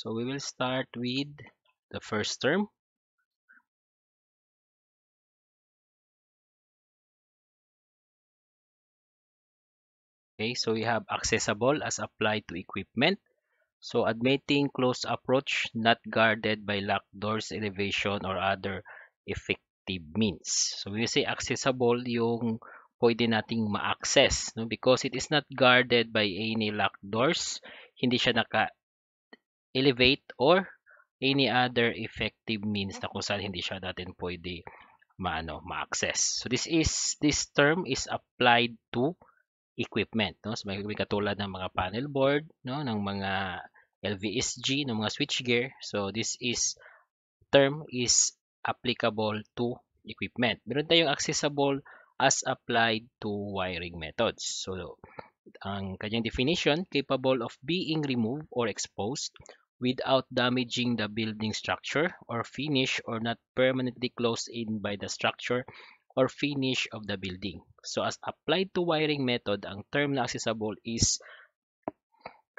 So we will start with the first term. Okay, so we have accessible as applied to equipment. So admitting closed approach not guarded by locked doors, elevation, or other effective means. So we say accessible yung pwede nating ma-access no? because it is not guarded by any locked doors. Hindi siya naka elevate or any other effective means na kung saan hindi siya natin pwede maano ma-access. So this is this term is applied to equipment, no? So may, katulad ng mga panel board, no, ng mga LVSG, ng mga switchgear. So this is term is applicable to equipment. Meron tayong accessible as applied to wiring methods. So ang kanyang definition, capable of being removed or exposed without damaging the building structure or finish or not permanently closed in by the structure or finish of the building. So as applied to wiring method, ang term na accessible is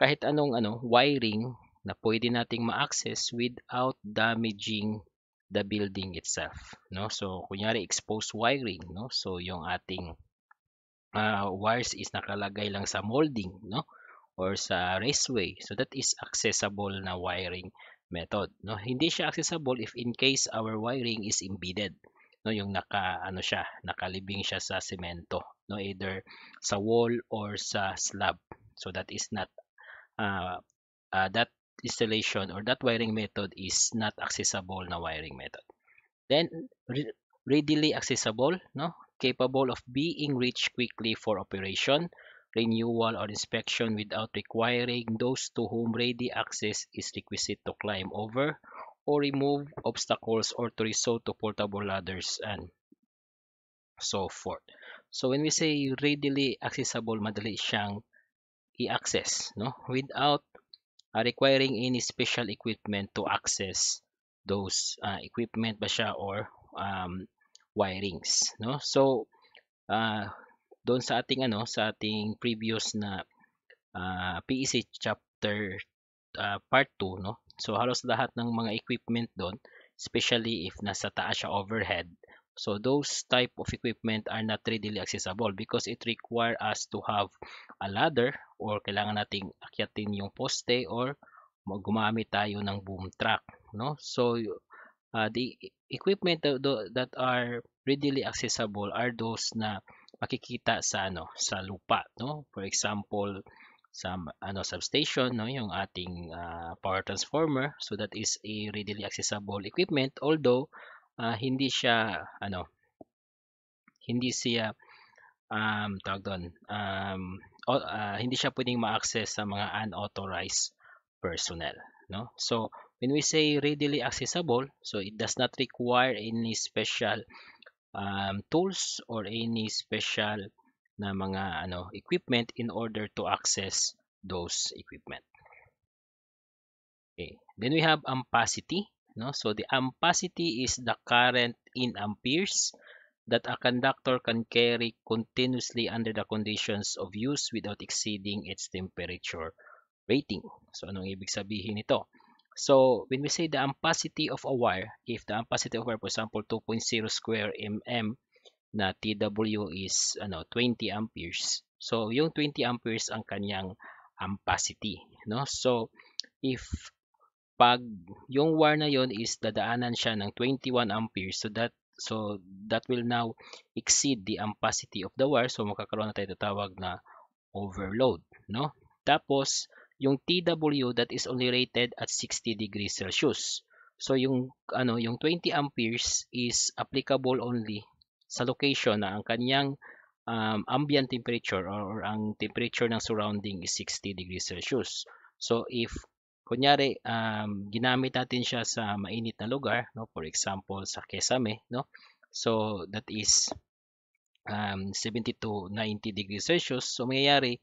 kahit anong ano wiring na pwede nating ma-access without damaging the building itself, no? So kunyari exposed wiring, no? So yung ating uh, wires is nakalagay lang sa molding, no? or sa raceway. So that is accessible na wiring method. No? Hindi siya accessible if in case our wiring is embedded. No, yung naka ano siya, nakalibing siya sa semento, no, either sa wall or sa slab. So that is not uh, uh, that installation or that wiring method is not accessible na wiring method. Then re readily accessible, no, capable of being reached quickly for operation renewal, or inspection without requiring those to whom ready access is requisite to climb over or remove obstacles or to resort to portable ladders and so forth. So when we say readily accessible, madali siyang i-access no? without uh, requiring any special equipment to access those uh, equipment ba siya or um, wirings. No? So uh, doon sa ating ano sa ating previous na uh, ah, PEC chapter uh, part 2 no. So halos lahat ng mga equipment doon especially if nasa taas siya overhead. So those type of equipment are not readily accessible because it require us to have a ladder or kailangan nating akyatin yung poste or gumamit tayo ng boom truck, no? So uh, the e-, equipment that are readily accessible are those na makikita sa ano sa lupa no for example sa ano substation no yung ating uh, power transformer so that is a readily accessible equipment although uh, hindi siya ano hindi siya um tawag doon um uh, hindi siya pwedeng ma-access sa mga unauthorized personnel no so when we say readily accessible so it does not require any special um, tools or any special na mga ano equipment in order to access those equipment. Okay. Then we have ampacity. No? So the ampacity is the current in amperes that a conductor can carry continuously under the conditions of use without exceeding its temperature rating. So anong ibig sabihin nito? So when we say the ampacity of a wire, if the ampacity of a wire, for example, 2.0 square mm na TW is ano 20 amperes. So yung 20 amperes ang kanyang ampacity, no? So if pag yung wire na yon is dadaanan siya ng 21 amperes, so that so that will now exceed the ampacity of the wire so magkakaroon na tayo tawag na overload, no? Tapos yung TW that is only rated at 60 degrees Celsius. So yung ano yung 20 amperes is applicable only sa location na ang kanyang um, ambient temperature or, or ang temperature ng surrounding is 60 degrees Celsius. So if kunyari um, ginamit natin siya sa mainit na lugar, no? For example sa Kesame, no? So that is um, 72 to 90 degrees Celsius. So mangyayari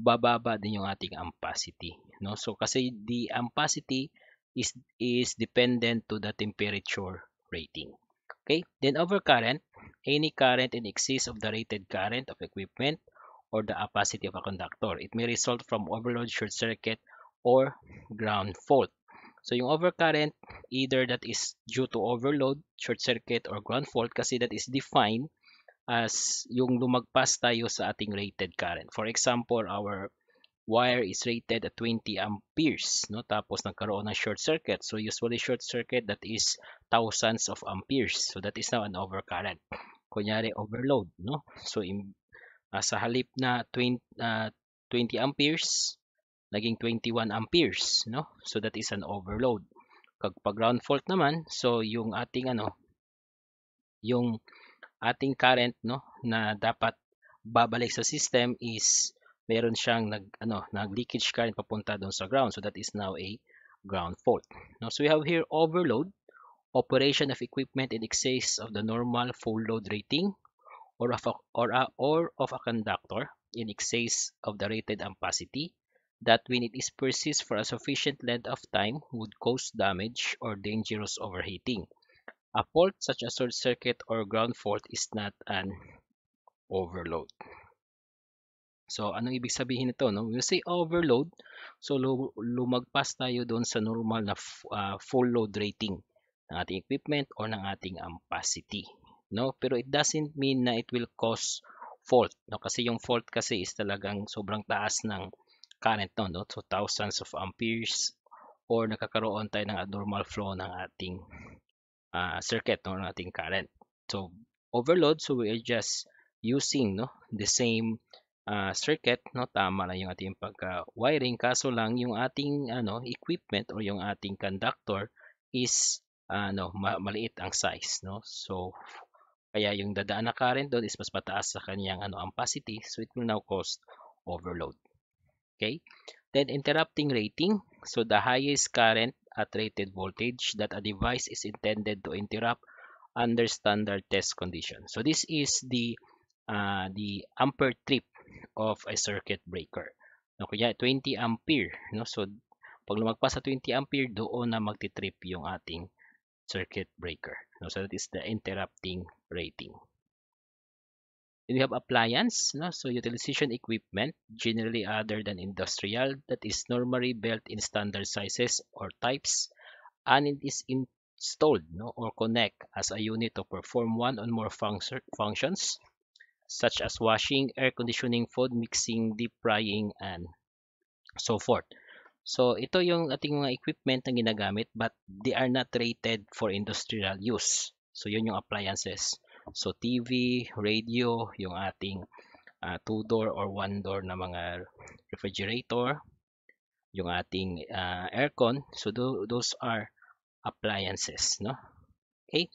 bababa din yung ating ampacity no so kasi the ampacity is is dependent to the temperature rating okay then overcurrent, any current in excess of the rated current of equipment or the opacity of a conductor it may result from overload short circuit or ground fault so yung overcurrent either that is due to overload short circuit or ground fault kasi that is defined as yung lumagpas tayo sa ating rated current. For example, our wire is rated at 20 amperes, no? Tapos nagkaroon ng short circuit. So usually short circuit that is thousands of amperes. So that is now an overcurrent. Kunyari overload, no? So in, uh, ah, sa halip na 20 uh, 20 amperes naging 21 amperes, no? So that is an overload. Kag pag ground fault naman, so yung ating ano yung ating current no na dapat babalik sa system is meron siyang nag ano nag leakage current papunta doon sa ground so that is now a ground fault no so we have here overload operation of equipment in excess of the normal full load rating or of a, or a, or of a conductor in excess of the rated ampacity that when it is persists for a sufficient length of time would cause damage or dangerous overheating A fault such as short circuit or ground fault is not an overload. So, anong ibig sabihin nito? No? We'll say overload. So, lumagpas tayo doon sa normal na uh, full load rating ng ating equipment or ng ating ampacity. No? Pero it doesn't mean na it will cause fault. No? Kasi yung fault kasi is talagang sobrang taas ng current nun, no? so thousands of amperes or nakakaroon tayo ng abnormal flow ng ating uh, circuit no, ng ating current. So overload, so we are just using no the same uh, circuit no tama na yung ating pagka wiring kaso lang yung ating ano equipment or yung ating conductor is ano ma maliit ang size no so kaya yung dadaan na current doon is mas mataas sa kanyang ano ampacity so it will now cause overload okay then interrupting rating so the highest current at rated voltage that a device is intended to interrupt under standard test conditions. So this is the uh, the ampere trip of a circuit breaker. No, kaya 20 ampere. No? So pag lumagpas sa 20 ampere, doon na magti-trip yung ating circuit breaker. No? So that is the interrupting rating you have appliance, no? so utilization equipment, generally other than industrial, that is normally built in standard sizes or types, and it is installed no? or connect as a unit to perform one or more func functions, such as washing, air conditioning, food mixing, deep frying, and so forth. So, ito yung ating mga equipment na ginagamit but they are not rated for industrial use. So, yun yung appliances. So TV, radio, yung ating uh, two-door or one-door na mga refrigerator, yung ating uh, aircon. So do, those are appliances, no? Okay?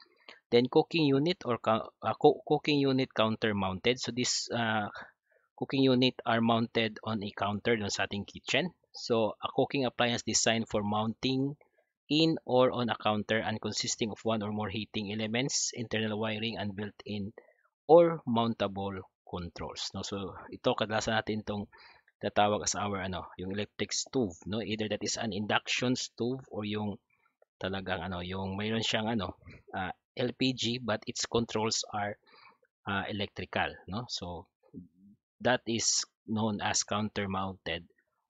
Then cooking unit or uh, co cooking unit counter mounted. So this uh, cooking unit are mounted on a counter dun sa ating kitchen. So a cooking appliance designed for mounting in or on a counter and consisting of one or more heating elements, internal wiring, and built-in or mountable controls. No? So, ito kadalasan natin itong tatawag as our ano, yung electric stove, no? Either that is an induction stove or yung talagang ano, yung mayroon siyang ano, uh, ah, LPG but its controls are uh, electrical, no? So that is known as counter mounted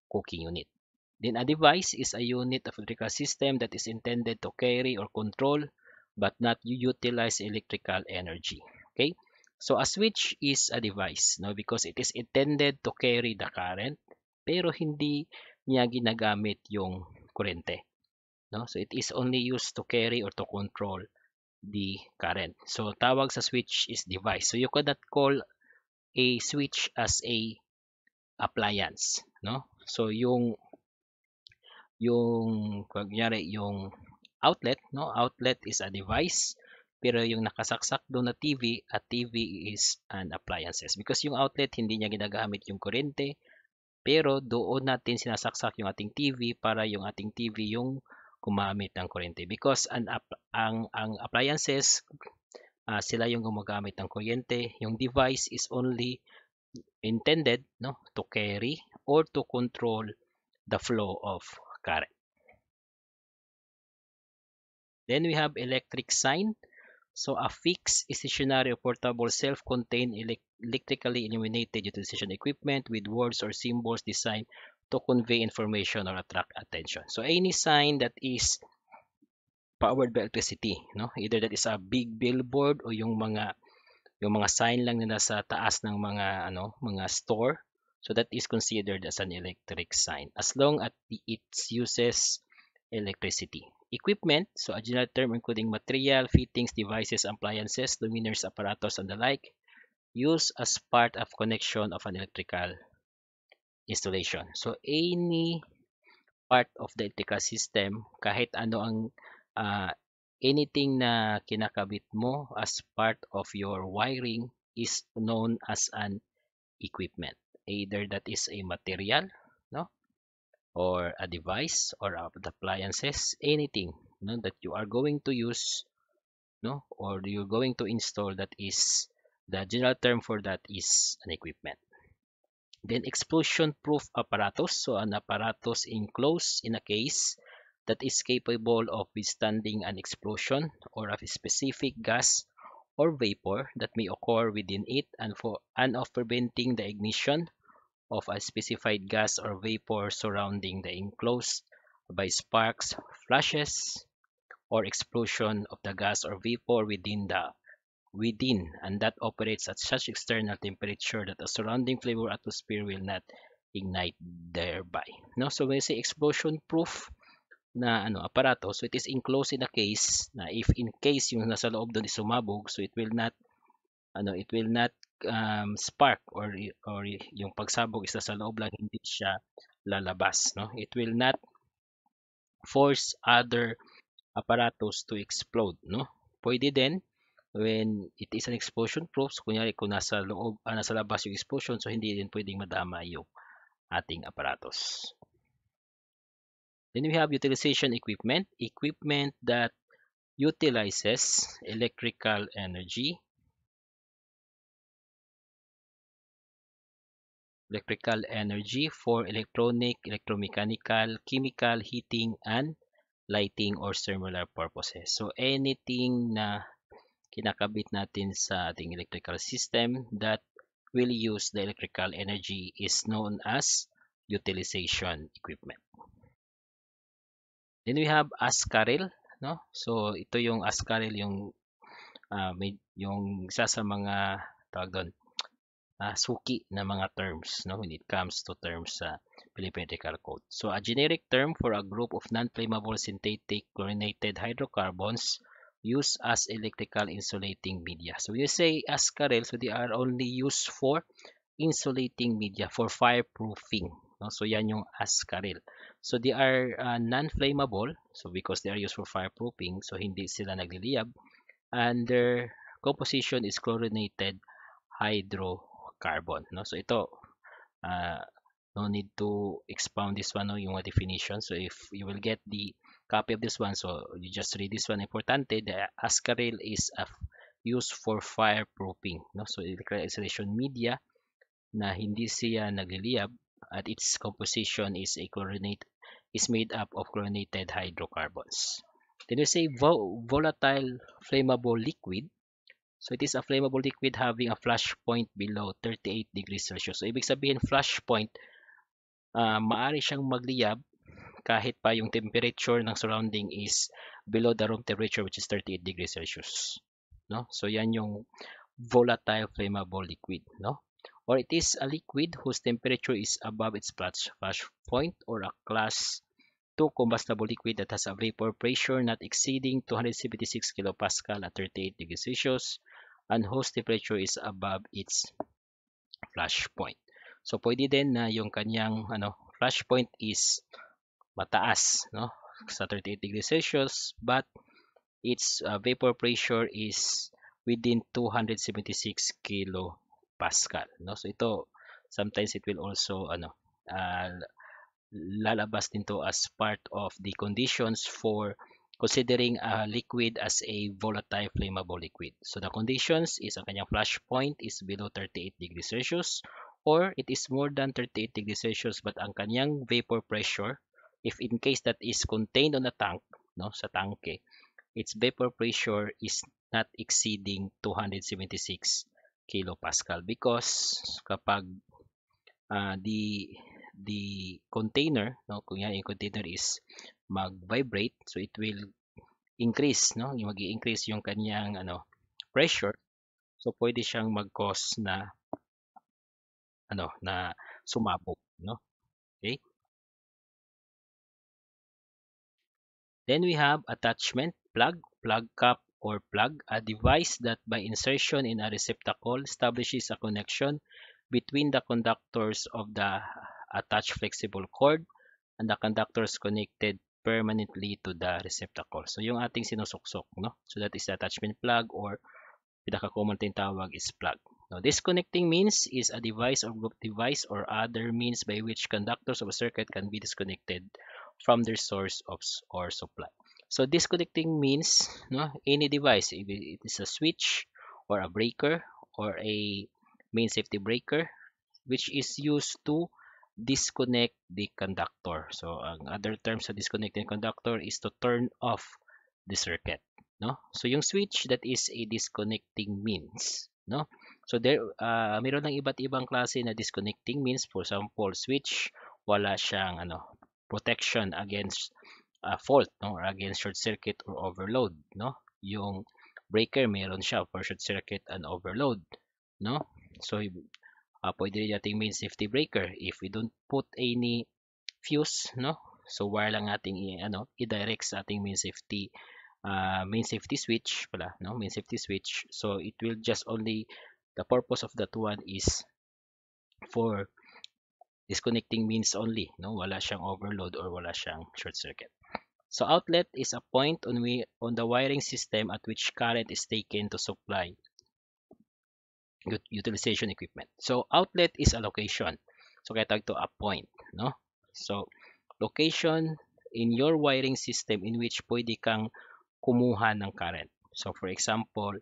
cooking unit. Then a device is a unit of electrical system that is intended to carry or control but not utilize electrical energy. Okay? So a switch is a device no because it is intended to carry the current pero hindi niya ginagamit yung kuryente. No? So it is only used to carry or to control the current. So tawag sa switch is device. So you could not call a switch as a appliance, no? So yung yung kunyari yung outlet no outlet is a device pero yung nakasaksak doon na TV at TV is an appliances because yung outlet hindi niya ginagamit yung kuryente pero doon natin sinasaksak yung ating TV para yung ating TV yung gumamit ng kuryente because an ang ang appliances uh, sila yung gumagamit ng kuryente yung device is only intended no to carry or to control the flow of Correct. Then we have electric sign. So a fixed stationary or portable self-contained electrically illuminated utilization equipment with words or symbols designed to convey information or attract attention. So any sign that is powered by electricity, no? Either that is a big billboard o yung mga yung mga sign lang na nasa taas ng mga ano, mga store So that is considered as an electric sign as long as it uses electricity. Equipment, so a general term including material, fittings, devices, appliances, luminaires, apparatus, and the like, used as part of connection of an electrical installation. So any part of the electrical system, kahit ano ang uh, anything na kinakabit mo as part of your wiring is known as an equipment. either that is a material no or a device or appliances anything no that you are going to use no or you're going to install that is the general term for that is an equipment then explosion proof apparatus so an apparatus enclosed in a case that is capable of withstanding an explosion or a specific gas or vapor that may occur within it and for and of preventing the ignition of a specified gas or vapor surrounding the enclosed by sparks, flashes, or explosion of the gas or vapor within the within and that operates at such external temperature that the surrounding flavor atmosphere will not ignite thereby. No, so when you say explosion proof na ano aparato, so it is enclosed in a case na if in case yung nasa loob doon is sumabog, so it will not ano, it will not um, spark or or yung pagsabog isa sa loob lang hindi siya lalabas no it will not force other apparatus to explode no pwede din when it is an explosion proof so, kunyari kung nasa loob ah, nasa labas yung explosion so hindi din pwedeng madama yung ating apparatus then we have utilization equipment equipment that utilizes electrical energy electrical energy for electronic, electromechanical, chemical, heating, and lighting or similar purposes. So anything na kinakabit natin sa ating electrical system that will use the electrical energy is known as utilization equipment. Then we have Ascaril, no? So ito yung Ascaril yung uh, may, yung isa sa mga tawag doon uh, suki na mga terms no when it comes to terms sa uh, Philippine Code. So a generic term for a group of non-flammable synthetic chlorinated hydrocarbons used as electrical insulating media. So you say ascarel, so they are only used for insulating media for fireproofing. No? So yan yung ascarel. So they are uh, non-flammable, so because they are used for fireproofing, so hindi sila nagliliyab. And their composition is chlorinated hydro carbon no so ito uh, no need to expound this one no yung definition so if you will get the copy of this one so you just read this one importante the ascaril is a used for fireproofing no so electrical insulation media na hindi siya nagliliyab at its composition is a chlorinate is made up of chlorinated hydrocarbons. Then you say vo volatile flammable liquid So it is a flammable liquid having a flash point below 38 degrees Celsius. So ibig sabihin flash point, uh, maaari siyang magliyab kahit pa yung temperature ng surrounding is below the room temperature which is 38 degrees Celsius. No? So yan yung volatile flammable liquid. No? Or it is a liquid whose temperature is above its flash, flash point or a class 2 combustible liquid that has a vapor pressure not exceeding 276 kilopascal at 38 degrees Celsius and whose temperature is above its flash point. So pwede din na yung kanyang ano flash point is mataas no sa 38 degrees Celsius but its uh, vapor pressure is within 276 kilopascal no so ito sometimes it will also ano uh, lalabas din to as part of the conditions for considering a liquid as a volatile flammable liquid. So the conditions is ang kanyang flash point is below 38 degrees Celsius or it is more than 38 degrees Celsius but ang kanyang vapor pressure if in case that is contained on a tank, no, sa tanke, its vapor pressure is not exceeding 276 kilopascal because kapag uh, the the container no kung yan yung container is mag vibrate so it will increase no yung mag-increase yung kanyang ano pressure so pwede siyang mag-cause na ano na sumabog no okay then we have attachment plug plug cap or plug a device that by insertion in a receptacle establishes a connection between the conductors of the attach flexible cord, and the conductor is connected permanently to the receptacle. So yung ating sinusuksok, no? So that is the attachment plug or pinaka-common tinawag is plug. Now, disconnecting means is a device or group device or other means by which conductors of a circuit can be disconnected from their source of or supply. So disconnecting means no, any device, if it is a switch or a breaker or a main safety breaker, which is used to disconnect the conductor. So, ang other term sa disconnecting conductor is to turn off the circuit. No? So, yung switch, that is a disconnecting means. No? So, there, uh, ah, mayroon ng iba't ibang klase na disconnecting means. For example, switch, wala siyang ano, protection against uh, fault no? or against short circuit or overload. No? Yung breaker, meron siya for short circuit and overload. No? So, uh, pwede rin nating main safety breaker if we don't put any fuse no so wire lang ating ano i-direct sa ating main safety uh, main safety switch pala no main safety switch so it will just only the purpose of that one is for disconnecting means only no wala siyang overload or wala siyang short circuit so outlet is a point on we on the wiring system at which current is taken to supply utilization equipment. So outlet is a location. So kaya tawag to a point, no? So location in your wiring system in which pwede kang kumuha ng current. So for example,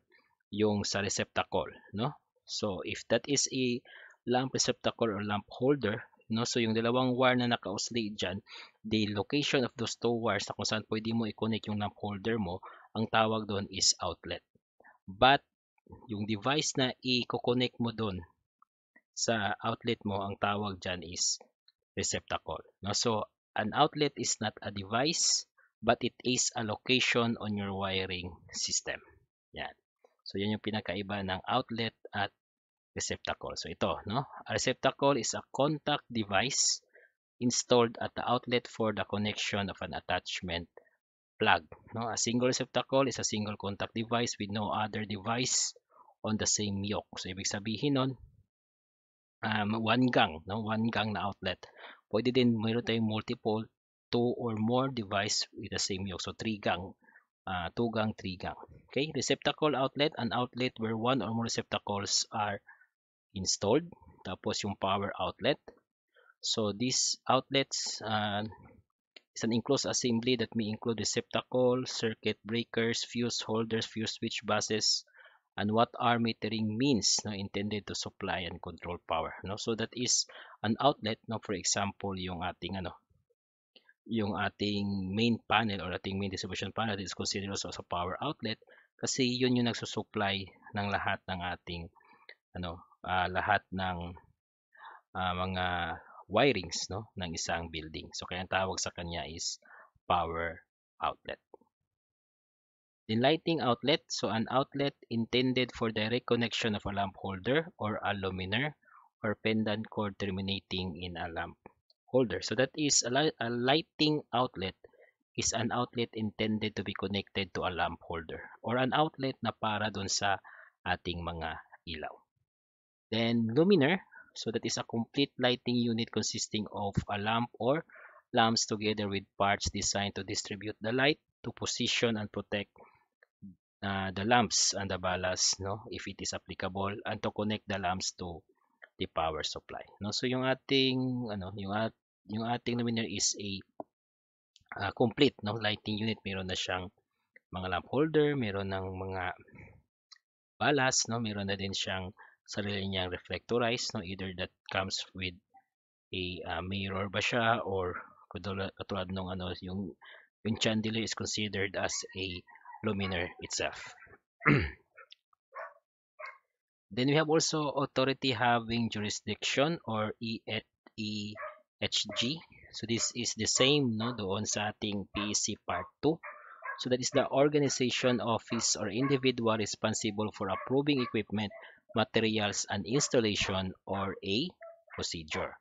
yung sa receptacle, no? So if that is a lamp receptacle or lamp holder, no? So yung dalawang wire na naka-oscillate diyan, the location of those two wires na kung saan pwede mo i-connect yung lamp holder mo, ang tawag doon is outlet. But yung device na i-connect mo doon sa outlet mo, ang tawag diyan is receptacle. No? So, an outlet is not a device, but it is a location on your wiring system. Yan. So, yan yung pinakaiba ng outlet at receptacle. So, ito. No? A receptacle is a contact device installed at the outlet for the connection of an attachment plug. No? A single receptacle is a single contact device with no other device on the same yoke. So, ibig sabihin nun, um, one gang, no? one gang na outlet. Pwede din, mayroon tayong multiple, two or more device with the same yoke. So, three gang, uh, two gang, three gang. Okay, receptacle outlet, an outlet where one or more receptacles are installed. Tapos yung power outlet. So, these outlets, uh, is an enclosed assembly that may include receptacle, circuit breakers, fuse holders, fuse switch buses, and what are metering means no, intended to supply and control power. No? So that is an outlet, no, for example, yung ating ano, yung ating main panel or ating main distribution panel is considered also as a power outlet kasi yun yung nagsusupply ng lahat ng ating ano uh, lahat ng uh, mga wirings no ng isang building. So kaya ang tawag sa kanya is power outlet. The lighting outlet, so an outlet intended for direct connection of a lamp holder or a luminaire or pendant cord terminating in a lamp holder. So that is a, li a lighting outlet is an outlet intended to be connected to a lamp holder or an outlet na para don sa ating mga ilaw. Then luminaire, So that is a complete lighting unit consisting of a lamp or lamps together with parts designed to distribute the light to position and protect uh, the lamps and the ballast no if it is applicable and to connect the lamps to the power supply no so yung ating ano yung at yung ating luminaire is a uh, complete no lighting unit meron na siyang mga lamp holder meron ng mga balas no meron na din siyang sarili niyang reflectorize no either that comes with a uh, mirror ba siya or katulad nung ano yung yung chandelier is considered as a luminaire itself then we have also authority having jurisdiction or EHG so this is the same no doon sa ating PEC part 2 so that is the organization office or individual responsible for approving equipment materials and installation or a procedure.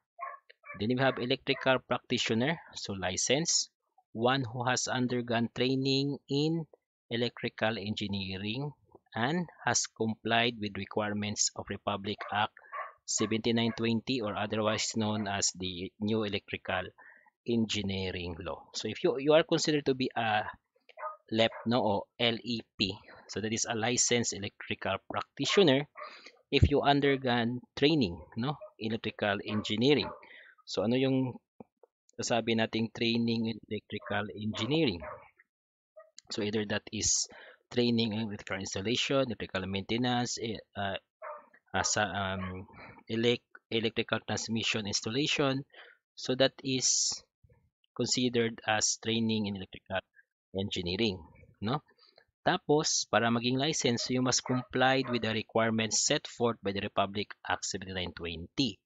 Then we have electrical practitioner, so license, one who has undergone training in electrical engineering and has complied with requirements of Republic Act 7920 or otherwise known as the new electrical engineering law. So if you, you are considered to be a LEP no, or LEP, so that is a licensed electrical practitioner, if you undergone training, no? Electrical engineering. So ano yung sasabi nating training in electrical engineering? So either that is training in electrical installation, electrical maintenance, uh, as a, um, elect electrical transmission installation. So that is considered as training in electrical engineering, no? Tapos, para maging license, you must comply with the requirements set forth by the Republic Act 7920.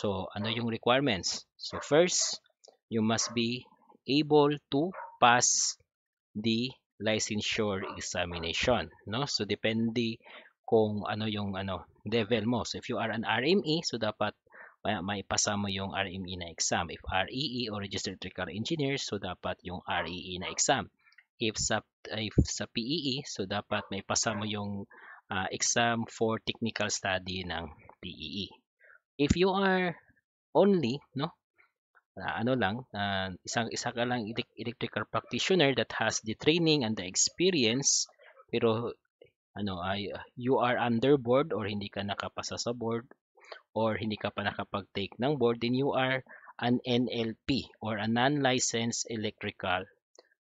So, ano yung requirements? So, first, you must be able to pass the licensure examination, no? So, depende kung ano yung ano level mo. So, if you are an RME, so dapat may, maipasa mo yung RME na exam. If REE e or Registered Electrical Engineer, so dapat yung REE e na exam if sa if sa PEE e, so dapat may pasa mo yung uh, exam for technical study ng PEE e. if you are only no uh, ano lang uh, isang isa ka lang electrical practitioner that has the training and the experience pero ano ay uh, you are under board or hindi ka nakapasa sa board or hindi ka pa nakapag-take ng board then you are an NLP or a non-licensed electrical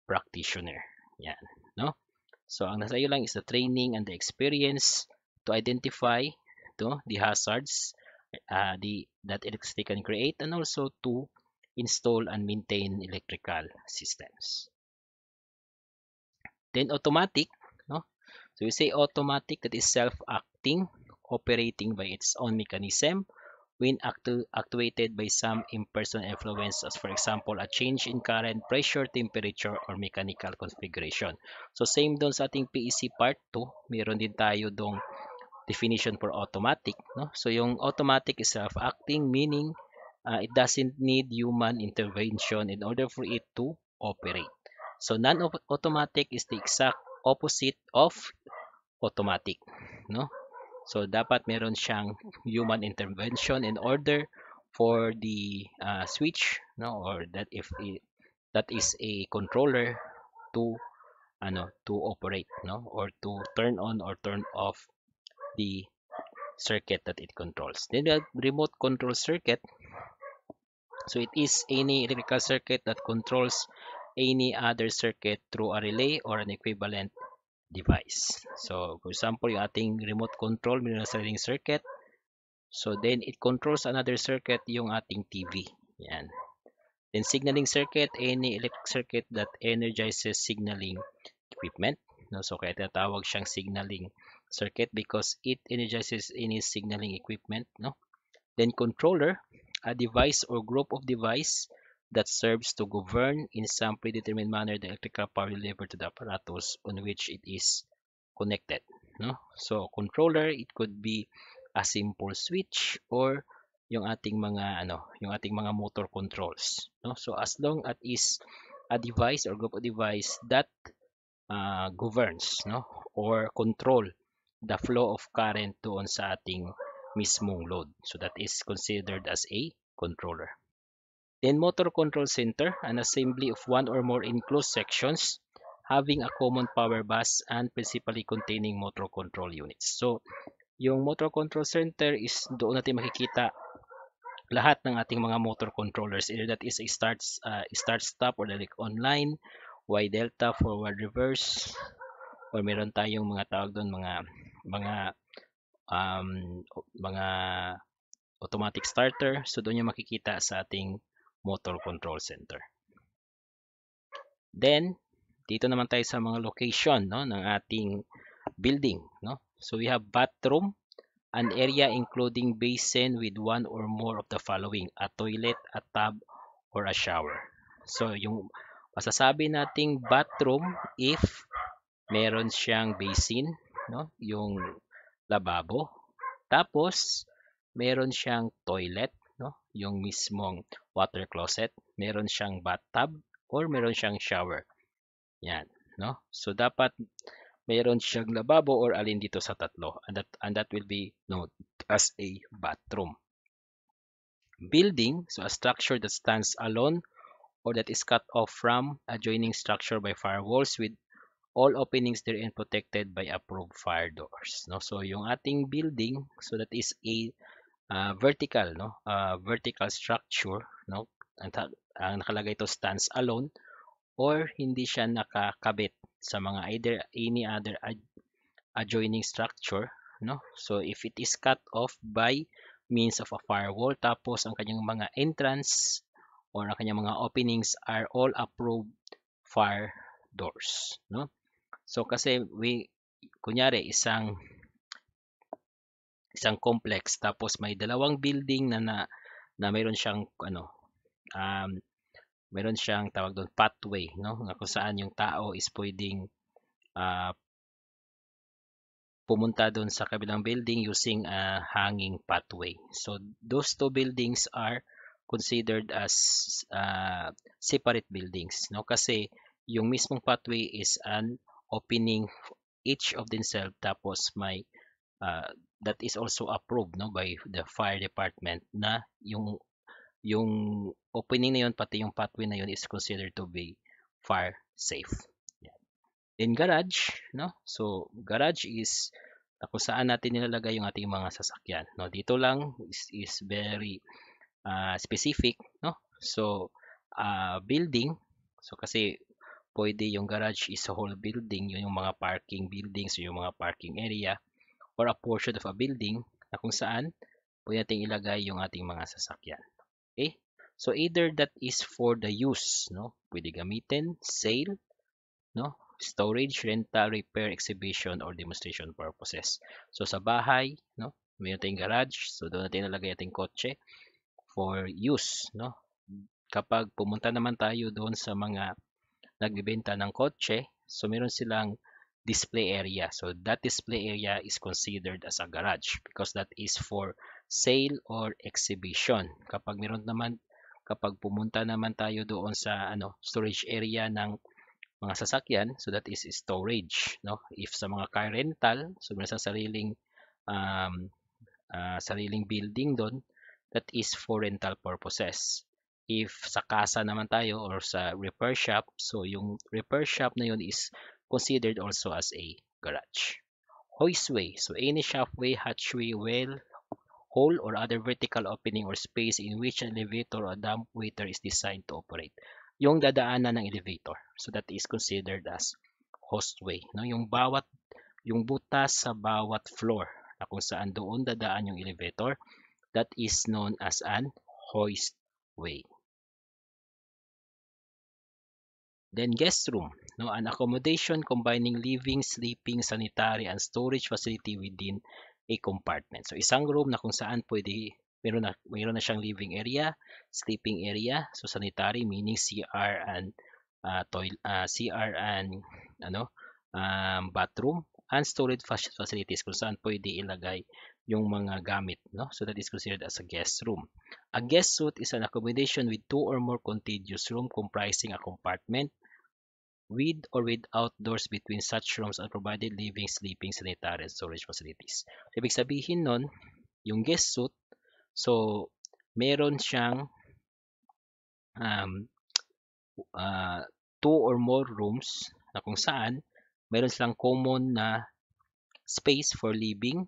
practitioner. Yan, no? So, ang nasa iyo lang is the training and the experience to identify to the hazards uh, the, that electricity can create and also to install and maintain electrical systems. Then automatic, no? So we say automatic that is self-acting, operating by its own mechanism when actu actuated by some impersonal influence as for example a change in current, pressure, temperature, or mechanical configuration. So same doon sa ating PEC part 2, meron din tayo dong definition for automatic. No? So yung automatic is self-acting meaning uh, it doesn't need human intervention in order for it to operate. So non-automatic is the exact opposite of automatic. No? So dapat meron siyang human intervention in order for the uh, switch no or that if it, that is a controller to ano to operate no or to turn on or turn off the circuit that it controls. Then the remote control circuit so it is any electrical circuit that controls any other circuit through a relay or an equivalent device. So, for example, yung ating remote control, meron na sariling circuit. So, then it controls another circuit yung ating TV. Yan. Then, signaling circuit, any electric circuit that energizes signaling equipment. No? So, kaya tinatawag siyang signaling circuit because it energizes any signaling equipment. No? Then, controller, a device or group of device that serves to govern in some predetermined manner the electrical power delivered to the apparatus on which it is connected. No? So, controller, it could be a simple switch or yung ating mga ano, yung ating mga motor controls, no? So as long as is a device or group of device that uh, governs, no? Or control the flow of current to on sa ating mismong load. So that is considered as a controller. In motor control center, an assembly of one or more enclosed sections having a common power bus and principally containing motor control units. So, yung motor control center is doon natin makikita lahat ng ating mga motor controllers. Either that is a start, uh, start stop or like online, Y delta, forward reverse, or meron tayong mga tawag doon mga mga um, mga automatic starter. So doon yung makikita sa ating motor control center. Then, dito naman tayo sa mga location no, ng ating building. No? So, we have bathroom, an area including basin with one or more of the following, a toilet, a tub, or a shower. So, yung masasabi nating bathroom if meron siyang basin, no? yung lababo. Tapos, meron siyang toilet, no? Yung mismong water closet, meron siyang bathtub or meron siyang shower. Yan, no? So dapat meron siyang lababo or alin dito sa tatlo. And that and that will be known as a bathroom. Building, so a structure that stands alone or that is cut off from adjoining structure by firewalls with all openings therein protected by approved fire doors. No? So, yung ating building, so that is a uh, vertical no uh, vertical structure no ang, ta- ang nakalagay ito stands alone or hindi siya nakakabit sa mga either any other ad- adjoining structure no so if it is cut off by means of a firewall tapos ang kanyang mga entrance or ang kanyang mga openings are all approved fire doors no so kasi we kunyari isang isang complex tapos may dalawang building na na, na mayroon siyang ano um, mayroon siyang tawag doon pathway no na kung saan yung tao is pwedeng uh, pumunta doon sa kabilang building using a hanging pathway so those two buildings are considered as uh, separate buildings no kasi yung mismong pathway is an opening each of themselves tapos may uh, that is also approved no by the fire department na yung yung opening na yun pati yung pathway na yun is considered to be fire safe. Yan. Then garage, no? So garage is na kung saan natin nilalagay yung ating mga sasakyan, no? Dito lang is, is very uh, specific, no? So uh, building, so kasi pwede yung garage is a whole building, yun yung mga parking buildings, yung mga parking area, or a portion of a building na kung saan pwede natin ilagay yung ating mga sasakyan. Okay? So either that is for the use, no? Pwede gamitin, sale, no? Storage, rental, repair, exhibition, or demonstration purposes. So sa bahay, no? Mayroon tayong garage, so doon natin nalagay ating kotse for use, no? Kapag pumunta naman tayo doon sa mga nagbebenta ng kotse, so meron silang display area. So that display area is considered as a garage because that is for sale or exhibition. Kapag meron naman kapag pumunta naman tayo doon sa ano storage area ng mga sasakyan, so that is storage, no? If sa mga car rental, so meron sa sariling um, uh, sariling building doon, that is for rental purposes. If sa kasa naman tayo or sa repair shop, so yung repair shop na yun is considered also as a garage. Hoistway. So any shaftway, hatchway, well, hole, or other vertical opening or space in which an elevator or dump waiter is designed to operate. Yung dadaanan ng elevator. So that is considered as hoistway. No? Yung bawat yung butas sa bawat floor na kung saan doon dadaan yung elevator, that is known as an hoistway. Then guest room no an accommodation combining living, sleeping, sanitary and storage facility within a compartment. So isang room na kung saan pwede meron na meron na siyang living area, sleeping area, so sanitary meaning CR and uh, ah, toilet uh, ah, CR and ano um, bathroom and storage facilities kung saan pwede ilagay yung mga gamit no so that is considered as a guest room a guest suite is an accommodation with two or more contiguous room comprising a compartment with or without doors between such rooms are provided living, sleeping, sanitary, and storage facilities. Ibig sabihin nun, yung guest suite, so meron siyang um, uh, two or more rooms na kung saan meron silang common na space for living,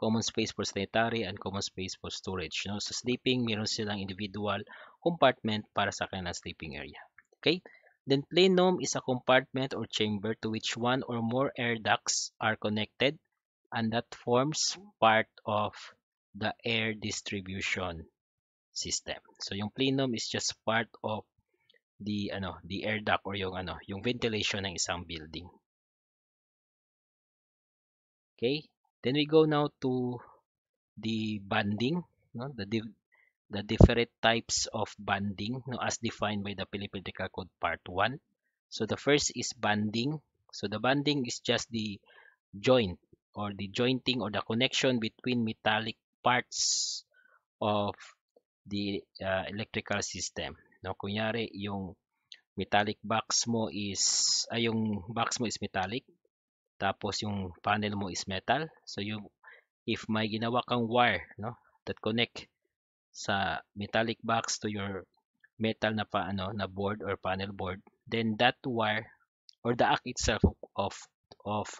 common space for sanitary, and common space for storage. No? Sa so sleeping, meron silang individual compartment para sa kanilang sleeping area. Okay? Then plenum is a compartment or chamber to which one or more air ducts are connected and that forms part of the air distribution system. So yung plenum is just part of the ano, the air duct or yung ano, yung ventilation ng isang building. Okay? Then we go now to the banding, no? the the different types of banding no, as defined by the Philippine Technical Code Part 1. So the first is banding. So the banding is just the joint or the jointing or the connection between metallic parts of the uh, electrical system. No, kunyari yung metallic box mo is ay yung box mo is metallic tapos yung panel mo is metal. So yung, if may ginawa kang wire no that connect sa metallic box to your metal na pa ano na board or panel board then that wire or the act itself of of,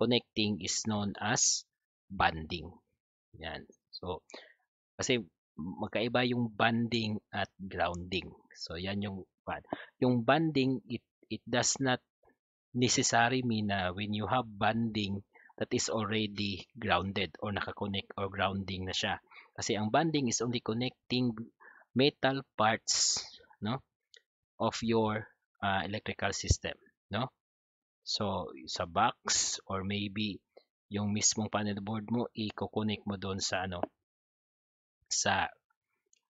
connecting is known as bonding yan so kasi magkaiba yung bonding at grounding so yan yung yung bonding it it does not necessary mean na when you have bonding that is already grounded or naka-connect or grounding na siya kasi ang bonding is only connecting metal parts no of your uh, electrical system, no? So, sa box or maybe yung mismong panel board mo, i-connect mo doon sa ano sa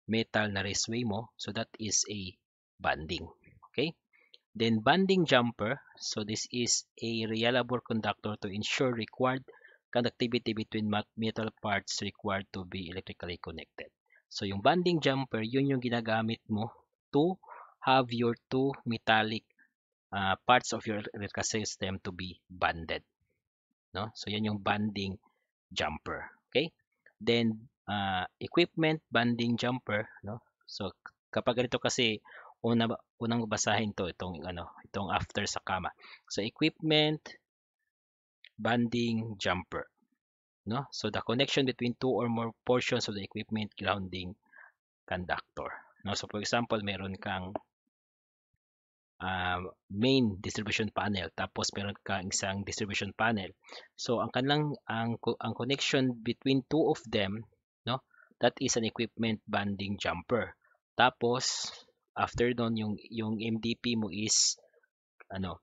metal na raceway mo. So, that is a bonding. Okay? Then, bonding jumper. So, this is a reliable conductor to ensure required conductivity between metal parts required to be electrically connected. So, yung bonding jumper, yun yung ginagamit mo to have your two metallic uh, parts of your electrical system to be bonded. No? So, yan yung bonding jumper. Okay? Then, uh, equipment bonding jumper. No? So, kapag ganito kasi, una, unang basahin to itong, ano, itong after sa kama. So, equipment banding jumper. No? So the connection between two or more portions of the equipment grounding conductor. No? So for example, meron kang uh, main distribution panel tapos meron kang isang distribution panel. So ang kanilang ang ang connection between two of them, no? That is an equipment banding jumper. Tapos after doon yung yung MDP mo is ano,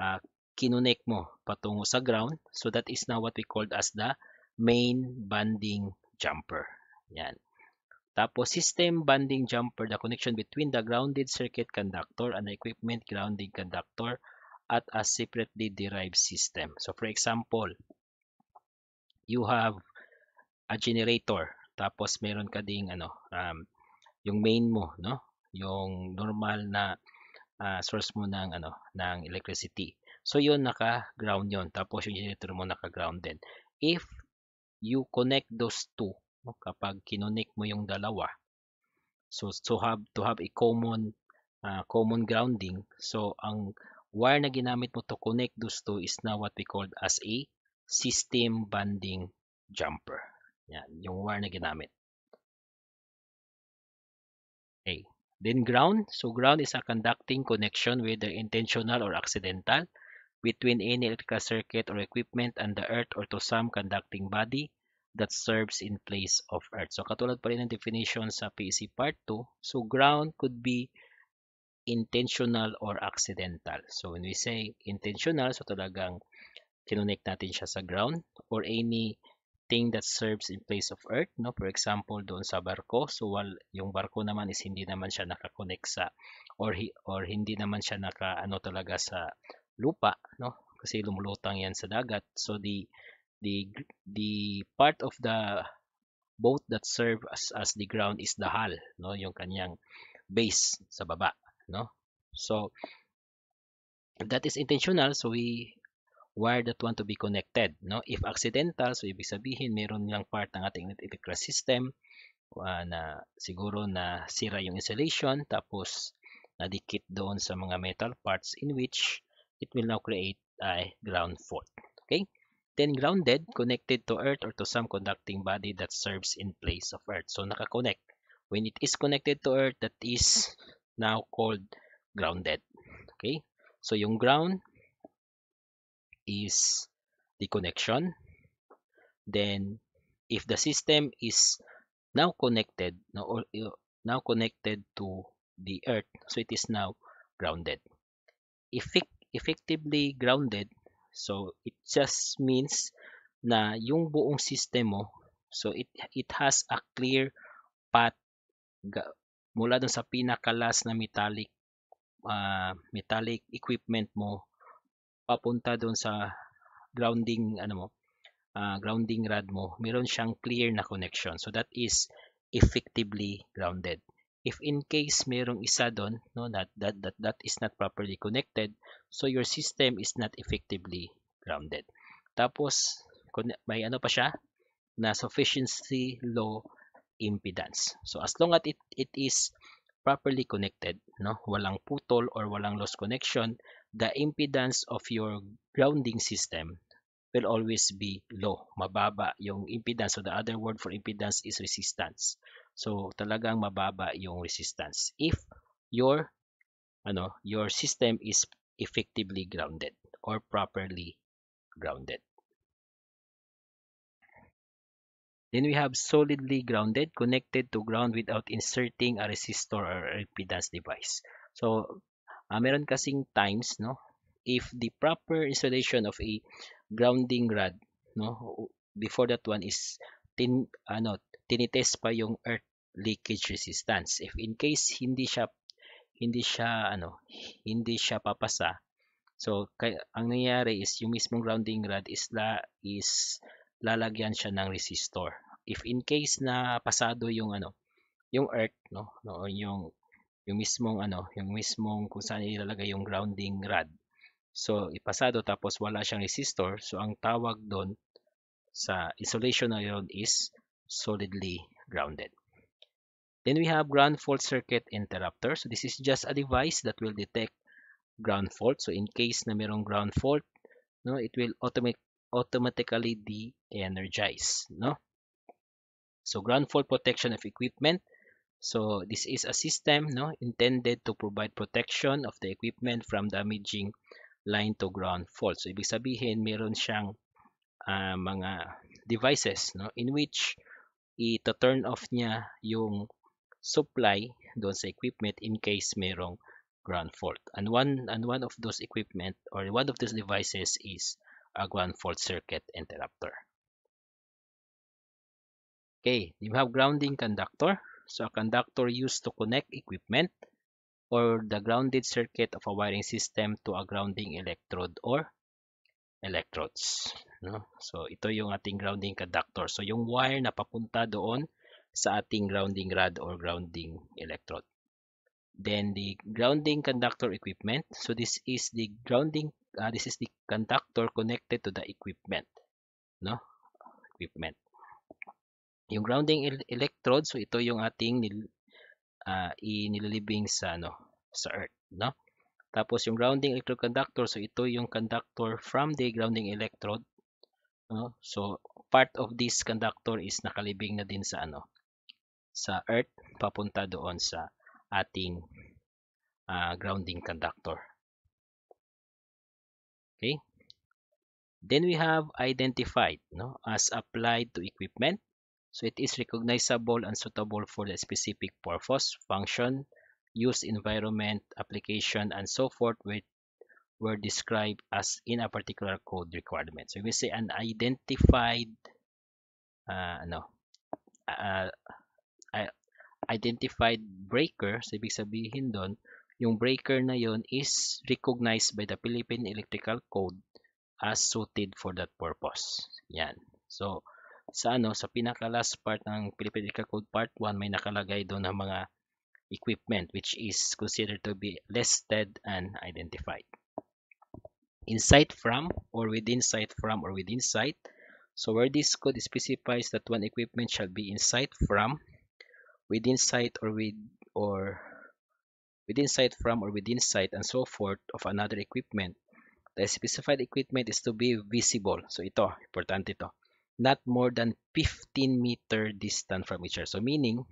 uh, kinonek mo patungo sa ground. So that is now what we called as the main bonding jumper. Yan. Tapos system bonding jumper, the connection between the grounded circuit conductor and the equipment grounding conductor at a separately derived system. So for example, you have a generator tapos meron ka ding ano um, yung main mo no yung normal na uh, source mo ng ano ng electricity So, yun, naka-ground yun. Tapos, yung generator mo naka-ground din. If you connect those two, no, kapag kinonek mo yung dalawa, so, so have, to have a common uh, common grounding, so, ang wire na ginamit mo to connect those two is now what we call as a system bonding jumper. Yan, yung wire na ginamit. Okay. Then ground. So ground is a conducting connection whether intentional or accidental between any electrical circuit or equipment and the earth or to some conducting body that serves in place of earth. So katulad pa rin ng definition sa PEC part 2, so ground could be intentional or accidental. So when we say intentional, so talagang kinonect natin siya sa ground or any thing that serves in place of earth no for example doon sa barko so while yung barko naman is hindi naman siya nakakonect sa or or hindi naman siya naka ano talaga sa lupa, no? Kasi lumulutang 'yan sa dagat. So the the the part of the boat that serve as as the ground is the hull, no? Yung kanyang base sa baba, no? So that is intentional, so we wire that one to be connected, no? If accidental, so ibig sabihin meron lang part ng ating electrical system uh, na siguro na sira yung insulation tapos nadikit doon sa mga metal parts in which it will now create a ground fault. Okay? Then grounded, connected to earth or to some conducting body that serves in place of earth. So nakakonect. When it is connected to earth, that is now called grounded. Okay? So yung ground is the connection. Then if the system is now connected now connected to the earth so it is now grounded effect effectively grounded, so it just means na yung buong system mo, so it, it has a clear path mula dun sa pinakalas na metallic uh, metallic equipment mo papunta dun sa grounding ano mo uh, grounding rod mo meron siyang clear na connection so that is effectively grounded if in case merong isa doon no that that that that is not properly connected so your system is not effectively grounded tapos may ano pa siya na sufficiency low impedance so as long as it it is properly connected no walang putol or walang lost connection the impedance of your grounding system will always be low mababa yung impedance so the other word for impedance is resistance So talagang mababa yung resistance if your ano, your system is effectively grounded or properly grounded. Then we have solidly grounded, connected to ground without inserting a resistor or impedance device. So, uh, meron kasing times, no? If the proper installation of a grounding rod, no? Before that one is tin, ano, tinitest pa yung earth leakage resistance. If in case hindi siya hindi siya ano, hindi siya papasa. So kay, ang nangyayari is yung mismong grounding rod is la is lalagyan siya ng resistor. If in case na pasado yung ano, yung earth no, no yung yung mismong ano, yung mismong kung saan ilalagay yung grounding rod. So ipasado tapos wala siyang resistor, so ang tawag doon sa insulation na yun is solidly grounded. Then we have ground fault circuit interrupter. So this is just a device that will detect ground fault. So in case na merong ground fault, no, it will automatic automatically de-energize, no? So ground fault protection of equipment. So this is a system, no, intended to provide protection of the equipment from damaging line to ground fault. So ibig sabihin meron siyang uh, mga devices, no, in which ito turn off niya yung supply doon sa equipment in case merong ground fault. And one and one of those equipment or one of those devices is a ground fault circuit interrupter. Okay, you have grounding conductor. So a conductor used to connect equipment or the grounded circuit of a wiring system to a grounding electrode or electrodes. No? So, ito yung ating grounding conductor. So, yung wire na papunta doon sa ating grounding rod or grounding electrode. Then the grounding conductor equipment. So this is the grounding, uh, this is the conductor connected to the equipment. No? Equipment. Yung grounding el electrode, so ito yung ating nil, uh, inililibing sa, ano, sa earth. No? Tapos yung grounding electrode conductor, so ito yung conductor from the grounding electrode. No? So part of this conductor is nakalibing na din sa ano sa earth papunta doon sa ating uh, grounding conductor. Okay? Then we have identified no, as applied to equipment. So it is recognizable and suitable for the specific purpose, function, use, environment, application, and so forth with were described as in a particular code requirement. So we say an identified uh, ah, no, uh, ah, identified breaker, so ibig sabihin doon, yung breaker na yon is recognized by the Philippine Electrical Code as suited for that purpose. Yan. So, sa ano, sa pinaka last part ng Philippine Electrical Code Part 1, may nakalagay doon ang mga equipment which is considered to be listed and identified. Inside from or within sight from or within sight. So where this code specifies that one equipment shall be inside from within sight or with or within sight from or within sight and so forth of another equipment. The specified equipment is to be visible. So ito, importante ito. Not more than 15 meter distant from each other. So meaning,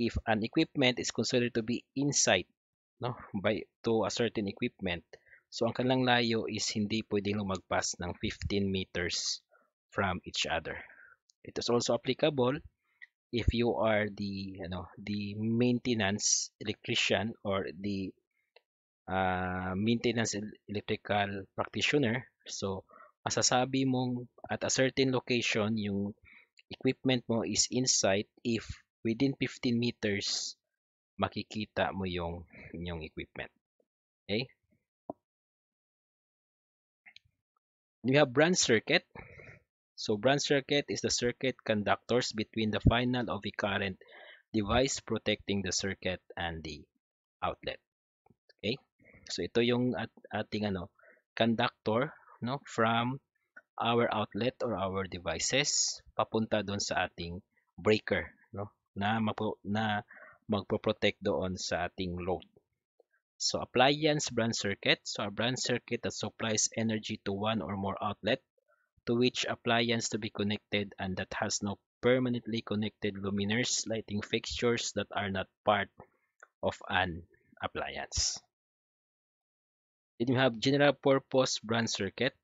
if an equipment is considered to be in sight no, by, to a certain equipment, so ang kanilang layo is hindi pwedeng lumagpas ng 15 meters from each other. It is also applicable if you are the you know the maintenance electrician or the uh, maintenance electrical practitioner so masasabi mong at a certain location yung equipment mo is inside if within 15 meters makikita mo yung inyong equipment okay we have branch circuit So branch circuit is the circuit conductors between the final of the current device protecting the circuit and the outlet. Okay? So ito yung at, ating ano conductor no from our outlet or our devices papunta doon sa ating breaker no na mapo, na magpo-protect doon sa ating load. So appliance branch circuit, so a branch circuit that supplies energy to one or more outlet to which appliance to be connected and that has no permanently connected luminaires lighting fixtures that are not part of an appliance. Then you have general purpose branch circuit.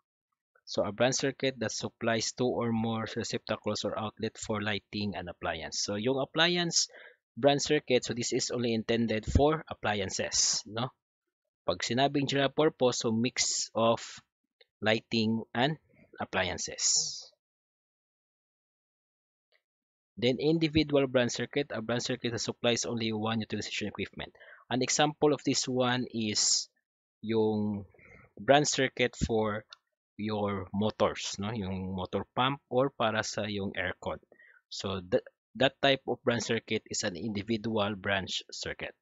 So a branch circuit that supplies two or more receptacles or outlet for lighting and appliance. So yung appliance branch circuit, so this is only intended for appliances. No? Pag sinabing general purpose, so mix of lighting and appliances. Then individual branch circuit. A branch circuit that supplies only one utilization equipment. An example of this one is yung branch circuit for your motors, no? yung motor pump or para sa yung aircon. So that, that type of branch circuit is an individual branch circuit.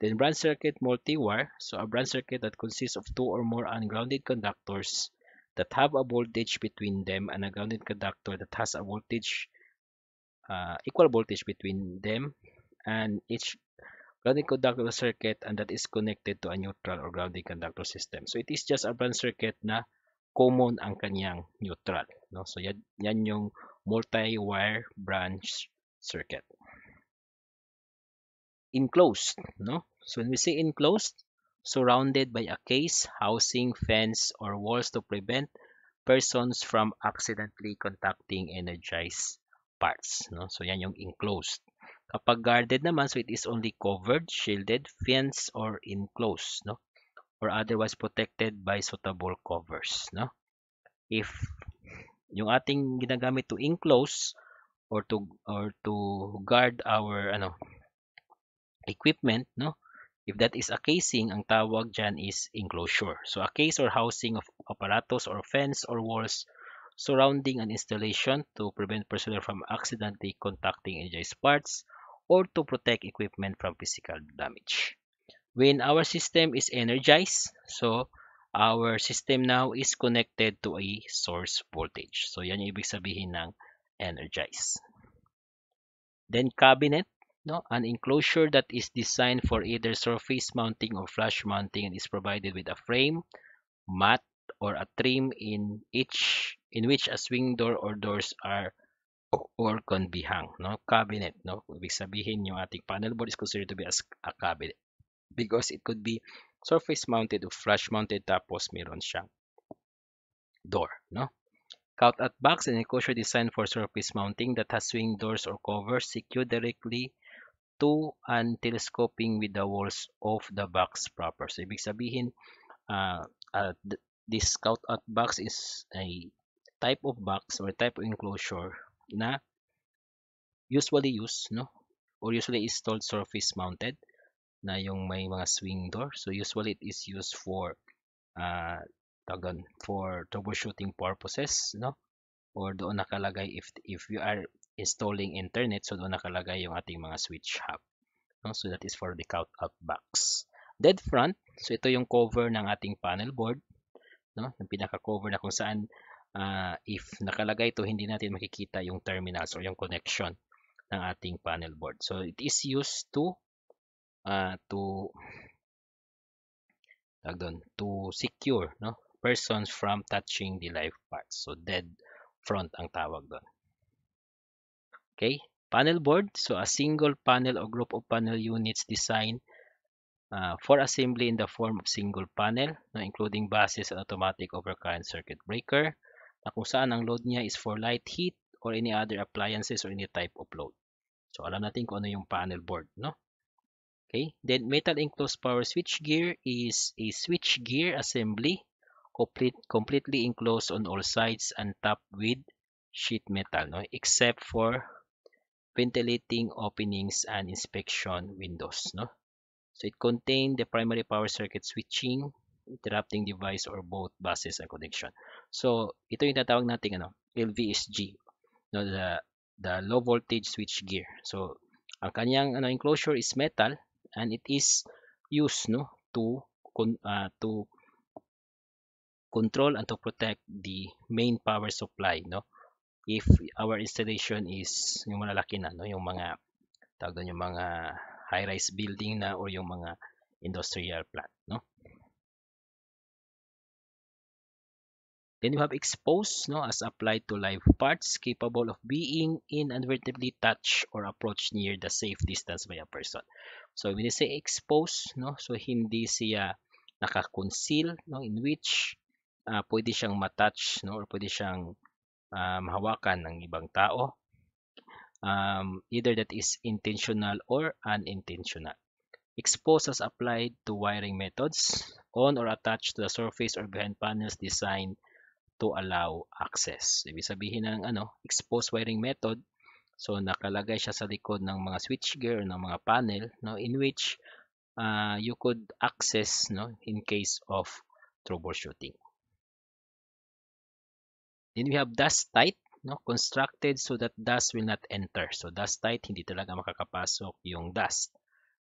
Then branch circuit multi-wire. So a branch circuit that consists of two or more ungrounded conductors that have a voltage between them and a grounded conductor that has a voltage uh, equal voltage between them and each grounded conductor circuit and that is connected to a neutral or grounding conductor system. So it is just a branch circuit na common ang kanyang neutral. No? So yan, yan yung multi-wire branch circuit. Enclosed. No? So when we say enclosed, surrounded by a case, housing, fence, or walls to prevent persons from accidentally contacting energized parts. No? So, yan yung enclosed. Kapag guarded naman, so it is only covered, shielded, fenced, or enclosed, no? Or otherwise protected by suitable covers, no? If yung ating ginagamit to enclose or to or to guard our ano equipment, no? If that is a casing, ang tawag dyan is enclosure. So a case or housing of apparatus or fence or walls surrounding an installation to prevent personnel from accidentally contacting injured parts or to protect equipment from physical damage. When our system is energized, so our system now is connected to a source voltage. So yan yung ibig sabihin ng energize. Then cabinet no, an enclosure that is designed for either surface mounting or flush mounting and is provided with a frame, mat, or a trim in each in which a swing door or doors are or can be hung, no? Cabinet, no? Ibig sabihin yung ating panel board is considered to be as a cabinet because it could be surface mounted or flush mounted tapos meron siyang door, no? count box and enclosure designed for surface mounting that has swing doors or covers secured directly to telescoping with the walls of the box proper. So, ibig sabihin, uh, uh, this scout-out box is a type of box or type of enclosure na usually used, no? Or usually installed surface mounted na yung may mga swing door. So, usually it is used for uh, ah, tagon, for troubleshooting purposes, no? Or doon nakalagay if if you are installing internet. So, doon nakalagay yung ating mga switch hub. No? So, that is for the cut-out box. Dead front. So, ito yung cover ng ating panel board. No? Yung pinaka-cover na kung saan uh, if nakalagay ito, hindi natin makikita yung terminals or yung connection ng ating panel board. So, it is used to uh, to tag doon, to secure no persons from touching the live parts. So dead front ang tawag doon. Okay? Panel board, so a single panel or group of panel units designed uh, for assembly in the form of single panel, no, including buses and automatic overcurrent circuit breaker, na kung saan ang load niya is for light, heat, or any other appliances or any type of load. So, alam natin kung ano yung panel board, no? Okay, then metal enclosed power switch gear is a switch gear assembly complete, completely enclosed on all sides and topped with sheet metal, no? except for ventilating openings and inspection windows. No? So it contained the primary power circuit switching, interrupting device or both buses and connection. So ito yung tatawag natin ano, LVSG, no, the, the low voltage switch gear. So ang kanyang ano, enclosure is metal and it is used no, to, uh, to control and to protect the main power supply no if our installation is yung malalaki na, no? yung mga tawag doon yung mga high-rise building na or yung mga industrial plant. No? Then you have exposed no, as applied to live parts capable of being inadvertently touched or approached near the safe distance by a person. So when you say exposed, no, so hindi siya naka-conceal, no, in which uh, pwede siyang matouch no, or pwede siyang um, hawakan ng ibang tao. Um, either that is intentional or unintentional. Exposes applied to wiring methods on or attached to the surface or behind panels designed to allow access. Ibig sabihin ng ano, exposed wiring method, so nakalagay siya sa likod ng mga switchgear ng mga panel no in which uh, you could access no in case of troubleshooting. Then we have dust tight, no? constructed so that dust will not enter. So dust tight, hindi talaga makakapasok yung dust.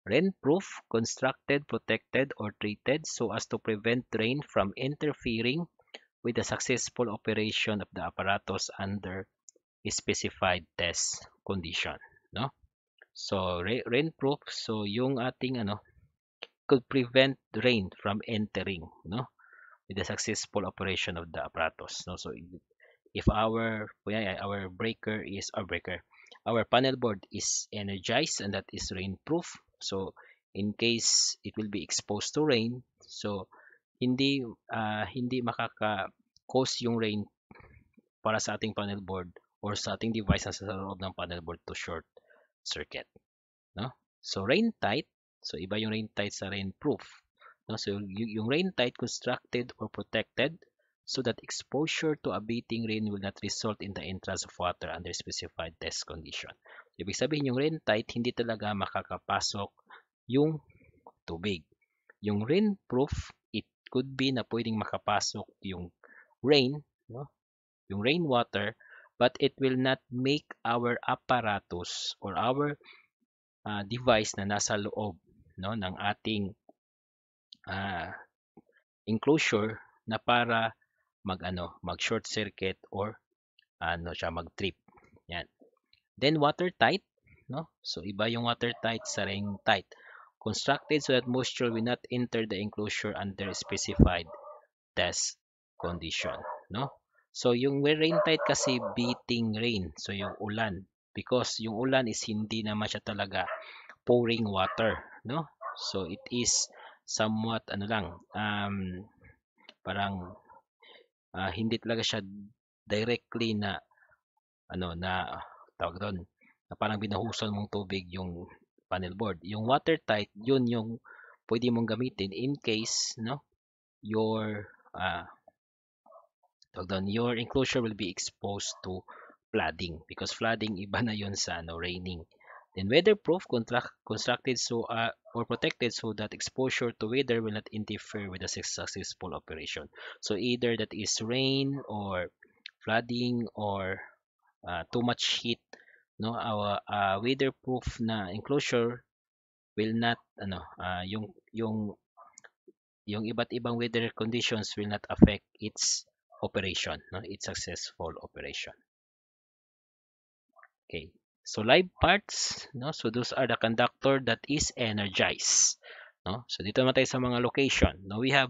Rain proof, constructed, protected, or treated so as to prevent rain from interfering with the successful operation of the apparatus under a specified test condition. No? So rain proof, so yung ating ano, could prevent rain from entering no with the successful operation of the apparatus no so if our our breaker is our breaker our panel board is energized and that is rainproof so in case it will be exposed to rain so hindi ah, hindi makaka cause yung rain para sa ating panel board or sa ating device na sa loob ng panel board to short circuit no so rain tight so iba yung rain tight sa rainproof no so yung rain tight constructed or protected so that exposure to abating rain will not result in the entrance of water under specified test condition. Ibig sabihin yung rain tight, hindi talaga makakapasok yung tubig. Yung rain proof, it could be na pwedeng makapasok yung rain, no? yung rainwater, but it will not make our apparatus or our uh, device na nasa loob no ng ating uh, enclosure na para mag ano, mag short circuit or ano siya mag trip. Yan. Then watertight, no? So iba yung watertight sa ring tight. Constructed so that moisture will not enter the enclosure under specified test condition, no? So yung rain tight kasi beating rain, so yung ulan because yung ulan is hindi naman siya talaga pouring water, no? So it is somewhat ano lang um parang uh, hindi talaga siya directly na ano na tawag doon na parang binahusan mong tubig yung panel board. Yung watertight, yun yung pwede mong gamitin in case no your uh, tawag doon, your enclosure will be exposed to flooding because flooding iba na yun sa no raining. then weatherproof contract, constructed so uh, or protected so that exposure to weather will not interfere with the successful operation so either that is rain or flooding or uh, too much heat no our uh, weatherproof na enclosure will not ano uh, yung yung yung iba't ibang weather conditions will not affect its operation no its successful operation okay So live parts, no? So those are the conductor that is energized, no? So dito naman tayo sa mga location. No, we have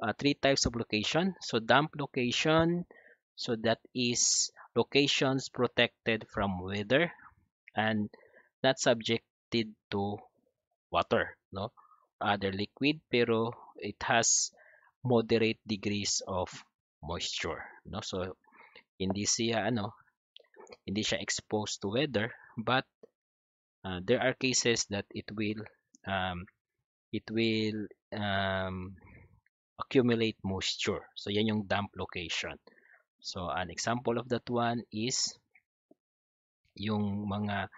uh, three types of location. So damp location, so that is locations protected from weather and not subjected to water, no? Other liquid pero it has moderate degrees of moisture, no? So hindi siya ano, hindi siya exposed to weather but uh, there are cases that it will um, it will um, accumulate moisture so yan yung damp location so an example of that one is yung mga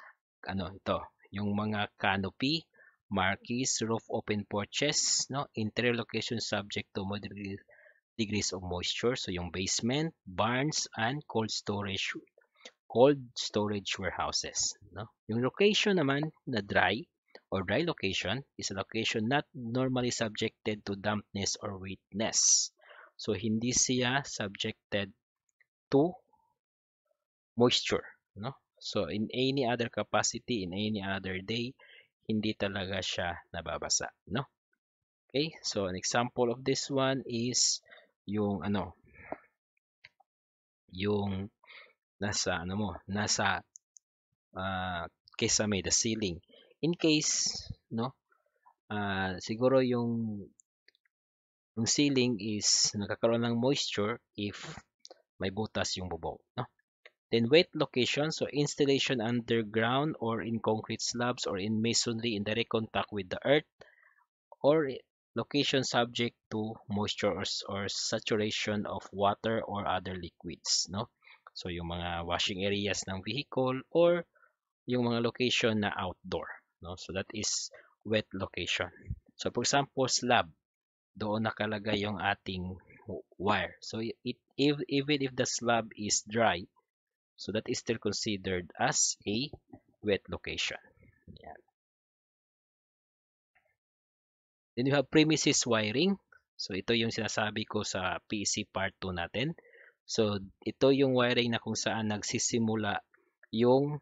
ano ito yung mga canopy marquees roof open porches no interior location subject to moderate degrees of moisture so yung basement barns and cold storage cold storage warehouses. No? Yung location naman na dry or dry location is a location not normally subjected to dampness or wetness. So, hindi siya subjected to moisture. No? So, in any other capacity, in any other day, hindi talaga siya nababasa. No? Okay, so an example of this one is yung ano, yung nasa ano mo, nasa uh, ah, kesa may the ceiling. In case, no, uh, siguro yung yung ceiling is nagkakaroon ng moisture if may butas yung bubong, no? Then wet location, so installation underground or in concrete slabs or in masonry in direct contact with the earth or location subject to moisture or, or saturation of water or other liquids, no? So yung mga washing areas ng vehicle or yung mga location na outdoor. No? So that is wet location. So for example, slab. Doon nakalagay yung ating wire. So it, if, even if the slab is dry, so that is still considered as a wet location. Yan. Then you have premises wiring. So ito yung sinasabi ko sa PC e part 2 natin. So, ito yung wiring na kung saan nagsisimula yung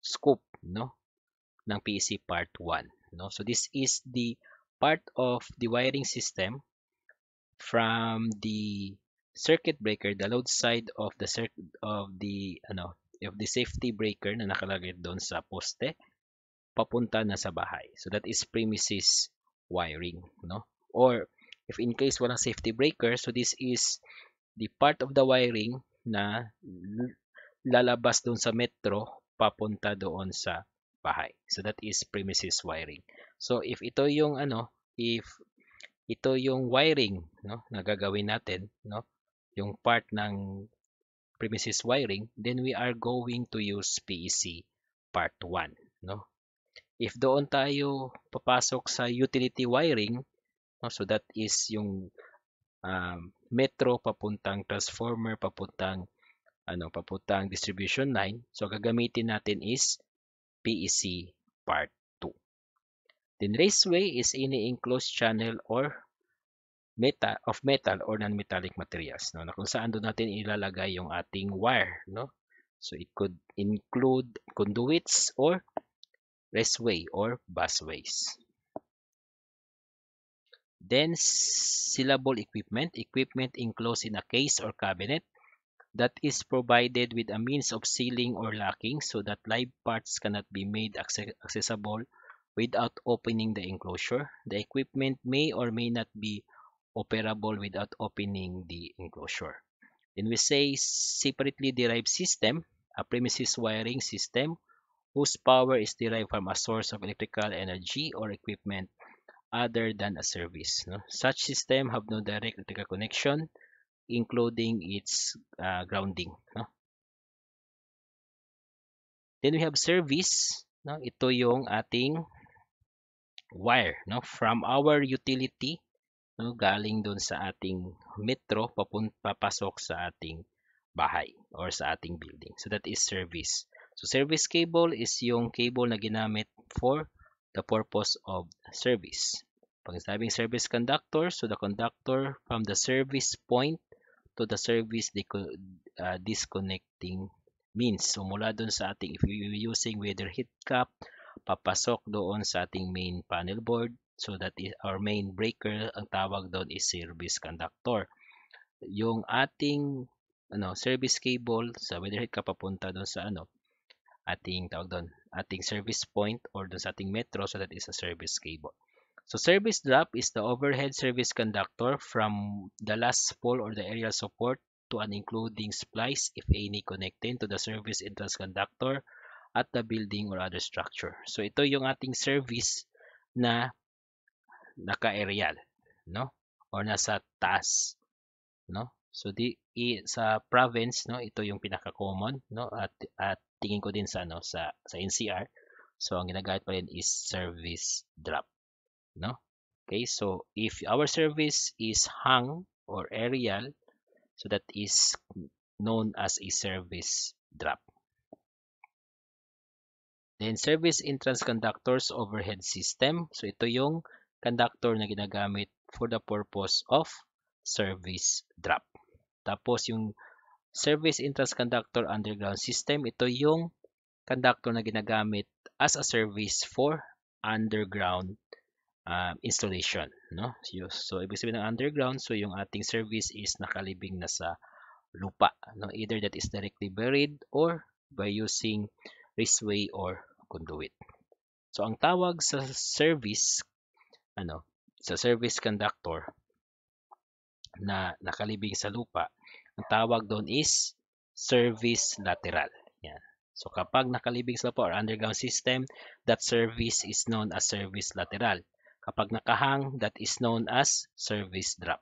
scoop no ng PC e part 1 no so this is the part of the wiring system from the circuit breaker the load side of the circuit of the ano of the safety breaker na nakalagay doon sa poste papunta na sa bahay so that is premises wiring no or if in case walang safety breaker so this is the part of the wiring na lalabas doon sa metro papunta doon sa bahay. So that is premises wiring. So if ito yung ano, if ito yung wiring no na gagawin natin no yung part ng premises wiring then we are going to use PEC part 1 no if doon tayo papasok sa utility wiring no so that is yung um, metro papuntang transformer papuntang ano papuntang distribution line. So gagamitin natin is PEC part 2. Then raceway is any enclosed channel or metal of metal or non-metallic materials no na kung saan doon natin ilalagay yung ating wire no so it could include conduits or raceway or busways Then syllable equipment. Equipment enclosed in a case or cabinet that is provided with a means of sealing or locking so that live parts cannot be made accessible without opening the enclosure. The equipment may or may not be operable without opening the enclosure. Then we say separately derived system, a premises wiring system whose power is derived from a source of electrical energy or equipment other than a service. No? Such system have no direct electrical connection, including its uh, grounding. No? Then we have service. No? Ito yung ating wire no? from our utility no? galing doon sa ating metro papun- papasok sa ating bahay or sa ating building. So that is service. So service cable is yung cable na ginamit for the purpose of service. Pag sabing service conductor, so the conductor from the service point to the service uh, disconnecting means. So mula doon sa ating, if you're using weather heat cap, papasok doon sa ating main panel board. So that is our main breaker, ang tawag doon is service conductor. Yung ating ano, service cable sa weather heat cap papunta doon sa ano, ating tawag doon, ating service point or doon sa ating metro so that is a service cable. So service drop is the overhead service conductor from the last pole or the aerial support to an including splice if any connecting to the service entrance conductor at the building or other structure. So ito yung ating service na naka-aerial, no? Or nasa taas, no? So di i, sa province no ito yung pinaka common no at at tingin ko din sa ano sa sa NCR. So ang ginagamit pa rin is service drop no. Okay so if our service is hung or aerial so that is known as a service drop. Then service entrance conductors overhead system. So ito yung conductor na ginagamit for the purpose of service drop. Tapos yung service entrance conductor underground system, ito yung conductor na ginagamit as a service for underground uh, installation, no? So, so ibig sabihin ng underground, so yung ating service is nakalibing na sa lupa, no? Either that is directly buried or by using raceway or conduit. So ang tawag sa service ano, sa service conductor na nakalibing sa lupa, ang tawag doon is service lateral. Yan. So kapag nakalibing sa lupa or underground system, that service is known as service lateral. Kapag nakahang, that is known as service drop.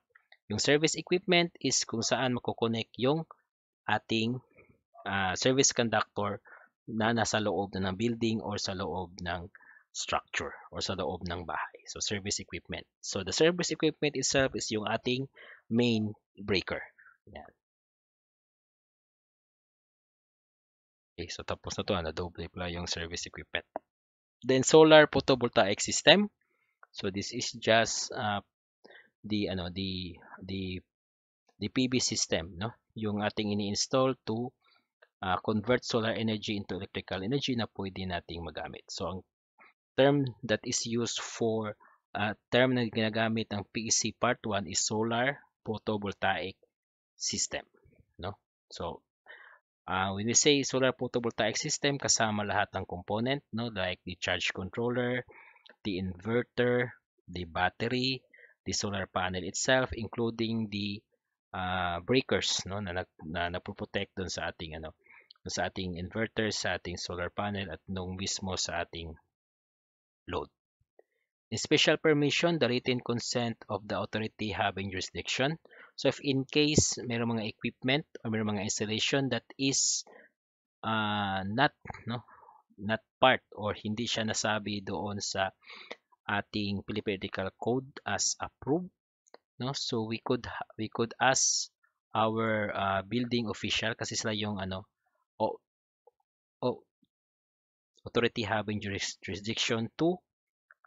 Yung service equipment is kung saan makukonek yung ating uh, service conductor na nasa loob na ng building or sa loob ng structure or sa loob ng bahay. So service equipment. So the service equipment itself is yung ating main breaker. Yan. Okay, so tapos na to, ano, double ply yung service equipment. Then solar photovoltaic system. So this is just uh, the ano the the the PV system, no? Yung ating ini-install to uh, convert solar energy into electrical energy na pwede nating magamit. So ang term that is used for uh, term na ginagamit ang PEC part 1 is solar photovoltaic system. No? So, uh, when we say solar photovoltaic system, kasama lahat ng component, no? like the charge controller, the inverter, the battery, the solar panel itself, including the uh, breakers no? na, na, na napoprotect dun sa ating ano sa ating inverter, sa ating solar panel at nung mismo sa ating load special permission, the written consent of the authority having jurisdiction. So if in case mayroong mga equipment or mayroong mga installation that is uh, not no not part or hindi siya nasabi doon sa ating Philippine Ethical Code as approved no so we could we could ask our uh, building official kasi sila yung ano o, o authority having jurisdiction to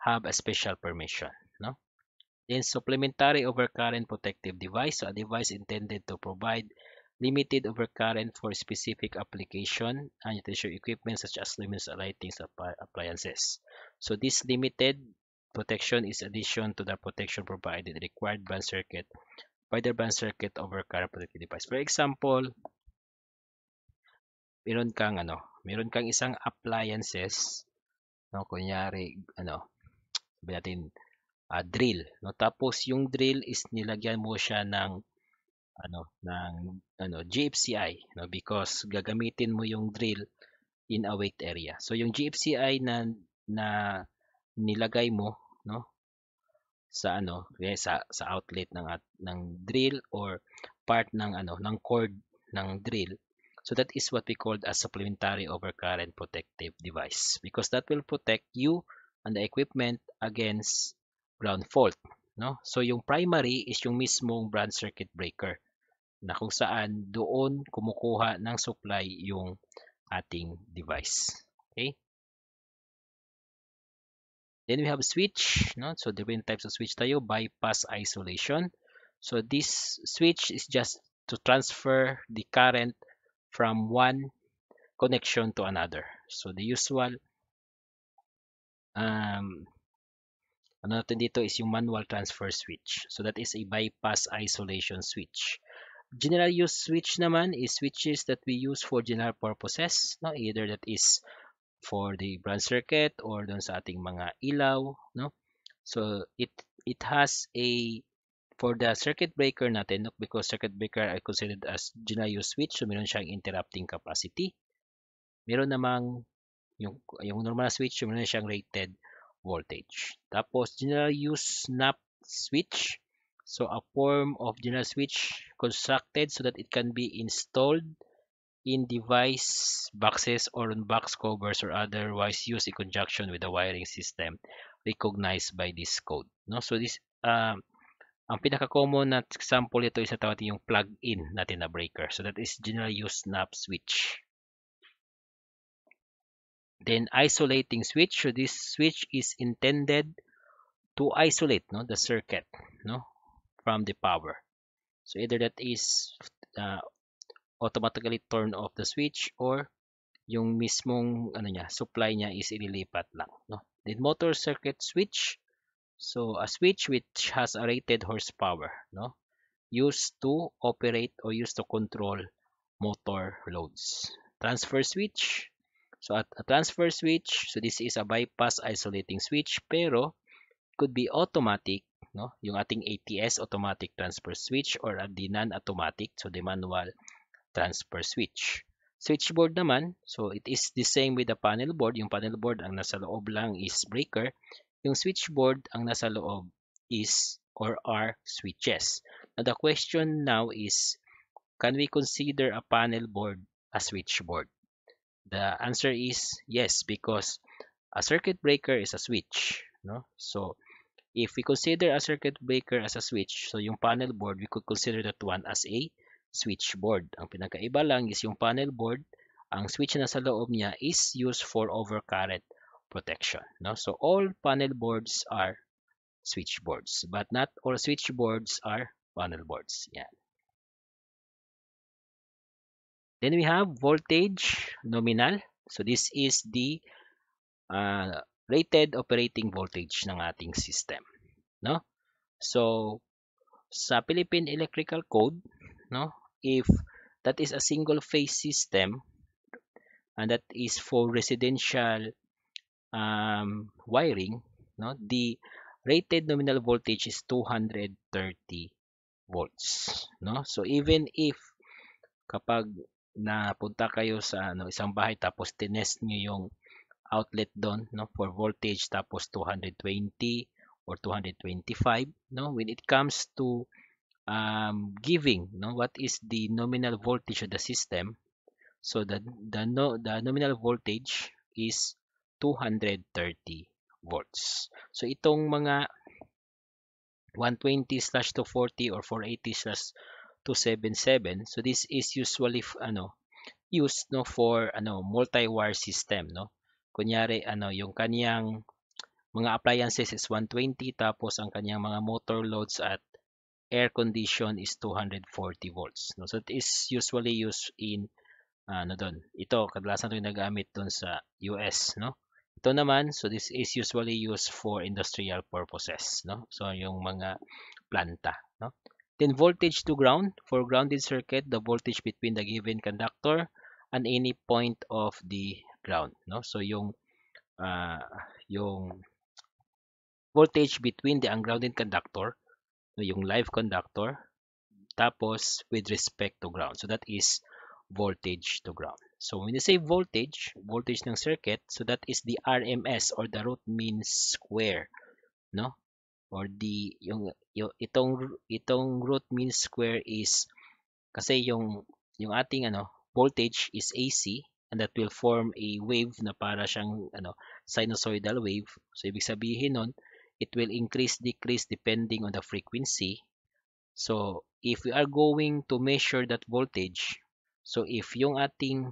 have a special permission. No? Then supplementary overcurrent protective device. So a device intended to provide limited overcurrent for specific application and utility equipment such as luminous lighting, appliances. So this limited protection is addition to the protection provided required band circuit by the band circuit overcurrent protective device. For example, meron kang ano, meron kang isang appliances, no, kunyari ano, natin uh, drill no tapos yung drill is nilagyan mo siya ng ano ng ano GFCI no because gagamitin mo yung drill in a weight area so yung GFCI na na nilagay mo no sa ano eh, sa sa outlet ng at ng drill or part ng ano ng cord ng drill so that is what we called as supplementary overcurrent protective device because that will protect you and the equipment against ground fault. No? So yung primary is yung mismong brand circuit breaker na kung saan doon kumukuha ng supply yung ating device. Okay? Then we have switch. No? So different types of switch tayo. Bypass isolation. So this switch is just to transfer the current from one connection to another. So the usual um, ano natin dito is yung manual transfer switch. So that is a bypass isolation switch. General use switch naman is switches that we use for general purposes. No? Either that is for the branch circuit or dun sa ating mga ilaw. No? So it it has a for the circuit breaker natin no? because circuit breaker are considered as general use switch so meron siyang interrupting capacity. Meron namang yung, yung normal na switch, meron siyang rated voltage. Tapos, general use snap switch. So, a form of general switch constructed so that it can be installed in device boxes or on box covers or otherwise used in conjunction with the wiring system recognized by this code. No? So, this, uh, ang pinaka-common na example nito is natawag yung plug-in natin na breaker. So, that is general use snap switch. Then isolating switch, so this switch is intended to isolate no, the circuit no, from the power. So either that is uh, automatically turn off the switch or yung mismong ano niya, supply niya is ililipat lang. No? The motor circuit switch, so a switch which has a rated horsepower. No? used to operate or used to control motor loads. Transfer switch, So at a transfer switch, so this is a bypass isolating switch pero could be automatic, no? Yung ating ATS automatic transfer switch or the non-automatic, so the manual transfer switch. Switchboard naman, so it is the same with the panel board. Yung panel board ang nasa loob lang is breaker. Yung switchboard ang nasa loob is or are switches. Now the question now is can we consider a panel board a switchboard? The answer is yes because a circuit breaker is a switch, no? So if we consider a circuit breaker as a switch, so yung panel board, we could consider that one as a switchboard. Ang pinakaiba lang is yung panel board, ang switch na sa loob niya is used for overcurrent protection. No? So all panel boards are switchboards, but not all switchboards are panel boards. Yeah. Then we have voltage nominal. So this is the uh, rated operating voltage ng ating system. No? So sa Philippine Electrical Code, no, if that is a single phase system and that is for residential um, wiring, no, the rated nominal voltage is 230 volts. No? So even if kapag na punta kayo sa ano isang bahay tapos tinest niyo yung outlet doon no for voltage tapos 220 or 225 no when it comes to um, giving no what is the nominal voltage of the system so the the no the nominal voltage is 230 volts so itong mga 120 slash 240 or 480 slash to 77 So this is usually ano used no for ano multi-wire system no. Kunyari ano yung kaniyang mga appliances is 120 tapos ang kaniyang mga motor loads at air condition is 240 volts. No? So it is usually used in ano doon. Ito kadalasan 'to ginagamit doon sa US no. Ito naman, so this is usually used for industrial purposes, no? So yung mga planta, no? Then voltage to ground. For grounded circuit, the voltage between the given conductor and any point of the ground. No? So yung, uh, yung voltage between the ungrounded conductor, no, yung live conductor, tapos with respect to ground. So that is voltage to ground. So when you say voltage, voltage ng circuit, so that is the RMS or the root mean square, no? or the yung, yung itong itong root mean square is kasi yung yung ating ano voltage is AC and that will form a wave na para siyang ano sinusoidal wave so ibig sabihin nun it will increase decrease depending on the frequency so if we are going to measure that voltage so if yung ating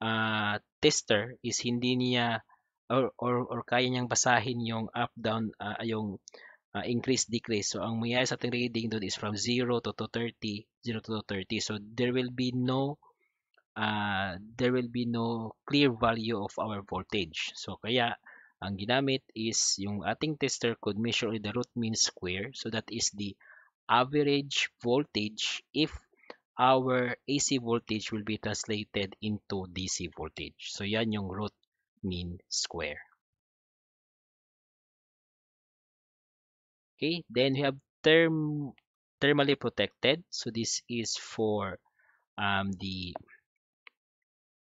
uh, tester is hindi niya or, or, or kaya niyang basahin yung up down uh, yung uh, increase decrease so ang mangyayari sa ating reading doon is from 0 to 230 0 to 230 so there will be no uh, there will be no clear value of our voltage so kaya ang ginamit is yung ating tester could measure the root mean square so that is the average voltage if our AC voltage will be translated into DC voltage. So yan yung root mean square. Okay, then we have term thermally protected. So this is for um, the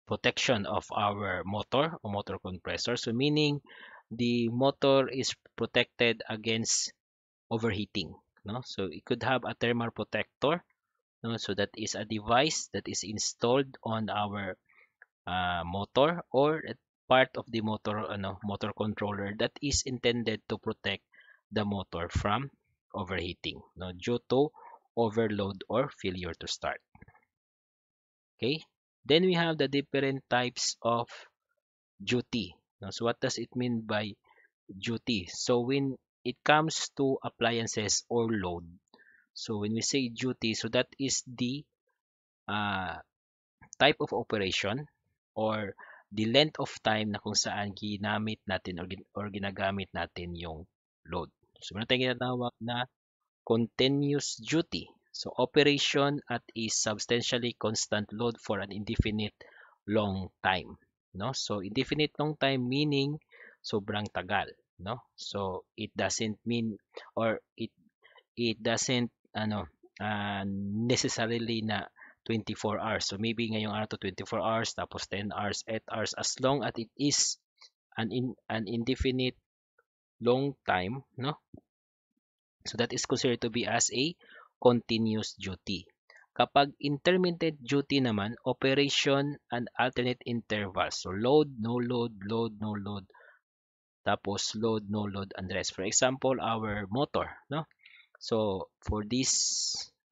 protection of our motor or motor compressor. So meaning the motor is protected against overheating. No? So it could have a thermal protector. No? So that is a device that is installed on our uh, motor or part of the motor ano, motor controller that is intended to protect the motor from overheating no, due to overload or failure to start. Okay, then we have the different types of duty. Now, so what does it mean by duty? So when it comes to appliances or load, so when we say duty, so that is the uh, type of operation or the length of time na kung saan ginamit natin or, ginagamit natin yung load. So, meron tayong ginatawag na continuous duty. So, operation at a substantially constant load for an indefinite long time. No? So, indefinite long time meaning sobrang tagal. No? So, it doesn't mean or it it doesn't ano uh, necessarily na 24 hours. So maybe ngayong araw to 24 hours, tapos 10 hours, 8 hours, as long as it is an, in, an indefinite long time, no? So that is considered to be as a continuous duty. Kapag intermittent duty naman, operation and alternate intervals. So load, no load, load, no load. Tapos load, no load, and rest. For example, our motor, no? So for this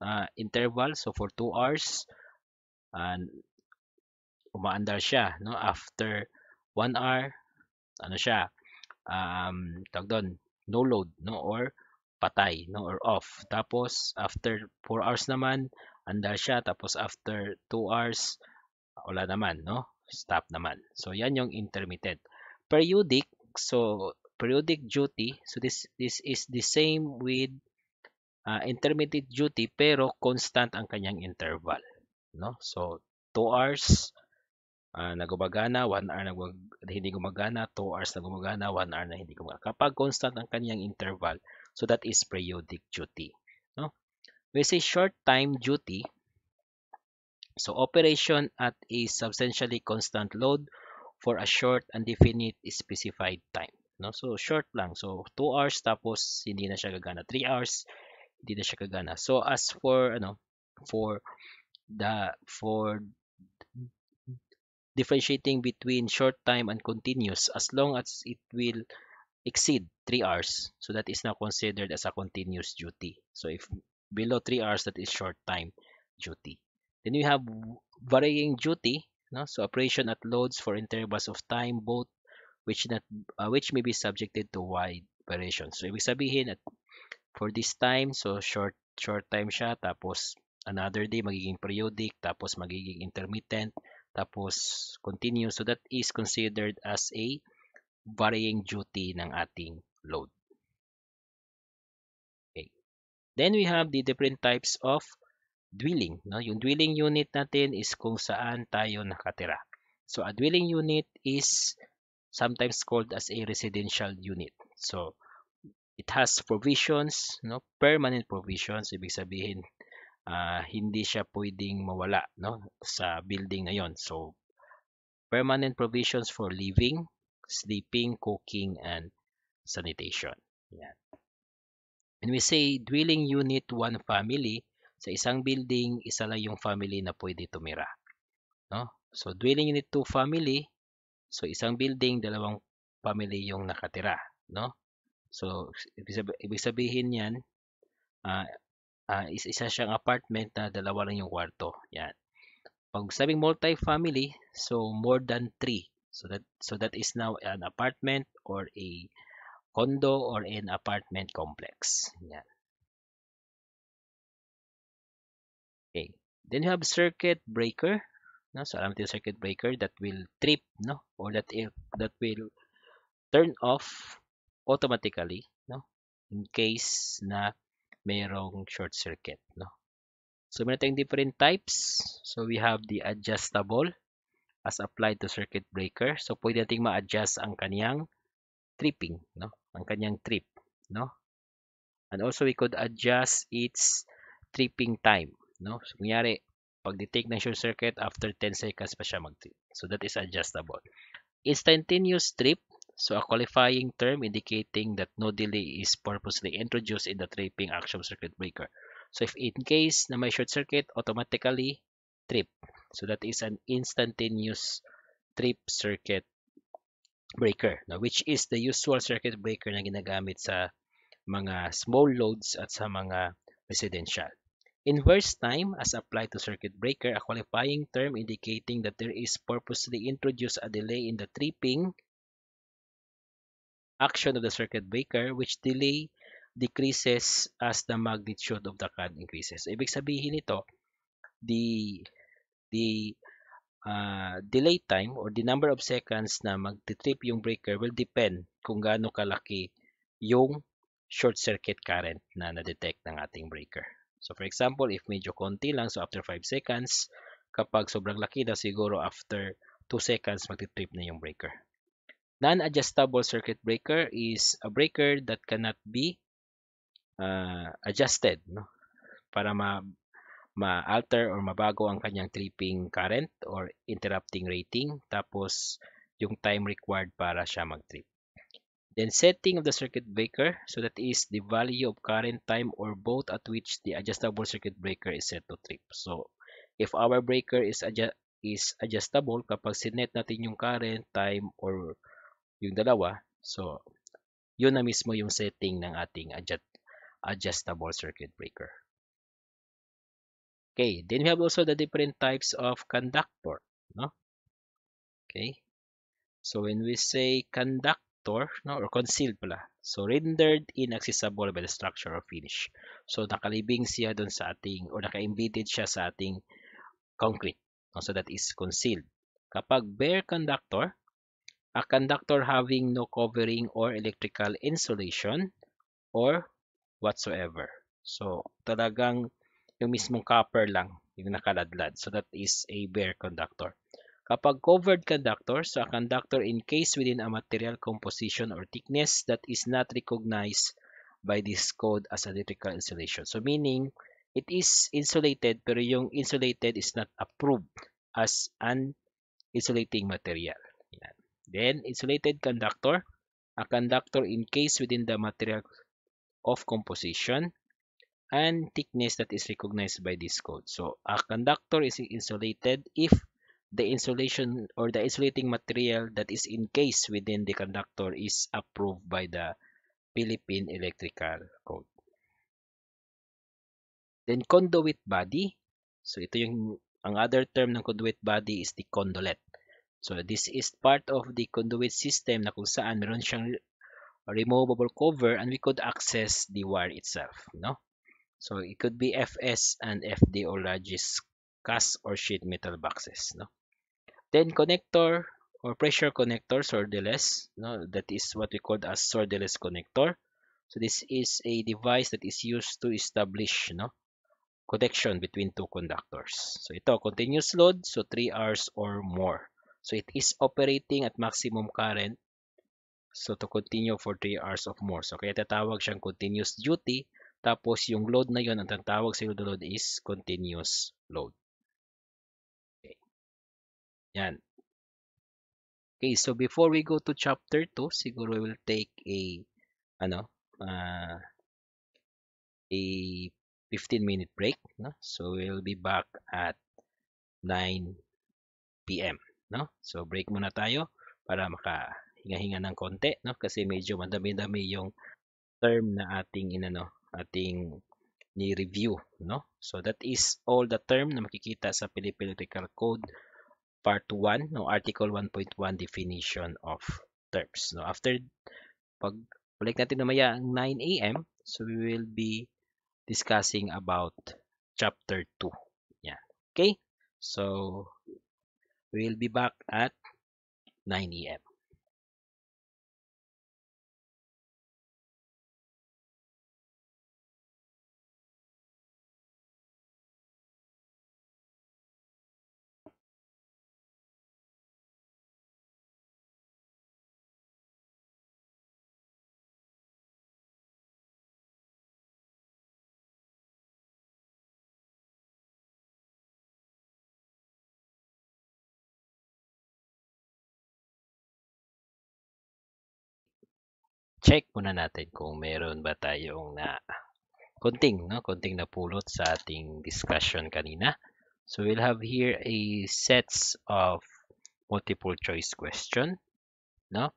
uh, interval so for 2 hours and umaandar siya no after 1 hour ano siya um tawag doon no load no or patay no or off tapos after 4 hours naman andar siya tapos after 2 hours wala naman no stop naman so yan yung intermittent periodic so periodic duty so this this is the same with uh, intermittent duty pero constant ang kanyang interval no so 2 hours uh, na 1 hour na gumag hindi gumagana 2 hours na gumagana 1 hour na hindi gumagana kapag constant ang kanyang interval so that is periodic duty no we say short time duty so operation at a substantially constant load for a short and definite specified time no so short lang so 2 hours tapos hindi na siya gagana 3 hours hindi na siya kagana. So as for ano for the for differentiating between short time and continuous as long as it will exceed 3 hours. So that is now considered as a continuous duty. So if below 3 hours that is short time duty. Then you have varying duty, no? So operation at loads for intervals of time both which not uh, which may be subjected to wide variation. So ibig sabihin at for this time. So short short time siya tapos another day magiging periodic tapos magiging intermittent tapos continuous. So that is considered as a varying duty ng ating load. Okay. Then we have the different types of dwelling. No? Yung dwelling unit natin is kung saan tayo nakatira. So a dwelling unit is sometimes called as a residential unit. So it has provisions, no? Permanent provisions, ibig sabihin uh, hindi siya pwedeng mawala, no? Sa building na 'yon. So permanent provisions for living, sleeping, cooking and sanitation. Yan. When we say dwelling unit one family, sa isang building, isa lang yung family na pwede tumira. No? So dwelling unit two family, so isang building, dalawang family yung nakatira, no? So, ibig sabihin yan, uh, uh, isa siyang apartment na dalawa lang yung kwarto. Yan. Pag sabing multi-family, so more than three. So that, so that is now an apartment or a condo or an apartment complex. Yan. Okay. Then you have circuit breaker. No? So alam natin circuit breaker that will trip no? or that, that will turn off automatically, no? In case na mayroong short circuit, no? So, meron tayong different types. So, we have the adjustable as applied to circuit breaker. So, pwede nating ma-adjust ang kaniyang tripping, no? Ang kaniyang trip, no? And also, we could adjust its tripping time, no? So, kunyari, pag detect ng short circuit, after 10 seconds pa siya mag-trip. So, that is adjustable. Instantaneous trip So a qualifying term indicating that no delay is purposely introduced in the tripping action circuit breaker. So if in case na may short circuit, automatically trip. So that is an instantaneous trip circuit breaker, no? which is the usual circuit breaker na ginagamit sa mga small loads at sa mga residential. Inverse time as applied to circuit breaker, a qualifying term indicating that there is purposely introduced a delay in the tripping action of the circuit breaker which delay decreases as the magnitude of the current increases. Ibig sabihin nito, the the uh, delay time or the number of seconds na magti-trip yung breaker will depend kung gaano kalaki yung short circuit current na na-detect ng ating breaker. So for example, if medyo konti lang, so after 5 seconds, kapag sobrang laki na siguro after 2 seconds magti-trip na yung breaker. Non-adjustable circuit breaker is a breaker that cannot be uh, adjusted no? para ma ma or mabago ang kanyang tripping current or interrupting rating tapos yung time required para siya mag-trip. Then setting of the circuit breaker so that is the value of current time or both at which the adjustable circuit breaker is set to trip. So if our breaker is adjust is adjustable kapag sinet natin yung current time or yung dalawa. So, yun na mismo yung setting ng ating adjust, adjustable circuit breaker. Okay, then we have also the different types of conductor. No? Okay, so when we say conductor, no, or concealed pala, so rendered inaccessible by the structure or finish. So nakalibing siya doon sa ating, or naka-embedded siya sa ating concrete. No? So that is concealed. Kapag bare conductor, a conductor having no covering or electrical insulation or whatsoever. So, talagang yung mismong copper lang yung nakaladlad. So, that is a bare conductor. Kapag covered conductor, so a conductor encased within a material composition or thickness that is not recognized by this code as electrical insulation. So, meaning, it is insulated pero yung insulated is not approved as an insulating material. Then, insulated conductor, a conductor encased within the material of composition and thickness that is recognized by this code. So, a conductor is insulated if the insulation or the insulating material that is encased within the conductor is approved by the Philippine Electrical Code. Then, conduit body. So, ito yung, ang other term ng conduit body is the conduit. So this is part of the conduit system na kung saan meron siyang removable cover and we could access the wire itself. No? So it could be FS and FD or largest cast or sheet metal boxes. No? Then connector or pressure connector, sordeless. No? That is what we call as sordeless connector. So this is a device that is used to establish no, connection between two conductors. So ito, continuous load, so 3 hours or more. So it is operating at maximum current. So to continue for 3 hours of more. So kaya tatawag siyang continuous duty. Tapos yung load na yon ang tatawag sa load load is continuous load. Okay. Yan. Okay, so before we go to chapter 2, siguro we will take a ano, uh, a 15 minute break, no? So we'll be back at 9 p.m no? So break muna tayo para makahinga-hinga ng konti, no? Kasi medyo madami-dami yung term na ating inano, ating ni-review, no? So that is all the term na makikita sa Philippine Electrical Code Part 1, no? Article 1.1 definition of terms. No? After pag balik natin namaya ang 9 AM, so we will be discussing about chapter 2. Yeah. Okay? So, We'll be back at 9 a.m. check muna natin kung meron ba tayong na konting, no? konting napulot sa ating discussion kanina. So we'll have here a sets of multiple choice question, no?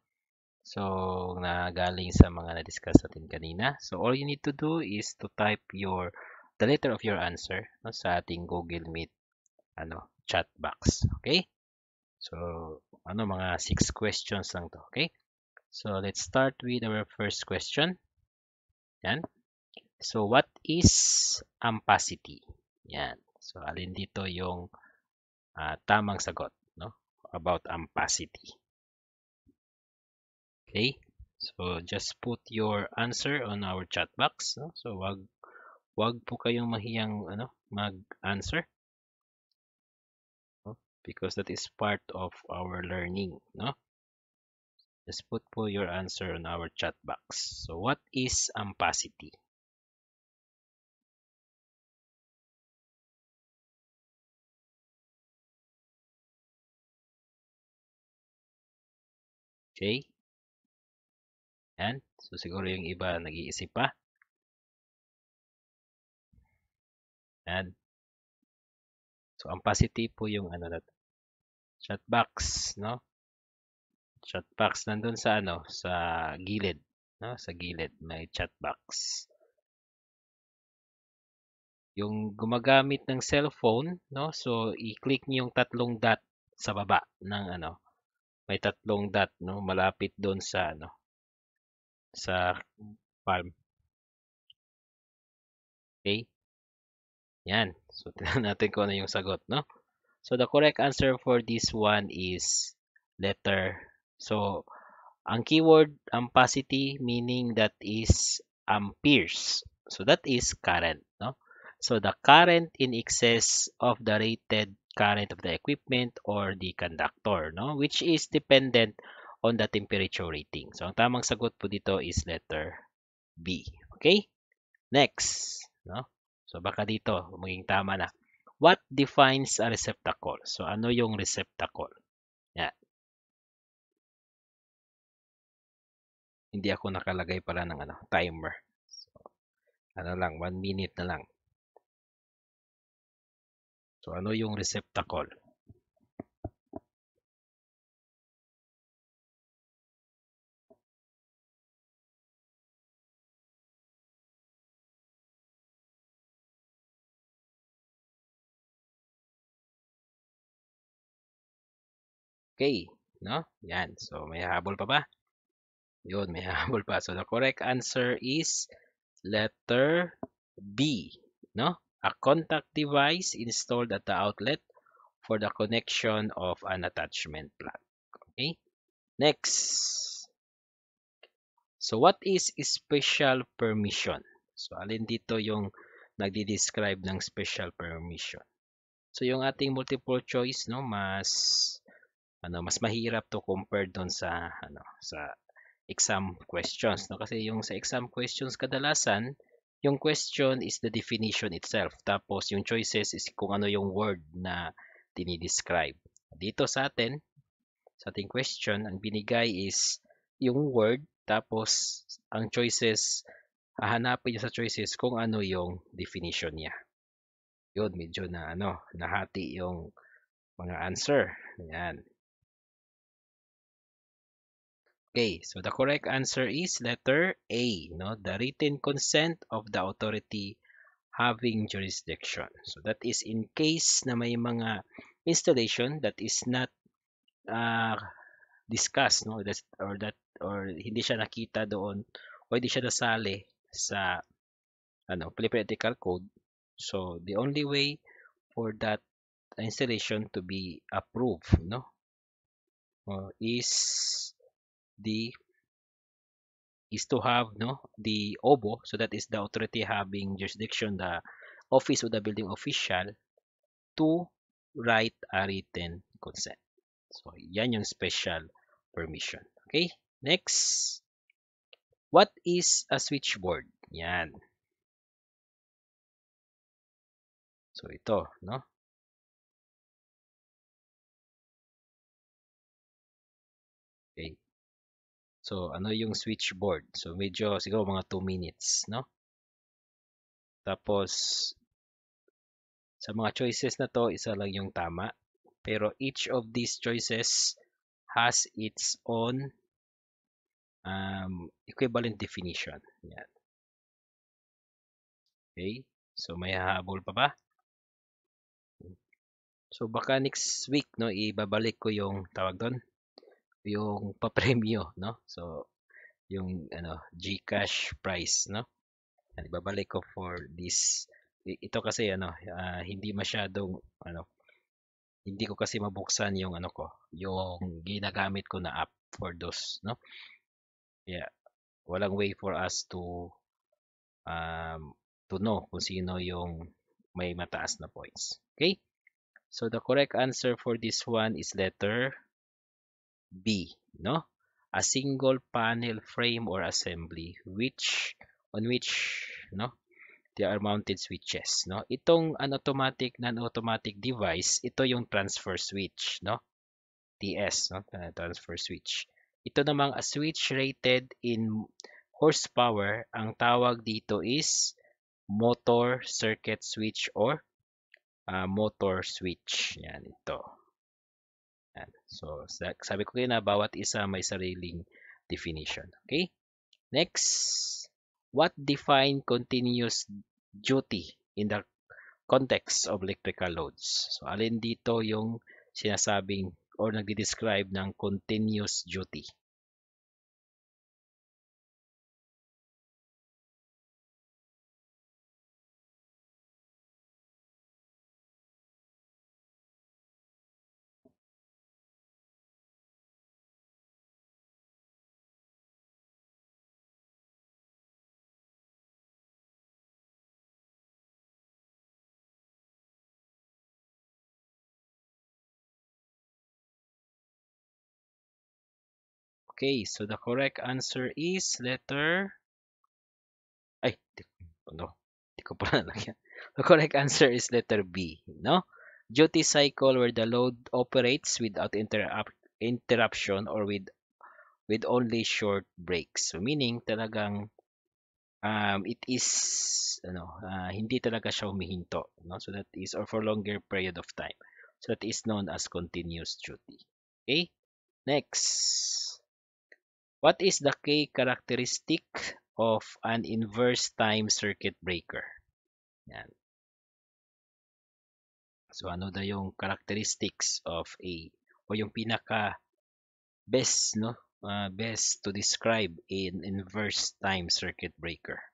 So nagaling sa mga na-discuss natin kanina. So all you need to do is to type your the letter of your answer no, sa ating Google Meet ano chat box, okay? So ano mga 6 questions lang to, okay? So let's start with our first question. Yan. So what is ampacity? Yan. So alin dito yung uh, tamang sagot no about ampacity. Okay? So just put your answer on our chat box. No? So wag wag po kayong mahiyang ano mag-answer no? because that is part of our learning, no? Just put po your answer on our chat box. So what is ampacity? Okay. And So siguro yung iba nag-iisip pa. And So ampacity po yung ano na chat box, no? Chat box nandun sa ano, sa gilid, no? Sa gilid may chat box. Yung gumagamit ng cellphone, no? So i-click niyo yung tatlong dot sa baba ng ano. May tatlong dot, no? Malapit doon sa ano sa palm. Okay? Yan. So, tingnan natin ko ano yung sagot, no? So, the correct answer for this one is letter So, ang keyword ampacity meaning that is amperes. Um, so, that is current. No? So, the current in excess of the rated current of the equipment or the conductor, no? which is dependent on the temperature rating. So, ang tamang sagot po dito is letter B. Okay? Next. No? So, baka dito, maging tama na. What defines a receptacle? So, ano yung receptacle? hindi ako nakalagay pala ng ano, timer. So, ano lang, 1 minute na lang. So, ano yung receptacle? Okay, no? Yan. So, may habol pa ba? Yun, may habol pa. So, the correct answer is letter B. No? A contact device installed at the outlet for the connection of an attachment plug. Okay? Next. So, what is special permission? So, alin dito yung nagdi-describe ng special permission? So, yung ating multiple choice, no, mas ano, mas mahirap to compare doon sa ano, sa exam questions. No? Kasi yung sa exam questions kadalasan, yung question is the definition itself. Tapos yung choices is kung ano yung word na dinidescribe. Dito sa atin, sa ating question, ang binigay is yung word, tapos ang choices, hahanapin niya sa choices kung ano yung definition niya. Yun, medyo na ano, nahati yung mga answer. Ayan. Okay, so the correct answer is letter A, no? the written consent of the authority having jurisdiction. So that is in case na may mga installation that is not uh, discussed no that, or that or hindi siya nakita doon o hindi siya nasali sa ano political code. So the only way for that installation to be approved no uh, is the is to have no the obo so that is the authority having jurisdiction the office of the building official to write a written consent so yan yung special permission okay next what is a switchboard yan so ito no So, ano yung switchboard? So, medyo siguro mga 2 minutes, no? Tapos, sa mga choices na to, isa lang yung tama. Pero each of these choices has its own um, equivalent definition. Yan. Okay? So, may hahabol pa ba? So, baka next week, no, ibabalik ko yung tawag doon, yung papremyo, no? So, yung ano, GCash price, no? And ibabalik ko for this ito kasi ano, uh, hindi masyadong ano hindi ko kasi mabuksan yung ano ko, yung ginagamit ko na app for those, no? Yeah. Walang way for us to um to know kung sino yung may mataas na points. Okay? So the correct answer for this one is letter B, no? A single panel frame or assembly which on which, no? They are mounted switches, no? Itong automatic non-automatic device, ito yung transfer switch, no? TS, no? Transfer switch. Ito namang a switch rated in horsepower, ang tawag dito is motor circuit switch or uh, motor switch. Yan ito. Yan. So, sabi ko kayo na bawat isa may sariling definition. Okay? Next, what define continuous duty in the context of electrical loads? So, alin dito yung sinasabing or nagdi-describe ng continuous duty? Okay, so the correct answer is letter... Ay, di, no, di ko pa nalagyan. The correct answer is letter B, no? Duty cycle where the load operates without interrupt interruption or with with only short breaks. So meaning talagang um, it is ano uh, hindi talaga siya humihinto, no? So that is or for longer period of time. So that is known as continuous duty. Okay? Next. What is the key characteristic of an inverse time circuit breaker? Yan. So ano daw yung characteristics of a o yung pinaka best no uh, best to describe an inverse time circuit breaker.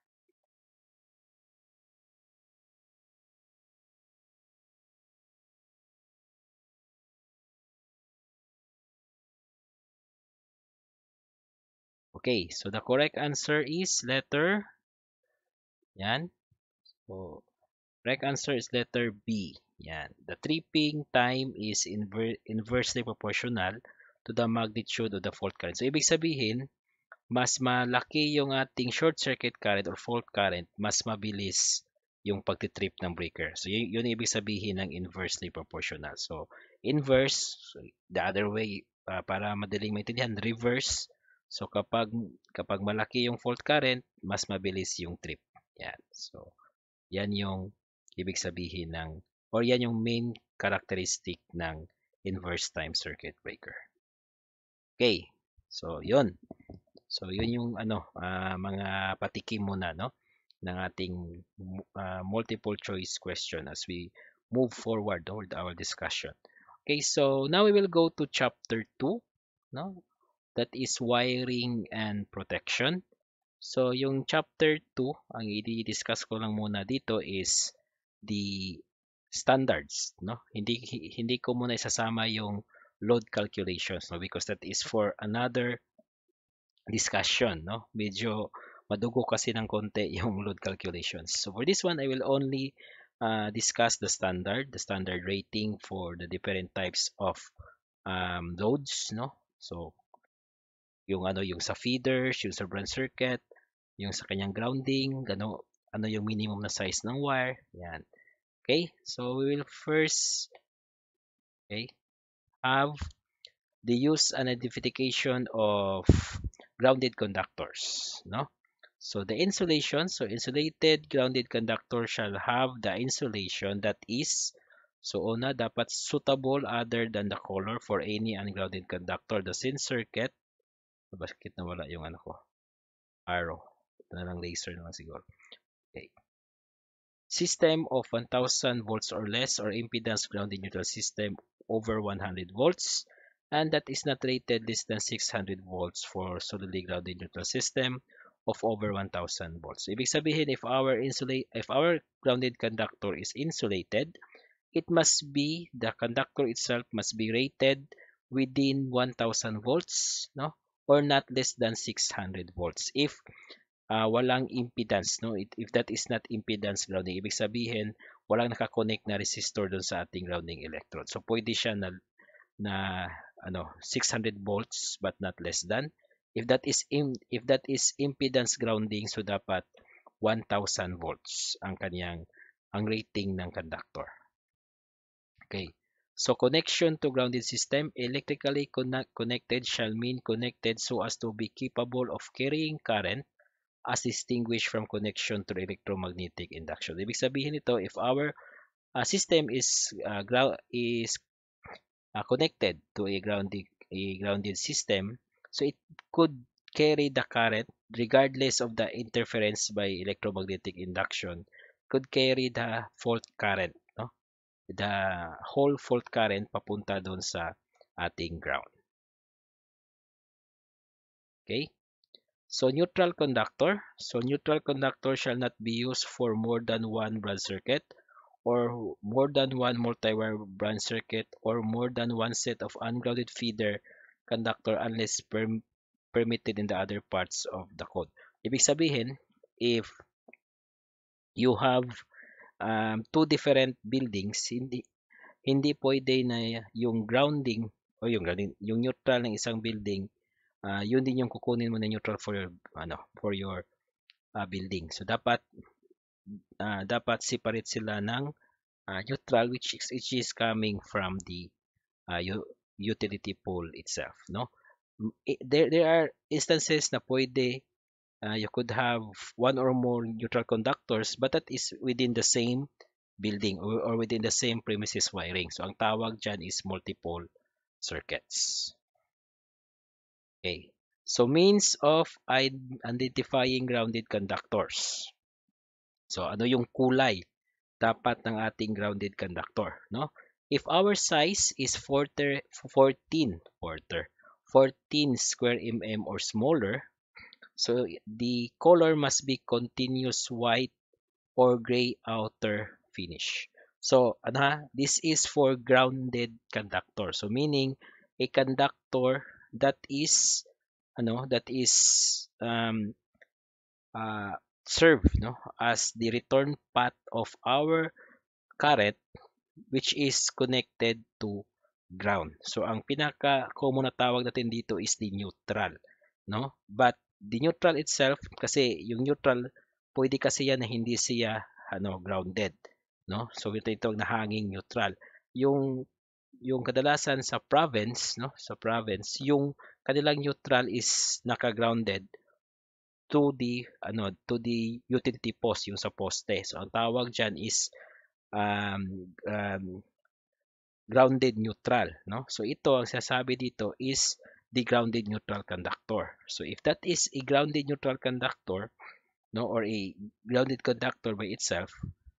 Okay, so the correct answer is letter yan. So correct answer is letter B. Yan. The tripping time is inver inversely proportional to the magnitude of the fault current. So ibig sabihin, mas malaki yung ating short circuit current or fault current, mas mabilis yung pagtitrip ng breaker. So yun, yun ibig sabihin ng inversely proportional. So inverse, so the other way, uh, para madaling maintindihan, reverse So kapag kapag malaki yung fault current, mas mabilis yung trip. Yan. So yan yung ibig sabihin ng or yan yung main characteristic ng inverse time circuit breaker. Okay. So yun. So yun yung ano uh, mga patikim muna no ng ating uh, multiple choice question as we move forward with our discussion. Okay, so now we will go to chapter 2, no? that is wiring and protection. So yung chapter 2, ang i-discuss ko lang muna dito is the standards, no? Hindi hindi ko muna isasama yung load calculations, no? Because that is for another discussion, no? Medyo madugo kasi ng konti yung load calculations. So for this one, I will only uh, discuss the standard, the standard rating for the different types of um, loads, no? So yung ano yung sa feeders, yung sa branch circuit, yung sa kanyang grounding, gano ano yung minimum na size ng wire, yan. Okay? So we will first okay, have the use and identification of grounded conductors, no? So the insulation, so insulated grounded conductor shall have the insulation that is So una, dapat suitable other than the color for any ungrounded conductor. The sin circuit basket na wala yung ano ko. Arrow. Ito na lang laser na siguro. Okay. System of 1000 volts or less or impedance grounded neutral system over 100 volts and that is not rated less than 600 volts for solidly grounded neutral system of over 1000 volts. Ibig sabihin if our insulate if our grounded conductor is insulated, it must be the conductor itself must be rated within 1000 volts, no? or not less than 600 volts. If uh, walang impedance, no? if that is not impedance grounding, ibig sabihin, walang nakakonect na resistor doon sa ating grounding electrode. So, pwede siya na, na ano, 600 volts but not less than. If that is im, if that is impedance grounding, so dapat 1000 volts ang kaniyang ang rating ng conductor. Okay. So connection to grounded system electrically connected shall mean connected so as to be capable of carrying current as distinguished from connection to electromagnetic induction. Ibig sabihin nito, if our uh, system is uh, is uh, connected to a grounded a grounded system, so it could carry the current regardless of the interference by electromagnetic induction could carry the fault current the whole fault current papunta doon sa ating ground. Okay? So neutral conductor. So neutral conductor shall not be used for more than one branch circuit or more than one multi-wire branch circuit or more than one set of ungrounded feeder conductor unless perm permitted in the other parts of the code. Ibig sabihin, if you have um, two different buildings, hindi hindi pwede na yung grounding o yung grounding, yung neutral ng isang building, uh, yun din yung kukunin mo na neutral for your ano, for your uh, building. So dapat uh, dapat separate sila ng uh, neutral which is, which is coming from the uh, utility pole itself, no? There there are instances na pwede Uh, you could have one or more neutral conductors but that is within the same building or, or within the same premises wiring. So ang tawag dyan is multiple circuits. Okay. So means of identifying grounded conductors. So ano yung kulay dapat ng ating grounded conductor, no? If our size is 40, 14, 40, 14 square mm or smaller, So the color must be continuous white or gray outer finish. So ano ha, this is for grounded conductor. So meaning a conductor that is ano that is um uh, serve no as the return path of our current which is connected to ground. So ang pinaka common na tawag natin dito is the neutral, no? But di-neutral itself kasi yung neutral pwede kasi yan na hindi siya ano grounded no so ito ito na hanging neutral yung yung kadalasan sa province no sa province yung kanilang neutral is naka-grounded to the ano to the utility post yung sa poste so ang tawag diyan is um, um, grounded neutral no so ito ang sasabi dito is the grounded neutral conductor. So if that is a grounded neutral conductor, no, or a grounded conductor by itself,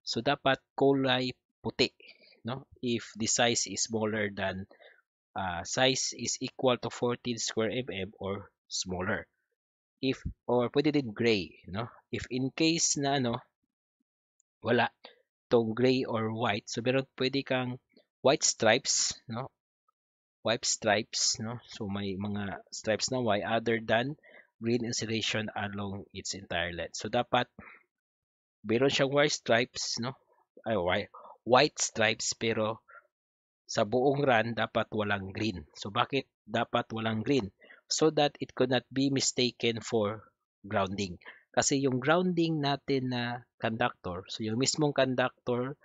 so dapat kulay puti, no? If the size is smaller than uh, size is equal to 14 square mm or smaller. If or pwede din gray, no? If in case na ano wala tong gray or white, so meron pwede kang white stripes, no? wipe stripes no so may mga stripes na Y other than green insulation along its entire length so dapat meron siyang white stripes no ay white, white stripes pero sa buong run dapat walang green so bakit dapat walang green so that it could not be mistaken for grounding kasi yung grounding natin na conductor so yung mismong conductor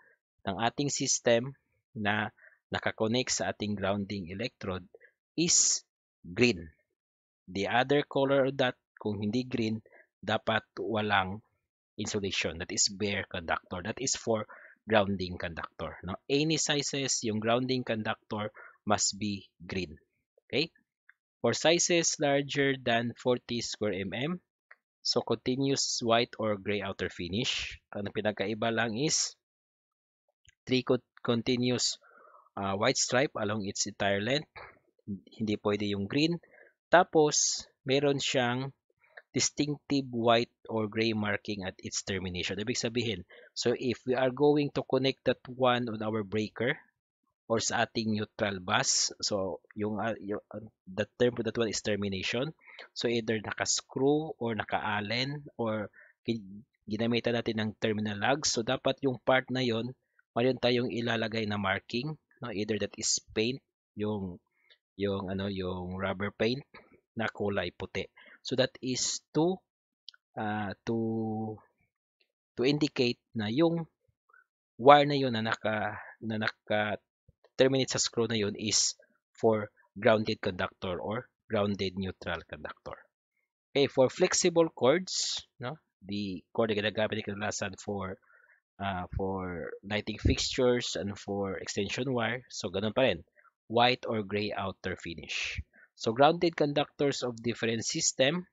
ng ating system na nakakonek sa ating grounding electrode is green. The other color of that, kung hindi green, dapat walang insulation. That is bare conductor. That is for grounding conductor. No? Any sizes, yung grounding conductor must be green. Okay? For sizes larger than 40 square mm, so continuous white or gray outer finish. Ang pinagkaiba lang is 3 continuous uh, white stripe along its entire length. Hindi pwede yung green. Tapos, meron siyang distinctive white or gray marking at its termination. Ibig sabihin, so if we are going to connect that one on our breaker or sa ating neutral bus, so yung, uh, yung uh, ah, the term for that one is termination. So either naka-screw or naka-allen or ginamitan natin ng terminal lugs. So dapat yung part na yon, mayroon tayong ilalagay na marking no either that is paint yung yung ano yung rubber paint na kulay puti so that is to uh, to to indicate na yung wire na yun na naka na naka terminate sa screw na yun is for grounded conductor or grounded neutral conductor okay for flexible cords no the cord na ginagamit ni kadalasan for ah, for lighting fixtures and for extension wire. So, ganun pa rin. White or gray outer finish. So, grounded conductors of different system.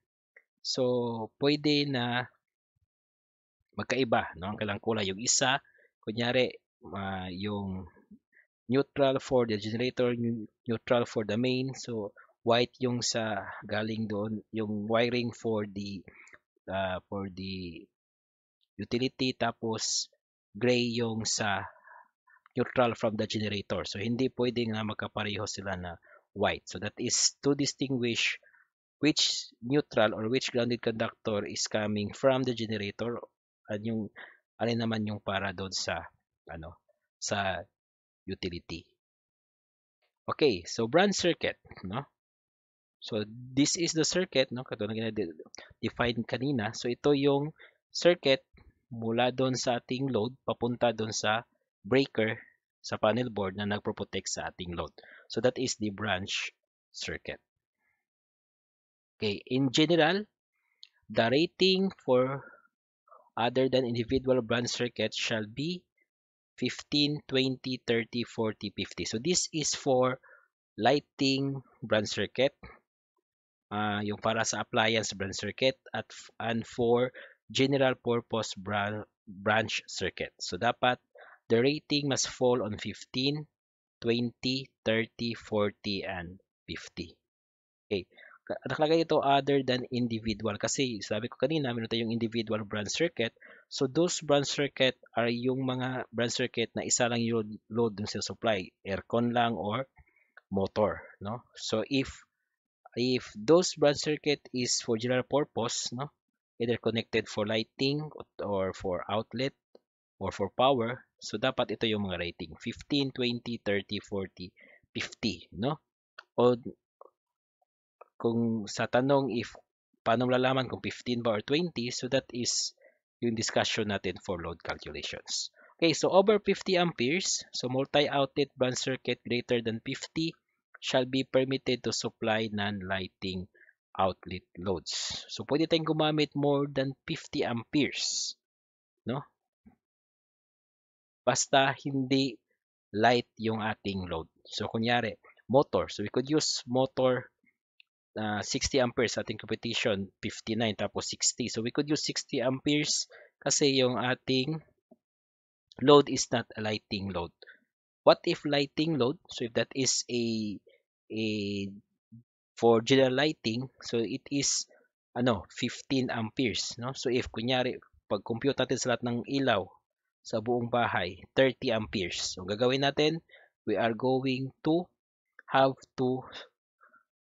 So, pwede na magkaiba. No? Ang kailang kulay. Yung isa, kunyari, uh, yung neutral for the generator, neutral for the main. So, white yung sa galing doon, yung wiring for the uh, for the utility tapos gray yung sa neutral from the generator. So hindi pwedeng na magkapareho sila na white. So that is to distinguish which neutral or which grounded conductor is coming from the generator at yung alin naman yung para doon sa ano sa utility. Okay, so branch circuit, no? So this is the circuit, no? Katulad na define kanina. So ito yung circuit mula doon sa ating load papunta doon sa breaker sa panel board na nagpo-protect sa ating load. So that is the branch circuit. Okay, in general, the rating for other than individual branch circuit shall be 15, 20, 30, 40, 50. So this is for lighting branch circuit, uh, yung para sa appliance branch circuit at and for general purpose bran branch circuit. So dapat the rating must fall on 15, 20, 30, 40, and 50. Okay. Nakalagay ito other than individual kasi sabi ko kanina meron tayong individual branch circuit. So those branch circuit are yung mga branch circuit na isa lang yung load dun sa supply. Aircon lang or motor. No? So if if those branch circuit is for general purpose, no? either connected for lighting or for outlet or for power. So, dapat ito yung mga rating. 15, 20, 30, 40, 50, no? O kung sa tanong if paano malalaman kung 15 ba or 20, so that is yung discussion natin for load calculations. Okay, so over 50 amperes, so multi-outlet branch circuit greater than 50 shall be permitted to supply non-lighting outlet loads. So, pwede tayong gumamit more than 50 amperes. No? Basta hindi light yung ating load. So, kunyari, motor. So, we could use motor uh, ah, 60 amperes. Ating competition, 59, tapos 60. So, we could use 60 amperes kasi yung ating load is not a lighting load. What if lighting load? So, if that is a a for general lighting, so it is ano, 15 amperes, no? So if kunyari pag compute natin sa lahat ng ilaw sa buong bahay, 30 amperes. So gagawin natin, we are going to have to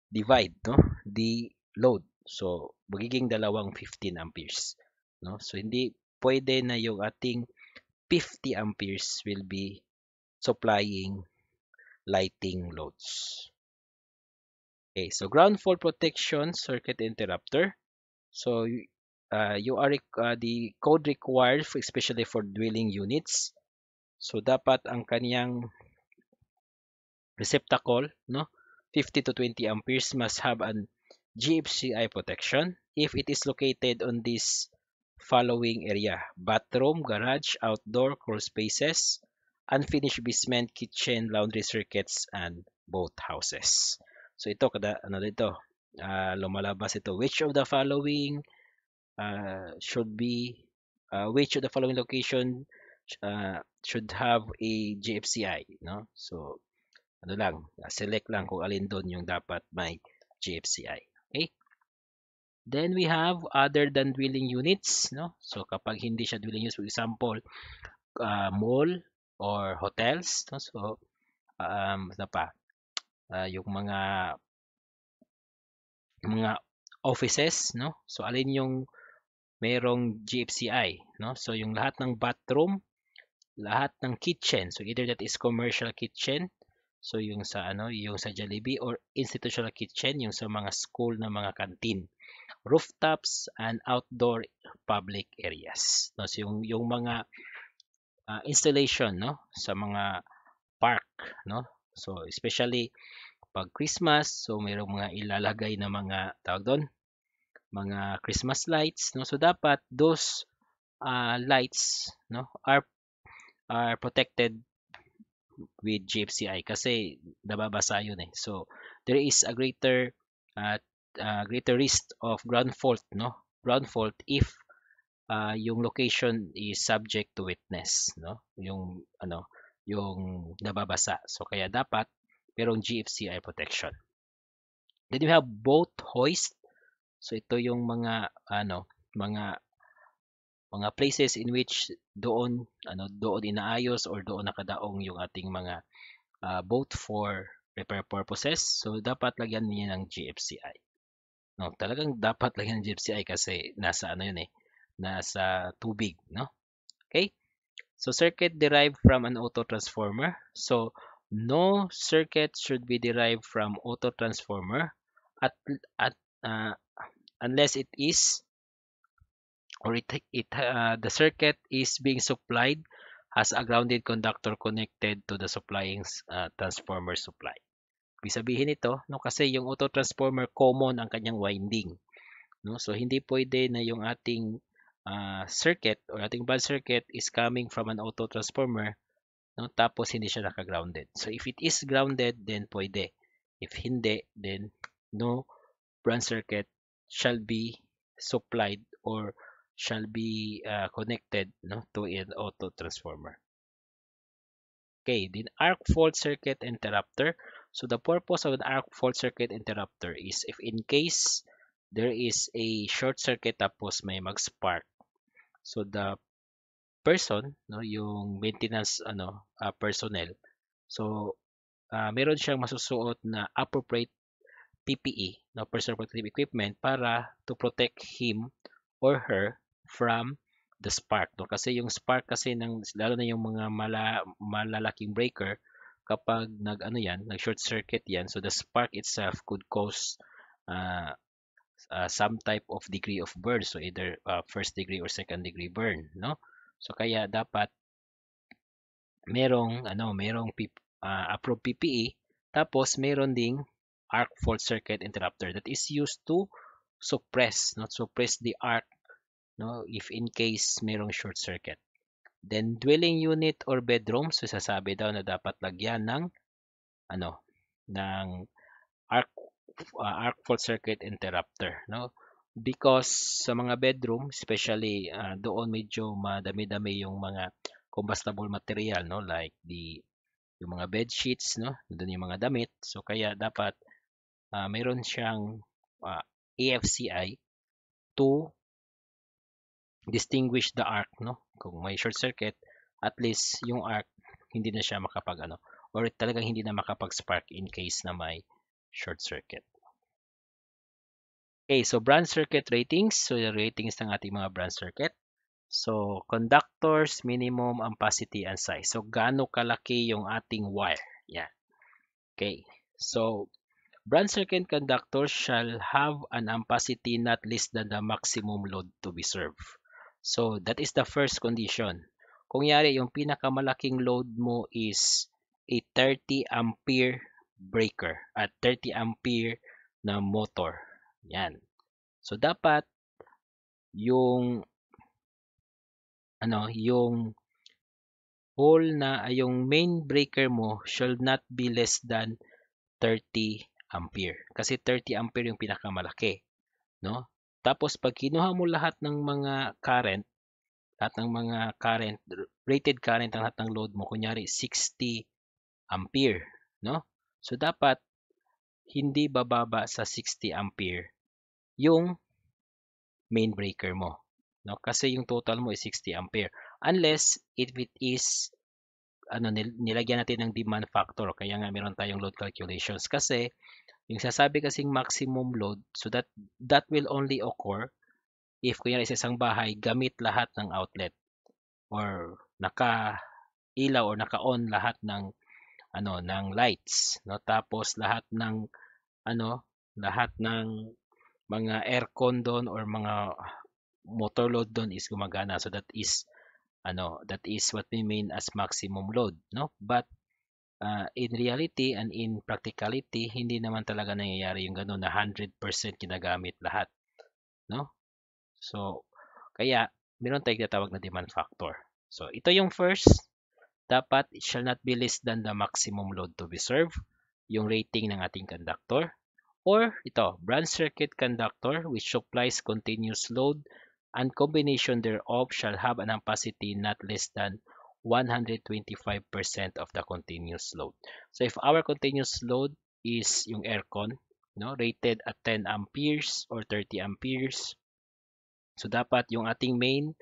divide, no? The load. So magiging dalawang 15 amperes, no? So hindi pwede na yung ating 50 amperes will be supplying lighting loads. Okay, so ground fault protection circuit interrupter. So uh, you are uh, the code required for, especially for dwelling units. So dapat ang kaniyang receptacle, no? 50 to 20 amperes must have an GFCI protection if it is located on this following area: bathroom, garage, outdoor, crawl spaces, unfinished basement, kitchen, laundry circuits, and both houses. So ito, kada, ano dito, uh, ah, lumalabas ito. Which of the following uh, should be, uh, which of the following location uh, should have a GFCI no? So, ano lang, uh, select lang kung alin doon yung dapat may GFCI. Okay? Then we have other than dwelling units, no? So kapag hindi siya dwelling units, for example, uh, mall or hotels, no? So um ano pa? uh, yung mga mga offices, no? So alin yung merong GFCI, no? So yung lahat ng bathroom, lahat ng kitchen. So either that is commercial kitchen, so yung sa ano, yung sa Jollibee or institutional kitchen, yung sa mga school na mga canteen. Rooftops and outdoor public areas. No? So yung yung mga uh, installation, no? Sa mga park, no? So, especially pag Christmas, so mayroong mga ilalagay na mga tawag doon, mga Christmas lights, no? So dapat those uh, lights, no, are are protected with GFCI kasi nababasa yun eh. So there is a greater uh, uh, greater risk of ground fault, no? Ground fault if uh, yung location is subject to witness, no? Yung ano yung nababasa. So kaya dapat merong GFCI protection. Then you have boat hoist. So ito yung mga ano, mga mga places in which doon ano doon inaayos or doon nakadaong yung ating mga uh, boat for repair purposes. So dapat lagyan niya ng GFCI. No, talagang dapat lagyan ng GFCI kasi nasa ano yun eh, nasa tubig, no? Okay? So circuit derived from an auto transformer. So no circuit should be derived from auto transformer at, at uh, unless it is or it, it uh, the circuit is being supplied as a grounded conductor connected to the supplying uh, transformer supply. Ibig sabihin ito, no, kasi yung auto transformer common ang kanyang winding. No? So, hindi pwede na yung ating uh, circuit or ating bad circuit is coming from an auto transformer no tapos hindi siya nakagrounded. So if it is grounded then pwede. If hindi then no branch circuit shall be supplied or shall be uh, connected no to an auto transformer. Okay, then arc fault circuit interrupter. So the purpose of an arc fault circuit interrupter is if in case there is a short circuit tapos may mag-spark So the person, no, yung maintenance ano, uh, personnel. So uh, meron siyang masusuot na appropriate PPE, no, personal protective equipment para to protect him or her from the spark. No? Kasi yung spark kasi ng lalo na yung mga mala, malalaking breaker kapag nag ano yan, nag short circuit yan, so the spark itself could cause uh, uh, some type of degree of burn so either uh, first degree or second degree burn no so kaya dapat merong ano merong uh, approved PPE tapos meron ding arc fault circuit interrupter that is used to suppress not suppress the arc no if in case merong short circuit then dwelling unit or bedroom so sasabi daw na dapat lagyan ng ano ng arc uh, arc fault circuit interrupter no because sa mga bedroom especially uh, doon medyo madami-dami yung mga combustible material no like the yung mga bed sheets no doon yung mga damit so kaya dapat uh, mayroon siyang uh, AFCI to distinguish the arc no kung may short circuit at least yung arc hindi na siya makapag ano or talagang hindi na makapag spark in case na may short circuit. Okay, so branch circuit ratings. So, yung ratings ng ating mga branch circuit. So, conductors, minimum, ampacity, and size. So, gaano kalaki yung ating wire. Yeah. Okay. So, branch circuit conductors shall have an ampacity not less than the maximum load to be served. So, that is the first condition. Kung yari, yung pinakamalaking load mo is a 30 ampere breaker at 30 ampere na motor. Yan. So dapat yung ano, yung hole na ay ah, yung main breaker mo should not be less than 30 ampere. Kasi 30 ampere yung pinakamalaki, no? Tapos pag kinuha mo lahat ng mga current, lahat ng mga current, rated current ang lahat ng load mo, kunyari 60 ampere, no? So dapat hindi bababa sa 60 ampere yung main breaker mo. No? Kasi yung total mo is 60 ampere. Unless if it is ano nilagyan natin ng demand factor kaya nga meron tayong load calculations kasi yung sasabi kasing maximum load so that that will only occur if kunya sa isang bahay gamit lahat ng outlet or naka ilaw or naka on lahat ng ano ng lights no tapos lahat ng ano lahat ng mga aircon doon or mga motor load doon is gumagana so that is ano that is what we mean as maximum load no but uh, in reality and in practicality hindi naman talaga nangyayari yung ganoon na 100% kinagamit lahat no so kaya meron tayong tinatawag na demand factor so ito yung first dapat it shall not be less than the maximum load to be served, yung rating ng ating conductor, or ito, branch circuit conductor which supplies continuous load and combination thereof shall have an ampacity not less than 125% of the continuous load. So if our continuous load is yung aircon, no, rated at 10 amperes or 30 amperes, so dapat yung ating main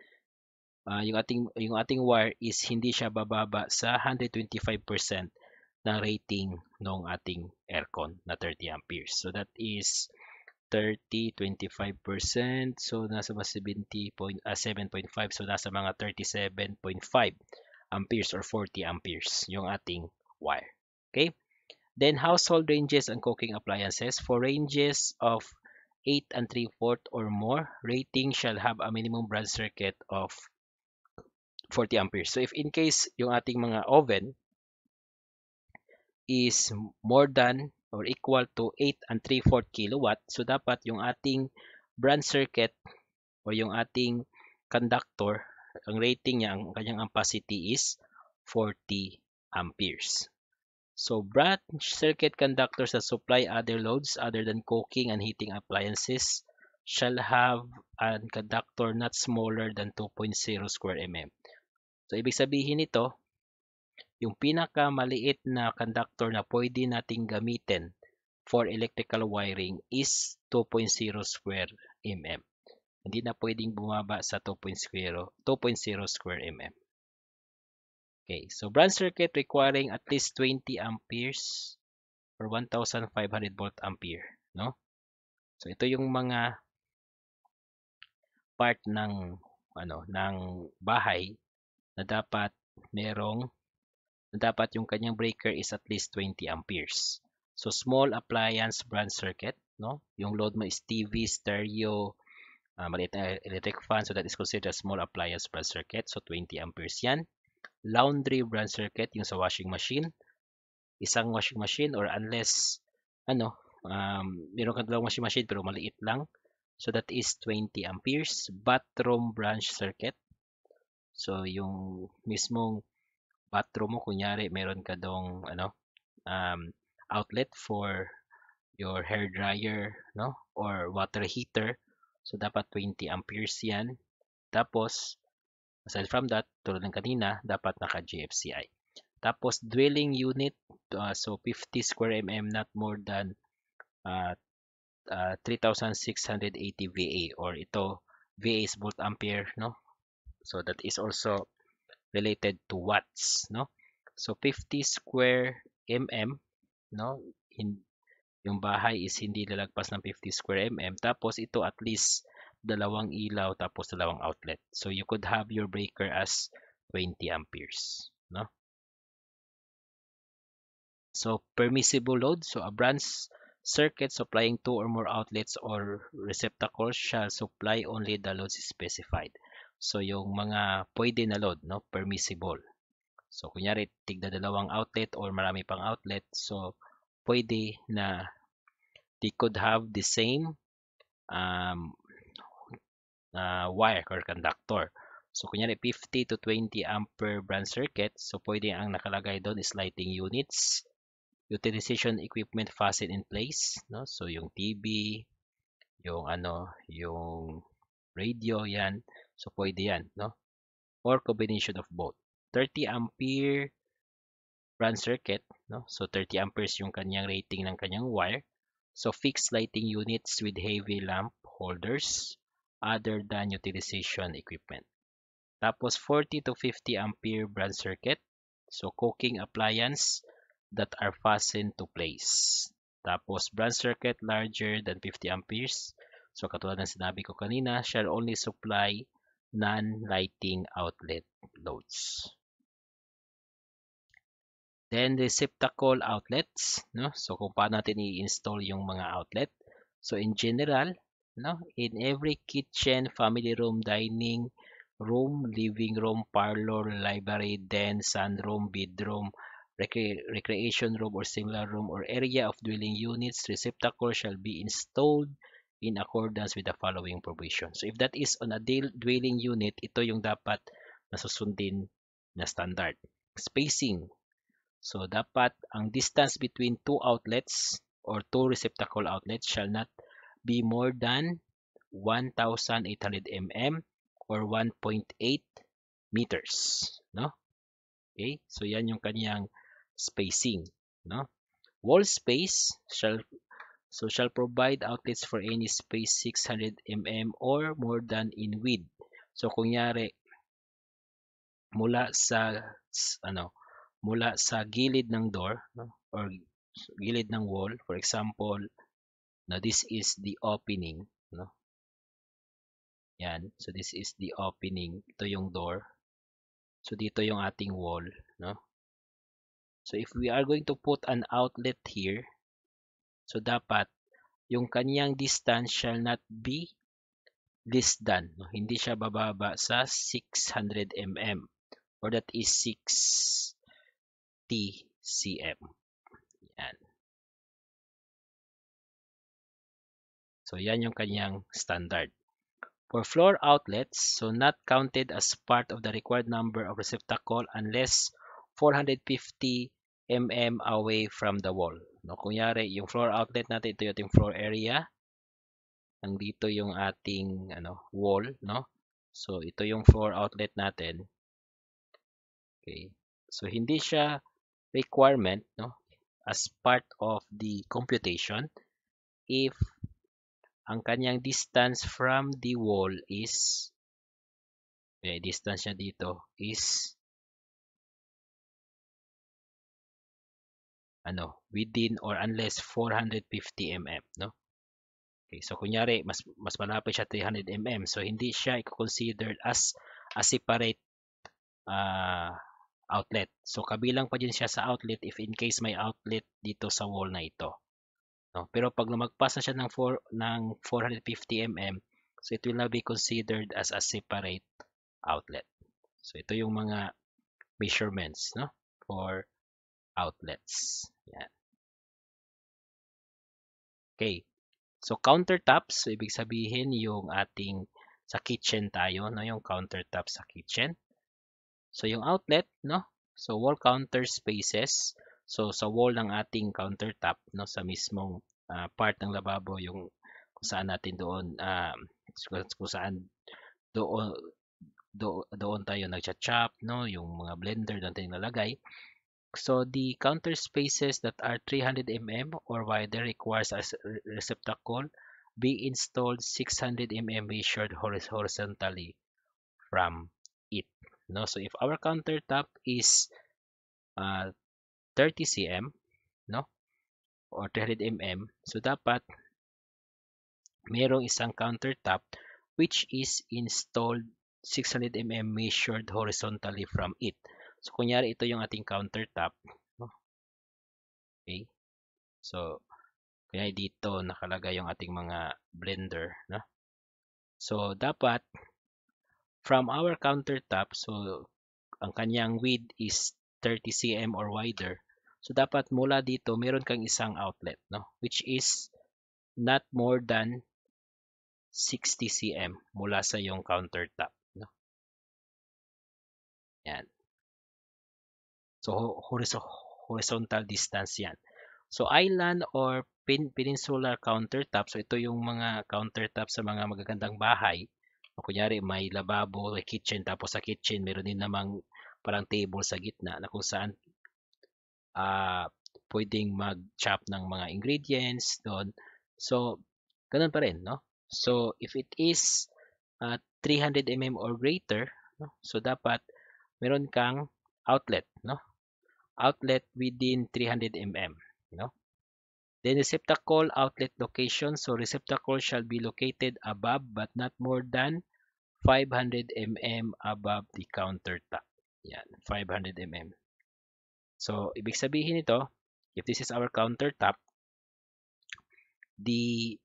uh, yung ating yung ating wire is hindi siya bababa sa 125% ng rating ng ating aircon na 30 amperes. So that is 30, 25%. So nasa mga 70.7.5. Uh, 7.5. so nasa mga 37.5 amperes or 40 amperes yung ating wire. Okay? Then household ranges and cooking appliances. For ranges of 8 and 3 4 or more, rating shall have a minimum branch circuit of 40 amperes. So if in case yung ating mga oven is more than or equal to 8 and 3 4 kilowatt, so dapat yung ating branch circuit o yung ating conductor, ang rating niya, ang kanyang ampacity is 40 amperes. So branch circuit conductors that supply other loads other than cooking and heating appliances shall have a conductor not smaller than 2.0 square mm. So, ibig sabihin nito, yung pinakamaliit na conductor na pwede nating gamitin for electrical wiring is 2.0 square mm. Hindi na pwedeng bumaba sa 2.0 2.0 square mm. Okay, so branch circuit requiring at least 20 amperes or 1500 volt ampere, no? So ito yung mga part ng ano ng bahay na dapat merong na dapat yung kanyang breaker is at least 20 amperes. So small appliance branch circuit, no? Yung load mo is TV, stereo, uh, maliit na electric fan so that is considered a small appliance branch circuit. So 20 amperes 'yan. Laundry branch circuit yung sa washing machine. Isang washing machine or unless ano, um, meron kang dalawang washing machine pero maliit lang. So that is 20 amperes. Bathroom branch circuit So, yung mismong bathroom mo, kunyari, meron ka dong, ano, um, outlet for your hair dryer, no? Or water heater. So, dapat 20 amperes yan. Tapos, aside from that, tulad ng kanina, dapat naka-GFCI. Tapos, dwelling unit, uh, so 50 square mm, not more than uh, uh, 3,680 VA or ito, VA is volt ampere, no? So that is also related to watts, no? So 50 square mm, no? In yung bahay is hindi lalagpas ng 50 square mm. Tapos ito at least dalawang ilaw tapos dalawang outlet. So you could have your breaker as 20 amperes, no? So permissible load, so a branch circuit supplying two or more outlets or receptacles shall supply only the loads specified. So yung mga pwede na load, no, permissible. So kunyari tigda dalawang outlet or marami pang outlet, so pwede na they could have the same um, uh, wire or conductor. So kunyari 50 to 20 ampere branch circuit, so pwede ang nakalagay doon is lighting units, utilization equipment facet in place, no? So yung TV, yung ano, yung radio yan. So pwede yan, no? Or combination of both. 30 ampere run circuit, no? So 30 amperes yung kanyang rating ng kanyang wire. So fixed lighting units with heavy lamp holders other than utilization equipment. Tapos 40 to 50 ampere branch circuit. So cooking appliance that are fastened to place. Tapos branch circuit larger than 50 amperes. So katulad ng sinabi ko kanina, shall only supply non-writing outlet loads. Then receptacle outlets, no? So kung paano natin i-install yung mga outlet. So in general, no, in every kitchen, family room, dining room, living room, parlor, library, den, sunroom, bedroom, recre recreation room or similar room or area of dwelling units receptacle shall be installed in accordance with the following provision. So if that is on a dwelling unit, ito yung dapat nasusundin na standard. Spacing. So dapat ang distance between two outlets or two receptacle outlets shall not be more than 1,800 mm or 1.8 meters. No? Okay? So yan yung kanyang spacing. No? Wall space shall So shall provide outlets for any space 600 mm or more than in width. So kunyari mula sa ano mula sa gilid ng door no? or gilid ng wall for example na this is the opening no yan so this is the opening ito yung door so dito yung ating wall no so if we are going to put an outlet here So, dapat yung kanyang distance shall not be less than. No? Hindi siya bababa sa 600 mm or that is 6 cm. Yan. So, yan yung kanyang standard. For floor outlets, so not counted as part of the required number of receptacle unless 450 mm away from the wall. No? Kunyari, yung floor outlet natin, ito yung floor area. dito yung ating ano, wall, no? So, ito yung floor outlet natin. Okay. So, hindi siya requirement, no? As part of the computation if ang kanyang distance from the wall is okay, eh, distance niya dito is ano, within or unless 450 mm, no? Okay, so kunyari mas mas malapit siya 300 mm, so hindi siya i-considered as a separate uh, outlet. So kabilang pa din siya sa outlet if in case may outlet dito sa wall na ito. No, pero pag lumagpas na siya ng 4 ng 450 mm, so it will now be considered as a separate outlet. So ito yung mga measurements no for outlets. Yan. Okay. So countertops, so ibig sabihin yung ating sa kitchen tayo, no, yung countertop sa kitchen. So yung outlet, no? So wall counter spaces. So sa wall ng ating countertop, no, sa mismong uh, part ng lababo yung kung saan natin doon um uh, kung saan doon do, doon tayo nagcha-chop, no, yung mga blender natin nilalagay. So the counter spaces that are 300 mm or wider requires a receptacle be installed 600 mm measured horizontally from it. No, so if our countertop is uh, 30 cm, no, or 300 mm, so dapat merong isang countertop which is installed 600 mm measured horizontally from it. So, kunyari, ito yung ating countertop. No? Okay. So, kaya dito, nakalagay yung ating mga blender. No? So, dapat, from our countertop, so, ang kanyang width is 30 cm or wider. So, dapat mula dito, meron kang isang outlet, no? which is not more than 60 cm mula sa yung countertop. No? Yan. So horizontal distance yan. So island or pin peninsular countertop. So ito yung mga countertop sa mga magagandang bahay. O kunyari may lababo, may kitchen, tapos sa kitchen meron din namang parang table sa gitna na kung saan uh, pwedeng mag-chop ng mga ingredients doon. So, ganun pa rin, no? So, if it is uh, 300 mm or greater, no? so dapat meron kang outlet, no? outlet within 300 mm. You know? Then receptacle outlet location. So receptacle shall be located above but not more than 500 mm above the countertop. Yan, 500 mm. So, ibig sabihin nito, if this is our countertop, the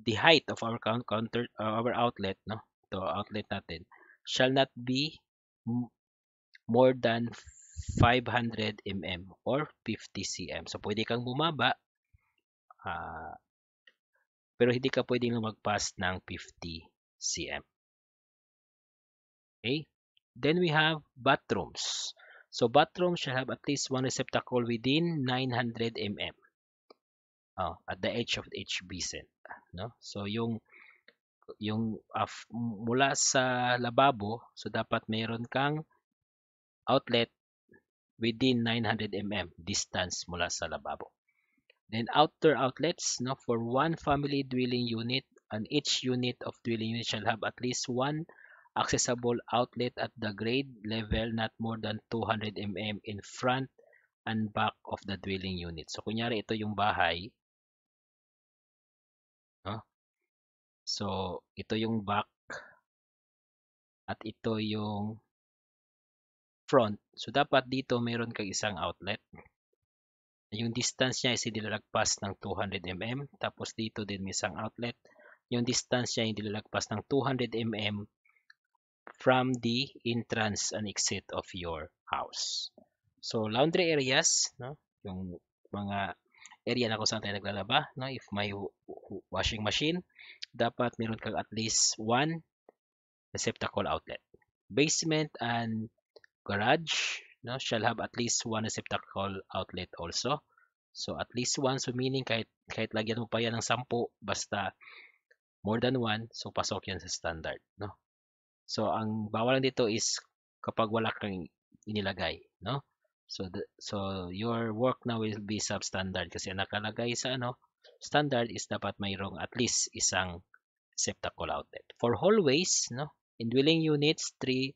the height of our counter uh, our outlet, no? to outlet natin, shall not be more than 500 mm or 50 cm. So, pwede kang bumaba uh, pero hindi ka pwedeng lumagpas ng 50 cm. Okay? Then we have bathrooms. So bathrooms should have at least one receptacle within 900 mm. Oh, at the edge of each basin, no? So yung yung uh, mula sa lababo, so dapat meron kang outlet within 900 mm distance mula sa lababo. Then outdoor outlets no for one family dwelling unit on each unit of dwelling unit shall have at least one accessible outlet at the grade level not more than 200 mm in front and back of the dwelling unit. So kunyari ito yung bahay. No? So ito yung back at ito yung front. So, dapat dito meron kang isang outlet. Yung distance niya ay hindi ng 200 mm. Tapos dito din may isang outlet. Yung distance niya ay lalagpas ng 200 mm from the entrance and exit of your house. So, laundry areas, no? yung mga area na kung saan tayo naglalaba. No? If may washing machine, dapat meron kang at least one receptacle outlet. Basement and garage no, shall have at least one receptacle outlet also. So at least one, so meaning kahit, kahit lagyan mo pa yan ng 10 basta more than one, so pasok yan sa standard. No? So ang bawalan dito is kapag wala kang inilagay. No? So, the, so your work now will be substandard kasi nakalagay sa ano, standard is dapat mayroong at least isang receptacle outlet. For hallways, no, in dwelling units, 3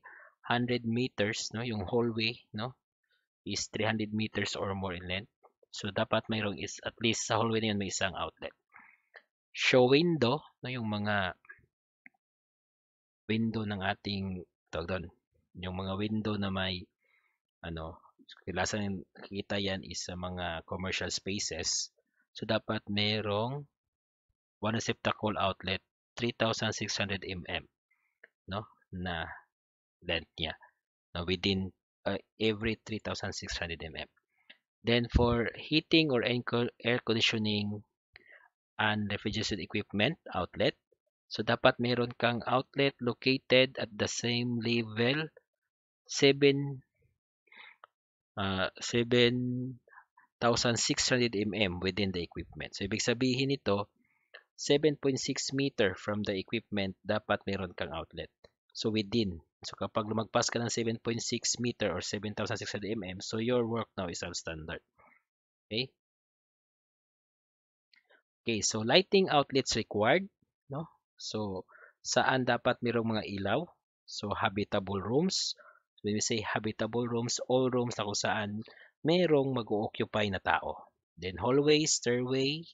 100 meters, no, yung hallway, no, is 300 meters or more in length. So, dapat mayroong is at least sa hallway na yun may isang outlet. Show window, no, yung mga window ng ating, tawag doon, yung mga window na may, ano, kailasan kita yan is sa mga commercial spaces. So, dapat mayroong one receptacle outlet 3,600 mm no na length niya now within uh, every 3600 mm. Then for heating or air conditioning and refrigerated equipment outlet, so dapat meron kang outlet located at the same level 7 uh, 7,600 mm within the equipment. So ibig sabihin nito, 7.6 meter from the equipment dapat meron kang outlet. So within So kapag lumagpas ka ng 7.6 meter or 7,600 mm, so your work now is substandard. Okay? Okay, so lighting outlets required, no? So saan dapat mayroong mga ilaw? So habitable rooms. So, when we say habitable rooms, all rooms na kung saan mayroong mag-occupy na tao. Then hallways, stairway,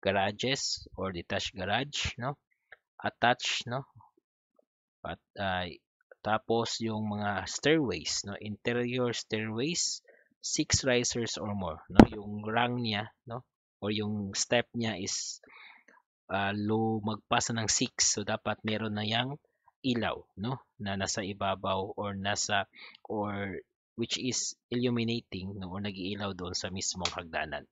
garages or detached garage, no? Attached, no? But uh, tapos yung mga stairways, no, interior stairways, six risers or more, no? Yung rung niya, no? Or yung step niya is uh, low magpasa ng 6. So dapat meron na yang ilaw, no? Na nasa ibabaw or nasa or which is illuminating no or nagiilaw doon sa mismong hagdanan.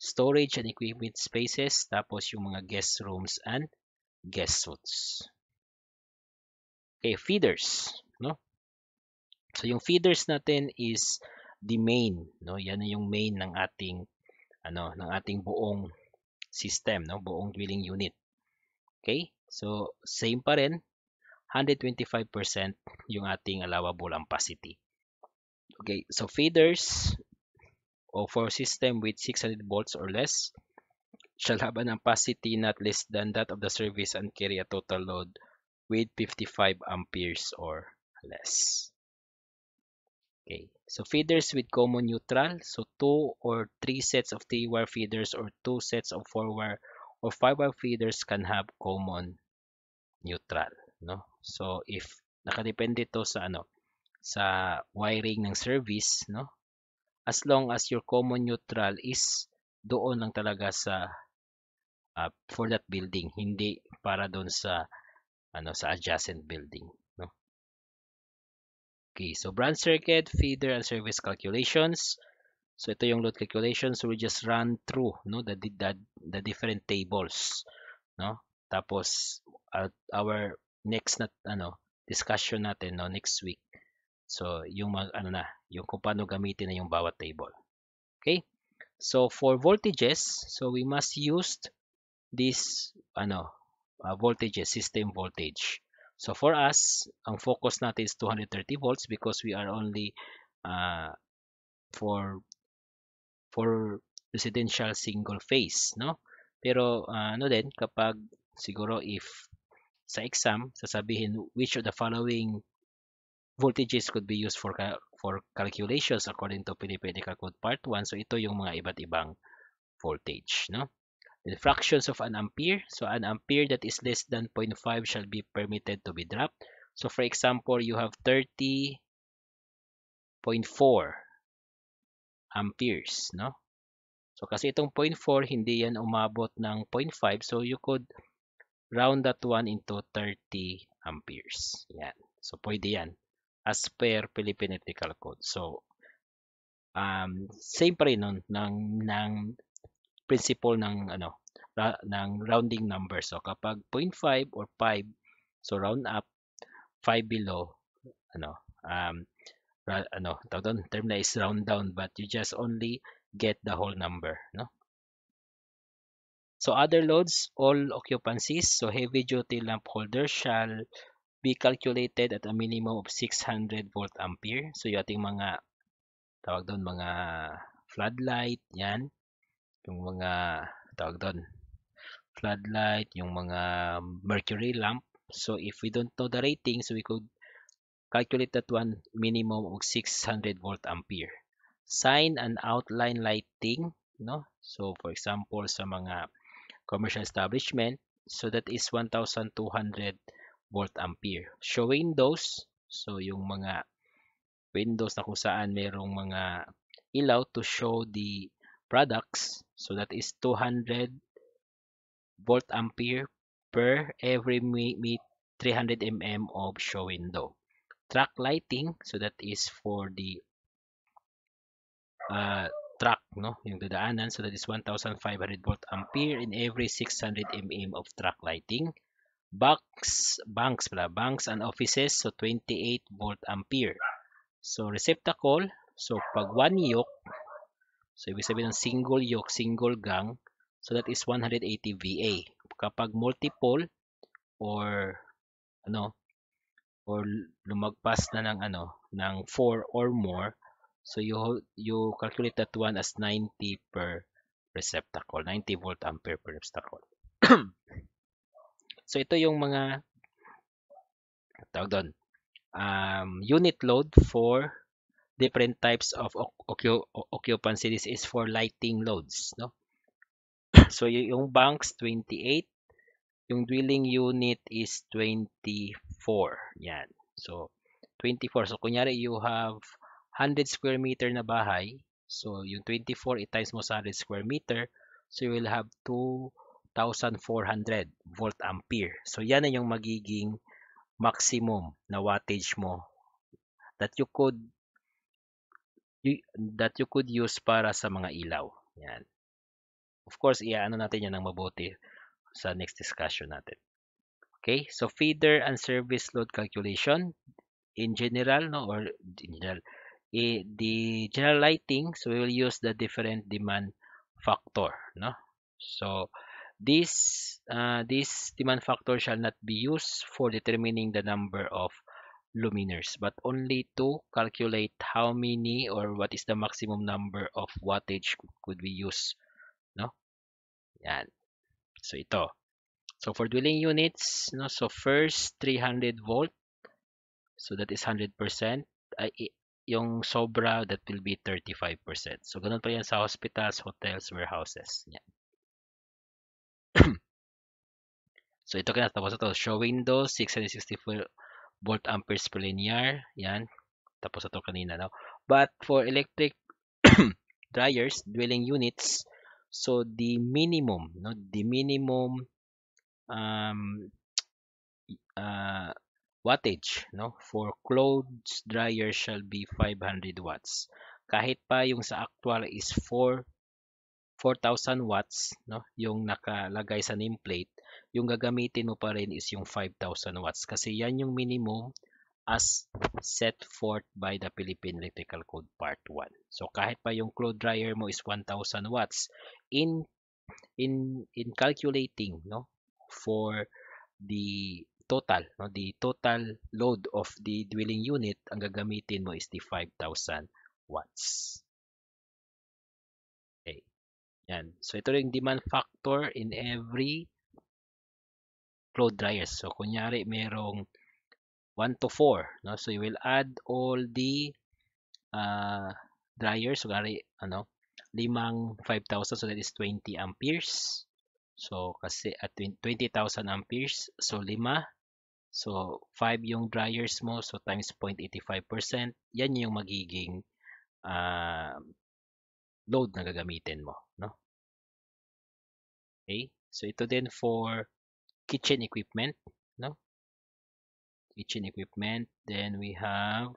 Storage and equipment spaces, tapos yung mga guest rooms and guest suites a eh, feeders, no? So yung feeders natin is the main, no? Yan na yung main ng ating ano, ng ating buong system, no? Buong dwelling unit. Okay? So same pa rin, 125% yung ating allowable ampacity. Okay, so feeders or for system with 600 volts or less shall have an ampacity not less than that of the service and carry a total load with 55 amperes or less. Okay, so feeders with common neutral, so two or three sets of three-wire feeders or two sets of four-wire or five-wire feeders can have common neutral, no? So if nakadepende to sa ano, sa wiring ng service, no? As long as your common neutral is doon lang talaga sa uh, for that building, hindi para doon sa ano sa adjacent building no okay so branch circuit feeder and service calculations so ito yung load calculations so we just run through no the the, the different tables no tapos at our next na ano discussion natin no next week so yung ano na yung kung paano gamitin na yung bawat table okay so for voltages so we must use this ano uh, voltages, eh, system voltage. So for us, ang focus natin is 230 volts because we are only uh, for for residential single phase, no? Pero uh, ano din kapag siguro if sa exam sasabihin which of the following voltages could be used for cal for calculations according to Philippine Code Part 1. So ito yung mga iba't ibang voltage, no? the fractions of an ampere. So an ampere that is less than 0.5 shall be permitted to be dropped. So for example, you have 30.4 amperes, no? So kasi itong 0.4 hindi yan umabot ng 0.5, so you could round that one into 30 amperes. Yan. So pwede yan as per Philippine Ethical Code. So um, same pa rin nun ng, ng principle ng ano ra, ng rounding number. So kapag 0.5 or 5, so round up 5 below ano um ra, ano tawag doon term na is round down but you just only get the whole number, no? So other loads, all occupancies, so heavy duty lamp holder shall be calculated at a minimum of 600 volt ampere. So yung ating mga tawag doon mga floodlight, yan yung mga tawag doon floodlight, yung mga mercury lamp. So if we don't know the ratings, we could calculate that one minimum of 600 volt ampere. Sign and outline lighting, no? So for example, sa mga commercial establishment, so that is 1,200 volt ampere. Show windows, so yung mga windows na kung saan merong mga ilaw to show the products so that is 200 volt ampere per every 300 mm of show window track lighting so that is for the uh, track no yung dadaanan so that is 1500 volt ampere in every 600 mm of track lighting banks banks pala banks and offices so 28 volt ampere so receptacle so pag one yoke So, ibig sabihin ng single yoke, single gang. So, that is 180 VA. Kapag multiple or ano or lumagpas na ng ano ng 4 or more, so you you calculate that one as 90 per receptacle, 90 volt ampere per receptacle. so ito yung mga tawag doon um, unit load for different types of occupancy. This is for lighting loads. No? So yung banks, 28. Yung dwelling unit is 24. Yan. So, 24. So, kunyari, you have 100 square meter na bahay. So, yung 24, i-times mo sa 100 square meter. So, you will have 2,400 volt ampere. So, yan na yung magiging maximum na wattage mo that you could you, that you could use para sa mga ilaw. Yan. Of course, iaano natin yan ng mabuti sa next discussion natin. Okay, so feeder and service load calculation in general, no, or in general, eh, the general lighting, so we will use the different demand factor, no. So this uh, this demand factor shall not be used for determining the number of luminaires, but only to calculate how many or what is the maximum number of wattage could we use. No? Yan. So, ito. So, for dwelling units, no? so first, 300 volt. So, that is 100%. Ay, yung sobra, that will be 35%. So, ganun pa yan sa hospitals, hotels, warehouses. Yan. so, ito kaya tapos ito. Showing those 664 volt amperes per linear. Yan. Tapos ito kanina. No? But for electric dryers, dwelling units, so the minimum, no, the minimum um, uh, wattage no, for clothes dryer shall be 500 watts. Kahit pa yung sa actual is 4 4,000 watts no yung nakalagay sa nameplate yung gagamitin mo pa rin is yung 5,000 watts kasi yan yung minimum as set forth by the Philippine Electrical Code Part 1. So kahit pa yung clothes dryer mo is 1000 watts in in in calculating no for the total no the total load of the dwelling unit ang gagamitin mo is the 5000 watts. Okay. Yan. So ito yung demand factor in every clothes dryers. So, kunyari, merong 1 to 4. No? So, you will add all the uh, dryers. So, kunyari, ano, limang 5,000. So, that is 20 amperes. So, kasi at ah, 20,000 amperes. So, lima. So, 5 yung dryers mo. So, times 0.85%. Yan yung magiging uh, load na gagamitin mo. No? Okay? So, ito din for kitchen equipment no kitchen equipment then we have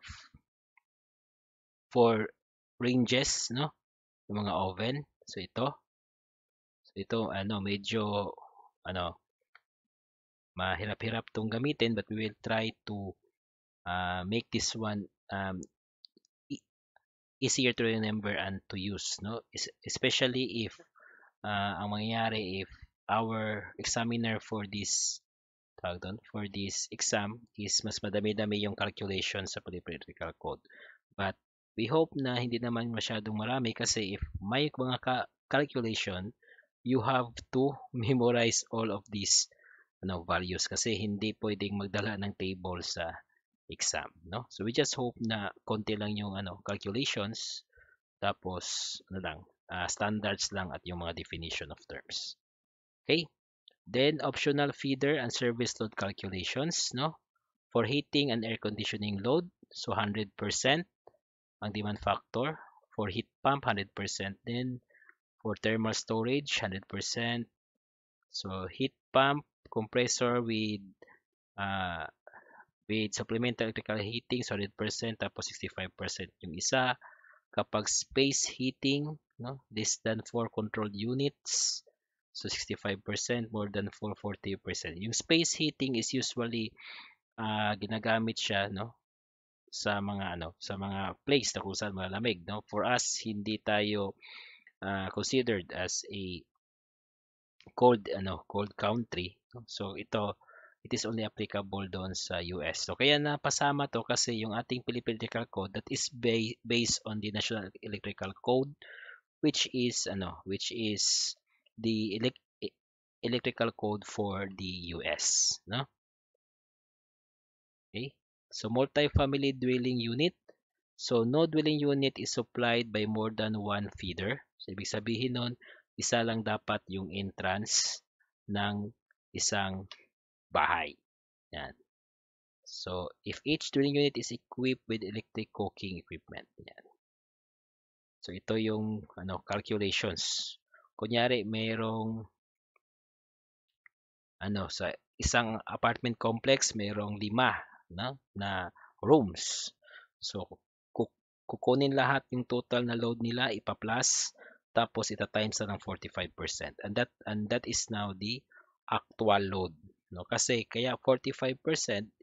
for ranges no yung mga oven so ito so ito ano medyo ano mahirap-hirap tong gamitin but we will try to uh, make this one um, e easier to remember and to use no Is especially if uh, ang mangyayari if our examiner for this tawag doon, for this exam is mas madami-dami yung calculation sa polypractical code. But we hope na hindi naman masyadong marami kasi if may mga ka calculation, you have to memorize all of these ano, values kasi hindi pwedeng magdala ng table sa exam. No? So we just hope na konti lang yung ano, calculations tapos ano lang, uh, standards lang at yung mga definition of terms. Okay? Then, optional feeder and service load calculations, no? For heating and air conditioning load, so 100% ang demand factor. For heat pump, 100%. Then, for thermal storage, 100%. So, heat pump, compressor with uh, with supplemental electrical heating, 100%, tapos 65% yung isa. Kapag space heating, no, less than 4 controlled units, So 65% more than 440%. Yung space heating is usually uh, ginagamit siya no sa mga ano sa mga place na kung saan malamig no for us hindi tayo uh, considered as a cold ano cold country no? so ito it is only applicable doon sa US. So kaya napasama to kasi yung ating Philippine Electrical Code that is ba- based on the National Electrical Code which is ano which is the elec e-, electrical code for the US. No? Okay. So multi-family dwelling unit. So no dwelling unit is supplied by more than one feeder. So ibig sabihin nun, isa lang dapat yung entrance ng isang bahay. Yan. So if each dwelling unit is equipped with electric cooking equipment. Yan. So ito yung ano calculations kunyari mayroong ano sa isang apartment complex mayroong lima na, na rooms. So kukunin lahat yung total na load nila, ipa-plus tapos ita-times na ng 45%. And that and that is now the actual load, no? Kasi kaya 45%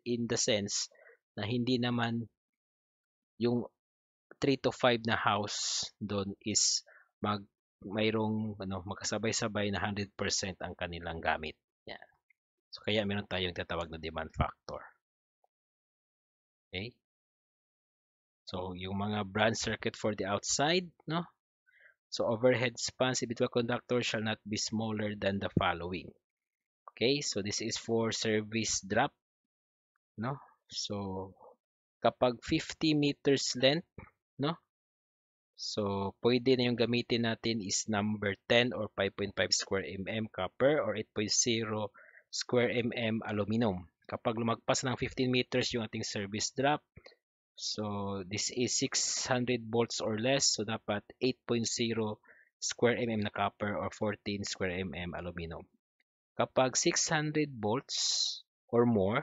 in the sense na hindi naman yung 3 to 5 na house doon is mag mayroong ano, magkasabay-sabay na 100% ang kanilang gamit. Yan. So, kaya meron tayong tatawag na demand factor. Okay? So, yung mga branch circuit for the outside, no? So, overhead spans between conductor shall not be smaller than the following. Okay? So, this is for service drop, no? So, kapag 50 meters length, no? So, pwede na yung gamitin natin is number 10 or 5.5 square mm copper or 8.0 square mm aluminum. Kapag lumagpas ng 15 meters yung ating service drop, so this is 600 volts or less, so dapat 8.0 square mm na copper or 14 square mm aluminum. Kapag 600 volts or more,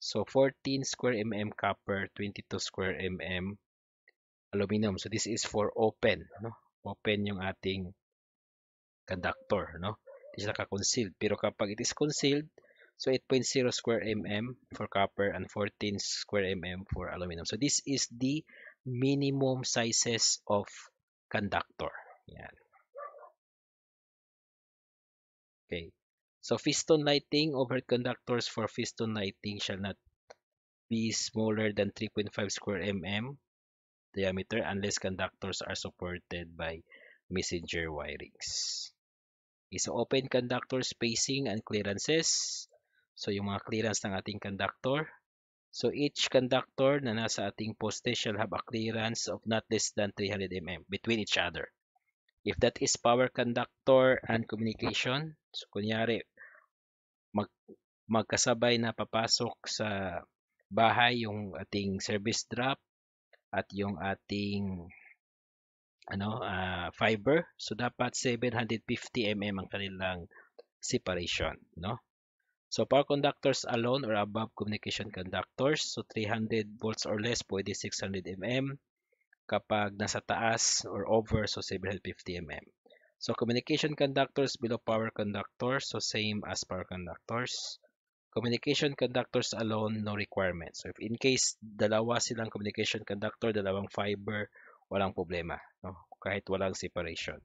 so 14 square mm copper, 22 square mm aluminum. So this is for open, no? Open yung ating conductor, no? This siya naka-concealed. Pero kapag it is concealed, so 8.0 square mm for copper and 14 square mm for aluminum. So this is the minimum sizes of conductor. Yan. Okay. So fiston lighting overhead conductors for fiston lighting shall not be smaller than 3.5 square mm diameter unless conductors are supported by messenger wirings. Okay, so open conductor spacing and clearances. So yung mga clearance ng ating conductor. So each conductor na nasa ating poste shall have a clearance of not less than 300 mm between each other. If that is power conductor and communication, so kunyari mag magkasabay na papasok sa bahay yung ating service drop at yung ating ano uh, fiber so dapat 750 mm ang kanilang separation no so power conductors alone or above communication conductors so 300 volts or less pwede 600 mm kapag nasa taas or over so 750 mm so communication conductors below power conductors so same as power conductors Communication conductors alone, no requirements. So if in case dalawa silang communication conductor, dalawang fiber, walang problema. No? Kahit walang separation.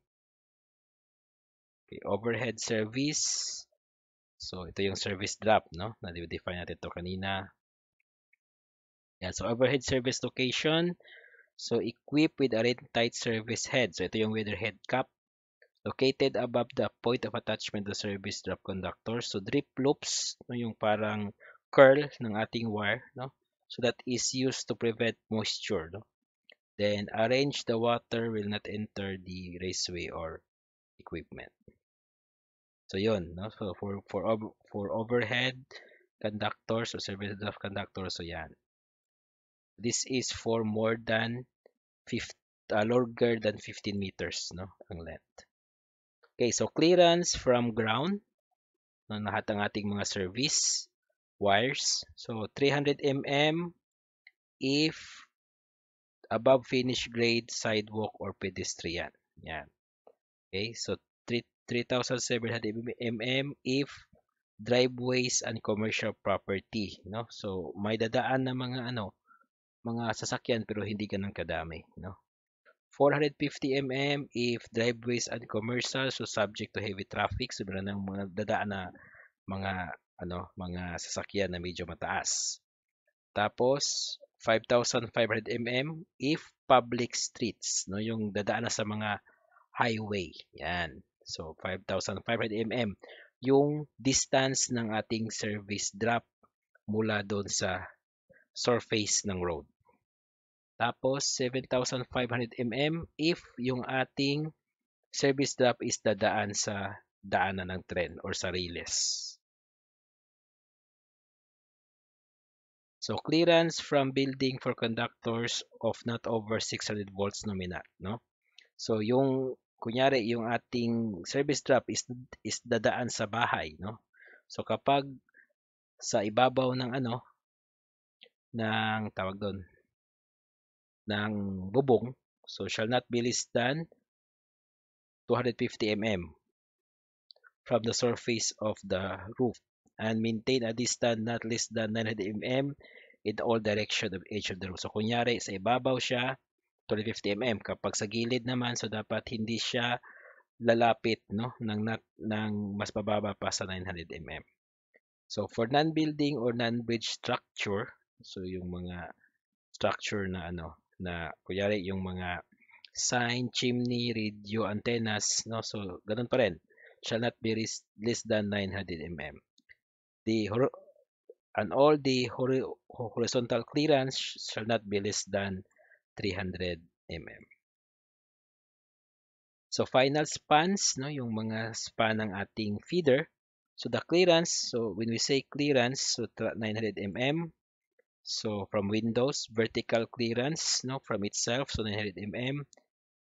Okay, overhead service. So ito yung service drop, no? Na-define natin ito kanina. Yeah, so overhead service location. So equipped with a tight service head. So ito yung weather head cap located above the point of attachment the service drop conductor. So drip loops, no, yung parang curl ng ating wire, no? So that is used to prevent moisture, no? Then arrange the water will not enter the raceway or equipment. So yun, no? So for for for overhead conductors or service drop conductors, so yan. This is for more than 50 uh, longer than 15 meters, no? Ang length. Okay, so clearance from ground. No, lahat ng ating mga service wires. So 300 mm if above finish grade, sidewalk, or pedestrian. Yan. Okay, so 3,700 mm if driveways and commercial property. No? So may dadaan na mga ano, mga sasakyan pero hindi ganun kadami. No? 450 mm if driveways and commercial so subject to heavy traffic sobrang ng mga dadaan na mga ano mga sasakyan na medyo mataas tapos 5,500 mm if public streets no yung dadaan na sa mga highway yan so 5,500 mm yung distance ng ating service drop mula doon sa surface ng road tapos 7,500 mm if yung ating service drop is dadaan sa daanan ng tren or sa rails. So clearance from building for conductors of not over 600 volts nominal, no? So yung kunyari yung ating service drop is is dadaan sa bahay, no? So kapag sa ibabaw ng ano ng tawag doon ng bubong. So, shall not be less than 250 mm from the surface of the roof and maintain a distance not less than 900 mm in all direction of edge of the roof. So, kunyari, sa ibabaw siya, 250 mm. Kapag sa gilid naman, so dapat hindi siya lalapit no ng not, ng mas bababa pa sa 900 mm. So for non-building or non-bridge structure, so yung mga structure na ano na kuyari yung mga sign, chimney, radio, antennas, no? So, ganun pa rin. Shall not be less than 900 mm. The and all the horizontal clearance shall not be less than 300 mm. So final spans, no, yung mga span ng ating feeder. So the clearance, so when we say clearance, so 900 mm, So from windows, vertical clearance no, from itself, so 900 mm.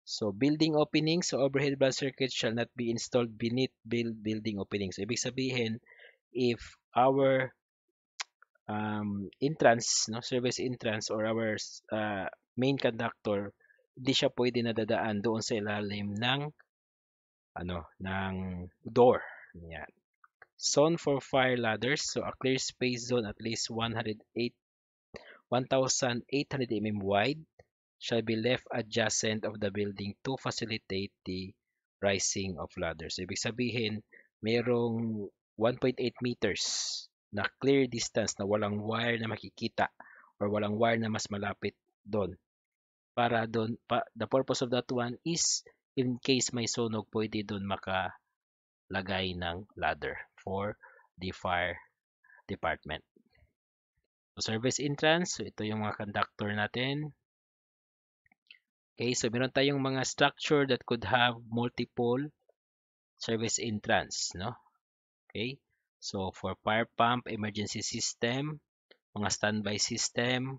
So building openings, so overhead blood circuit shall not be installed beneath build building openings. So, ibig sabihin, if our um, entrance, no, service entrance or our uh, main conductor, hindi siya pwede nadadaan doon sa ilalim ng ano, ng door. Yan. Zone for fire ladders. So, a clear space zone at least 108 1,800 mm wide shall be left adjacent of the building to facilitate the rising of ladders. Ibig sabihin, mayroong 1.8 meters na clear distance na walang wire na makikita or walang wire na mas malapit doon. Para doon, pa, the purpose of that one is in case may sunog, pwede doon makalagay ng ladder for the fire department. So, service entrance. So, ito yung mga conductor natin. Okay, so meron tayong mga structure that could have multiple service entrance, no? Okay, so for fire pump, emergency system, mga standby system,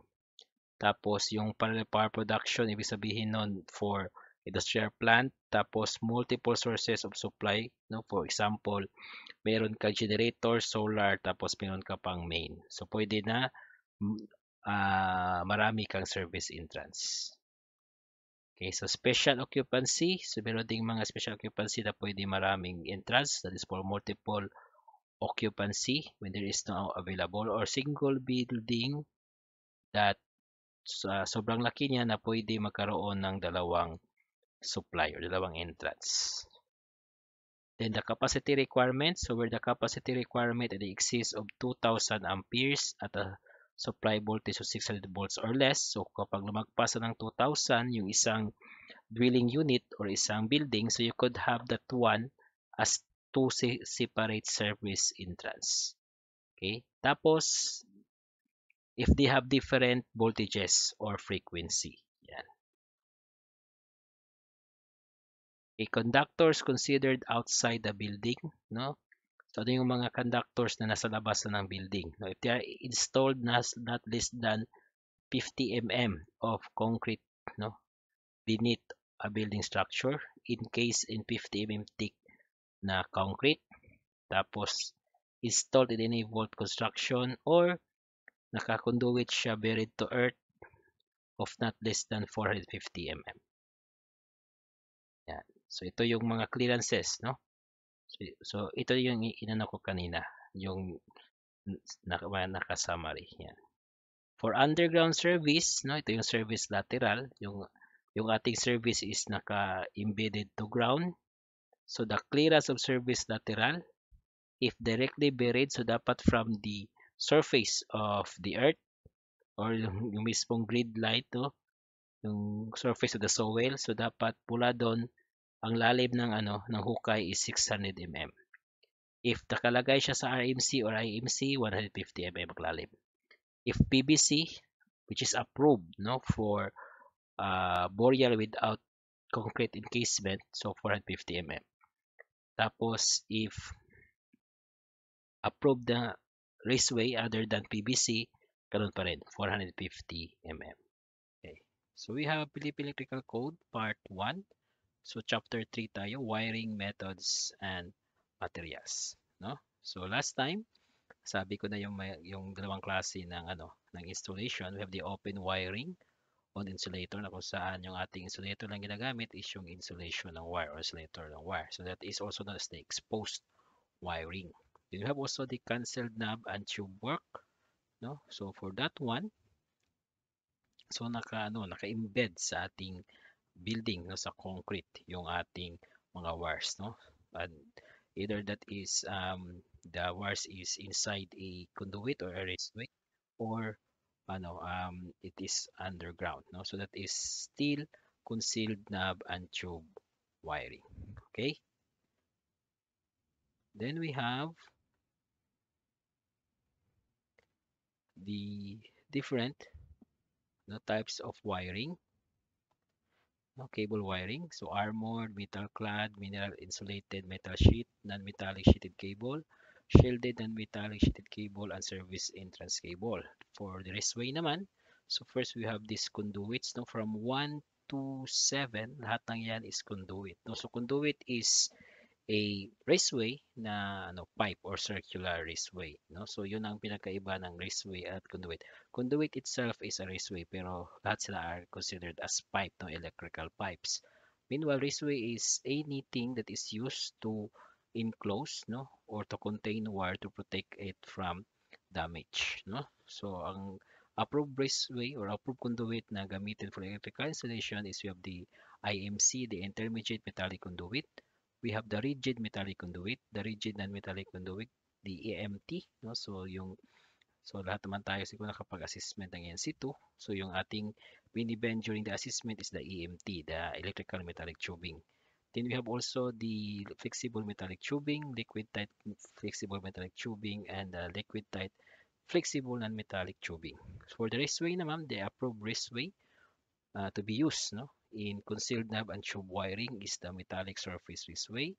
tapos yung parallel power production, ibig sabihin nun for industrial plant, tapos multiple sources of supply, no? For example, meron ka generator, solar, tapos meron ka pang main. So pwede na uh, marami kang service entrance. Okay, so special occupancy, so meron ding mga special occupancy na pwede maraming entrance, that is for multiple occupancy when there is no available or single building that uh, sobrang laki niya na pwede magkaroon ng dalawang supply or dalawang entrance. Then the capacity requirement, so where the capacity requirement that eh, exists of 2,000 amperes at a supply voltage of 600 volts or less. So kapag lumagpasan ng 2,000 yung isang dwelling unit or isang building, so you could have that one as two separate service entrance. Okay? Tapos, if they have different voltages or frequency. Yan. Okay, conductors considered outside the building, no? So, ito yung mga conductors na nasa labas na ng building. No, if they are installed nas, not less than 50 mm of concrete no, beneath a building structure, in case in 50 mm thick na concrete, tapos installed in any vault construction or nakakonduit siya buried to earth of not less than 450 mm. Yan. So, ito yung mga clearances, no? So, ito yung inano ko kanina, yung naka-summary. Yan. For underground service, no, ito yung service lateral, yung yung ating service is naka-embedded to ground. So, the clearance of service lateral, if directly buried, so dapat from the surface of the earth or yung, yung mismong grid light, no, yung surface of the soil. So, dapat pula doon ang lalim ng ano ng hukay is 600 mm. If nakalagay siya sa RMC or IMC, 150 mm ang lalim. If PBC, which is approved no for uh, burial without concrete encasement, so 450 mm. Tapos if approved the raceway other than PBC, ganun pa rin, 450 mm. Okay. So we have Philippine Electrical Code Part 1. So chapter 3 tayo, wiring methods and materials, no? So last time, sabi ko na yung may, yung dalawang klase ng ano, ng installation, we have the open wiring on insulator na kung saan yung ating insulator lang ginagamit is yung insulation ng wire or insulator ng wire. So that is also known as the exposed wiring. Then you have also the cancelled knob and tube work, no? So for that one, so naka ano, naka-embed sa ating building no sa concrete yung ating mga wires no and either that is um the wires is inside a conduit or a raceway or ano um it is underground no so that is still concealed knob and tube wiring okay then we have the different no, types of wiring no, cable wiring. So armored, metal clad, mineral insulated metal sheet, non-metallic sheeted cable, shielded and metallic sheeted cable, and service entrance cable. For the raceway naman, so first we have this conduits no, from 1 to 7, lahat ng yan is conduit. No? So conduit is a raceway na ano pipe or circular raceway no so yun ang pinakaiba ng raceway at conduit conduit itself is a raceway pero lahat sila are considered as pipe no electrical pipes meanwhile raceway is anything that is used to enclose no or to contain wire to protect it from damage no so ang approved raceway or approved conduit na gamitin for electrical installation is you have the IMC the intermediate metallic conduit we have the rigid metallic conduit, the rigid non-metallic conduit, the EMT, no? So yung so lahat naman tayo siguro nakapag-assessment ng NC2. So yung ating binibend during the assessment is the EMT, the electrical metallic tubing. Then we have also the flexible metallic tubing, liquid tight flexible metallic tubing, and the liquid tight flexible non-metallic tubing. For the raceway naman, the approved raceway uh, to be used, no? in concealed knob and tube wiring is the metallic surface raceway,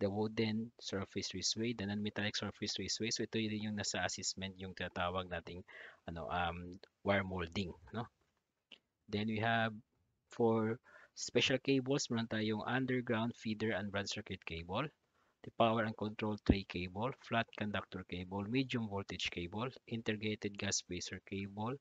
the wooden surface raceway, the non-metallic surface raceway. So ito yung nasa assessment yung tinatawag nating ano um wire molding, no? Then we have for special cables, meron tayong underground feeder and branch circuit cable, the power and control tray cable, flat conductor cable, medium voltage cable, integrated gas spacer cable,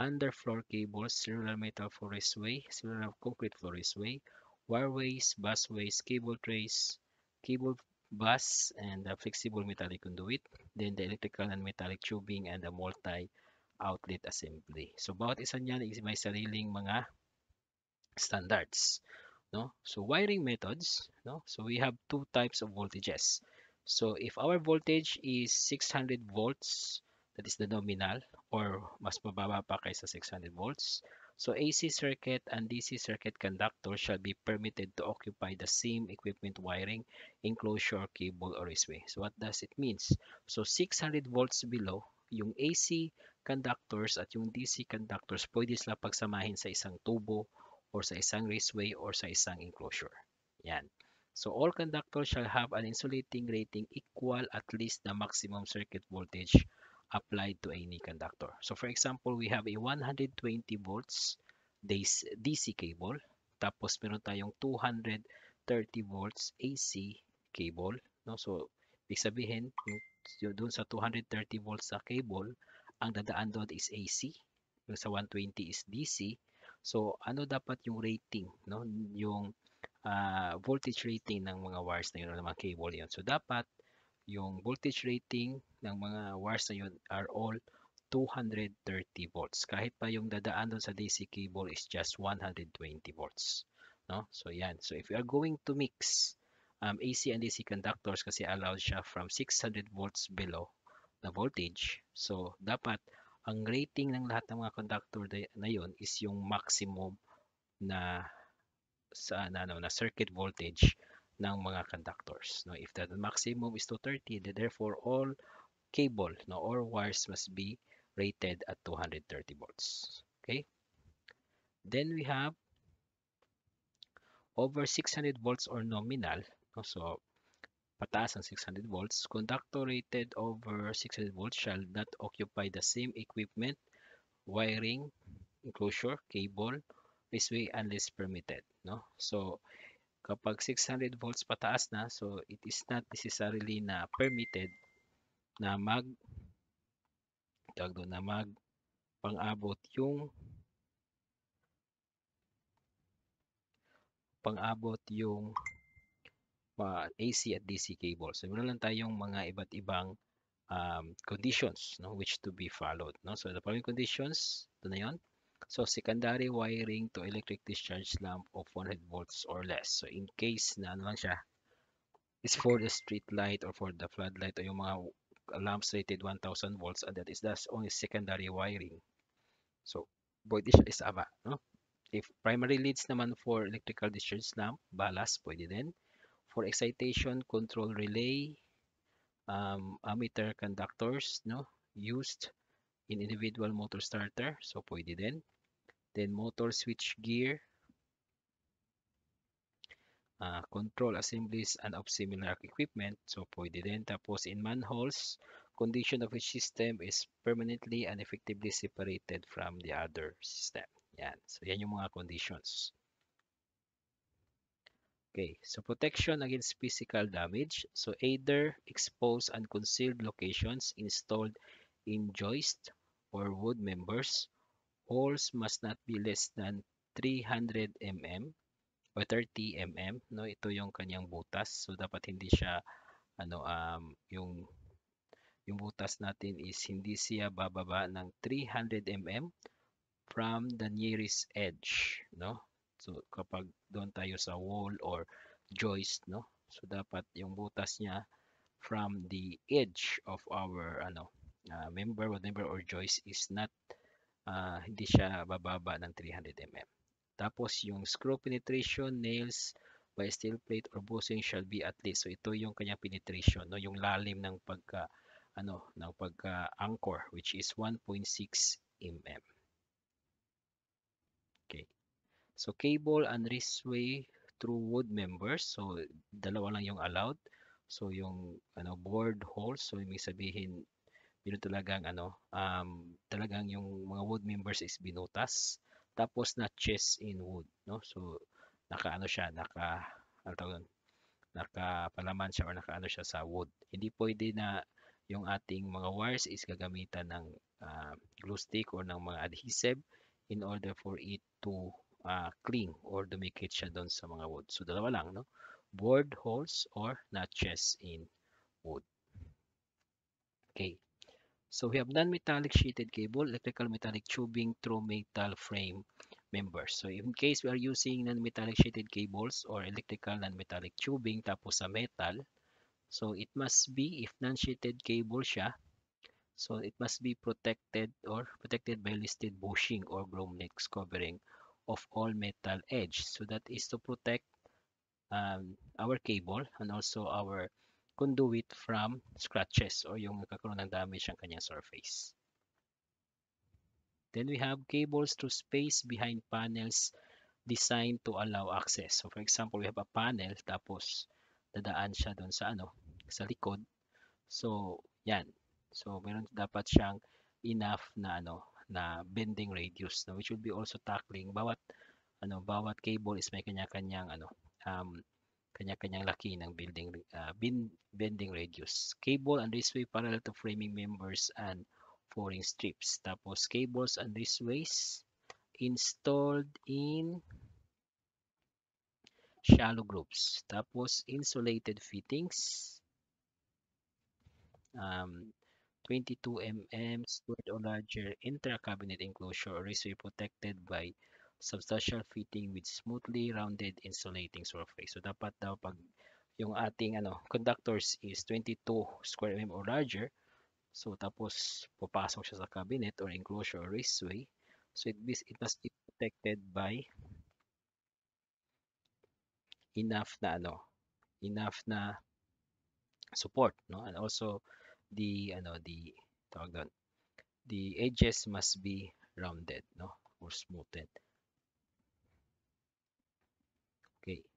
underfloor cables, several metal forestway, several concrete forestway, wireways, busways, cable trays, cable bus, and a flexible metallic conduit, then the electrical and metallic tubing, and a multi-outlet assembly. So, bawat isa niyan is may sariling mga standards. No? So, wiring methods. No? So, we have two types of voltages. So, if our voltage is 600 volts, that is the nominal or mas mababa pa kaysa 600 volts. So AC circuit and DC circuit conductor shall be permitted to occupy the same equipment wiring, enclosure, cable, or raceway. So what does it means? So 600 volts below, yung AC conductors at yung DC conductors pwede sila pagsamahin sa isang tubo or sa isang raceway or sa isang enclosure. Yan. So all conductors shall have an insulating rating equal at least the maximum circuit voltage applied to any conductor. So for example, we have a 120 volts DC cable. Tapos meron tayong 230 volts AC cable. No? So ibig sabihin, doon sa 230 volts sa cable, ang dadaan doon is AC. Yung sa 120 is DC. So ano dapat yung rating? No? Yung uh, voltage rating ng mga wires na yun o ng mga cable yun. So dapat yung voltage rating ng mga wires na yun are all 230 volts. Kahit pa yung dadaan doon sa DC cable is just 120 volts. No? So, yan. So, if you are going to mix um, AC and DC conductors kasi allowed siya from 600 volts below na voltage. So, dapat ang rating ng lahat ng mga conductor na yon is yung maximum na sa na, ano, na circuit voltage ng mga conductors. No? If the maximum is 230, therefore all cable. no or wires must be rated at 230 volts. Okay. Then we have over 600 volts or nominal. So, pataas ang 600 volts. Conductor rated over 600 volts shall not occupy the same equipment, wiring, enclosure, cable, this way unless permitted. No? So, kapag 600 volts pataas na, so it is not necessarily na permitted na mag tawag doon, na mag pang-abot yung pang-abot yung pa AC at DC cable. So meron lang tayong mga iba't ibang um, conditions no, which to be followed. No? So the following conditions, ito na 'yon. So secondary wiring to electric discharge lamp of 100 volts or less. So in case na ano lang siya, is for the street light or for the floodlight o yung mga lamps rated 1000 volts and that is that's only secondary wiring. So, pwede siya isama. No? If primary leads naman for electrical discharge lamp, ballast, pwede din. For excitation control relay, um, ammeter conductors, no? used in individual motor starter, so pwede din. Then motor switch gear, Ah, control assemblies and of similar equipment. So pwede din. Tapos in manholes, condition of a system is permanently and effectively separated from the other system. Yan. So yan yung mga conditions. Okay, so protection against physical damage. So either exposed and concealed locations installed in joist or wood members. Holes must not be less than 300 mm or 30 mm no ito yung kanyang butas so dapat hindi siya ano um yung yung butas natin is hindi siya bababa ng 300 mm from the nearest edge no so kapag doon tayo sa wall or joist no so dapat yung butas niya from the edge of our ano uh, member whatever or joist is not uh, hindi siya bababa ng 300 mm tapos yung screw penetration, nails by steel plate or bushing shall be at least. So ito yung kanyang penetration, no? yung lalim ng pagka ano ng pagka anchor which is 1.6 mm. Okay. So cable and wristway through wood members. So dalawa lang yung allowed. So yung ano board holes, so ibig sabihin yun talagang ano um talagang yung mga wood members is binutas. Tapos na chess in wood, no? So naka ano siya, naka ano doon, nakapalaman siya or naka ano siya sa wood. Hindi pwede na yung ating mga wires is gagamitan ng uh, glue stick or ng mga adhesive in order for it to uh, cling or dumikit siya doon sa mga wood. So dalawa lang, no? Board holes or notches in wood. Okay. So we have non-metallic sheeted cable, electrical metallic tubing through metal frame members. So in case we are using non-metallic sheeted cables or electrical non-metallic tubing tapos sa metal, so it must be if non-sheeted cable siya, so it must be protected or protected by listed bushing or Gromnex covering of all metal edge. So that is to protect um, our cable and also our conduit from scratches or yung nagkakaroon ng damage ang kanyang surface. Then we have cables to space behind panels designed to allow access. So for example, we have a panel tapos dadaan siya doon sa ano, sa likod. So, yan. So, meron dapat siyang enough na ano, na bending radius na which will be also tackling bawat ano, bawat cable is may kanya-kanyang ano, um, kanya-kanyang laki ng building uh, bin, bending radius. Cable and raceway parallel to framing members and flooring strips. Tapos cables and raceways installed in shallow groups. Tapos insulated fittings um, 22 mm squared or larger intra-cabinet enclosure or raceway protected by substantial fitting with smoothly rounded insulating surface. So dapat daw pag yung ating ano conductors is 22 square mm or larger, so tapos papasok siya sa cabinet or enclosure or raceway, so it, it must be protected by enough na ano, enough na support, no? And also the ano the tawag doon, the edges must be rounded, no? Or smoothed.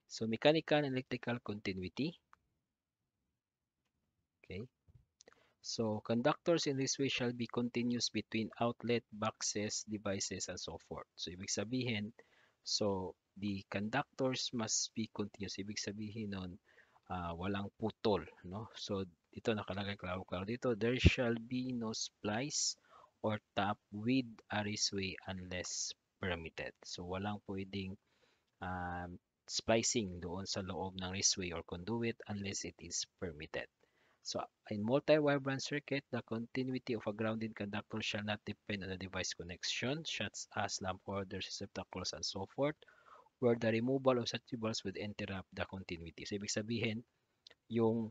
So, mechanical and electrical continuity. Okay. So, conductors in this way shall be continuous between outlet, boxes, devices, and so forth. So, ibig sabihin, so, the conductors must be continuous. Ibig sabihin nun, uh, walang putol. No? So, dito nakalagay klaro-klaro dito, there shall be no splice or tap with a raceway unless permitted. So, walang pwedeng um, splicing doon sa loob ng raceway or conduit unless it is permitted. So, in multi-wire branch circuit, the continuity of a grounded conductor shall not depend on the device connection, such as lamp holders, receptacles, and so forth, where the removal of such cables would interrupt the continuity. So, ibig sabihin, yung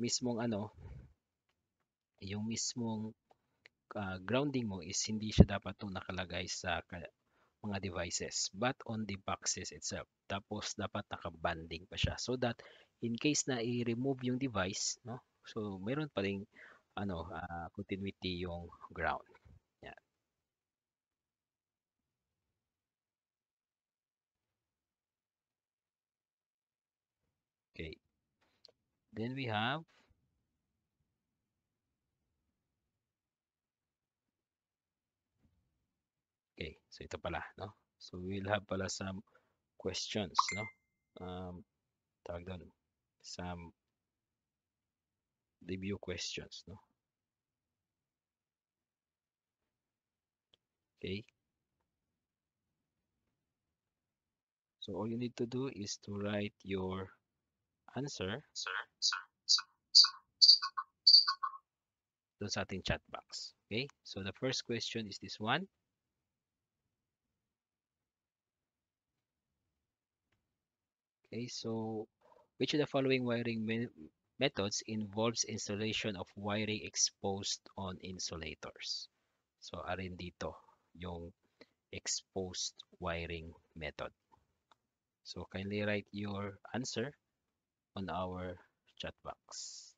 mismong ano, yung mismong uh, grounding mo is hindi siya dapat to nakalagay sa mga devices but on the boxes itself. Tapos dapat naka-banding pa siya so that in case na i-remove yung device, no? So meron pa ring ano, uh, continuity yung ground. Yan. Okay. Then we have So ito pala, no? So we'll have pala some questions, no? Um, tawag doon, some review questions, no? Okay. So all you need to do is to write your answer sir, sir, sir, sa ating chat box. Okay? So the first question is this one. Okay, so which of the following wiring me methods involves installation of wiring exposed on insulators? So, arin dito yung exposed wiring method. So, kindly write your answer on our chat box.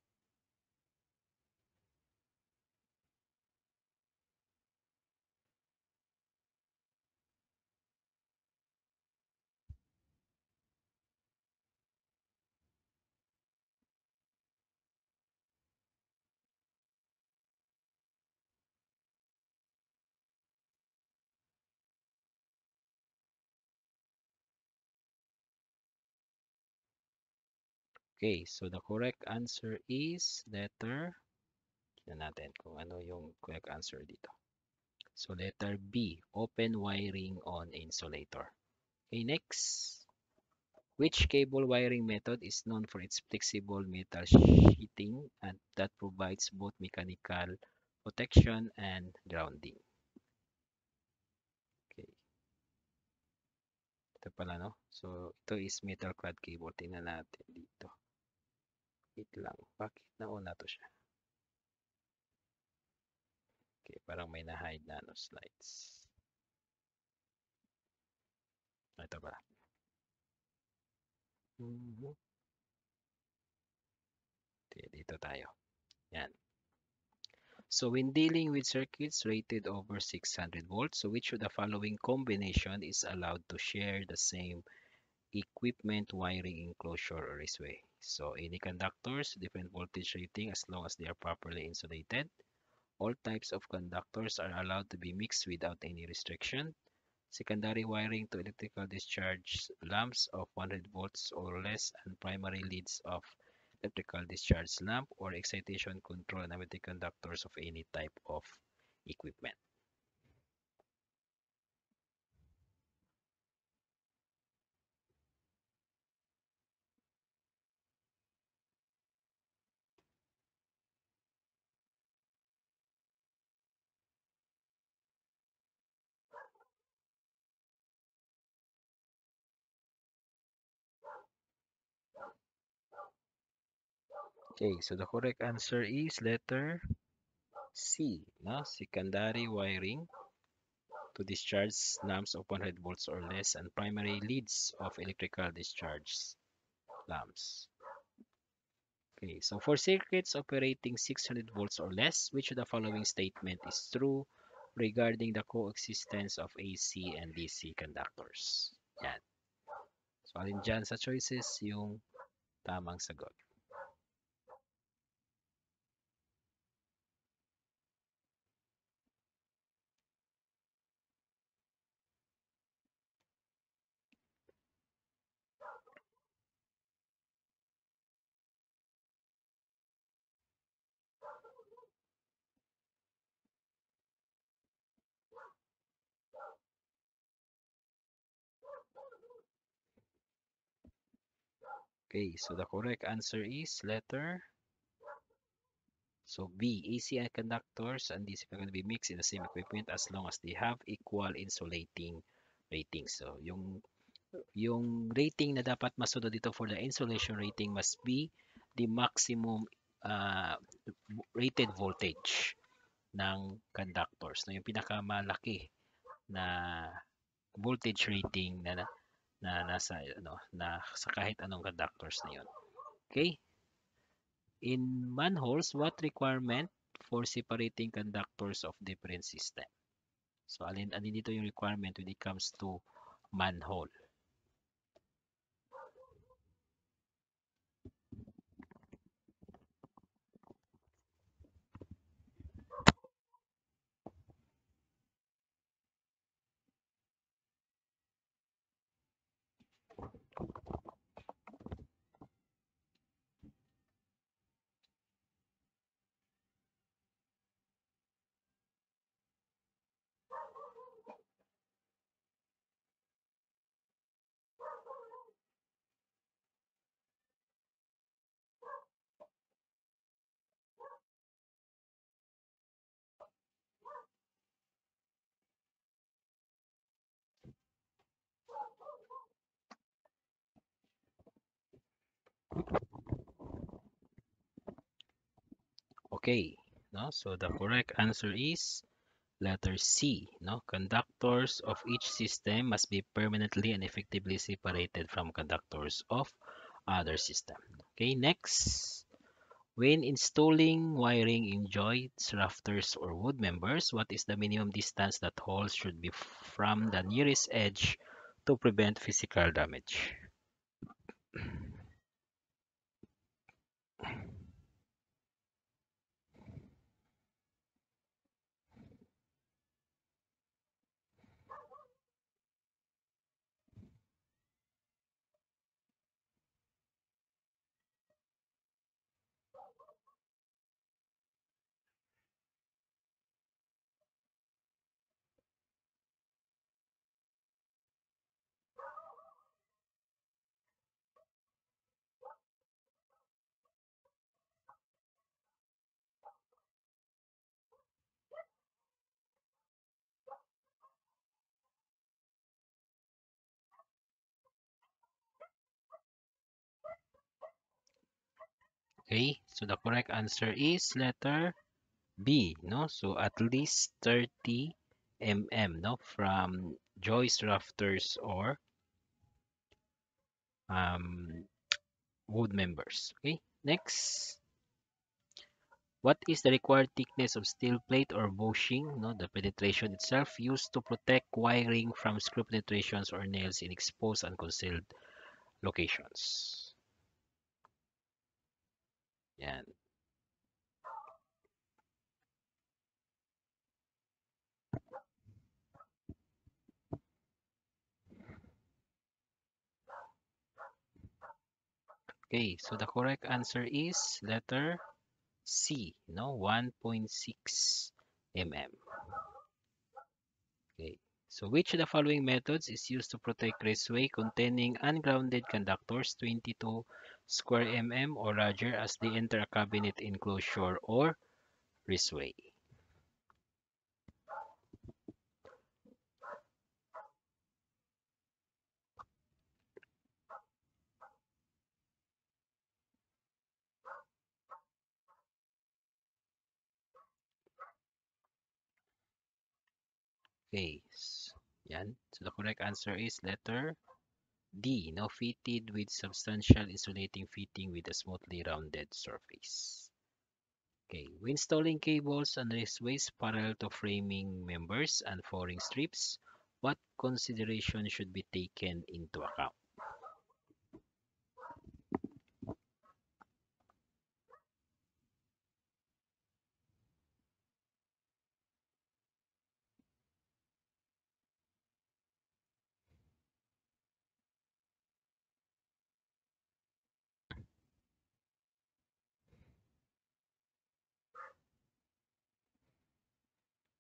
Okay, so the correct answer is letter, tignan natin kung ano yung correct answer dito. So letter B, open wiring on insulator. Okay, next. Which cable wiring method is known for its flexible metal sheeting and that provides both mechanical protection and grounding? Okay. Ito pala, no? So, ito is metal clad cable. Tingnan natin dito. Wait lang. Bakit nauna to siya? Okay, parang may na-hide na no slides. Ito ba? Mm -hmm. Okay, dito tayo. Yan. So when dealing with circuits rated over 600 volts, so which of the following combination is allowed to share the same equipment wiring enclosure or raceway. So any conductors, different voltage rating as long as they are properly insulated. All types of conductors are allowed to be mixed without any restriction. Secondary wiring to electrical discharge lamps of 100 volts or less and primary leads of electrical discharge lamp or excitation control and conductors of any type of equipment. Okay, so the correct answer is letter C, na? secondary wiring to discharge lamps of 100 volts or less and primary leads of electrical discharge lamps. Okay, so for circuits operating 600 volts or less, which of the following statement is true regarding the coexistence of AC and DC conductors? Yan. So, alin dyan sa choices yung tamang sagot. Okay, so the correct answer is letter so B, AC and conductors and DC are going to be mixed in the same equipment as long as they have equal insulating ratings. So yung yung rating na dapat masunod dito for the insulation rating must be the maximum uh, rated voltage ng conductors. Na yung pinakamalaki na voltage rating na na nasa ano na sa kahit anong conductors na yon. Okay? In manholes, what requirement for separating conductors of different system? So alin alin dito yung requirement when it comes to manhole? Okay, no? so the correct answer is letter C. No? Conductors of each system must be permanently and effectively separated from conductors of other system. Okay, next. When installing wiring in joints, rafters, or wood members, what is the minimum distance that holes should be from the nearest edge to prevent physical damage? Okay, so the correct answer is letter B, no? So at least 30 mm, no? From joist Rafters or um, wood members. Okay, next. What is the required thickness of steel plate or bushing, no, the penetration itself, used to protect wiring from screw penetrations or nails in exposed and concealed locations? Yan. Okay, so the correct answer is letter C, no? 1.6 mm. Okay, so which of the following methods is used to protect raceway containing ungrounded conductors 22 square mm or larger as the inter-cabinet enclosure or raceway. Okay, yan. So the correct answer is letter D. Now fitted with substantial insulating fitting with a smoothly rounded surface. Okay, when installing cables and raceways parallel to framing members and flooring strips, what consideration should be taken into account?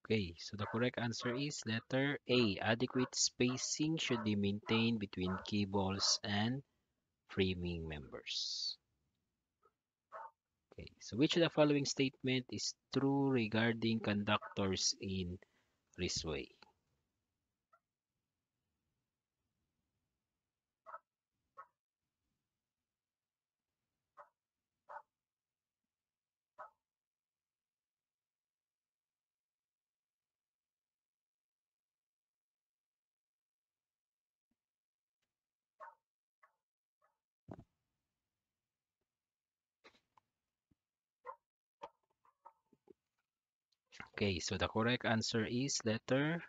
Okay, so the correct answer is letter A. Adequate spacing should be maintained between cables and framing members. Okay, so which of the following statement is true regarding conductors in raceway? Okay, so the correct answer is letter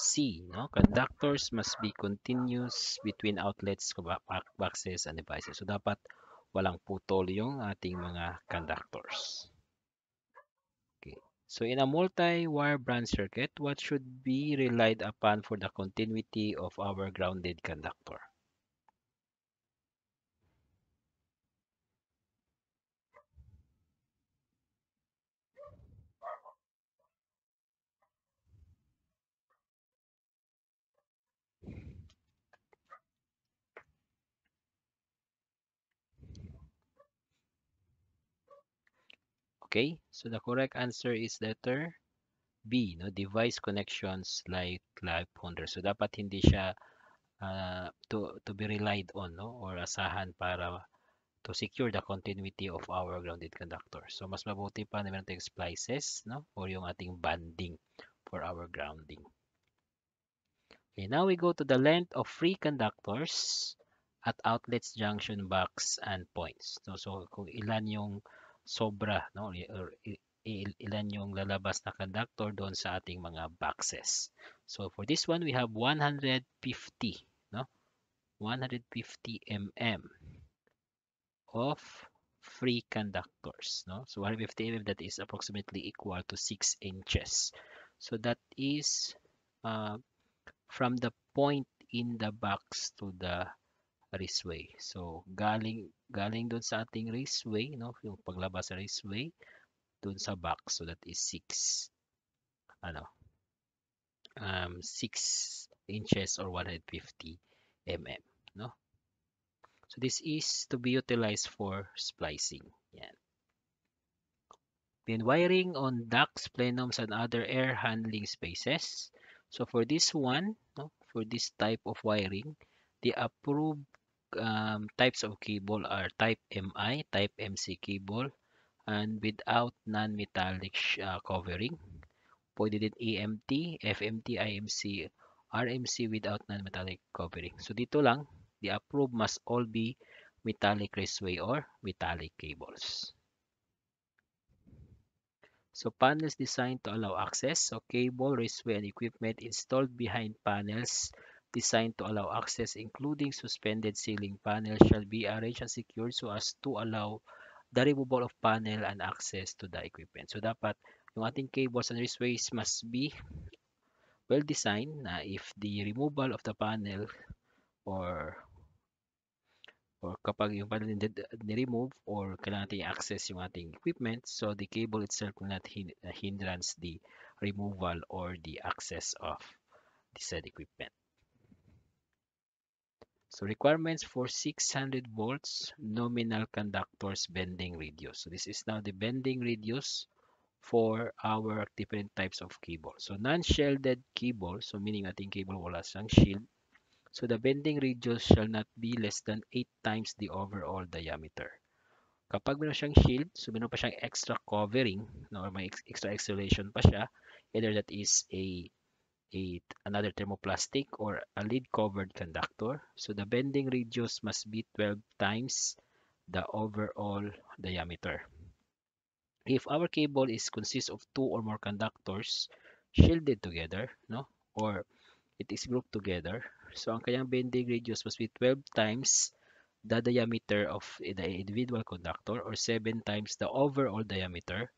C. No? Conductors must be continuous between outlets, boxes, and devices. So dapat walang putol yung ating mga conductors. Okay. So in a multi-wire branch circuit, what should be relied upon for the continuity of our grounded conductor? Okay, so the correct answer is letter B, no? Device connections like live ponder. So dapat hindi siya uh, to to be relied on, no? Or asahan para to secure the continuity of our grounded conductor. So mas mabuti pa na meron tayong splices, no? Or yung ating banding for our grounding. Okay, now we go to the length of free conductors at outlets, junction box, and points. So, so kung ilan yung sobra no or ilan yung lalabas na conductor doon sa ating mga boxes. So for this one, we have 150, no? 150 mm of free conductors, no? So 150 mm that is approximately equal to 6 inches. So that is uh, from the point in the box to the raceway. So, galing, galing doon sa ating raceway, no? yung paglabas sa raceway, doon sa box. So, that is 6. Ano? Um, 6 inches or 150 mm. No? So, this is to be utilized for splicing. Yan. Then, wiring on ducts, plenums, and other air handling spaces. So, for this one, no, for this type of wiring, the approved um, types of cable are type MI, type MC cable, and without non-metallic uh, covering. Pwede din EMT, FMT, IMC, RMC without non-metallic covering. So dito lang, the approved must all be metallic raceway or metallic cables. So panels designed to allow access. So cable, raceway, and equipment installed behind panels designed to allow access including suspended ceiling panels shall be arranged and secured so as to allow the removal of panel and access to the equipment. So dapat yung ating cables and raceways must be well designed na if the removal of the panel or or kapag yung panel ni-remove or kailangan natin access yung ating equipment so the cable itself will not uh, hindrance the removal or the access of the said equipment. So requirements for 600 volts nominal conductors bending radius. So this is now the bending radius for our different types of cable. So non-shielded cable, so meaning ating cable wala siyang shield. So the bending radius shall not be less than 8 times the overall diameter. Kapag meron siyang shield, so meron pa siyang extra covering, no, or may extra insulation pa siya, either that is a a another thermoplastic or a lead covered conductor so the bending radius must be 12 times the overall diameter if our cable is consists of two or more conductors shielded together no or it is grouped together so ang kanyang bending radius must be 12 times the diameter of the individual conductor or 7 times the overall diameter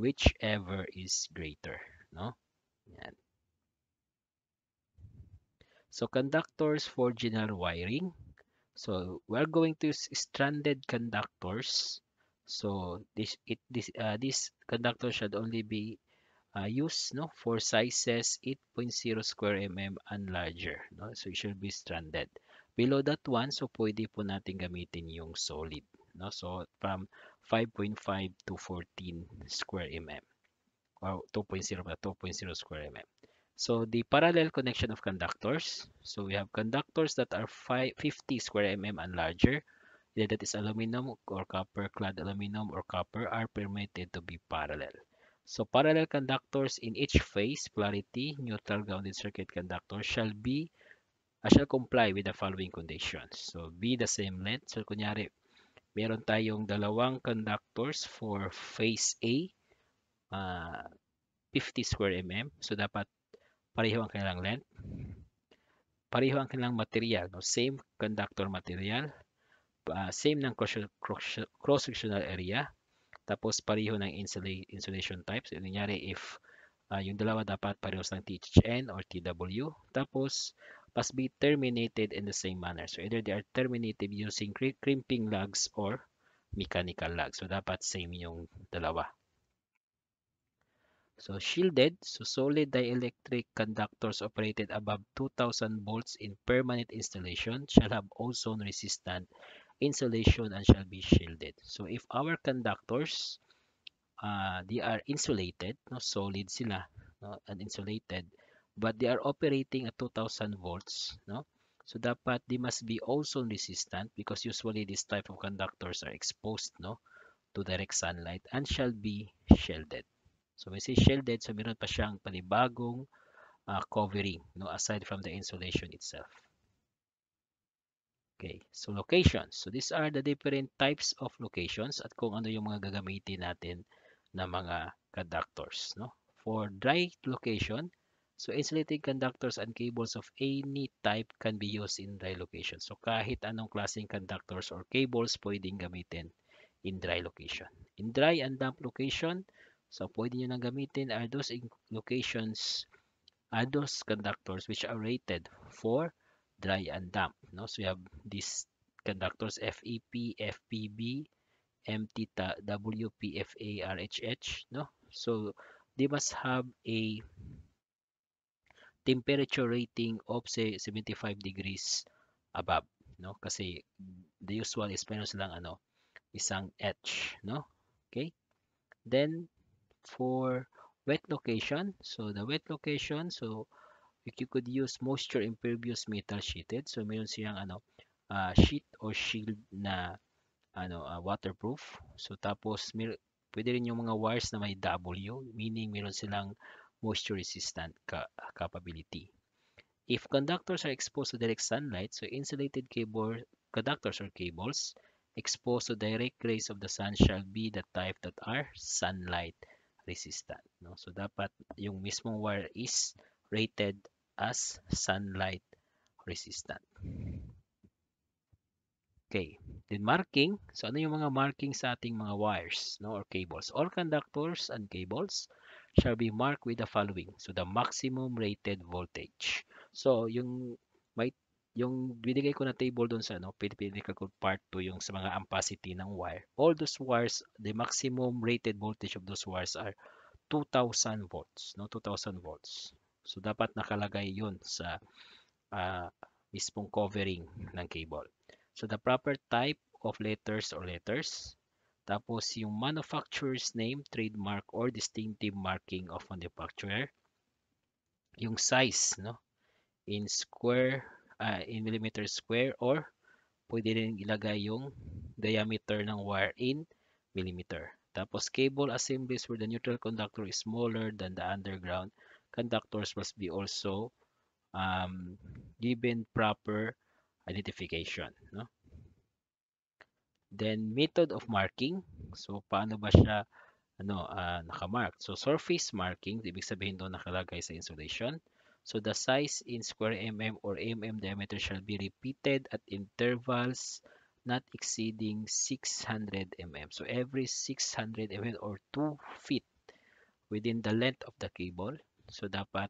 whichever is greater no So conductors for general wiring. So we're going to use stranded conductors. So this it this uh, this conductor should only be uh, used no for sizes 8.0 square mm and larger. No? So it should be stranded. Below that one, so pwede po natin gamitin yung solid. No? So from 5.5 to 14 square mm. Or 2.0 2.0 square mm. So the parallel connection of conductors. So we have conductors that are 50 square mm and larger. Either that is aluminum or copper clad aluminum or copper are permitted to be parallel. So parallel conductors in each phase, polarity, neutral grounded circuit conductor shall be uh, shall comply with the following conditions. So be the same length. So kunyari, meron tayong dalawang conductors for phase A, uh, 50 square mm. So dapat Pareho ang kanilang length. Pareho ang kanilang material. No? Same conductor material. Uh, same ng cross-sectional area. Tapos pareho ng insula insulation types. Yung nangyari if uh, yung dalawa dapat pareho ng THN or TW. Tapos must be terminated in the same manner. So either they are terminated using crimping lugs or mechanical lugs. So dapat same yung dalawa. So shielded, so solid dielectric conductors operated above 2000 volts in permanent installation shall have ozone resistant insulation and shall be shielded. So if our conductors, uh, they are insulated, no, solid sila, no, and insulated, but they are operating at 2000 volts, no? So dapat they must be ozone resistant because usually this type of conductors are exposed, no, to direct sunlight and shall be shielded. So may say shielded, so meron pa siyang panibagong uh, covering no aside from the insulation itself. Okay, so locations. So these are the different types of locations at kung ano yung mga gagamitin natin na mga conductors. No? For dry location, so insulating conductors and cables of any type can be used in dry location. So kahit anong klaseng conductors or cables pwedeng gamitin in dry location. In dry and damp location, So, pwede nyo nang gamitin are those locations, are those conductors which are rated for dry and damp. No? So, we have these conductors FEP, FPB, MT, WPFA, RHH. No? So, they must have a temperature rating of say 75 degrees above. No? Kasi the usual is meron silang ano, isang etch. No? Okay? Then, for wet location. So, the wet location, so, you could use moisture impervious metal sheeted. So, meron siyang ano, uh, sheet or shield na ano, uh, waterproof. So, tapos, mer pwede rin yung mga wires na may W, meaning meron silang moisture resistant ca capability. If conductors are exposed to direct sunlight, so insulated cable, conductors or cables exposed to direct rays of the sun shall be the type that are sunlight resistant. No? So, dapat yung mismong wire is rated as sunlight resistant. Okay. Then marking. So, ano yung mga marking sa ating mga wires no, or cables? All conductors and cables shall be marked with the following. So, the maximum rated voltage. So, yung may yung binigay ko na table doon sa ano, pinipili ko part 2 yung sa mga ampacity ng wire. All those wires, the maximum rated voltage of those wires are 2000 volts, no? 2000 volts. So dapat nakalagay 'yun sa uh, mismong covering ng cable. So the proper type of letters or letters. Tapos yung manufacturer's name, trademark or distinctive marking of manufacturer. Yung size, no? In square uh, in millimeter square or pwede rin ilagay yung diameter ng wire in millimeter. Tapos cable assemblies where the neutral conductor is smaller than the underground conductors must be also um, given proper identification. No? Then method of marking. So paano ba siya ano, uh, nakamark? So surface marking, ibig sabihin doon nakalagay sa insulation. So the size in square mm or mm diameter shall be repeated at intervals not exceeding 600 mm. So every 600 mm or 2 feet within the length of the cable. So dapat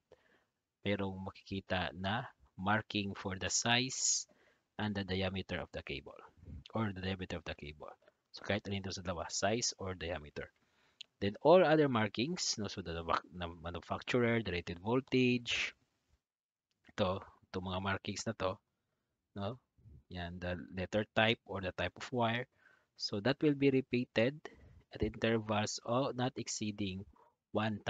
merong makikita na marking for the size and the diameter of the cable or the diameter of the cable. So kahit alin ito sa dalawa, size or diameter. Then all other markings, no, so the, the manufacturer, the rated voltage, ito, itong mga markings na to, no? Yan, the letter type or the type of wire. So that will be repeated at intervals of not exceeding 1,000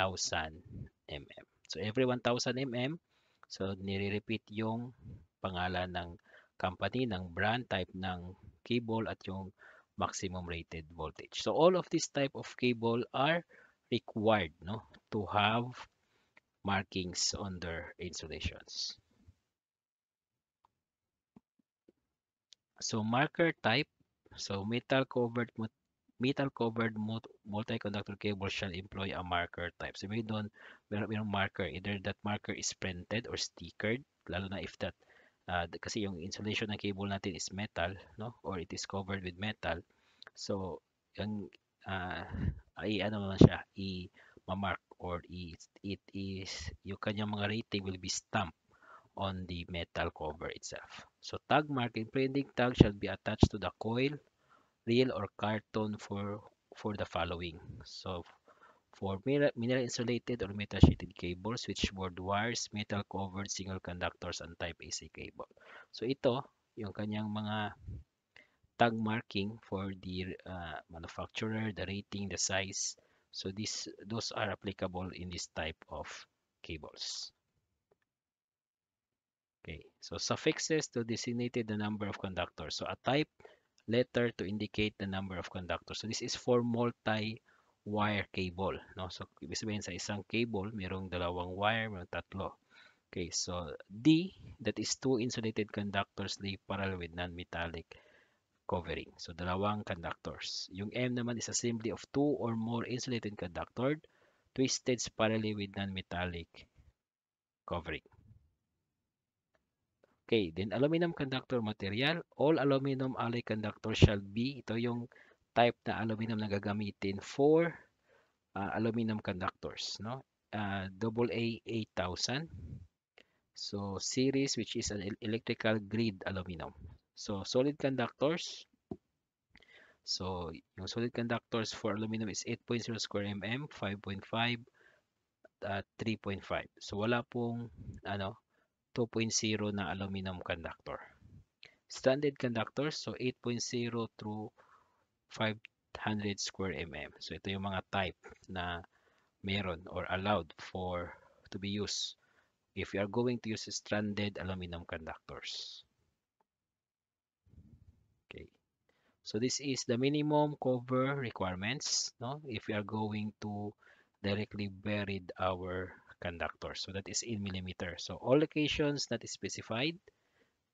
mm. So every 1,000 mm, so nire-repeat yung pangalan ng company, ng brand, type ng cable at yung maximum rated voltage. So all of this type of cable are required no, to have markings on their installations. So marker type, so metal covered metal covered multi-conductor cable shall employ a marker type. So we don't meron merong marker either that marker is printed or stickered lalo na if that uh, kasi yung insulation ng cable natin is metal no or it is covered with metal. So yung uh, ay ano naman siya i-mark or it, it is yung kanyang mga rating will be stamped on the metal cover itself. So tag mark and printing tag shall be attached to the coil, reel, or carton for for the following. So for mineral insulated or metal sheeted cable, switchboard wires, metal covered single conductors, and type AC cable. So ito, yung kanyang mga tag marking for the uh, manufacturer, the rating, the size, so these those are applicable in this type of cables. Okay, so suffixes to designate the number of conductors. So a type letter to indicate the number of conductors. So this is for multi-wire cable. No? So ibig sabihin sa isang cable, mayroong dalawang wire, mayroong tatlo. Okay, so D, that is two insulated conductors lay parallel with non-metallic covering. So, dalawang conductors. Yung M naman is assembly of two or more insulating conductor twisted spirally with non-metallic covering. Okay, then aluminum conductor material. All aluminum alloy conductor shall be, ito yung type na aluminum na gagamitin for uh, aluminum conductors. No? Uh, AA 8000. So, series which is an electrical grid aluminum. So, solid conductors. So, yung solid conductors for aluminum is 8.0 square mm, 5.5, at 3.5. So, wala pong ano, 2.0 na aluminum conductor. Standard conductors, so 8.0 through 500 square mm. So, ito yung mga type na meron or allowed for to be used if you are going to use stranded aluminum conductors. So this is the minimum cover requirements no? if we are going to directly buried our conductor. So that is in millimeter. So all locations that is specified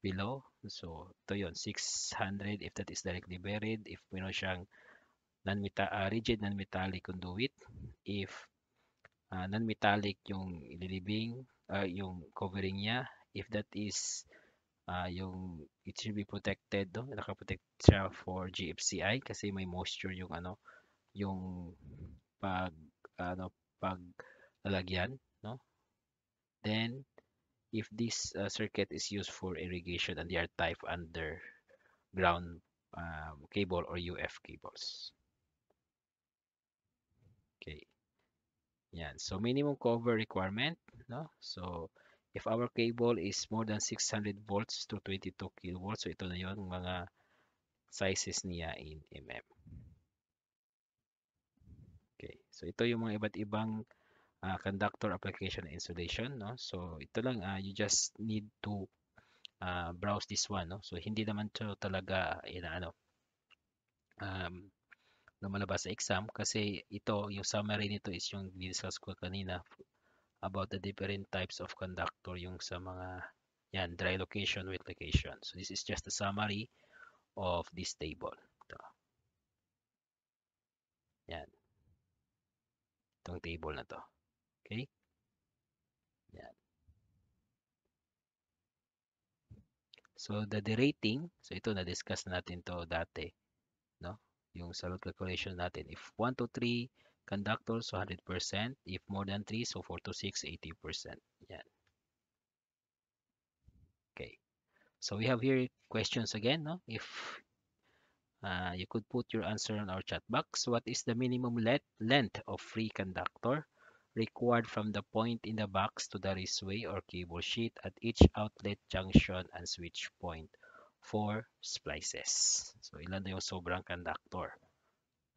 below. So to yon 600 if that is directly buried. If meron siyang non uh, ah, rigid non-metallic conduit. If uh, non-metallic yung ililibing, uh, yung covering niya. If that is uh, yung it should be protected no nakaprotect siya for GFCI kasi may moisture yung ano yung pag ano pag lalagyan no then if this uh, circuit is used for irrigation and they are type underground um, cable or UF cables okay yan so minimum cover requirement no so if our cable is more than 600 volts to 22 kV so ito na yon mga sizes niya in mm okay so ito yung mga iba't ibang uh, conductor application insulation no so ito lang uh, you just need to uh, browse this one no so hindi naman to talaga inaano um na malabas sa exam kasi ito yung summary nito is yung discuss ko kanina about the different types of conductor yung sa mga yan, dry location, wet location. So this is just a summary of this table. Ito. Yan. Itong table na to. Okay? Yan. So the derating, so ito na discuss natin to dati, no? Yung sa root calculation natin if 1 to 3 Conductors, so 100%. If more than 3, so 4 to 6, 80%. Yeah. Okay. So we have here questions again. No? If uh, you could put your answer on our chat box. What is the minimum let length of free conductor required from the point in the box to the raceway or cable sheet at each outlet junction and switch point for splices? So ilan na yung sobrang conductor?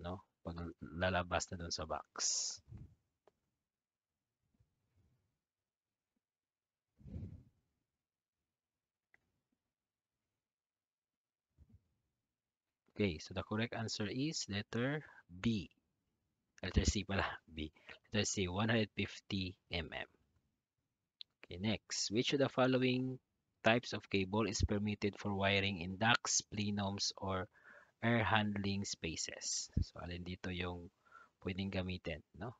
No? Pag lalabas na dun sa box. Okay, so the correct answer is letter B. Letter C pala, B. Letter C, 150 mm. Okay, next. Which of the following types of cable is permitted for wiring in ducts, plenums, or air handling spaces. So, alin dito yung pwedeng gamitin, no?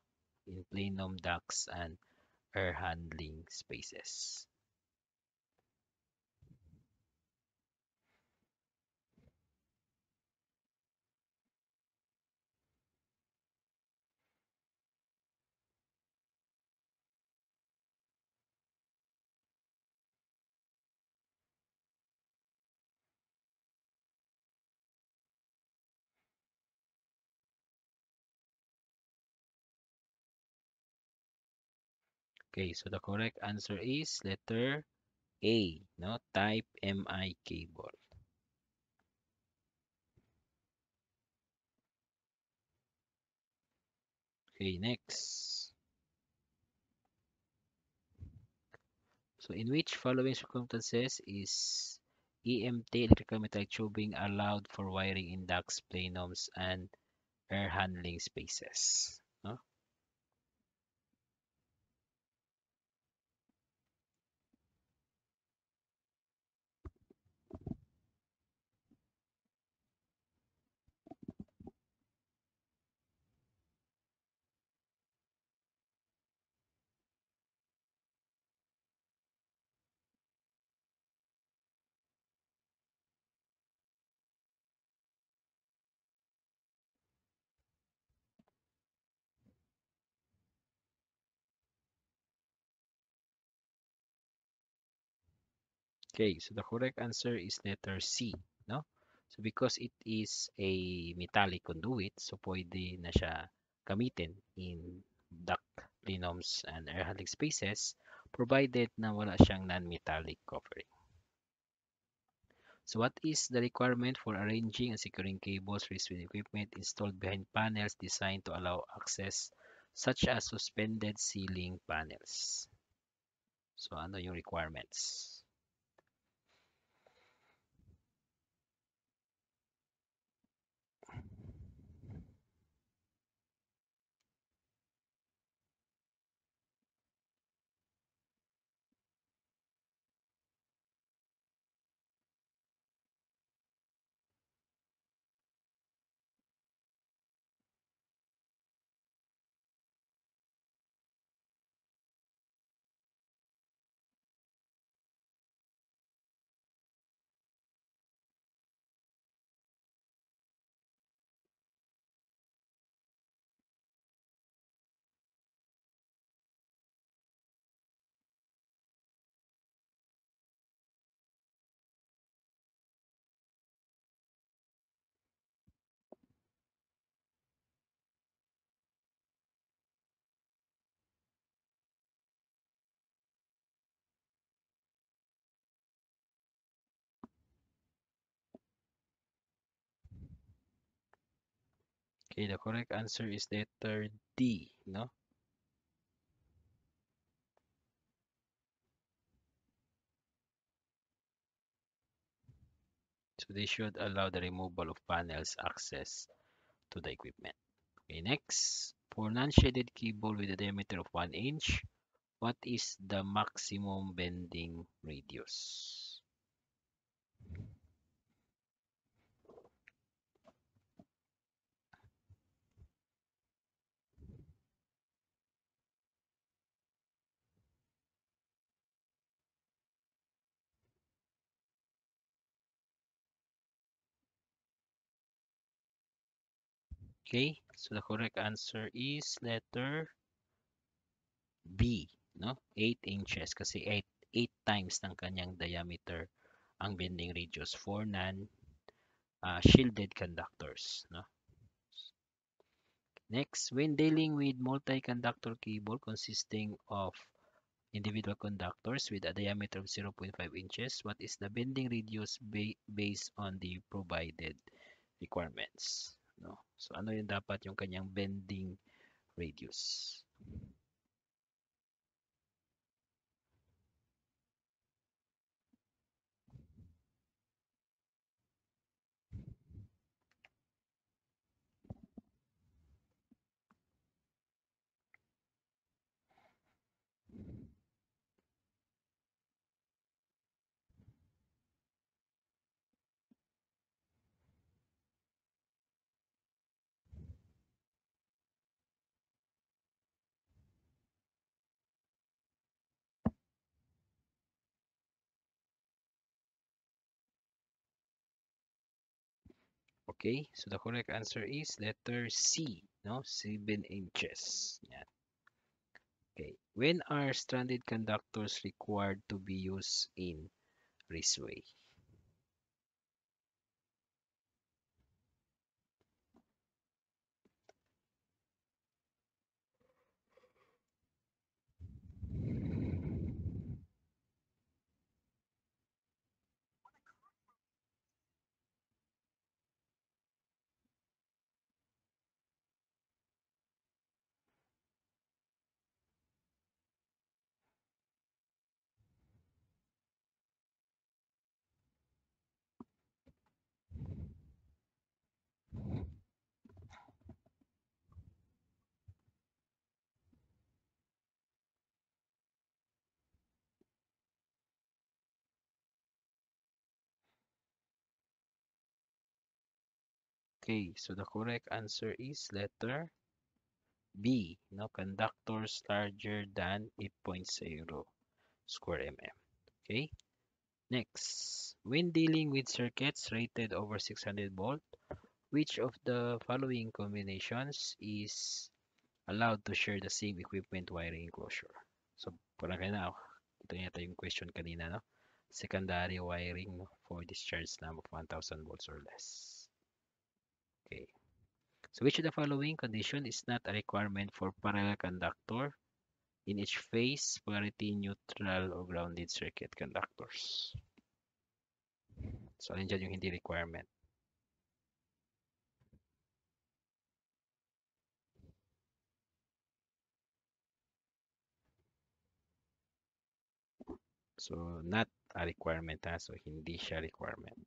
In plenum ducts and air handling spaces. Okay, so the correct answer is letter A, no? Type MI cable. Okay, next. So in which following circumstances is EMT electrical metallic tubing allowed for wiring in ducts, planomes, and air handling spaces? Okay, so the correct answer is letter C, no? So because it is a metallic conduit, so pwede na siya gamitin in duct plenums and air handling spaces provided na wala siyang non-metallic covering. So what is the requirement for arranging and securing cables raised equipment installed behind panels designed to allow access such as suspended ceiling panels? So ano yung requirements? Okay, the correct answer is letter D, no? So they should allow the removal of panels access to the equipment. Okay, next. For non-shaded cable with a diameter of 1 inch, what is the maximum bending radius? Okay? So the correct answer is letter B, no? 8 inches kasi 8 8 times ng kanyang diameter ang bending radius for non uh, ah, shielded conductors, no? Next, when dealing with multi-conductor cable consisting of individual conductors with a diameter of 0.5 inches, what is the bending radius ba based on the provided requirements? No? So ano yung dapat yung kanyang bending radius. Okay? So the correct answer is letter C, no? 7 inches. Yan. Okay. When are stranded conductors required to be used in raceway? Okay, so the correct answer is letter B. No, conductors larger than 8.0 square mm. Okay. Next, when dealing with circuits rated over 600 volt, which of the following combinations is allowed to share the same equipment wiring enclosure? So, parang na, ah, ito yata yung question kanina, no? Secondary wiring for discharge lamp of 1000 volts or less. Okay. So which of the following condition is not a requirement for parallel conductor in each phase, parity, neutral, or grounded circuit conductors? So, alin dyan yung hindi requirement? So, not a requirement ha. Ah. So, hindi siya requirement.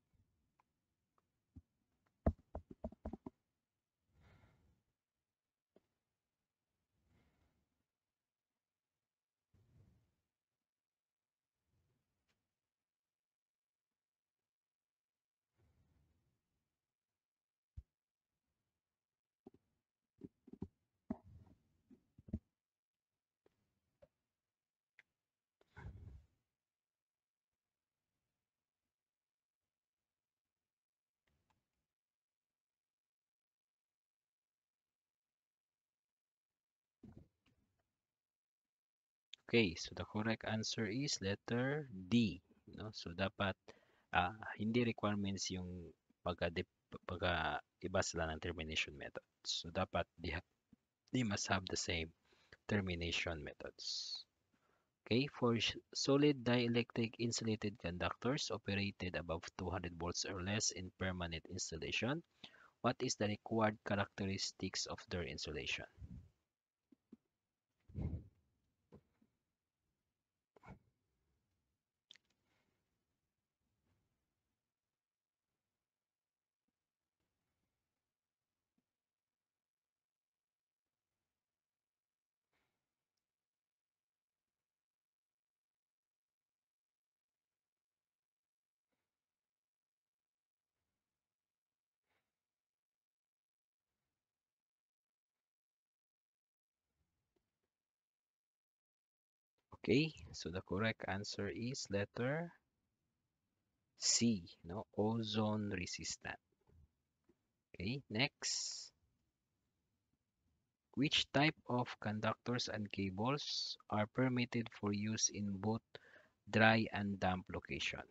Okay, so the correct answer is letter D. No? So, dapat uh, hindi requirements yung pagka, pagka sila ng termination methods. So, dapat they, they must have the same termination methods. Okay, for solid dielectric insulated conductors operated above 200 volts or less in permanent installation, what is the required characteristics of their insulation? Okay, so the correct answer is letter C, no, ozone resistant. Okay, next. Which type of conductors and cables are permitted for use in both dry and damp location?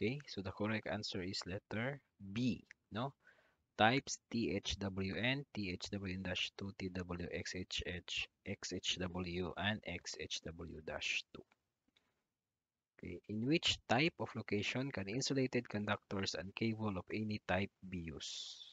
Okay, so the correct answer is letter B, no? Types THWN, THWN-2, TW, XHH, XHW, and XHW-2. Okay, in which type of location can insulated conductors and cable of any type be used?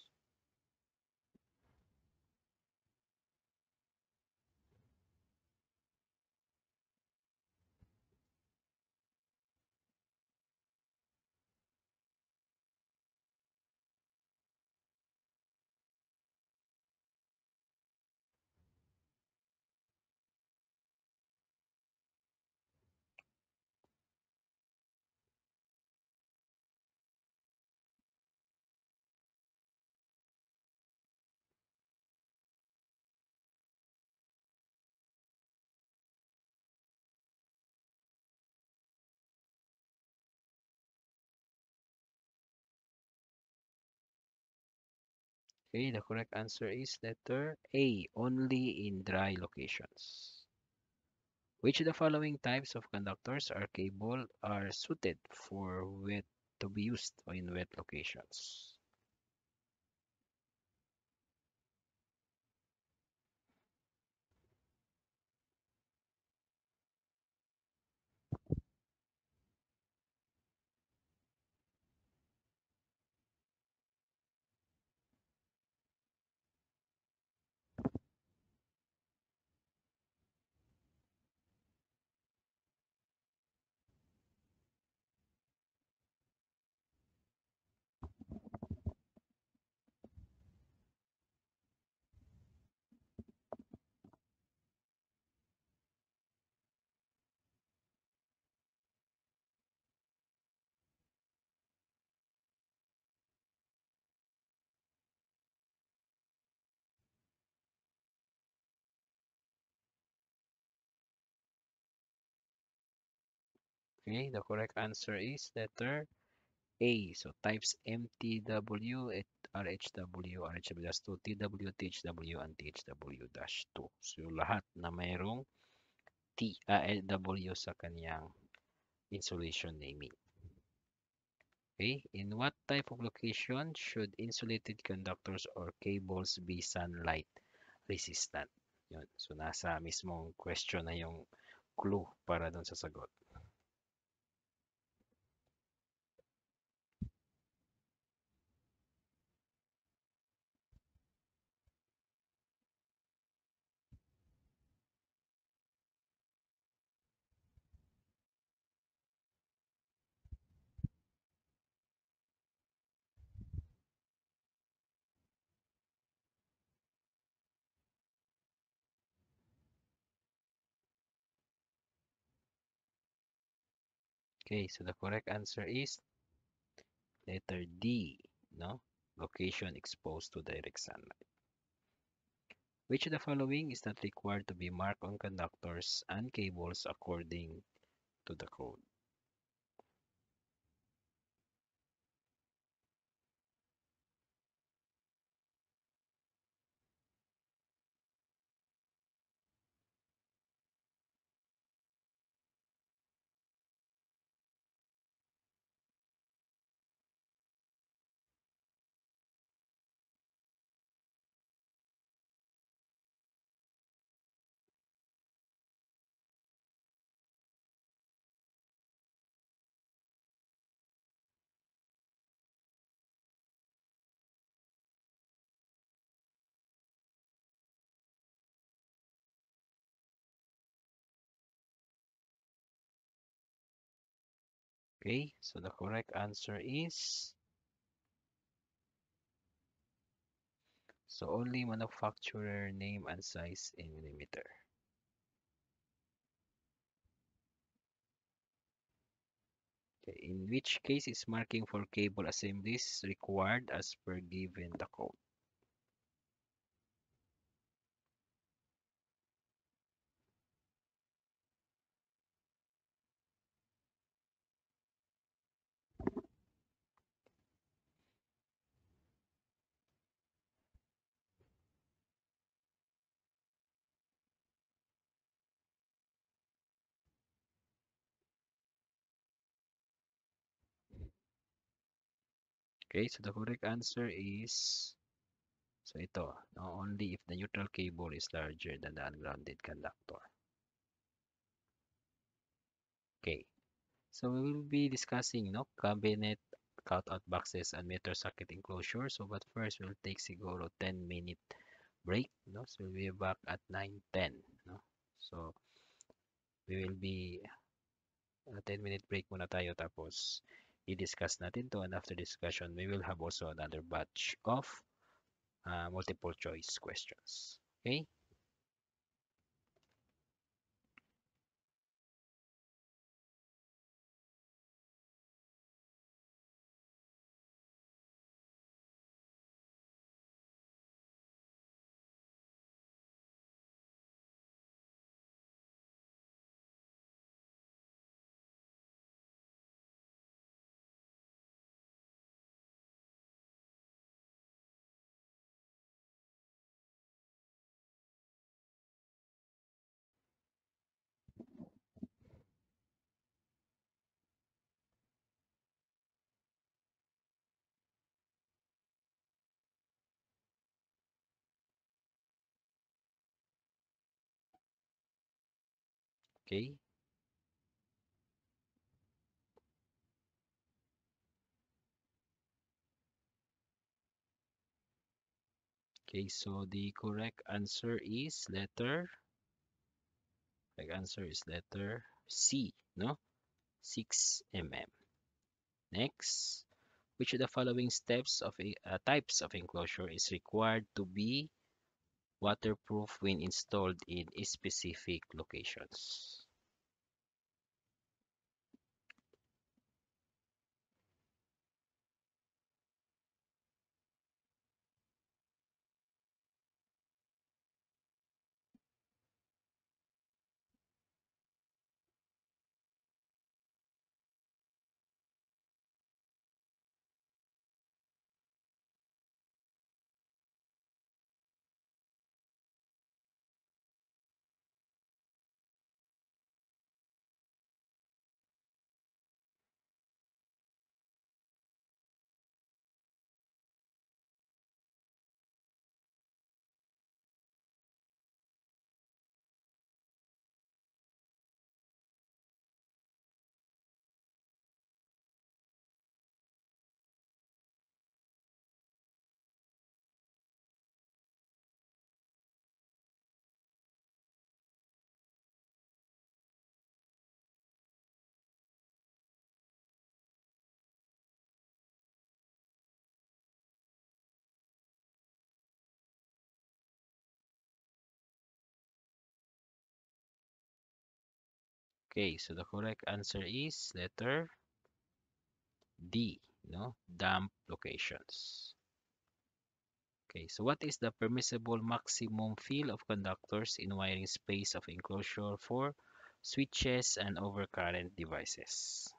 Okay, the correct answer is letter A, only in dry locations. Which of the following types of conductors are cable are suited for wet to be used in wet locations? Okay, the correct answer is letter A. So types MTW, RHW, RHW-2, TW, THW, and THW-2. So yung lahat na mayroong TALW sa kanyang insulation naming. Okay, in what type of location should insulated conductors or cables be sunlight resistant? Yun. So nasa mismong question na yung clue para doon sa sagot. Okay, so the correct answer is letter D, no? Location exposed to direct sunlight. Which of the following is not required to be marked on conductors and cables according to the code? Okay, so the correct answer is So only manufacturer name and size in millimeter. Okay, in which case is marking for cable assemblies required as per given the code? Okay, so the correct answer is, so ito, no, only if the neutral cable is larger than the ungrounded conductor. Okay, so we will be discussing no, cabinet cutout boxes and meter socket enclosure. So, but first we'll take siguro 10 minute break. No, so we'll be back at 9:10. No, so we will be a uh, 10 minute break muna tayo tapos i-discuss natin to and after discussion, we will have also another batch of uh, multiple choice questions. Okay? Okay. Okay, so the correct answer is letter. Correct answer is letter C, no? 6 mm. Next, which of the following steps of a, uh, types of enclosure is required to be waterproof when installed in specific locations. Okay, so the correct answer is letter D, no? Dump locations. Okay, so what is the permissible maximum field of conductors in wiring space of enclosure for switches and overcurrent devices?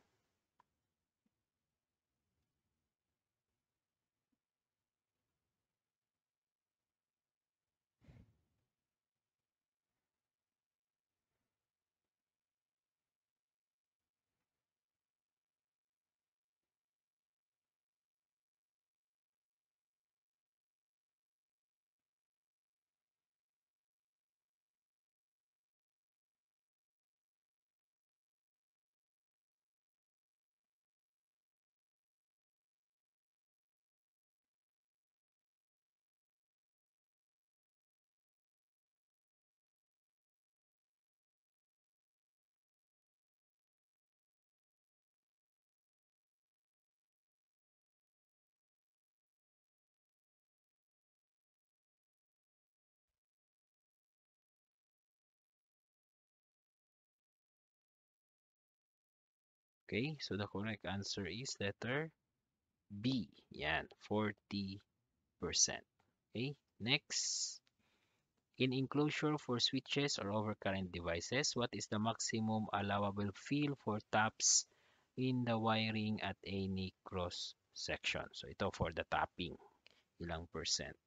Okay, so the correct answer is letter B. Yan, 40%. Okay, next. In enclosure for switches or overcurrent devices, what is the maximum allowable fill for taps in the wiring at any cross section? So ito for the tapping, ilang percent.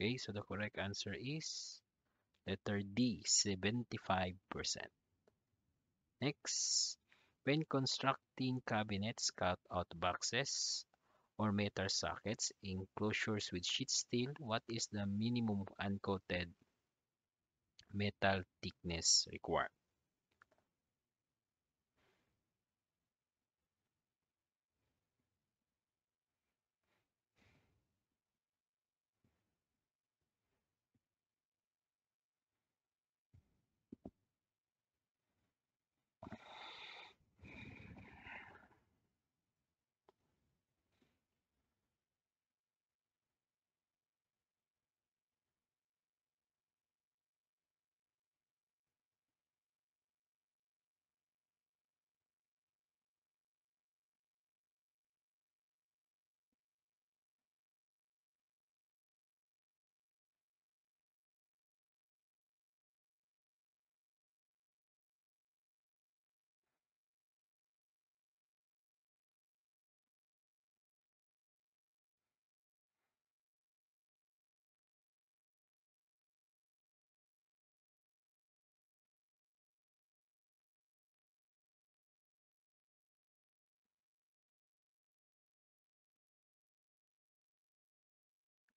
Okay, so the correct answer is letter D, 75%. Next, when constructing cabinets, cut-out boxes, or meter sockets, enclosures with sheet steel, what is the minimum uncoated metal thickness required?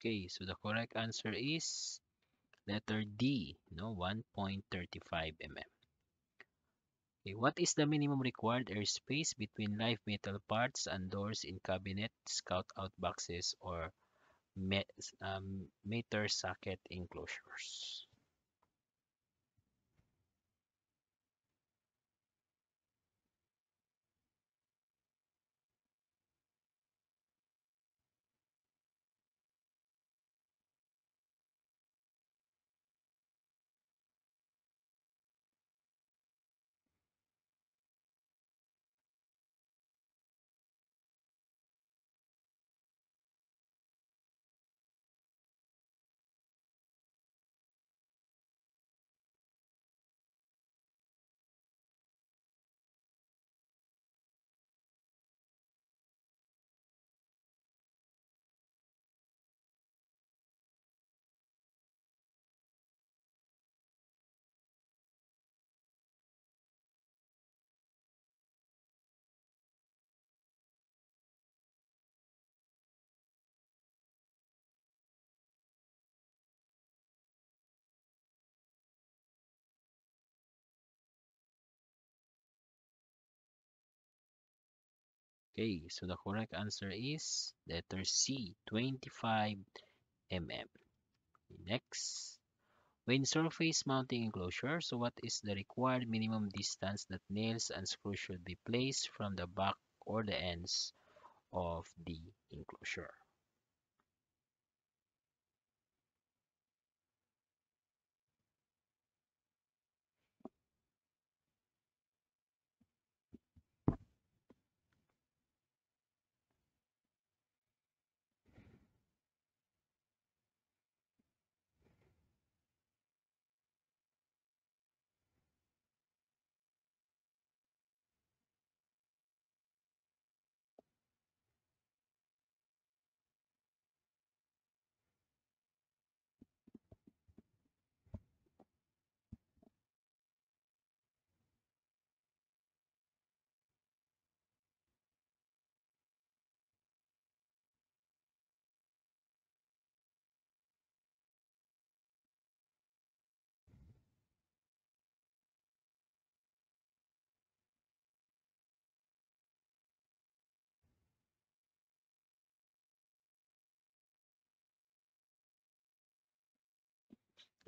Okay, so the correct answer is letter D, no 1.35 mm. Okay, what is the minimum required airspace between live metal parts and doors in cabinet, scout out boxes, or met, um, meter socket enclosures? Okay, so the correct answer is letter C, 25 mm. Next, when surface mounting enclosure, so what is the required minimum distance that nails and screws should be placed from the back or the ends of the enclosure?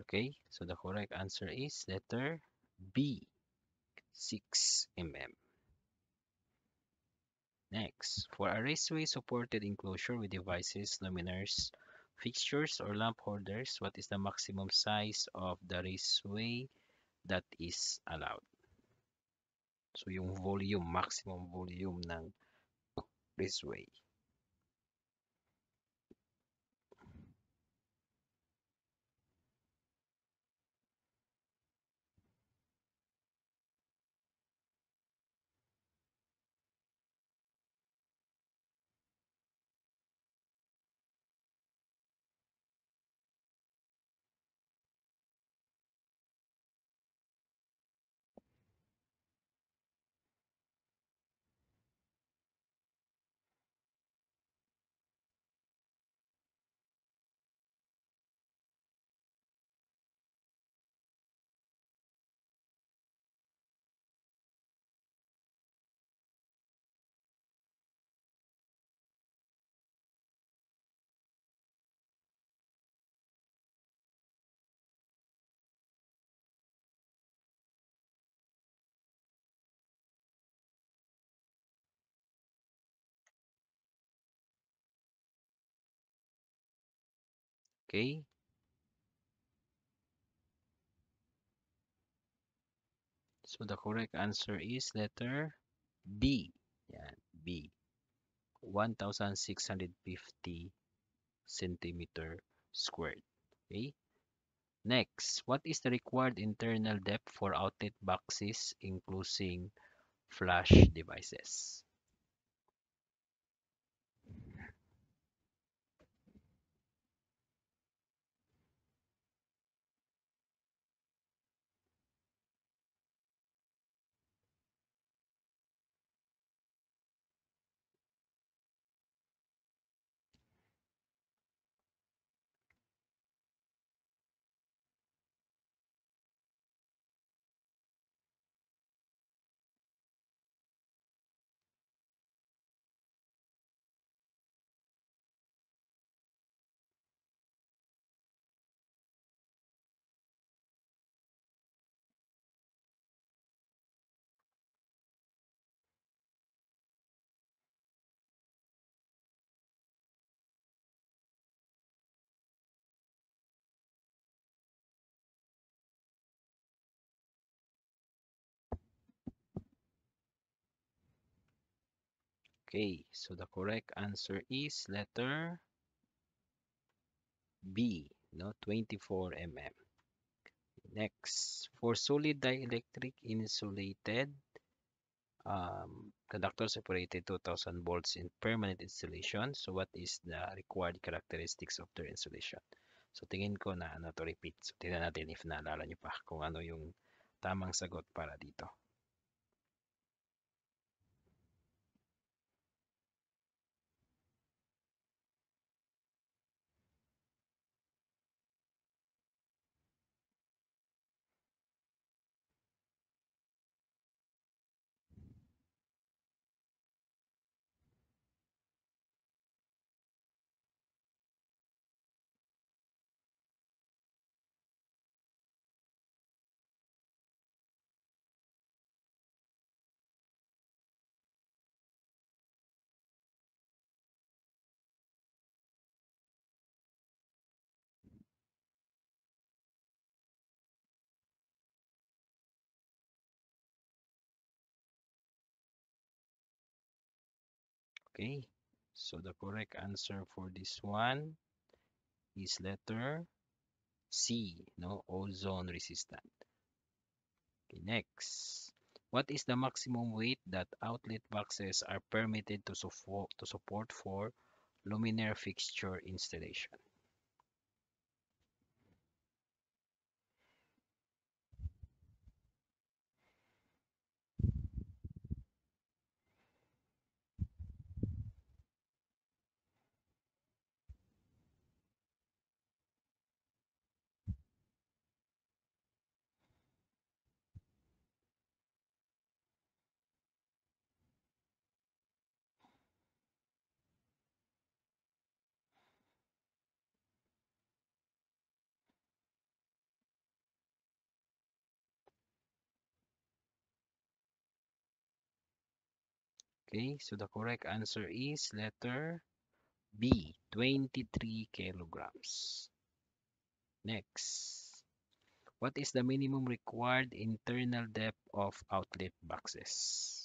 Okay, so the correct answer is letter B, 6 mm. Next, for a raceway supported enclosure with devices, luminaires, fixtures, or lamp holders, what is the maximum size of the raceway that is allowed? So yung volume, maximum volume ng raceway. Okay. So the correct answer is letter B. Yeah, B. 1,650 centimeter squared. Okay. Next, what is the required internal depth for outlet boxes including flash devices? Okay, so the correct answer is letter B, no, 24 mm. Next, for solid dielectric insulated, um, conductor separated 2000 volts in permanent insulation. So what is the required characteristics of their insulation? So tingin ko na ano to repeat. So tingnan natin if naalala nyo pa kung ano yung tamang sagot para dito. Okay. So the correct answer for this one is letter C, no ozone resistant. Okay, next. What is the maximum weight that outlet boxes are permitted to, to support for luminaire fixture installation? Okay, so the correct answer is letter B, 23 kilograms. Next. What is the minimum required internal depth of outlet boxes?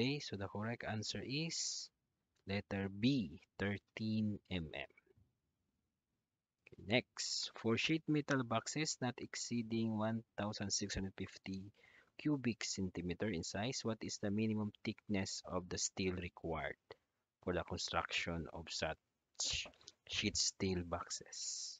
Okay, so the correct answer is letter B, 13 mm. Okay, next, for sheet metal boxes not exceeding 1,650 cubic centimeter in size, what is the minimum thickness of the steel required for the construction of such sheet steel boxes?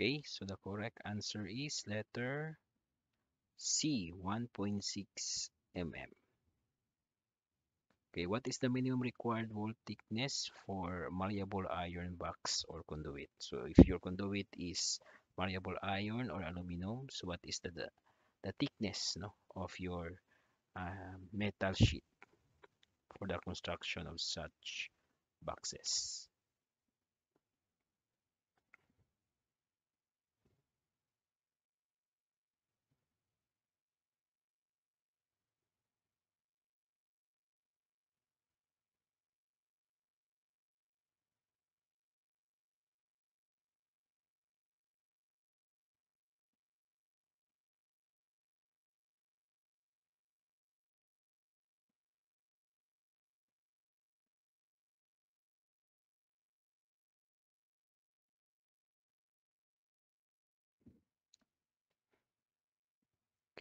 Okay, so the correct answer is letter C, 1.6 mm. Okay, what is the minimum required wall thickness for malleable iron box or conduit? So if your conduit is malleable iron or aluminum, so what is the, the, the thickness no, of your uh, metal sheet for the construction of such boxes?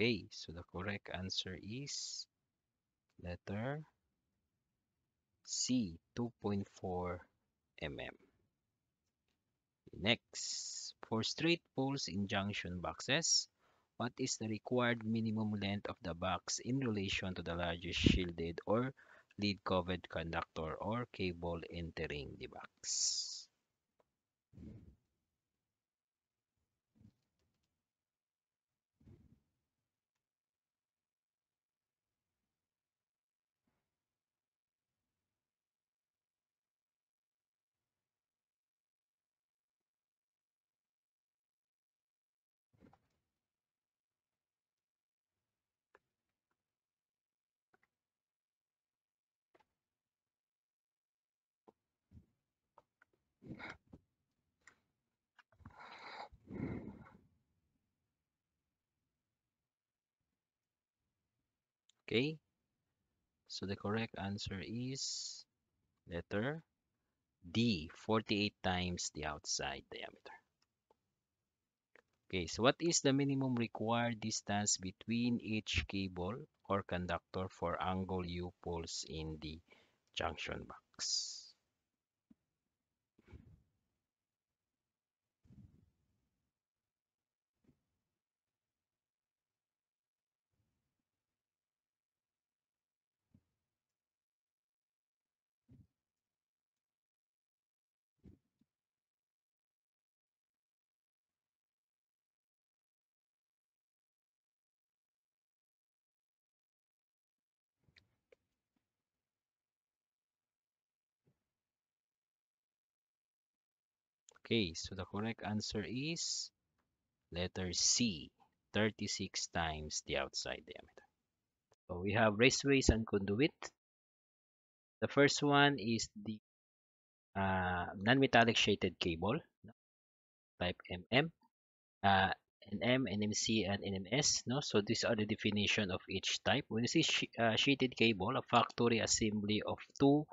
Okay, so the correct answer is letter C, 2.4 mm. Next, for straight poles in junction boxes, what is the required minimum length of the box in relation to the largest shielded or lead-covered conductor or cable entering the box? Okay. So the correct answer is letter D, 48 times the outside diameter. Okay, so what is the minimum required distance between each cable or conductor for angle U poles in the junction box? Okay, so the correct answer is letter C, 36 times the outside diameter. So we have raceways and conduit. The first one is the uh, non-metallic shaded cable, type MM, uh, NM, NMC, and NMS. No, so these are the definition of each type. When you see sh uh, shaded cable, a factory assembly of two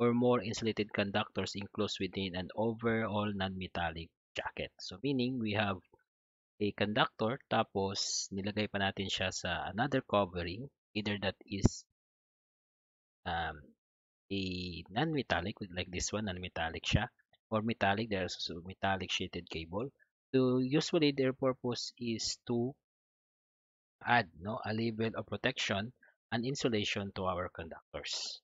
or more insulated conductors enclosed within an overall non-metallic jacket. So meaning we have a conductor tapos nilagay pa natin siya sa another covering either that is um, a non-metallic like this one non-metallic siya or metallic there's also metallic sheeted cable so usually their purpose is to add no a level of protection and insulation to our conductors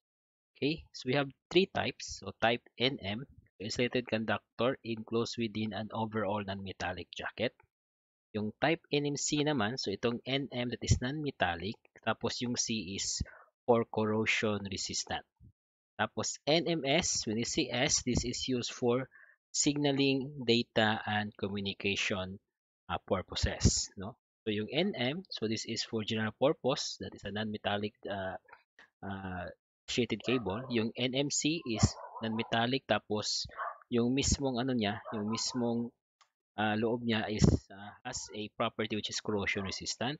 Okay, so we have three types. So type NM, insulated conductor enclosed within an overall non-metallic jacket. Yung type NMC naman, so itong NM that is non-metallic, tapos yung C is for corrosion resistant. Tapos NMS, when you see S, this is used for signaling data and communication uh, purposes. No? So yung NM, so this is for general purpose, that is a non-metallic uh, uh, associated cable, yung NMC is non-metallic tapos yung mismong ano niya, yung mismong uh, loob niya is uh, has a property which is corrosion resistant.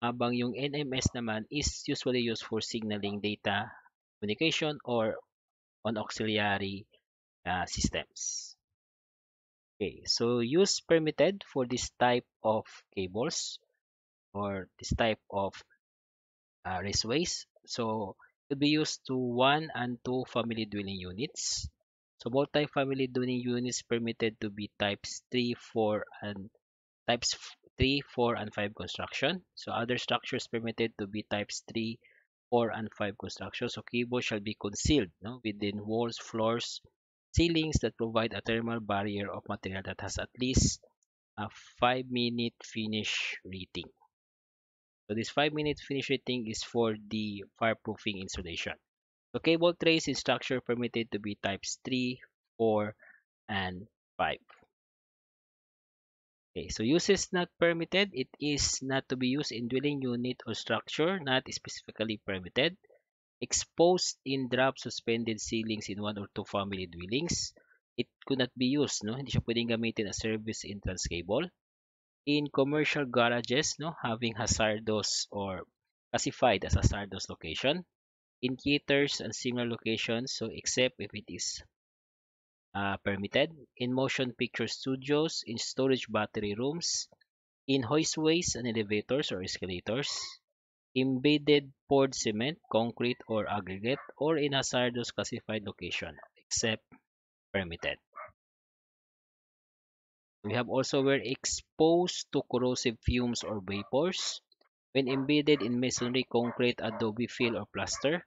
Habang yung NMS naman is usually used for signaling data communication or on auxiliary uh, systems. Okay, so use permitted for this type of cables or this type of uh, raceways. So could be used to one and two family dwelling units. So multi-family dwelling units permitted to be types 3, 4, and types 3, 4, and 5 construction. So other structures permitted to be types 3, 4, and 5 construction. So kibo shall be concealed no, within walls, floors, ceilings that provide a thermal barrier of material that has at least a 5 minute finish rating. So this 5 minute finish rating is for the fireproofing insulation. The cable trace in structure permitted to be types 3, 4, and 5. Okay, so use is not permitted. It is not to be used in dwelling unit or structure not specifically permitted. Exposed in drop suspended ceilings in one or two family dwellings. It could not be used. No? Hindi siya pwedeng gamitin as service entrance cable in commercial garages no having hazardous or classified as hazardous location in theaters and similar locations so except if it is uh, permitted in motion picture studios in storage battery rooms in hoistways and elevators or escalators embedded poured cement concrete or aggregate or in hazardous classified location except permitted we have also were exposed to corrosive fumes or vapors when embedded in masonry, concrete, adobe fill or plaster,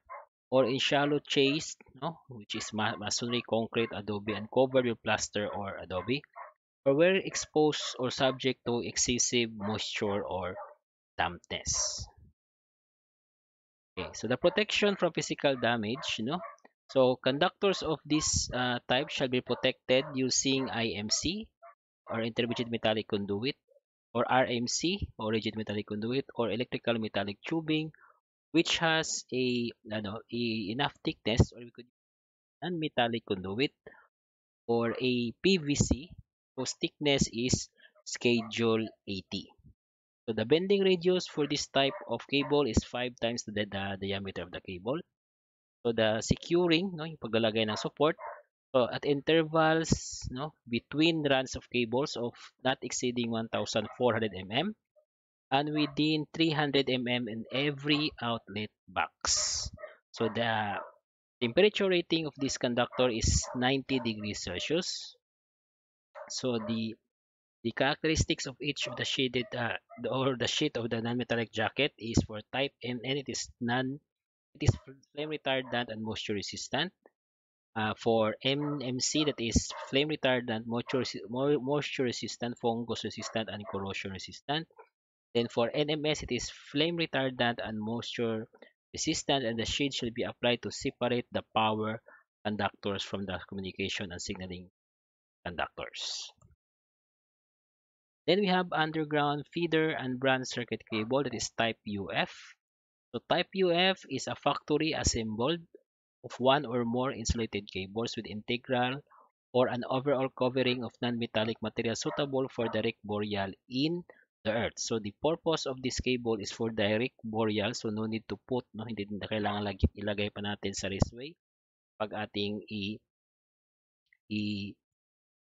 or in shallow chased, no, which is ma masonry, concrete, adobe, and covered with plaster or adobe, or were exposed or subject to excessive moisture or dampness. Okay, so the protection from physical damage, you know, so conductors of this uh, type shall be protected using IMC or intermediate metallic conduit or RMC or rigid metallic conduit or electrical metallic tubing which has a ano a, enough thickness or we could non-metallic conduit or a PVC whose thickness is schedule 80. So the bending radius for this type of cable is 5 times the, the diameter of the cable. So the securing, no, yung paglalagay ng support, at intervals no, between runs of cables of not exceeding 1,400 mm and within 300 mm in every outlet box. So the temperature rating of this conductor is 90 degrees Celsius. So the the characteristics of each of the shaded uh, or the sheet of the non-metallic jacket is for type N and it is non it is flame retardant and moisture resistant. Uh, for MMC, that is flame retardant, moisture, resistant, fungus resistant, and corrosion resistant. Then for NMS, it is flame retardant and moisture resistant, and the shade should be applied to separate the power conductors from the communication and signaling conductors. Then we have underground feeder and branch circuit cable that is type UF. So type UF is a factory assembled of one or more insulated cables with integral or an overall covering of non-metallic material suitable for direct burial in the earth. So, the purpose of this cable is for direct burial. So, no need to put, no, hindi na kailangan lagi, ilagay pa natin sa raceway pag ating i i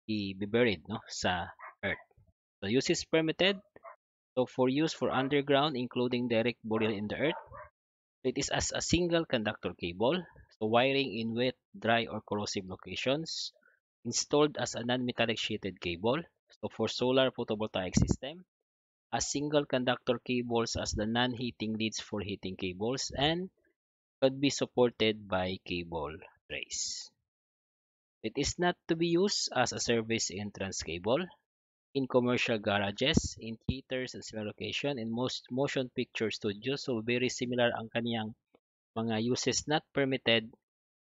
i-buried no sa earth. So use is permitted so for use for underground including direct burial in the earth. It is as a single conductor cable wiring in wet, dry, or corrosive locations, installed as a non-metallic sheeted cable, so for solar photovoltaic system, as single conductor cables as the non-heating leads for heating cables, and could be supported by cable trays. It is not to be used as a service entrance cable in commercial garages, in theaters and similar location, in most motion picture studios. So very similar ang kaniyang mga uses not permitted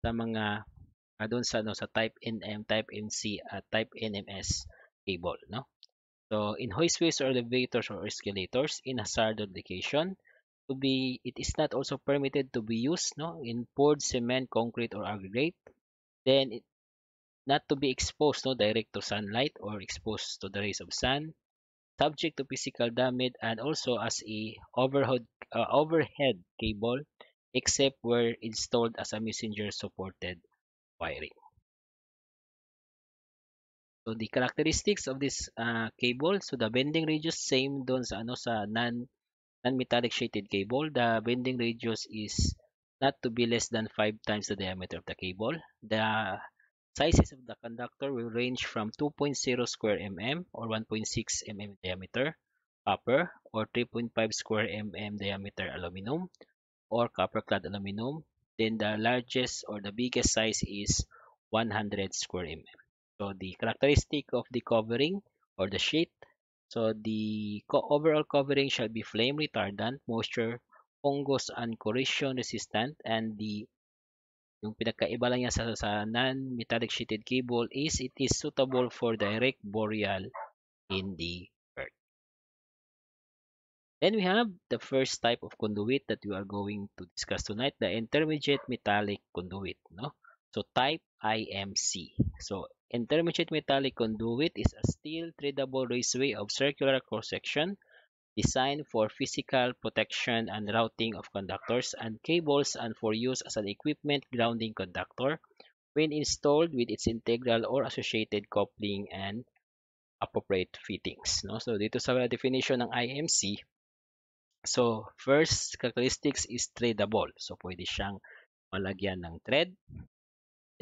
sa mga uh, ah, doon sa no sa type NM, type NC, at uh, type NMS cable, no? So in hoistways or elevators or escalators in hazardous location to be it is not also permitted to be used no in poured cement, concrete or aggregate. Then it, not to be exposed no direct to sunlight or exposed to the rays of sun subject to physical damage and also as a overhead uh, ah, overhead cable except where installed as a messenger supported wiring. So the characteristics of this uh, cable, so the bending radius same doon sa ano sa non non-metallic shaded cable. The bending radius is not to be less than 5 times the diameter of the cable. The sizes of the conductor will range from 2.0 square mm or 1.6 mm diameter copper or 3.5 square mm diameter aluminum or copper-clad aluminum. Then the largest or the biggest size is 100 square mm. So the characteristic of the covering or the sheet. So the co overall covering shall be flame retardant, moisture, fungus, and corrosion resistant. And the yung pinakaiba lang niya sa, sa non-metallic sheeted cable is it is suitable for direct boreal in the Then we have the first type of conduit that we are going to discuss tonight, the intermediate metallic conduit. No? So type IMC. So intermediate metallic conduit is a steel threadable raceway of circular cross-section designed for physical protection and routing of conductors and cables and for use as an equipment grounding conductor when installed with its integral or associated coupling and appropriate fittings. No? So dito sa definition ng IMC, so, first characteristics is tradable. So, pwede siyang malagyan ng thread.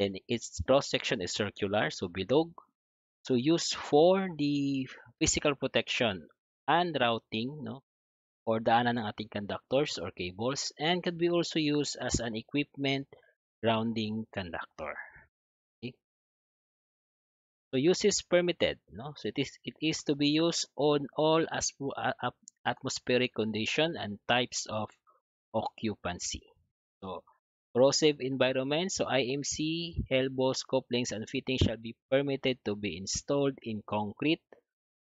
Then, its cross-section is circular, so bidog, So, used for the physical protection and routing no, or daanan ng ating conductors or cables and can be also used as an equipment grounding conductor. Okay. So use is permitted, no? So it is it is to be used on all as uh, atmospheric condition, and types of occupancy. So, corrosive environment. So, IMC, elbows, couplings, and fittings shall be permitted to be installed in concrete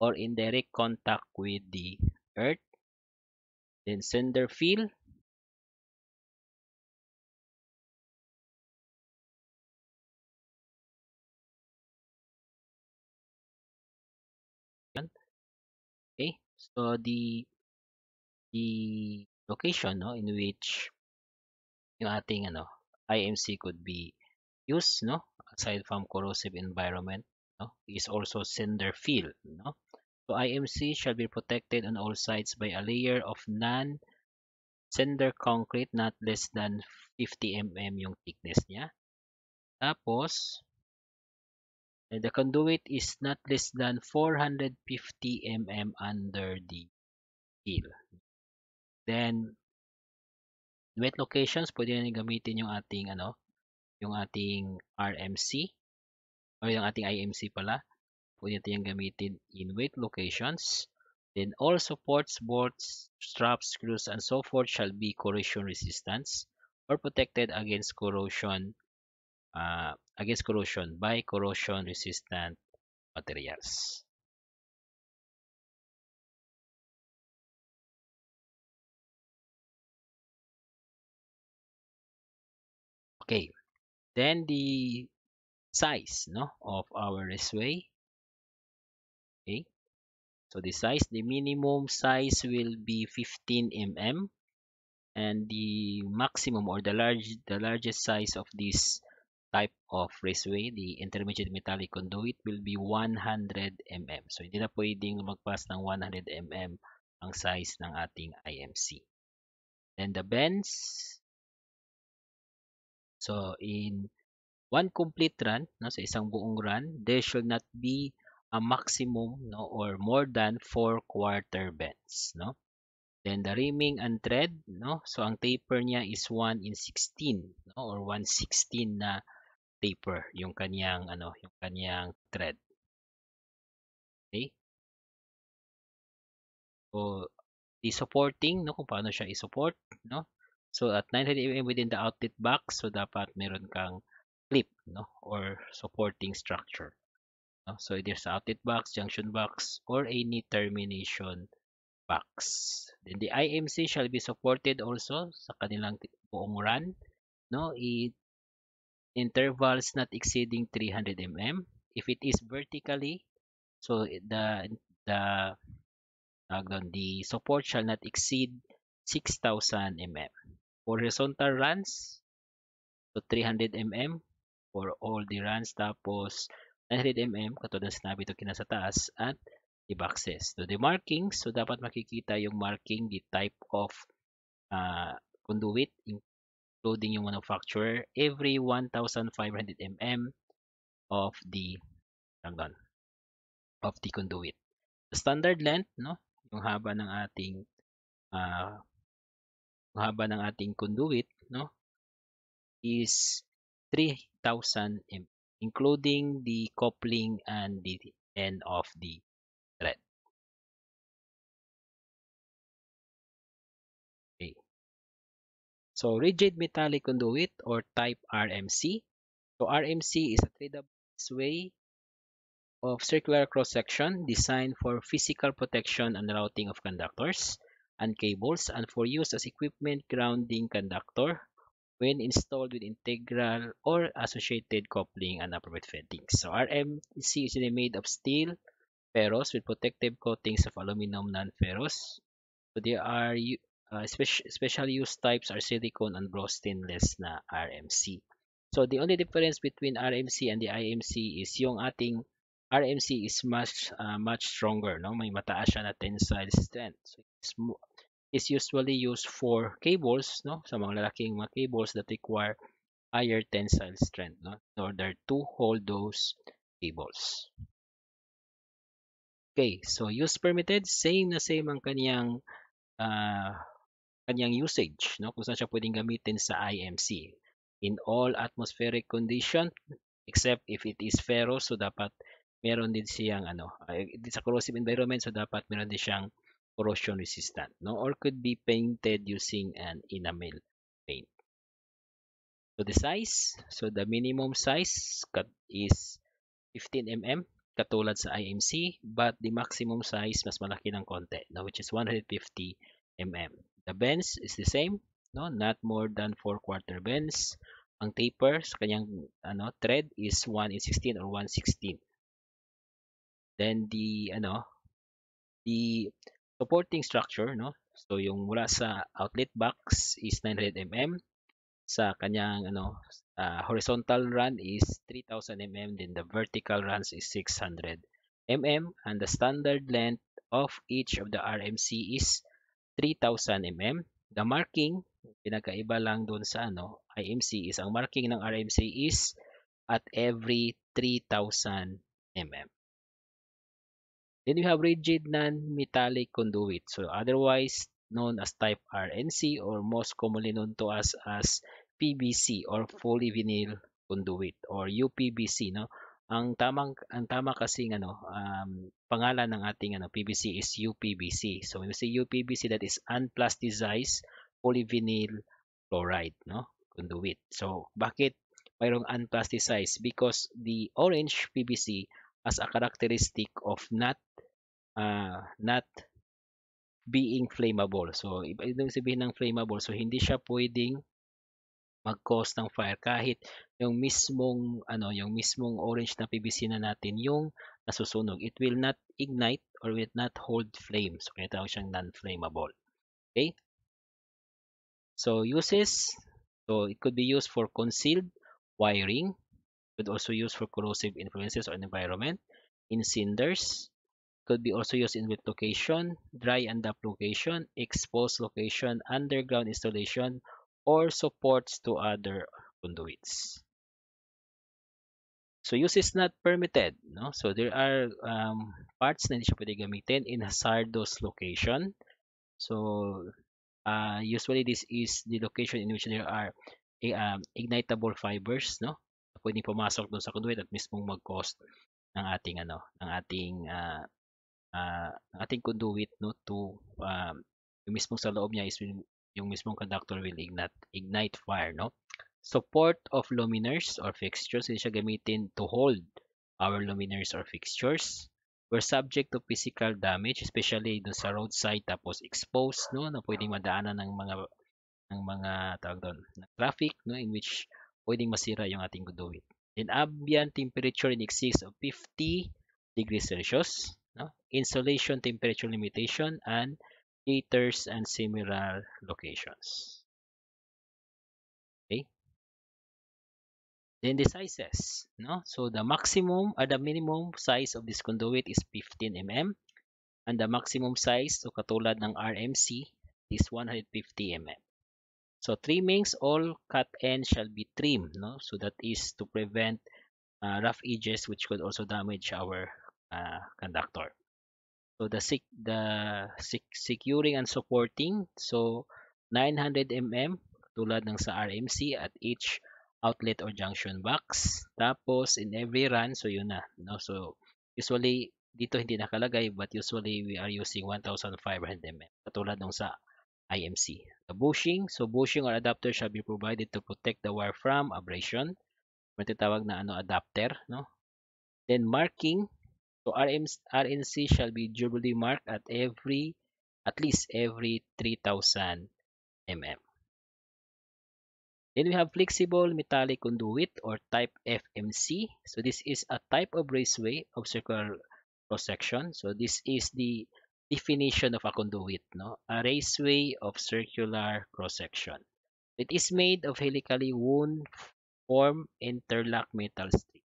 or in direct contact with the earth. Then, cinder fill. So the the location no in which yung ating ano IMC could be used no aside from corrosive environment no is also cinder field no so IMC shall be protected on all sides by a layer of non cinder concrete not less than 50 mm yung thickness niya tapos The conduit is not less than 450 mm under the keel. Then, wet locations, pwede na gamitin yung ating ano, yung ating RMC or yung ating IMC pala. Pwede natin gamitin in wet locations. Then all supports, bolts, straps, screws, and so forth shall be corrosion resistance or protected against corrosion uh, ah, against corrosion by corrosion resistant materials. Okay, then the size no, of our raceway. Okay, so the size, the minimum size will be 15 mm and the maximum or the large the largest size of this type of raceway, the intermediate metallic conduit will be 100 mm. So, hindi na pwedeng magpas ng 100 mm ang size ng ating IMC. Then, the bends. So, in one complete run, no, sa isang buong run, there should not be a maximum no, or more than 4 quarter bends. No? Then the rimming and thread, no? So ang taper niya is 1 in 16, no? Or 1/16 na taper yung kaniyang ano, yung kaniyang thread. Okay? So, i-supporting, no, kung paano siya i-support, no? So, at 90 mm within the outlet box, so dapat meron kang clip, no, or supporting structure. No? So, either sa outlet box, junction box, or any termination box. Then the IMC shall be supported also sa kanilang buong run, no? it intervals not exceeding 300 mm if it is vertically so the the the support shall not exceed 6000 mm for horizontal runs so 300 mm for all the runs tapos 900 mm katulad ng sinabi ito kinasa taas at the boxes so the markings so dapat makikita yung marking the type of uh, conduit in, including yung manufacturer, every 1,500 mm of the doon, of the conduit. The standard length, no, yung haba ng ating uh, yung haba ng ating conduit, no, is 3,000 mm, including the coupling and the end of the So rigid metallic conduit or type RMC. So RMC is a three-way of circular cross-section designed for physical protection and routing of conductors and cables and for use as equipment grounding conductor when installed with integral or associated coupling and appropriate fittings. So RMC is usually made of steel ferrous with protective coatings of aluminum non-ferrous. So they are Uh, ah, spe- special use types are silicone and brass stainless na RMC. So the only difference between RMC and the IMC is yung ating RMC is much ah, much stronger, no? May mataas siya na tensile strength. So it's, mo- usually used for cables, no? Sa mga lalaking mga cables that require higher tensile strength, no? In order to hold those cables. Okay, so use permitted, same na same ang kaniyang uh, ah, kanyang usage, no? kung saan siya pwedeng gamitin sa IMC. In all atmospheric condition, except if it is ferrous, so dapat meron din siyang ano, sa corrosive environment, so dapat meron din siyang corrosion resistant, no? Or could be painted using an enamel paint. So the size, so the minimum size cut is 15 mm katulad sa IMC, but the maximum size mas malaki ng konti, no? which is 150 mm. The bends is the same, no? Not more than 4 quarter bends. Ang taper sa kanyang ano, thread is 1 in 16 or 1 16. Then the ano, the supporting structure, no? So yung mula sa outlet box is 900 mm sa kanyang ano uh, horizontal run is 3000 mm then the vertical runs is 600 mm and the standard length of each of the RMC is 3,000 mm. The marking, pinakaiba lang doon sa ano, IMC is, ang marking ng RMC is at every 3,000 mm. Then we have rigid non-metallic conduit, so otherwise known as type RNC or most commonly known to us as PVC or polyvinyl conduit or UPVC. No? Ang tamang ang tama kasi ng ano um, pangalan ng ating ano PVC is UPVC. So when we say UPVC that is unplasticized polyvinyl chloride, no? Conduit. So bakit mayroong unplasticized? Because the orange PVC has a characteristic of not uh, not being flammable. So ibig sabihin ng flammable, so hindi siya pwedeng mag-cause ng fire kahit yung mismong ano yung mismong orange na PVC na natin yung nasusunog it will not ignite or will not hold flames so kaya tawag siyang non-flammable okay so uses so it could be used for concealed wiring could also used for corrosive influences on environment in cinders could be also used in wet location dry and damp location exposed location underground installation or supports to other conduits. So use is not permitted. No? So there are um, parts na hindi siya pwede gamitin in hazardous location. So uh, usually this is the location in which there are eh, um, ignitable fibers. No? Pwede pumasok doon sa conduit at mismong mag-cause ng ating ano ng ating uh, uh, ng ating conduit no to um, yung mismo sa loob niya is yung mismong conductor will ignite, ignite fire, no? Support of luminaires or fixtures, hindi siya gamitin to hold our luminaires or fixtures. We're subject to physical damage, especially dun sa roadside tapos exposed, no? Na pwedeng madaanan ng mga ng mga tawag doon, ng traffic, no? In which pwedeng masira yung ating conduit. In ambient temperature in excess of 50 degrees Celsius, no? insulation temperature limitation, and theaters and similar locations. Okay. Then the sizes, no? So the maximum or uh, the minimum size of this conduit is 15 mm and the maximum size, so katulad ng RMC, is 150 mm. So trimmings, all cut ends shall be trimmed, no? So that is to prevent uh, rough edges which could also damage our uh, conductor. So the sec the sec securing and supporting so 900 mm tulad ng sa RMC at each outlet or junction box. Tapos in every run so yun na no. So usually dito hindi nakalagay but usually we are using 1500 mm katulad ng sa IMC. The bushing, so bushing or adapter shall be provided to protect the wire from abrasion. Matatawag na ano adapter, no? Then marking, So RNC shall be durably marked at every at least every 3000 mm. Then we have flexible metallic conduit or type FMC. So this is a type of raceway of circular cross section. So this is the definition of a conduit, no? A raceway of circular cross section. It is made of helically wound form interlock metal strip.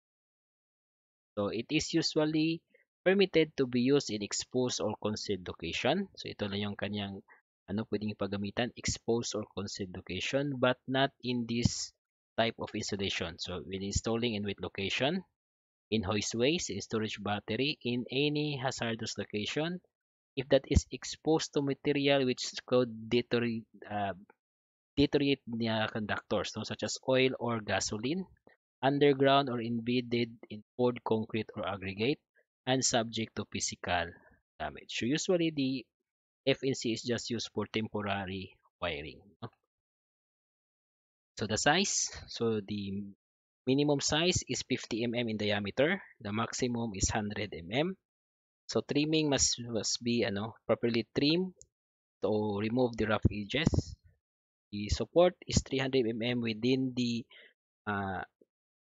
So it is usually permitted to be used in exposed or concealed location. So ito lang yung kanyang ano pwedeng pagamitan, exposed or concealed location but not in this type of installation. So when installing in with location, in hoistways, in storage battery, in any hazardous location, if that is exposed to material which could deteriorate, uh, deteriorate the conductors, no, such as oil or gasoline, underground or embedded in poured concrete or aggregate, and subject to physical damage. So usually the FNC is just used for temporary wiring. So the size, so the minimum size is 50 mm in diameter, the maximum is 100 mm. So trimming must must be know, properly trimmed to remove the rough edges. The support is 300 mm within the uh,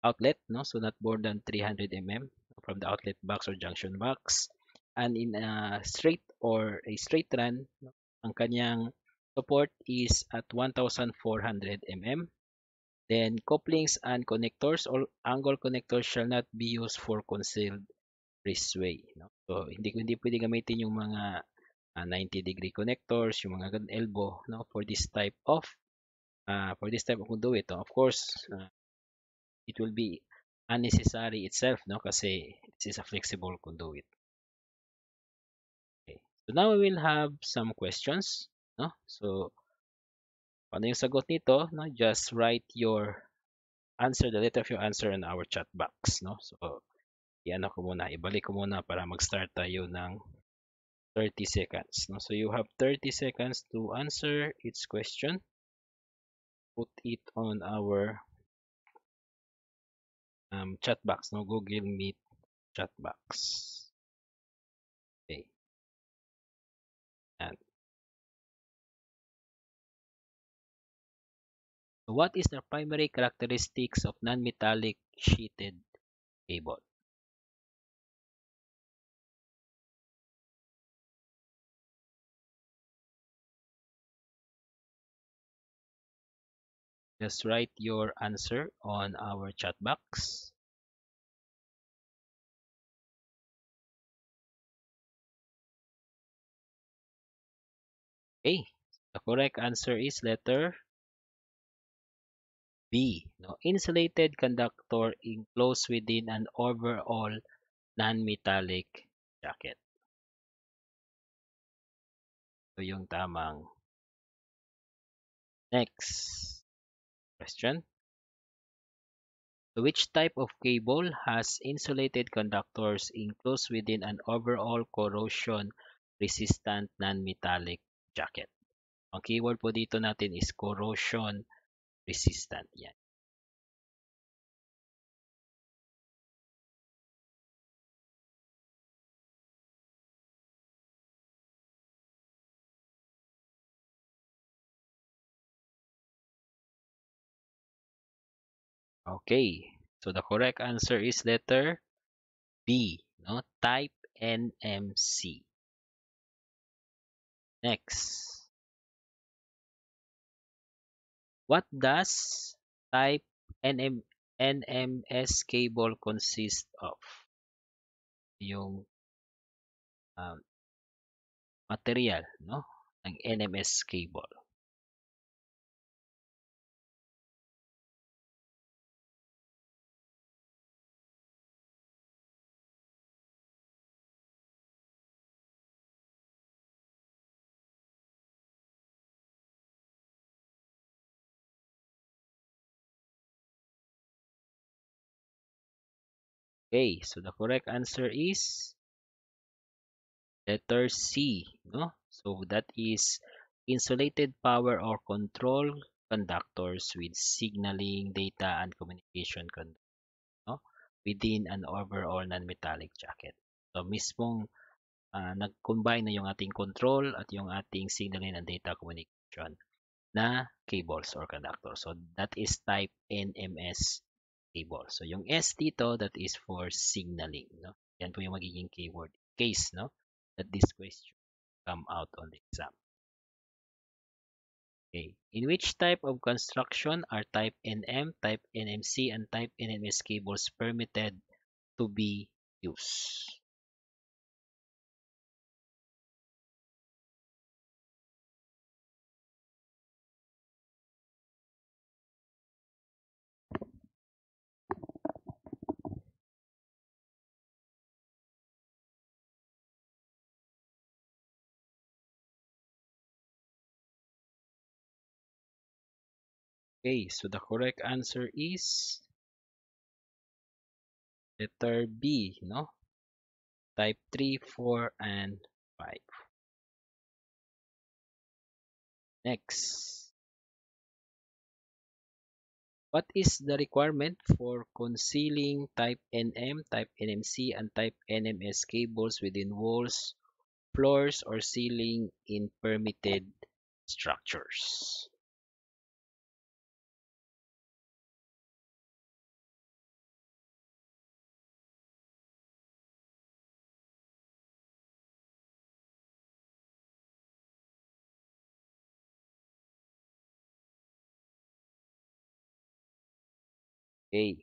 outlet, no, so not more than 300 mm. from the outlet box or junction box and in a straight or a straight run ang kanyang support is at 1400 mm then couplings and connectors or angle connectors shall not be used for concealed breezeway no? so hindi hindi pwedeng gamitin yung mga uh, ah, 90 degree connectors yung mga elbow no for this type of uh, for this type of conduit no? of course uh, it will be unnecessary itself, no? Kasi this is a flexible conduit. Okay. So now we will have some questions, no? So, ano yung sagot nito, no? Just write your answer, the letter of your answer in our chat box, no? So, iano ko muna, ibalik ko muna para mag-start tayo ng 30 seconds, no? So, you have 30 seconds to answer its question. Put it on our um, chat box, no? Google Meet chat box. Okay. And so what is the primary characteristics of non-metallic sheeted cable? Just write your answer on our chat box. Okay, the correct answer is letter B. No, insulated conductor enclosed within an overall non-metallic jacket. So yung tamang. Next. question. Which type of cable has insulated conductors enclosed within an overall corrosion-resistant non-metallic jacket? Ang keyword po dito natin is corrosion resistant. Yan. Okay. So the correct answer is letter B, no? Type NMC. Next. What does type NM NMS cable consist of? Yung um, material, no? Ang NMS cable. Okay, so the correct answer is letter C, no? So that is insulated power or control conductors with signaling data and communication conductors no? within an overall non-metallic jacket. So mismong uh, nag-combine na yung ating control at yung ating signaling and data communication na cables or conductors. So that is type NMS cable. So, yung ST dito, that is for signaling. No? Yan po yung magiging keyword case no? that this question come out on the exam. Okay. In which type of construction are type NM, type NMC, and type NMS cables permitted to be used? Okay, so the correct answer is letter B, no? Type 3, 4, and 5. Next. What is the requirement for concealing type NM, type NMC, and type NMS cables within walls, floors, or ceiling in permitted structures? Okay.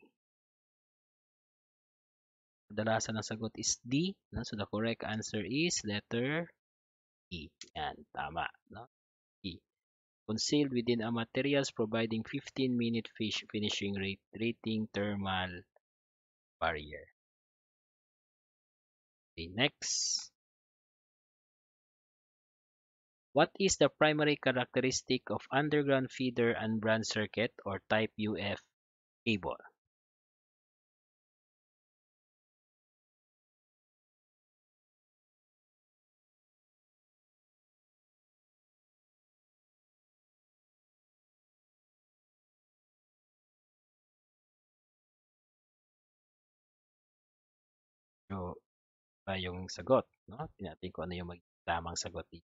Kadalasan ang sagot is D. No? So, the correct answer is letter E. Yan, tama. No? E. Concealed within a materials providing 15-minute fish finishing rate rating thermal barrier. Okay, next. What is the primary characteristic of underground feeder and branch circuit or type UF ebor So, ba yung sagot, 'no? Tingnan ko ano yung magtamang sagot dito.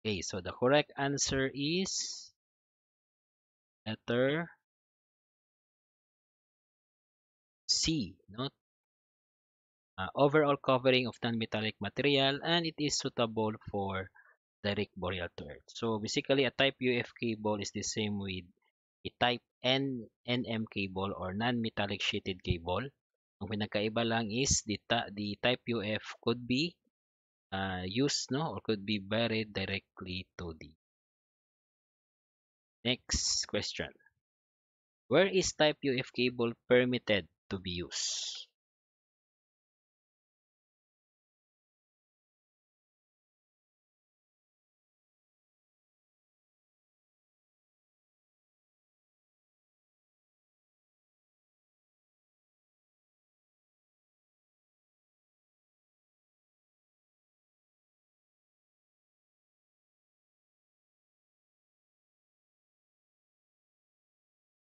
Okay, so the correct answer is letter C. No? Uh, overall covering of non-metallic material and it is suitable for direct burial to earth. So basically a type UF cable is the same with a type N NM cable or non-metallic sheeted cable. Ang pinagkaiba lang is the, the type UF could be uh, used no or could be buried directly to the Next question. Where is type UF cable permitted to be used?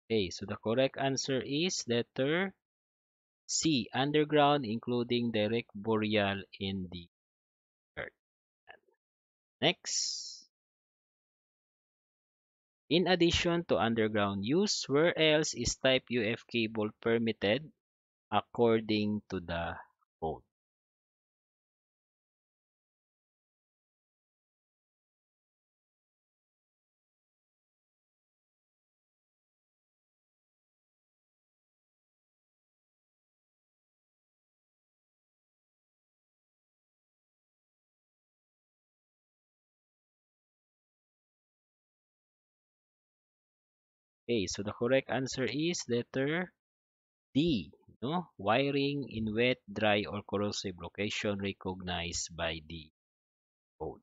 Okay, So the correct answer is letter C. Underground, including direct burial in the earth. Next. In addition to underground use, where else is type UF cable permitted according to the code? Okay, so the correct answer is letter D. No? Wiring in wet, dry, or corrosive location recognized by the code.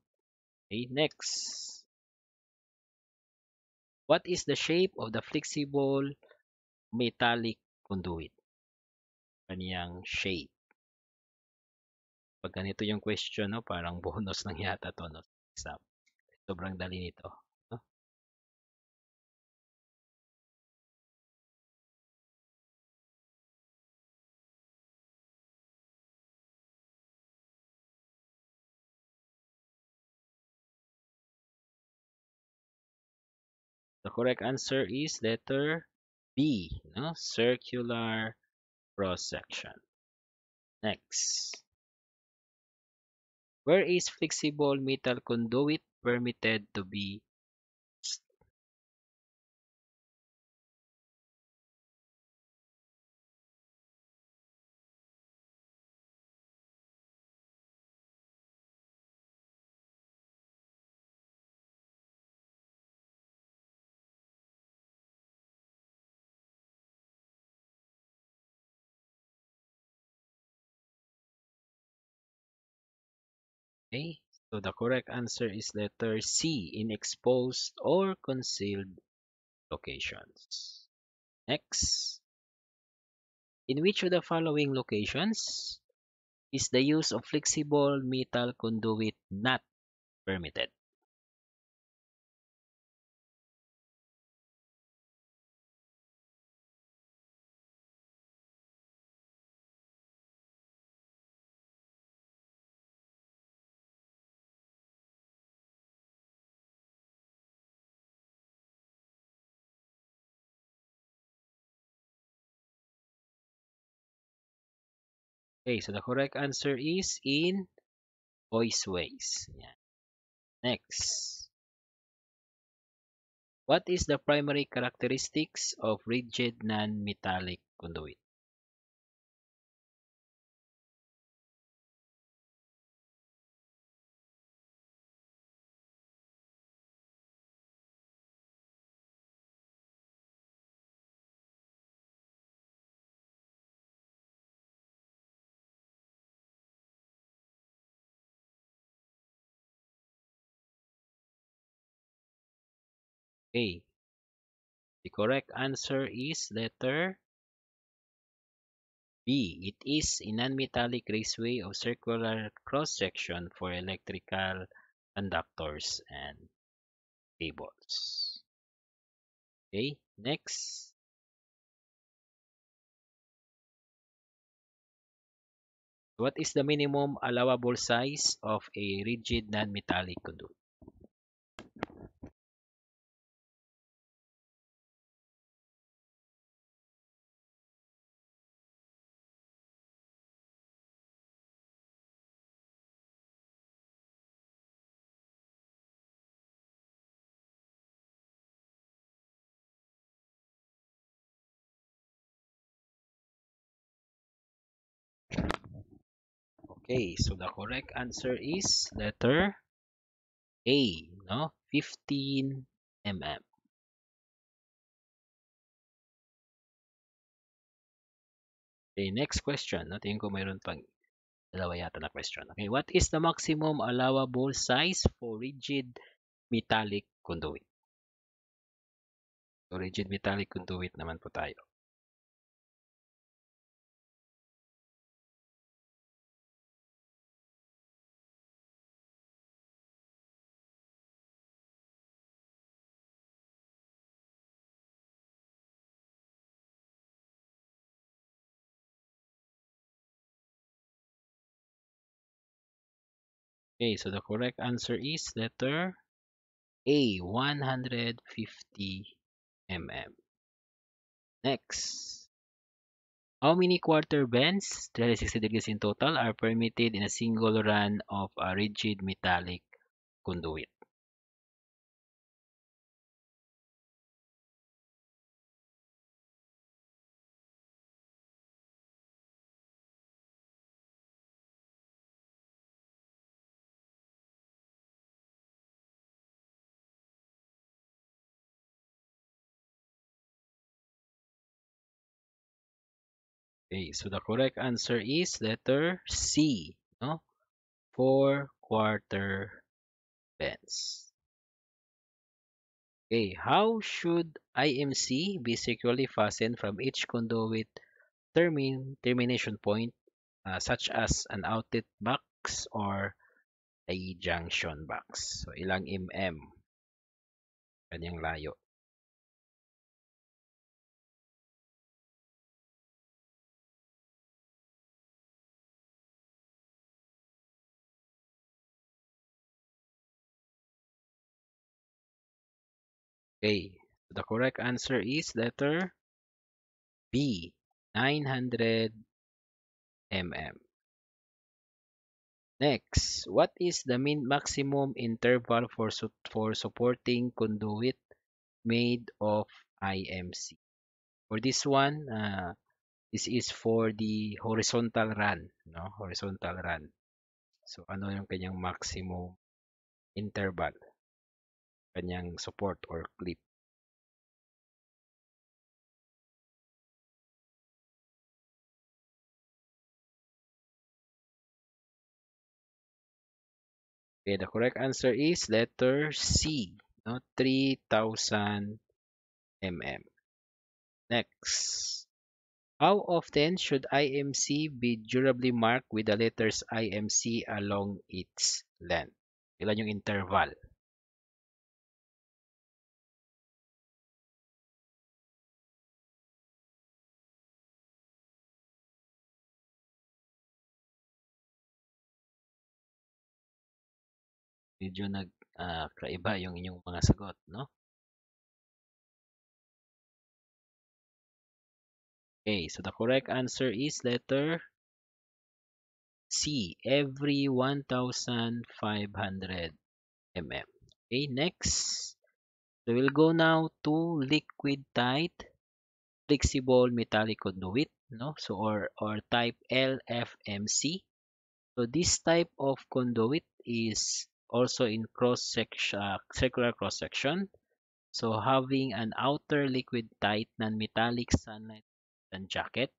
Okay, next. What is the shape of the flexible metallic conduit? Kaniyang shape. Pag ganito yung question, no, parang bonus lang yata to. No? Sobrang dali nito. The correct answer is letter B, no? circular cross section. Next. Where is flexible metal conduit permitted to be Okay, so the correct answer is letter C in exposed or concealed locations. Next, in which of the following locations is the use of flexible metal conduit not permitted? Okay, so the correct answer is in voice ways. Yan. Next. What is the primary characteristics of rigid non-metallic conduit? A. The correct answer is letter B. It is a non-metallic raceway of circular cross-section for electrical conductors and cables. Okay, next. What is the minimum allowable size of a rigid non-metallic conduit? Okay, so the correct answer is letter A, no? 15 mm. Okay, next question. Natin ko mayroon pang dalawa yata na question. Okay, what is the maximum allowable size for rigid metallic conduit? So, rigid metallic conduit naman po tayo. Okay, so the correct answer is letter A, 150 mm. Next. How many quarter bends, 360 degrees in total, are permitted in a single run of a rigid metallic conduit? Okay, so the correct answer is letter C, no? Four quarter bends. Okay, how should IMC be securely fastened from each conduit termin termination point uh, such as an outlet box or a junction box? So, ilang mm? Kanyang layo. Okay, the correct answer is letter B, 900 mm. Next, what is the mean maximum interval for, su for supporting conduit made of IMC? For this one, uh, this is for the horizontal run, no? Horizontal run. So ano yung kanyang maximum interval? kanyang support or clip. Okay, the correct answer is letter C, no? 3000 mm. Next. How often should IMC be durably marked with the letters IMC along its length? Ilan yung interval? medyo nag uh, yung inyong mga sagot, no? Okay, so the correct answer is letter C, every 1,500 mm. Okay, next. So we'll go now to liquid tight flexible metallic conduit, no? So or or type LFMC. So this type of conduit is also in cross section uh, circular cross section so having an outer liquid tight non-metallic sunlight and jacket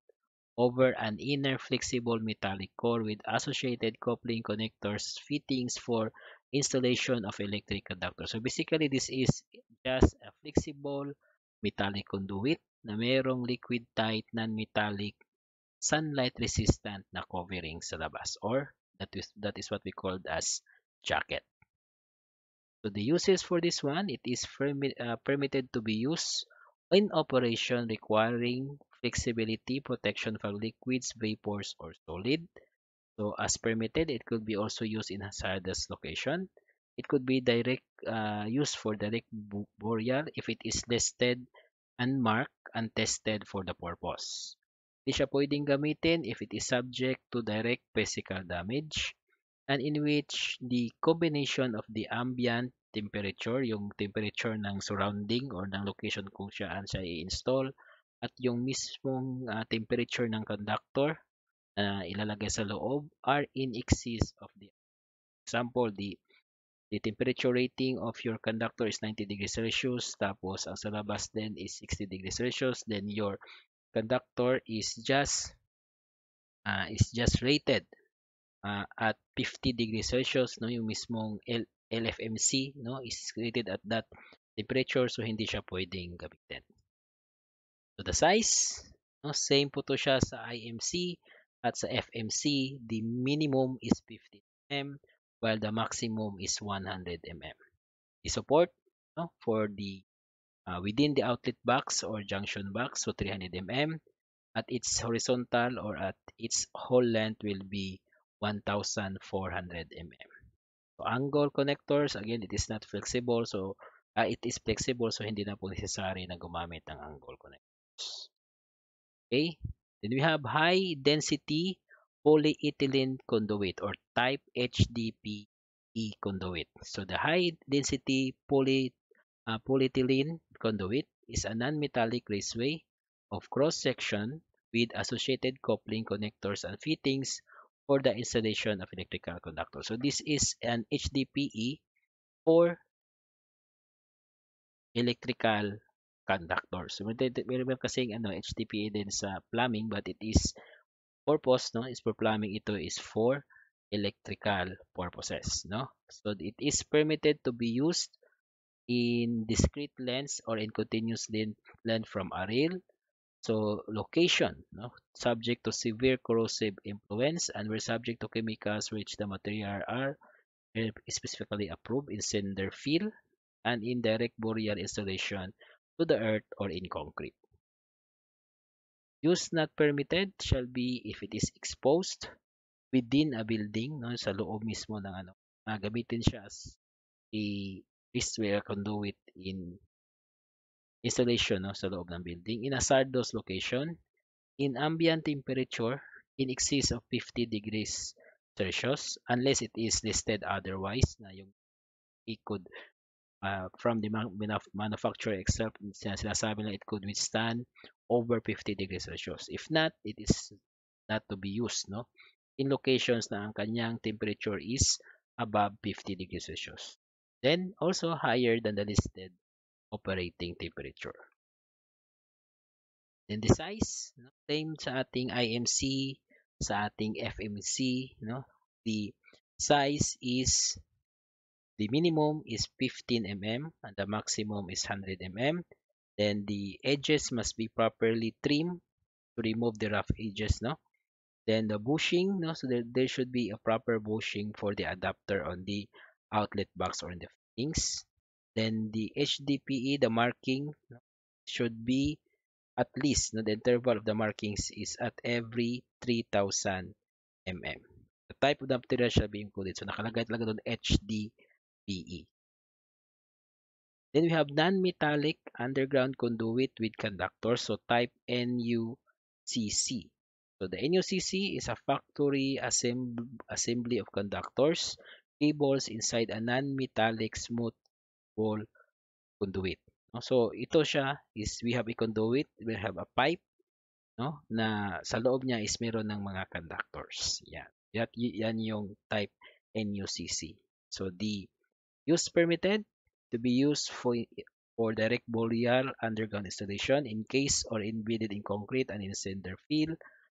over an inner flexible metallic core with associated coupling connectors fittings for installation of electric conductor so basically this is just a flexible metallic conduit na mayroong liquid tight non-metallic sunlight resistant na covering sa labas or that is that is what we called as jacket. So the uses for this one, it is uh, permitted to be used in operation requiring flexibility protection for liquids, vapors, or solid. So as permitted, it could be also used in hazardous location. It could be direct uh, use for direct burial if it is listed, unmarked, tested for the purpose. Hindi siya pwedeng gamitin if it is subject to direct physical damage and in which the combination of the ambient temperature, yung temperature ng surrounding or ng location kung saan siya i-install at yung mismong uh, temperature ng conductor na uh, ilalagay sa loob are in excess of the example the the temperature rating of your conductor is 90 degrees Celsius tapos ang sa labas then is 60 degrees Celsius then your conductor is just uh, is just rated uh, at 50 degrees Celsius no yung mismong L LFMC no is created at that temperature so hindi siya pwedeng gamitin. So the size no same po to siya sa IMC at sa FMC the minimum is 50 mm while the maximum is 100 mm. The support no for the uh, within the outlet box or junction box so 300 mm at its horizontal or at its whole length will be 1400 mm. So angle connectors, again, it is not flexible. So uh, it is flexible so hindi na po necessary na gumamit ng angle connectors. Okay? Then we have high density polyethylene conduit or type HDPE conduit. So the high density poly, uh, polyethylene conduit is a non-metallic raceway of cross-section with associated coupling connectors and fittings for the installation of electrical conductor. So this is an HDPE for electrical conductors. So, meron ba kasing ano, HDPE din sa plumbing but it is purpose, no? is for plumbing. Ito is for electrical purposes, no? So it is permitted to be used in discrete lens or in continuous lens from a reel So location, no? subject to severe corrosive influence and where subject to chemicals which the material are eh, specifically approved in cinder fill and in direct boreal installation to the earth or in concrete. Use not permitted shall be if it is exposed within a building, no, sa loob mismo ng ano, uh, siya as a wristwear conduit in installation no, sa loob ng building. In hazardous location, in ambient temperature, in excess of 50 degrees Celsius, unless it is listed otherwise na yung it could uh, from the manufacturer itself, sinasabi na it could withstand over 50 degrees Celsius. If not, it is not to be used. No? In locations na ang kanyang temperature is above 50 degrees Celsius. Then, also higher than the listed operating temperature. Then the size, no? same sa ating IMC, sa ating FMC, no? The size is the minimum is 15 mm and the maximum is 100 mm. Then the edges must be properly trimmed to remove the rough edges, no? Then the bushing, no? So there, there should be a proper bushing for the adapter on the outlet box or in the fittings then the HDPE, the marking should be at least no, the interval of the markings is at every 3,000 mm. The type of the material shall be included. So nakalagay talaga doon HDPE. Then we have non-metallic underground conduit with conductors. So type NUCC. So the NUCC is a factory assemb assembly of conductors, cables inside a non-metallic smooth ball conduit. No? So ito siya is we have a conduit, we have a pipe no na sa loob niya is meron ng mga conductors. Yan. Yan, yan yung type NUCC. So the use permitted to be used for for direct boreal underground installation in case or embedded in concrete and in cinder field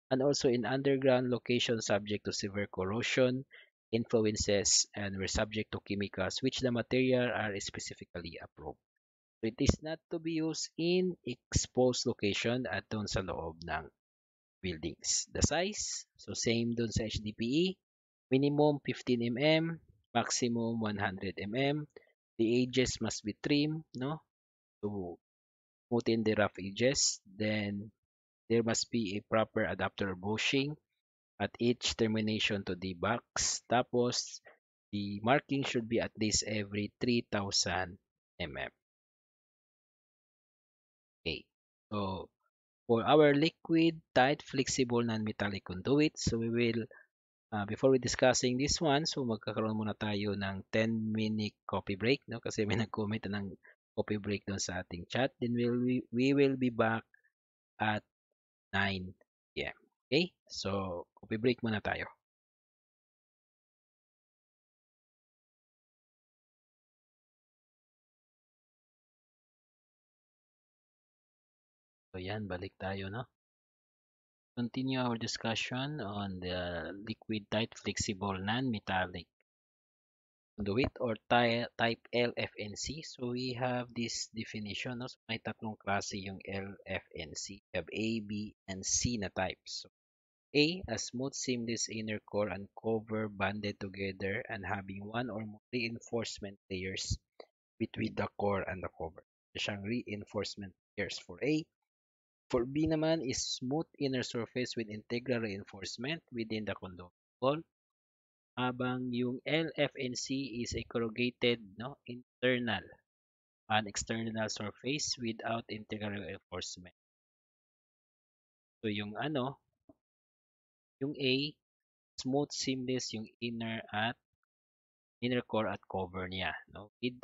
and also in underground location subject to severe corrosion influences and were subject to chemicals which the material are specifically approved. So it is not to be used in exposed location at doon sa loob ng buildings. The size, so same doon sa HDPE, minimum 15 mm, maximum 100 mm. The edges must be trim, no? To put in the rough edges. Then there must be a proper adapter bushing at each termination to the box. Tapos, the marking should be at least every 3,000 mm. Okay. So, for our liquid, tight, flexible, non-metallic conduit, so we will, uh, before we discussing this one, so magkakaroon muna tayo ng 10-minute coffee break, no? kasi may nag-comment ng coffee break doon sa ating chat. Then we'll, we, we will be back at 9 p.m. Okay? So, copy break muna tayo. So, yan. Balik tayo, no? Continue our discussion on the liquid tight flexible non-metallic do it or type LFNC. So we have this definition. No? So may tatlong klase yung LFNC. We have A, B, and C na types. So, A, a smooth seamless inner core and cover banded together and having one or more reinforcement layers between the core and the cover. Siyang reinforcement layers for A. For B naman is smooth inner surface with integral reinforcement within the condom wall habang yung LFNC is a corrugated no internal an external surface without integral reinforcement. So yung ano, yung A, smooth seamless yung inner at inner core at cover niya, no? With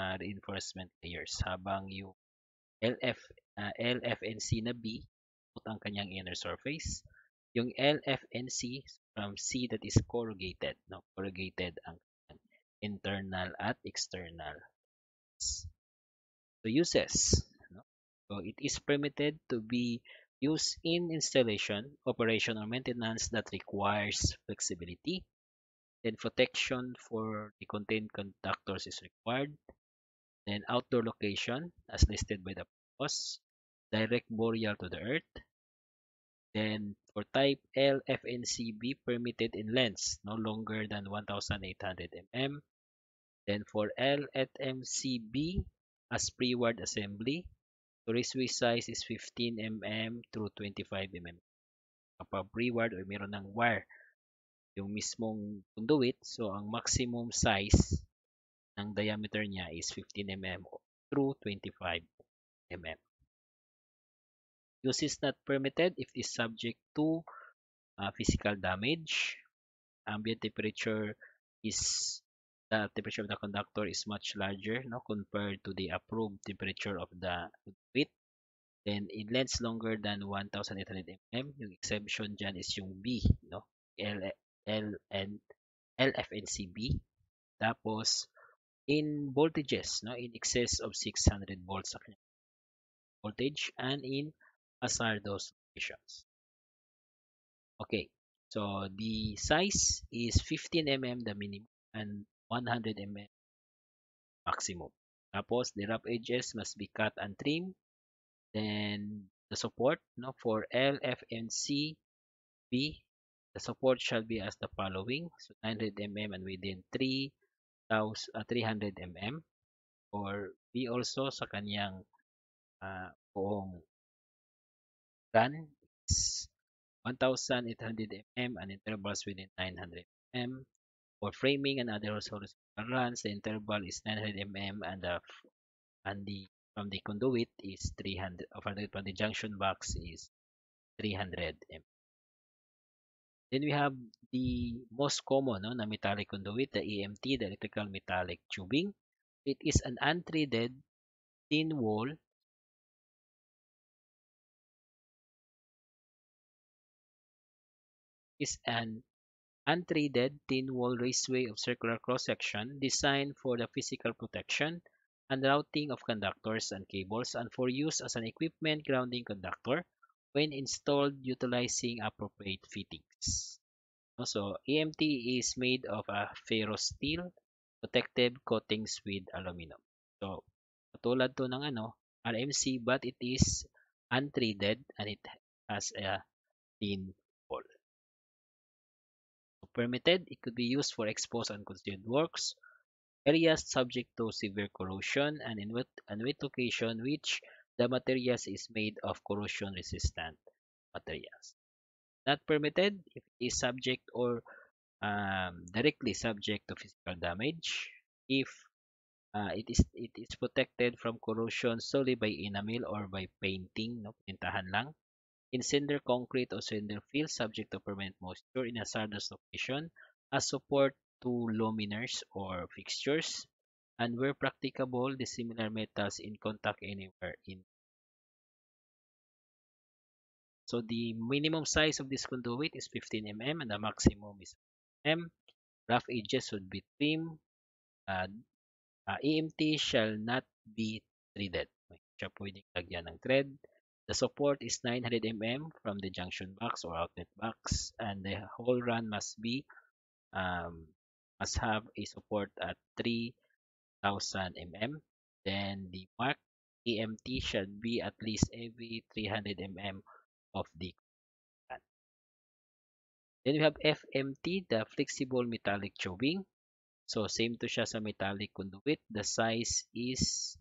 uh, reinforcement layers. Habang yung LF uh, ah, LFNC na B, smooth ang kanyang inner surface Yung LFNC from um, C that is corrugated. No, corrugated ang internal at external. So uses. No? So it is permitted to be used in installation, operation, or maintenance that requires flexibility. Then protection for the contained conductors is required. Then outdoor location as listed by the purpose. Direct burial to the earth. Then for type L, FNCB permitted in lens, no longer than 1,800 mm. Then for L MCB as pre-ward assembly, Torisui size is 15 mm through 25 mm. Kapag pre-ward o meron ng wire, yung mismong conduit, so ang maximum size ng diameter niya is 15 mm through 25 mm. Use is not permitted if it is subject to uh, physical damage. Ambient temperature is the temperature of the conductor is much larger no, compared to the approved temperature of the bit. Then it lengths longer than 1,800 mm, yung exemption dyan is yung B, no? L, L, and LFNCB. Tapos, in voltages, no? in excess of 600 volts voltage and in hazardous conditions. Okay, so the size is 15 mm the minimum and 100 mm maximum. Tapos, the rough edges must be cut and trimmed. Then, the support no, for L, F, and C, B, the support shall be as the following. So, 900 mm and within 3, 300 mm. Or B also sa kanyang uh, buong run is 1800 mm and intervals within 900 mm. For framing and other horizontal runs, the interval is 900 mm and the, and the from the conduit is 300 from the junction box is 300 mm. Then we have the most common no, na metallic conduit, the EMT, the electrical metallic tubing. It is an untreated thin wall is an untreated thin wall raceway of circular cross-section designed for the physical protection and routing of conductors and cables and for use as an equipment grounding conductor when installed utilizing appropriate fittings. Also, EMT is made of a ferrous steel protective coatings with aluminum. So, katulad to ng ano, RMC but it is untreated and it has a thin permitted, it could be used for exposed unconsidered works, areas subject to severe corrosion, and in wet, and location which the materials is made of corrosion-resistant materials. Not permitted if it is subject or um, directly subject to physical damage, if uh, it is it is protected from corrosion solely by enamel or by painting, no? pintahan lang, in cinder concrete or cinder field subject to permanent moisture in a hazardous location as support to luminaires or fixtures and where practicable the similar metals in contact anywhere in so the minimum size of this conduit is 15 mm and the maximum is m rough edges should be trimmed uh, uh, EMT shall not be threaded siya pwedeng lagyan ng thread the support is 900 mm from the junction box or outlet box and the whole run must be um, must have a support at 3000 mm. Then the mark EMT should be at least every 300 mm of the run. Then we have FMT, the flexible metallic tubing. So same to siya sa metallic conduit. The size is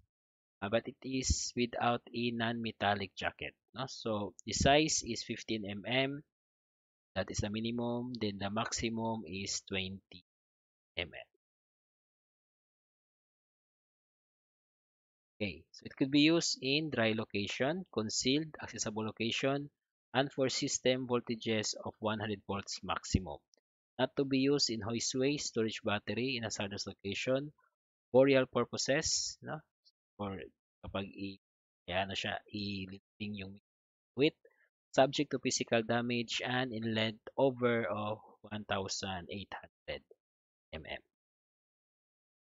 uh, but it is without a non-metallic jacket. No? So the size is 15 mm. That is the minimum. Then the maximum is 20 mm. Okay, so it could be used in dry location, concealed, accessible location, and for system voltages of 100 volts maximum. Not to be used in hoistway, storage battery in hazardous location, boreal purposes, no? or kapag i ano siya, i-lifting yung weight subject to physical damage and in length over of 1,800 mm.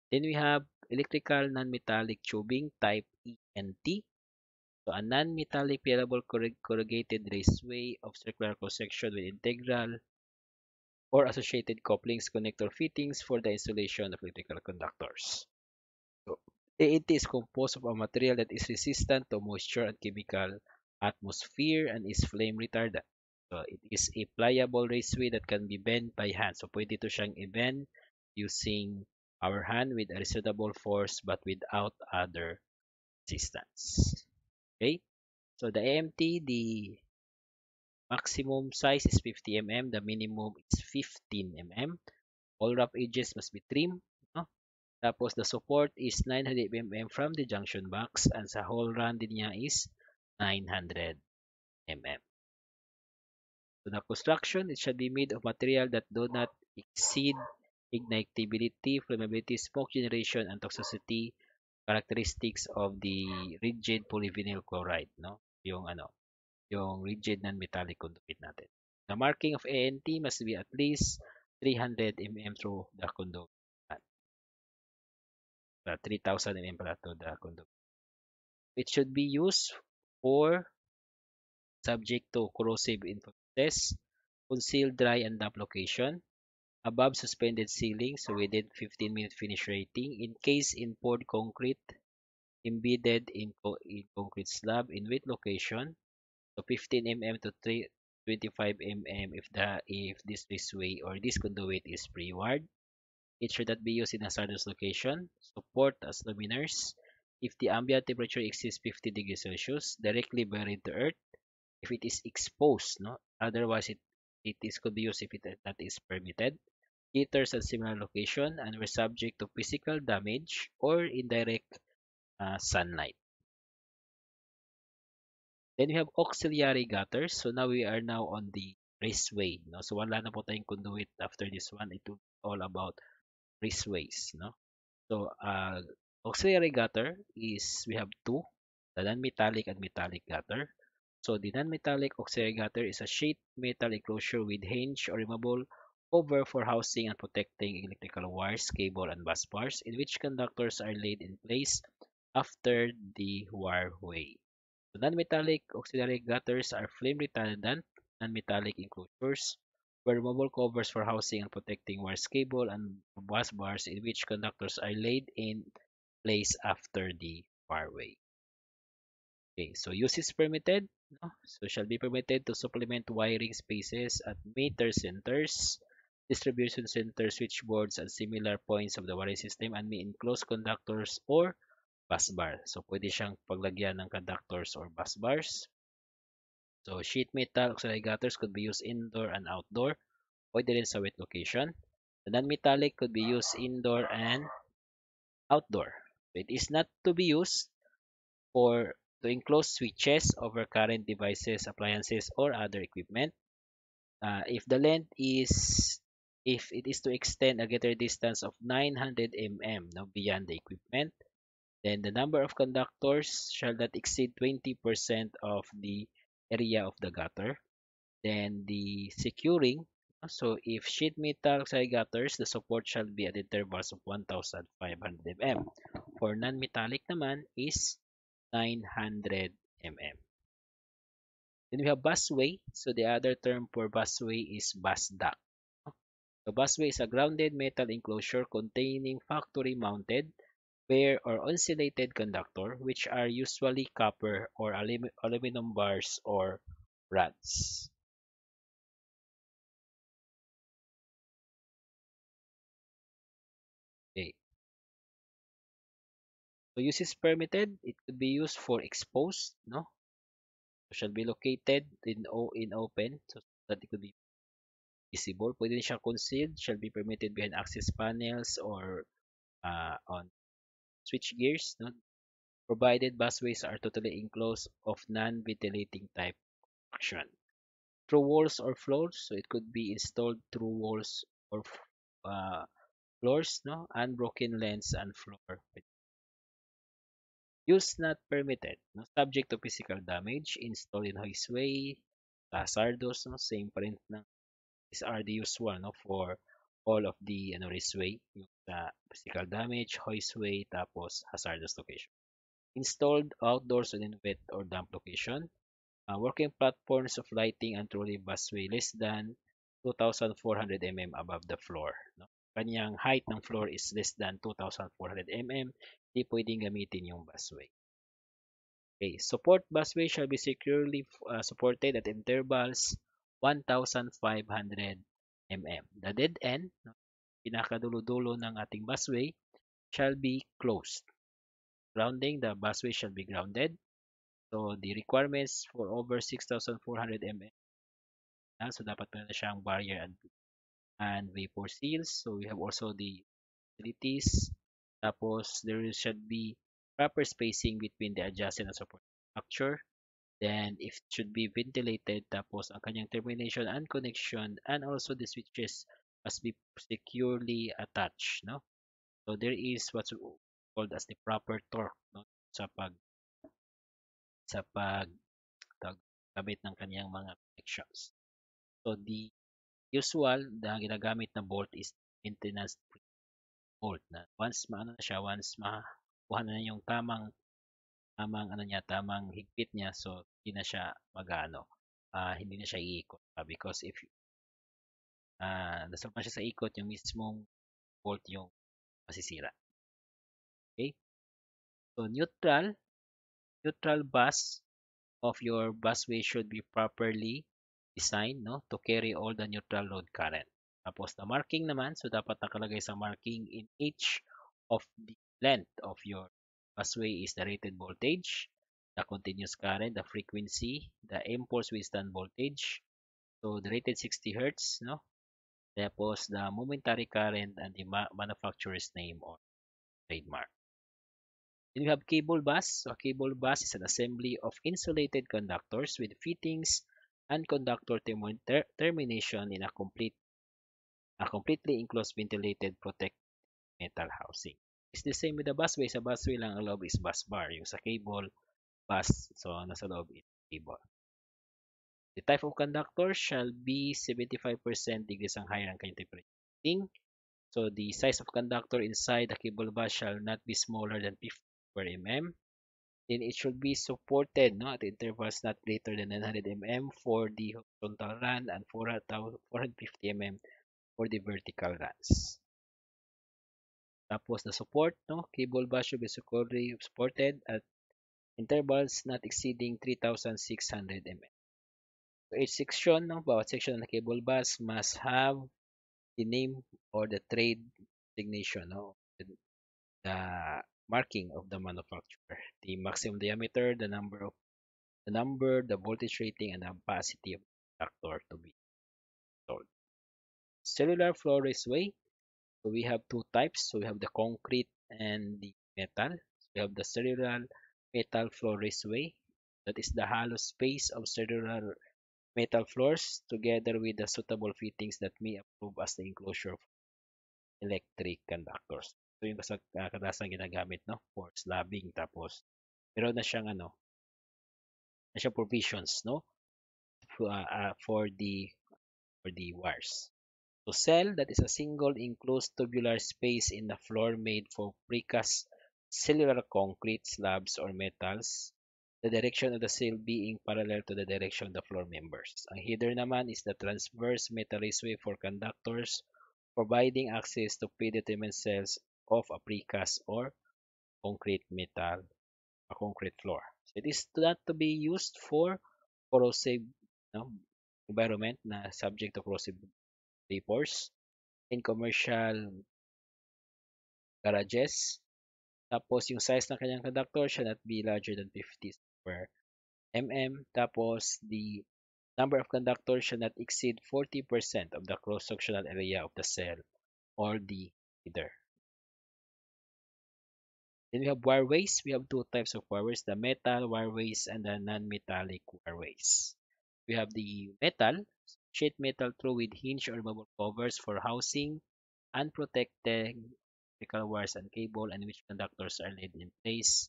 Then we have electrical non-metallic tubing type ENT, So a non-metallic peelable corrugated raceway of circular cross-section with integral or associated couplings, connector fittings for the installation of electrical conductors. TNT e is composed of a material that is resistant to moisture and chemical atmosphere and is flame retardant. So, it is a pliable raceway that can be bent by hand. So, pwede ito siyang i-bend using our hand with a reasonable force but without other resistance. Okay? So, the AMT, e the maximum size is 50 mm. The minimum is 15 mm. All rough edges must be trimmed tapos the support is 900 mm from the junction box and sa whole run din niya is 900 mm. So the construction, it should be made of material that do not exceed ignitability, flammability, smoke generation, and toxicity characteristics of the rigid polyvinyl chloride, no? Yung ano, yung rigid non-metallic conduit natin. The marking of ANT must be at least 300 mm through the conduit. uh, 3,000 in Imperato da It should be used for subject to corrosive influences, concealed dry and damp location, above suspended ceiling, so we did 15 minute finish rating, In case in poured concrete, embedded in, co in concrete slab in wet location, so 15 mm to 3, 25 mm if the if this this way or this conduit is pre-wired it should not be used in hazardous location. Support as luminaires. If the ambient temperature exceeds 50 degrees Celsius, directly buried to earth. If it is exposed, no. Otherwise, it, it is could be used if it that is permitted. Theaters at similar location and were subject to physical damage or indirect uh, sunlight. Then we have auxiliary gutters. So now we are now on the raceway. No? So wala na po tayong conduit after this one. It will all about raceways. No? So, uh, auxiliary gutter is, we have two, the non-metallic and metallic gutter. So, the non-metallic auxiliary gutter is a sheet metal enclosure with hinge or removable over for housing and protecting electrical wires, cable, and bus bars, in which conductors are laid in place after the wireway. The non-metallic auxiliary gutters are flame retardant and metallic enclosures where mobile covers for housing and protecting wire cable and bus bars in which conductors are laid in place after the fireway. Okay, so use is permitted. No? So shall be permitted to supplement wiring spaces at meter centers, distribution centers, switchboards, and similar points of the wiring system and may enclose conductors or bus bar. So pwede siyang paglagyan ng conductors or bus bars. So sheet metal oxide gutters could be used indoor and outdoor, voided in a wet location. The non-metallic could be used indoor and outdoor. It is not to be used for to enclose switches over current devices, appliances, or other equipment. Uh, if the length is if it is to extend a greater distance of 900 mm no, beyond the equipment, then the number of conductors shall not exceed 20% of the area of the gutter. Then the securing. Ah, so if sheet metal side gutters, the support shall be at intervals of 1,500 mm. For non-metallic naman is 900 mm. Then we have busway. So the other term for busway is bus duct. The busway is a grounded metal enclosure containing factory-mounted bare or insulated conductor which are usually copper or alum aluminum bars or rods. Okay. So use is permitted. It could be used for exposed, no? shall be located in o in open so that it could be visible. Pwede siya concealed, shall be permitted behind access panels or uh, on Switch no? provided busways are totally enclosed of non-ventilating type action. Through walls or floors, so it could be installed through walls or uh, floors, no? unbroken lens and floor. Use not permitted, no? subject to physical damage, installed in highway, hazardous, no? same print. rin na. These are the usual no? for all of the ano risk weight, yung uh, physical damage, hoist weight, tapos hazardous location. Installed outdoors within wet or damp location. Uh, working platforms of lighting and trolley busway less than 2,400 mm above the floor. No? Kanyang height ng floor is less than 2,400 mm. Hindi pwedeng gamitin yung busway. Okay, support busway shall be securely uh, supported at intervals 1,500 mm. The dead end, pinakadulo-dulo ng ating busway, shall be closed. Grounding, the busway shall be grounded. So, the requirements for over 6,400 mm. Uh, so, dapat meron siyang barrier and, and vapor seals. So, we have also the utilities. Tapos, there should be proper spacing between the adjacent and support structure. Then, it should be ventilated. Tapos, ang kanyang termination and connection and also the switches must be securely attached. No? So, there is what's called as the proper torque no? sa pag sa pag kabit ng kanyang mga connections. So, the usual na ginagamit na bolt is maintenance bolt na once maano na siya, once ma kuha na yung tamang tamang ano niya, tamang higpit niya so hindi na siya magano. aano ah, hindi na siya iikot. Uh, because if ah, nasulpan siya sa ikot, yung mismong bolt yung masisira. Okay? So neutral, neutral bus of your busway should be properly designed no to carry all the neutral load current. Tapos the marking naman, so dapat nakalagay sa marking in each of the length of your Passway is the rated voltage, the continuous current, the frequency, the impulse withstand voltage. So the rated 60 Hz, no? Tapos the momentary current and the ma manufacturer's name or trademark. Then we have cable bus. So a cable bus is an assembly of insulated conductors with fittings and conductor ter termination in a complete a completely enclosed ventilated protected metal housing. is the same with the busway. Sa busway lang, ang loob is bus bar. Yung sa cable, bus. So, nasa loob is cable. The type of conductor shall be 75% degrees ang higher ang kanyang temperature. So, the size of conductor inside the cable bus shall not be smaller than 50 per mm. Then it should be supported no, at intervals not greater than 900 mm for the horizontal run and 450 mm for the vertical runs. Tapos na support, no? Cable bus should be securely supported at intervals not exceeding 3,600 mm. So each section, no? bawat section ng cable bus must have the name or the trade designation, no? The marking of the manufacturer, the maximum diameter, the number of the number, the voltage rating, and the opacity of the inductor to be installed. Cellular flow raceway, So we have two types. So we have the concrete and the metal. So we have the cellular metal floor raceway. That is the hollow space of cellular metal floors together with the suitable fittings that may approve as the enclosure of electric conductors. So yung kasag, uh, kadasang ginagamit no for slabbing tapos pero na siyang ano na siyang provisions no for, uh, ah, uh, ah, for the for the wires. To cell that is a single enclosed tubular space in the floor made for precast cellular concrete slabs or metals, the direction of the cell being parallel to the direction of the floor members. Ang header naman is the transverse metal raceway for conductors providing access to predetermined cells of a precast or concrete metal, a concrete floor. It is not to be used for corrosive um, environment na subject to corrosive papers, in commercial garages. Tapos, yung size ng kanyang conductor shall not be larger than 50 square mm. Tapos, the number of conductors shall not exceed 40% of the cross-sectional area of the cell or the feeder. Then we have wireways. We have two types of wireways, the metal wireways and the non-metallic wireways. We have the metal sheet metal through with hinge or bubble covers for housing unprotected electrical wires and cable and which conductors are laid in place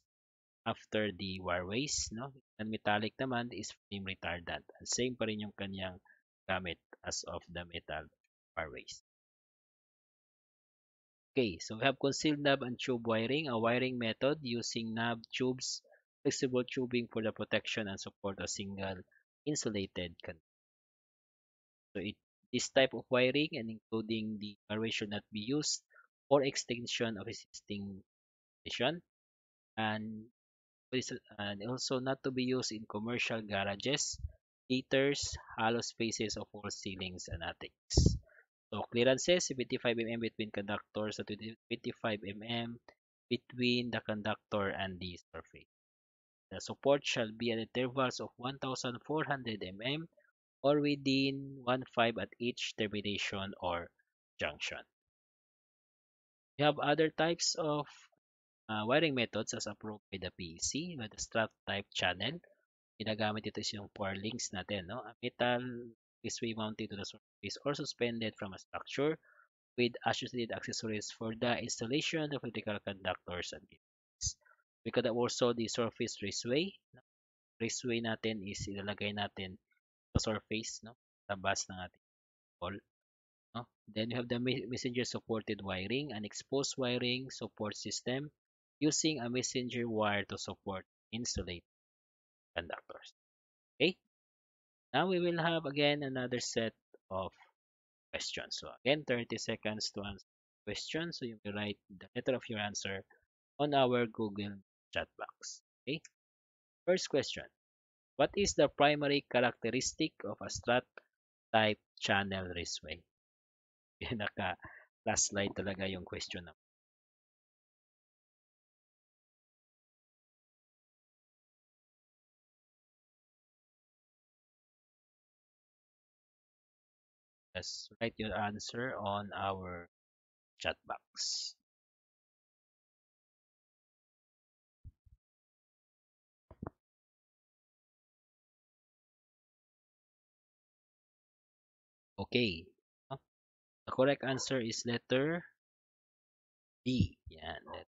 after the wireways. No? And metallic naman is flame retardant. And same pa rin yung kanyang gamit as of the metal wireways. Okay, so we have concealed knob and tube wiring, a wiring method using knob tubes, flexible tubing for the protection and support of single insulated conductor. So it, this type of wiring and including the variation should not be used for extension of existing station and, and also not to be used in commercial garages, theaters, hollow spaces of all ceilings and attics. So clearances 75 mm between conductors at 25 mm between the conductor and the surface. The support shall be at intervals of 1400 mm or within 1-5 at each termination or junction. We have other types of uh, wiring methods as approved by the PEC with the strut type channel. Ginagamit ito is yung four links natin. No? A metal is mounted to the surface or suspended from a structure with associated accessories for the installation of electrical conductors and devices. We could also the surface raceway. Raceway natin is ilalagay natin surface, no? Tabas ng ating wall. No? Then you have the messenger supported wiring, an exposed wiring support system using a messenger wire to support insulate conductors. Okay? Now we will have again another set of questions. So again, 30 seconds to answer questions. So you can write the letter of your answer on our Google chat box. Okay? First question. What is the primary characteristic of a strut type channel raceway? Naka-class slide talaga yung question na. Just write your answer on our chat box. Okay. The correct answer is letter B. Yeah. Let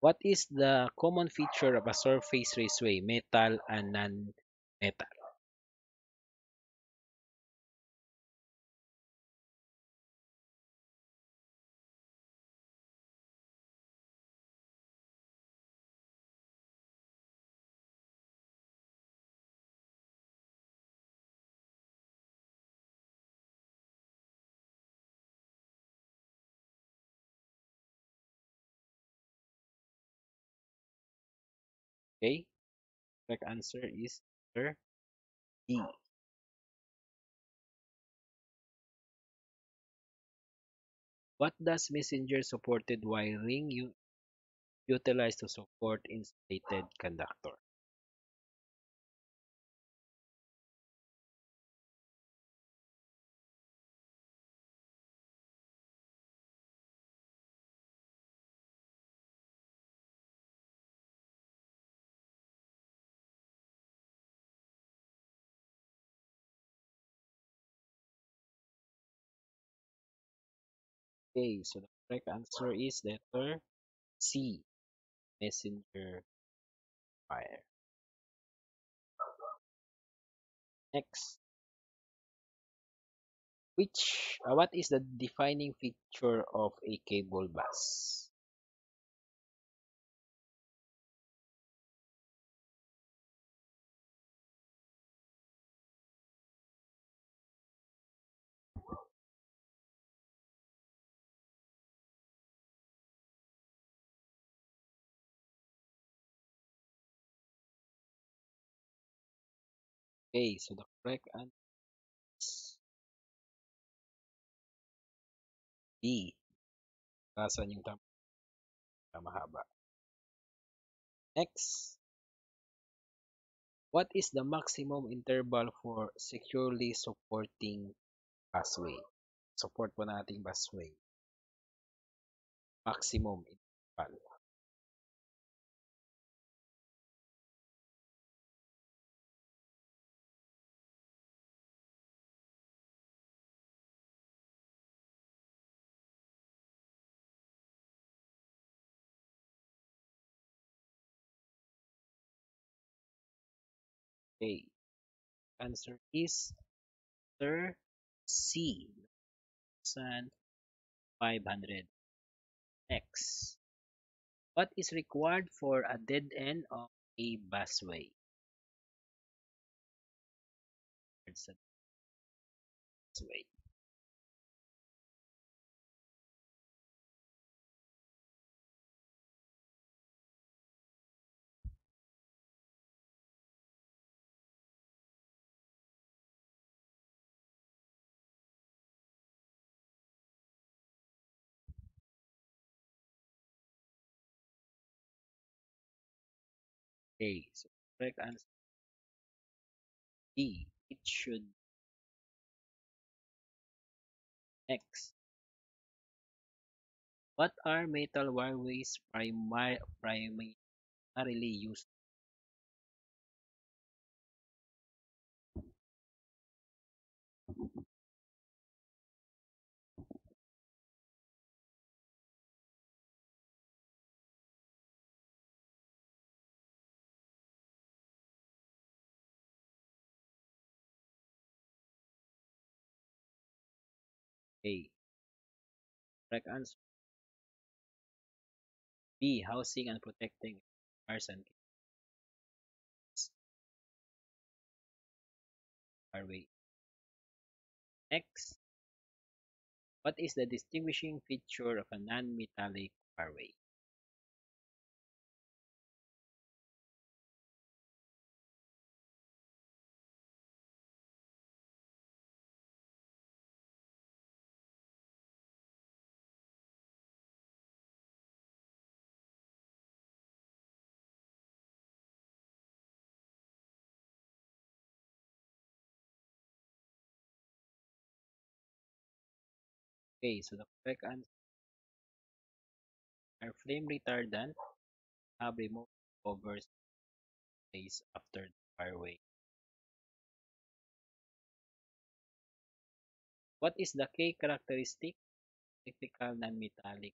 What is the common feature of a surface raceway, metal and non-metal? Okay? Correct answer is letter D. What does messenger supported wiring utilize to support insulated conductor? Okay, so the correct answer is letter C, messenger fire. Next. Which, uh, what is the defining feature of a cable bus? Okay, so the correct answer is D. Nasaan yung tama? Na mahaba. Next. What is the maximum interval for securely supporting busway? Support po nating busway. Maximum interval. Okay. Answer is Sir C. 500. x What is required for a dead end of a busway? Busway. A. so correct answer D. It should X. What are metal warways primar primarily used A. Correct answer. B. Housing and protecting cars and Harvey. Next, what is the distinguishing feature of a non-metallic Harvey? phase. So the correct answer are flame retardant have removed covers phase after the fireway. What is the K characteristic? Typical non-metallic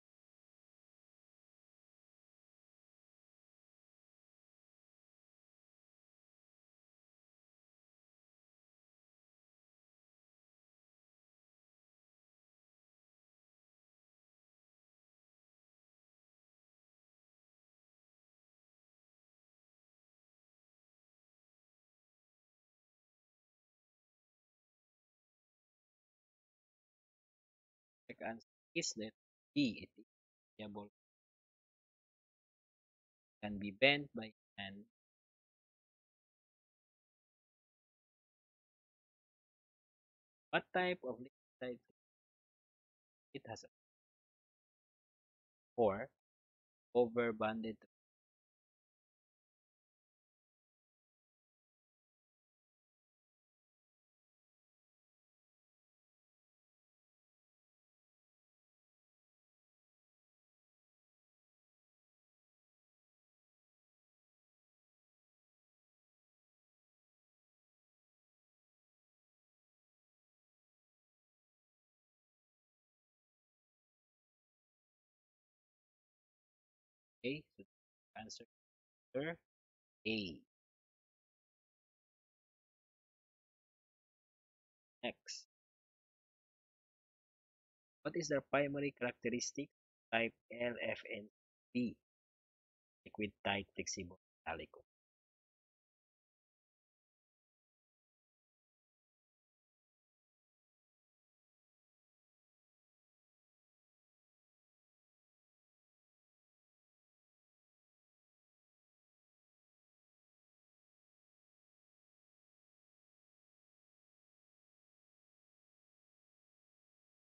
and islet D. It is can be bent by hand What type of liquid it has? A 4. Overbonded Okay, so answer answer A. Next. What is the primary characteristic type LFNB? Liquid tight flexible calico.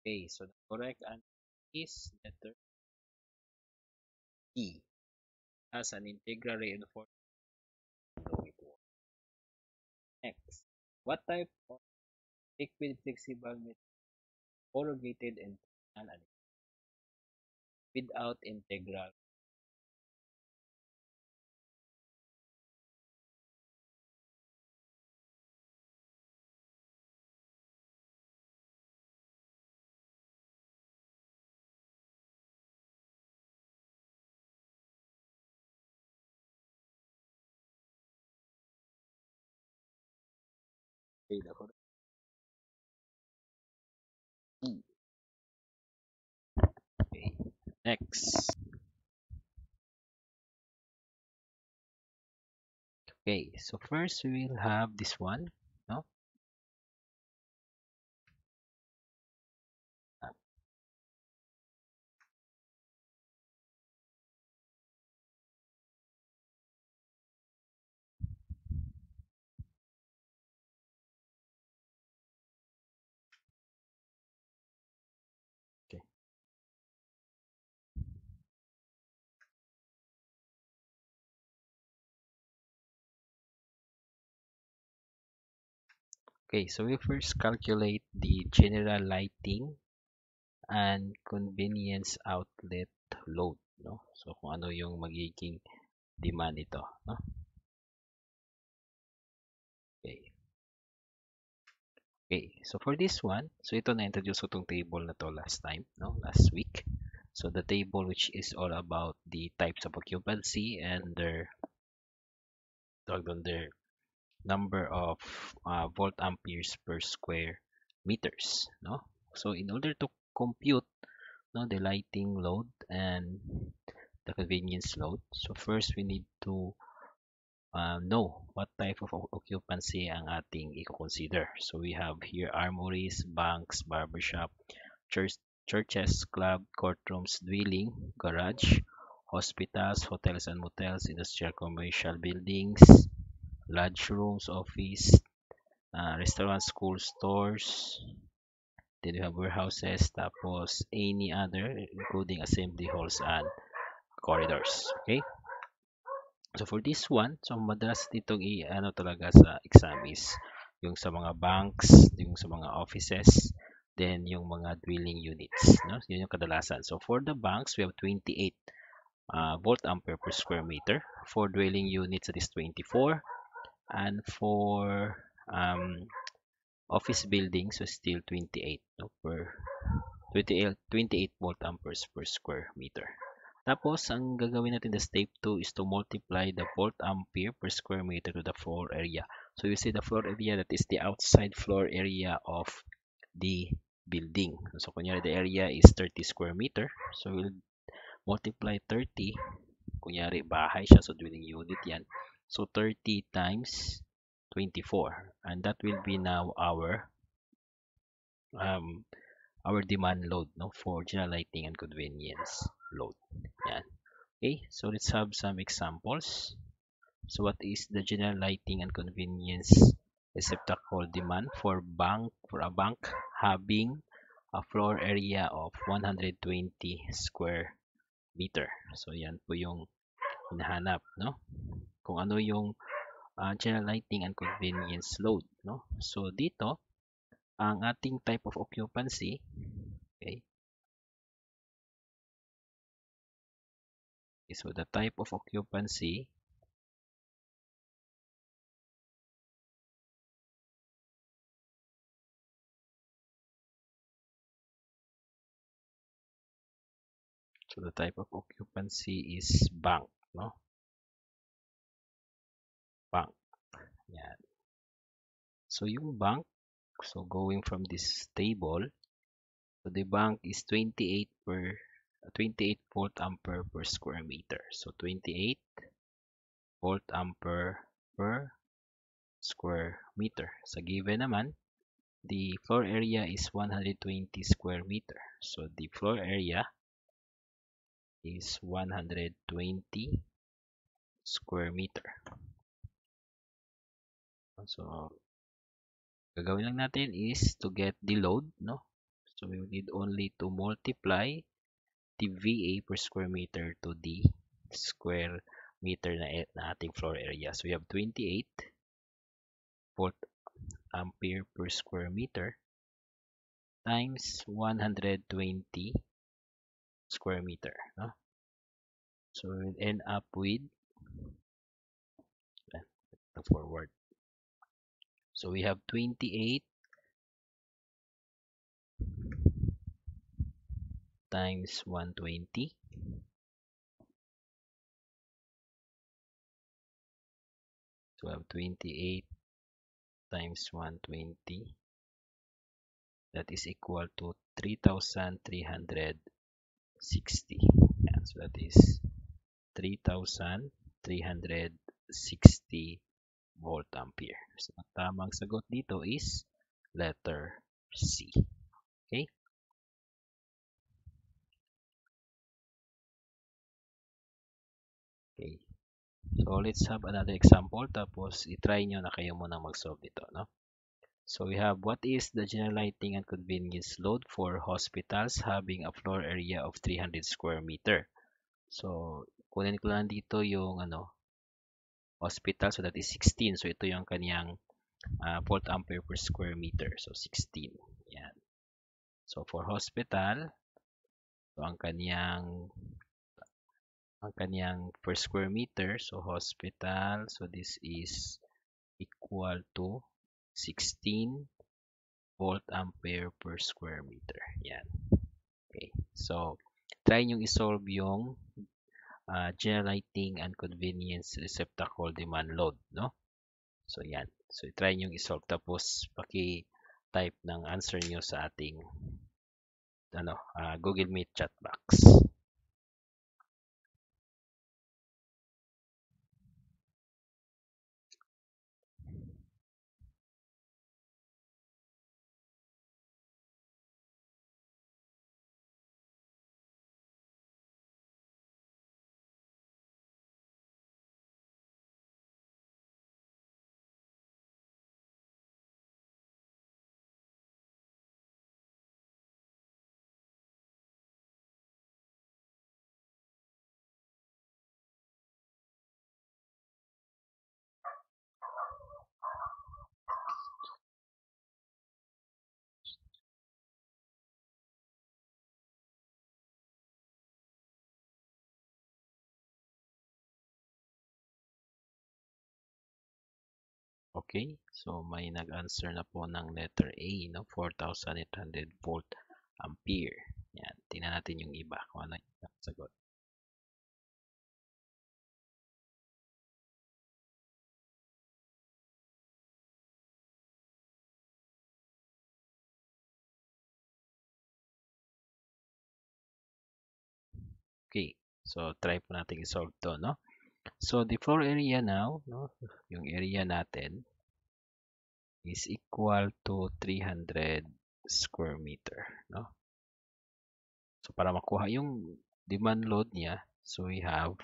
Okay, so the correct answer is letter E as an integral reinforcement. Next, what type of liquid flexible corrugated and without integral এই দেখো okay so first we will have this one Okay, so we first calculate the general lighting and convenience outlet load, no? So kung ano yung magiging demand nito, no? Okay. Okay, so for this one, so ito na introduce ko tong table na to last time, no? Last week. So the table which is all about the types of occupancy and their tawag doon their number of uh, volt amperes per square meters no so in order to compute no the lighting load and the convenience load so first we need to uh, know what type of occupancy ang ating i-consider so we have here armories banks barbershop church churches club courtrooms dwelling garage hospitals hotels and motels industrial commercial buildings large rooms, office, uh, restaurant, school, stores, then we have warehouses, tapos any other, including assembly halls and corridors. Okay? So, for this one, so madalas ditong i-ano talaga sa exam is yung sa mga banks, yung sa mga offices, then yung mga dwelling units. No? Yun yung kadalasan. So, for the banks, we have 28 uh, volt ampere per square meter. For dwelling units, it is 24 and for um, office building so still 28 no, per 28, 28 volt amperes per square meter tapos ang gagawin natin the step 2 is to multiply the volt ampere per square meter to the floor area so you see the floor area that is the outside floor area of the building so kunyari the area is 30 square meter so we'll multiply 30 kunyari bahay siya so dwelling unit yan So 30 times 24 and that will be now our um, our demand load no for general lighting and convenience load. Yan. Okay, so let's have some examples. So what is the general lighting and convenience receptacle demand for bank for a bank having a floor area of 120 square meter. So yan po yung hinahanap, no? Kung ano yung uh, ah, general lighting and convenience load, no? So dito ang ating type of occupancy, okay? okay so the type of occupancy So the type of occupancy is bank no? Bank. Yan. So yung bank, so going from this table, so the bank is 28 per 28 volt ampere per square meter. So 28 volt ampere per square meter. Sa given naman, the floor area is 120 square meter. So the floor area is 120 square meter. So, gagawin lang natin is to get the load, no? So, we need only to multiply the VA per square meter to the square meter na, na ating floor area. So, we have 28 volt ampere per square meter times 120 square meter. No? So we will end up with eh, the forward. So we have 28 times 120 so we have 28 times 120 that is equal to 3300 60 yeah, so that is 3360 volt ampere so ang tamang sagot dito is letter C okay okay so let's have another example tapos i-try nyo na kayo muna mag-solve dito no So we have what is the general lighting and convenience load for hospitals having a floor area of 300 square meter. So kunin ko lang dito yung ano hospital so that is 16. So ito yung kaniyang uh, volt ampere per square meter. So 16. Yan. So for hospital, so ang kaniyang ang kaniyang per square meter. So hospital, so this is equal to 16 volt ampere per square meter. Yan. Okay. So, try nyo isolve yung uh, ah, generating and convenience receptacle demand load. No? So, yan. So, try nyo isolve. Tapos, paki-type ng answer nyo sa ating ano, uh, Google Meet chat box. Okay? So, may nag-answer na po ng letter A, no? 4,800 volt ampere. Yan. Tingnan natin yung iba kung ano yung sagot. Okay. So, try po natin i-solve to, no? So, the floor area now, no? yung area natin, is equal to 300 square meter. No? So, para makuha yung demand load niya, so we have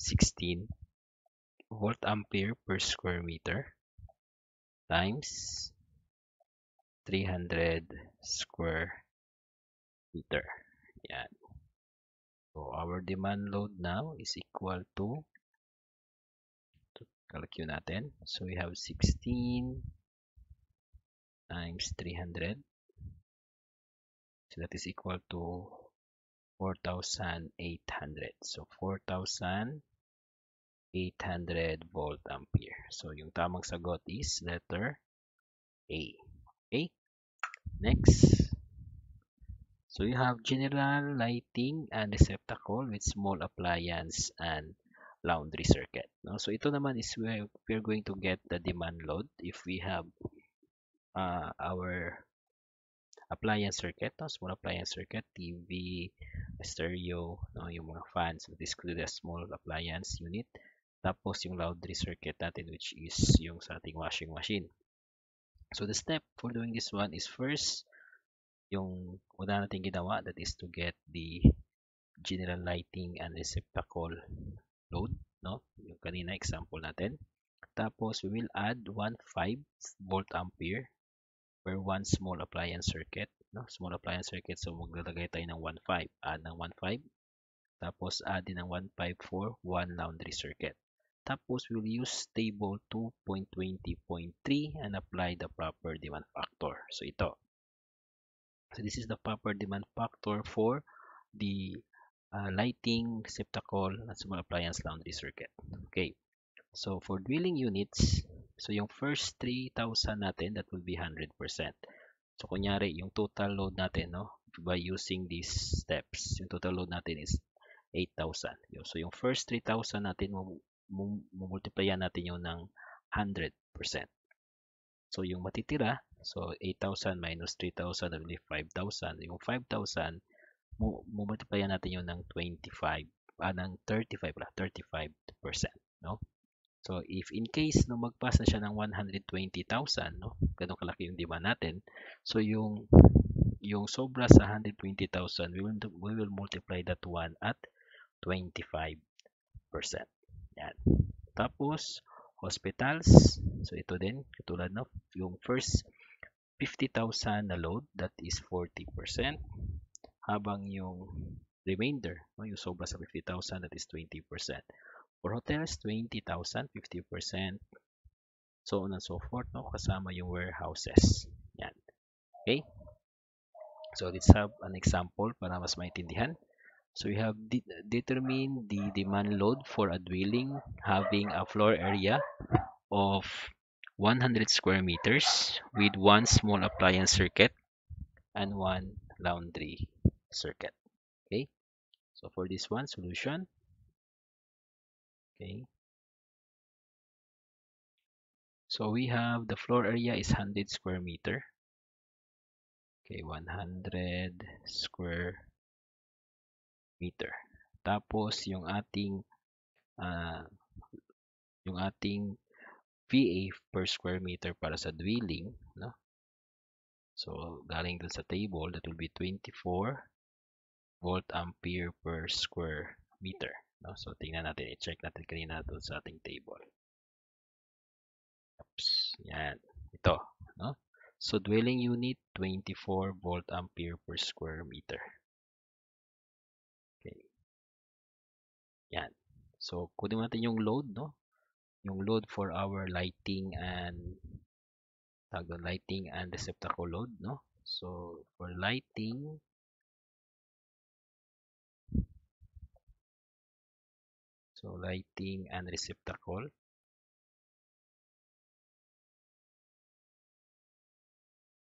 16 volt ampere per square meter times 300 square meter. Yan. So, our demand load now is equal to, to calculate natin. So, we have 16 times 300 so that is equal to 4800 so 4800 volt ampere so yung tamang sagot is letter A okay next so you have general lighting and receptacle with small appliance and laundry circuit no? so ito naman is where we're going to get the demand load if we have uh, our appliance circuit, no? small appliance circuit, TV, stereo, no? yung mga fans. So, this could be the small appliance unit. Tapos yung laundry circuit natin which is yung sa ating washing machine. So the step for doing this one is first, yung una natin ginawa that is to get the general lighting and receptacle load. No? Yung kanina example natin. Tapos we will add 1.5 volt ampere per one small appliance circuit. No? Small appliance circuit. So, maglalagay tayo ng 1.5. Add ng 1.5. Tapos, add din ng 1.5 for 1 laundry circuit. Tapos, we'll use table 2.20.3 and apply the proper demand factor. So, ito. So, this is the proper demand factor for the uh, lighting, receptacle, and small appliance laundry circuit. Okay. So, for drilling units, So, yung first 3,000 natin, that will be 100%. So, kunyari, yung total load natin, no? By using these steps, yung total load natin is 8,000. So, yung first 3,000 natin, mumultiplyan natin yun ng 100%. So, yung matitira, so 8,000 minus 3,000, that will be 5,000. Yung 5,000, mumultiplyan natin yun ng 25, ah, ng 35 pala, 35%. No? So, if in case no magpasa siya ng 120,000, no, ganun kalaki yung demand natin. So, yung yung sobra sa 120,000, we will we will multiply that one at 25%. Yan. Tapos hospitals, so ito din katulad no, yung first 50,000 na load that is 40%, habang yung remainder, no, yung sobra sa 50,000 that is 20%. For hotels, 20,000, 50%. So on and so forth, no? kasama yung warehouses. Yan. Okay? So let's have an example para mas maintindihan. So we have de determined the demand load for a dwelling having a floor area of 100 square meters with one small appliance circuit and one laundry circuit. Okay? So for this one, solution, okay so we have the floor area is 100 square meter okay 100 square meter tapos yung ating uh, yung ating VA per square meter para sa dwelling no so galing dun sa table that will be 24 volt ampere per square meter No? So, tingnan natin. I-check natin kanina doon sa ating table. Oops. Yan. Ito. No? So, dwelling unit, 24 volt ampere per square meter. Okay. Yan. So, kunin natin yung load, no? Yung load for our lighting and tag lighting and receptacle load, no? So, for lighting, so lighting and receptacle.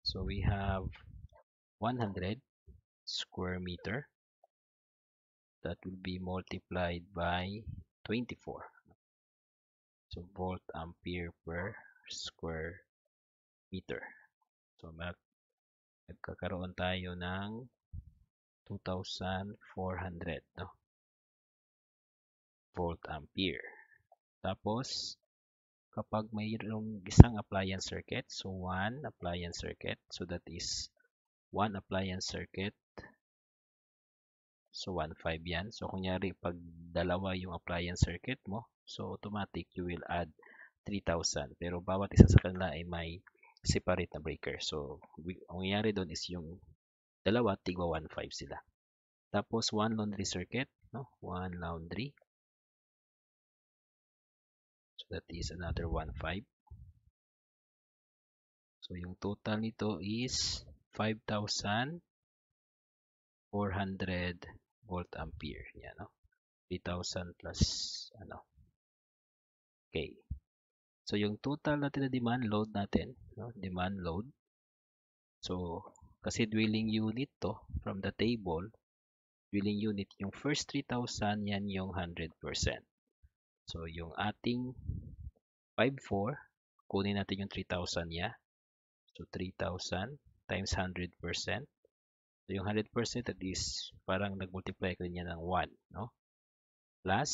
so we have 100 square meter that will be multiplied by 24 so volt ampere per square meter so mag nagkakaroon tayo ng 2,400 no? volt ampere. Tapos, kapag mayroong isang appliance circuit, so one appliance circuit, so that is one appliance circuit, so 1.5 yan. So, kunyari, pag dalawa yung appliance circuit mo, so automatic you will add 3,000. Pero bawat isa sa kanila ay may separate na breaker. So, ang nangyari doon is yung dalawa, tigwa 1.5 sila. Tapos, one laundry circuit, no? one laundry. So that is another 1,500. So yung total nito is 5,400 volt ampere. Yan, no? 3,000 plus ano. Okay. So yung total natin na demand load natin, no? demand load. So kasi dwelling unit to from the table, dwelling unit, yung first 3,000 yan yung 100%. So, yung ating 5,4, kunin natin yung 3,000 niya. So, 3,000 times 100%. So, yung 100% at is parang nag-multiply ko niya ng 1, no? Plus,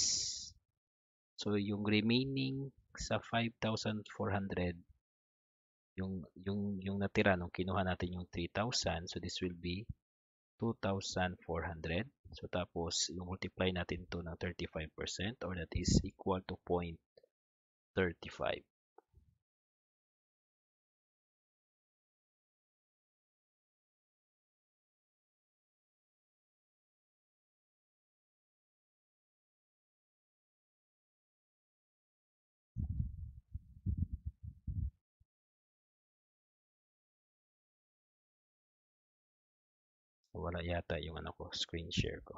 so yung remaining sa 5,400, yung, yung, yung natira nung kinuha natin yung 3,000, so this will be 2,400 So tapos, i-multiply natin to ng 35% or that is equal to 0.35. Wala yata yung ano ko, screen share ko.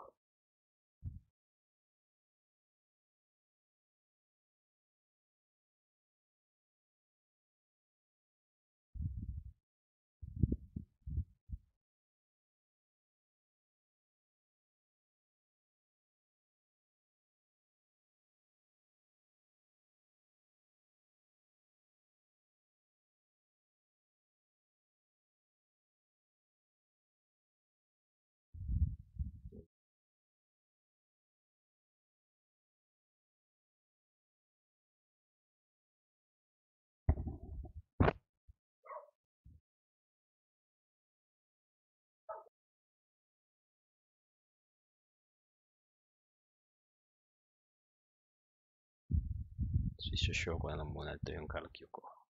一緒証拠なものだというから記憶を。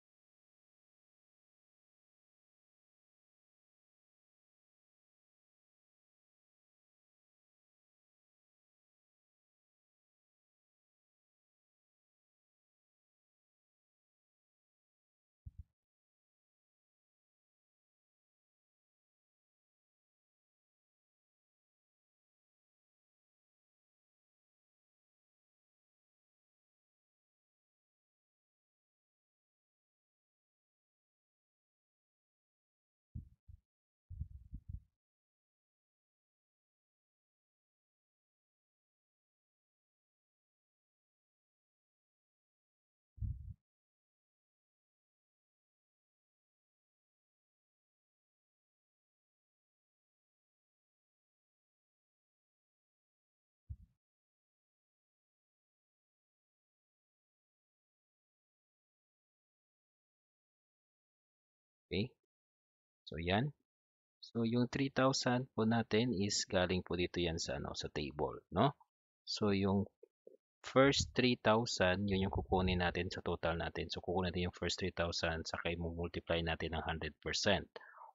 Okay? So, yan. So, yung 3,000 po natin is galing po dito yan sa, ano, sa table. No? So, yung first 3,000, yun yung kukunin natin sa total natin. So, kukunin natin yung first 3,000, saka i-multiply natin ng 100%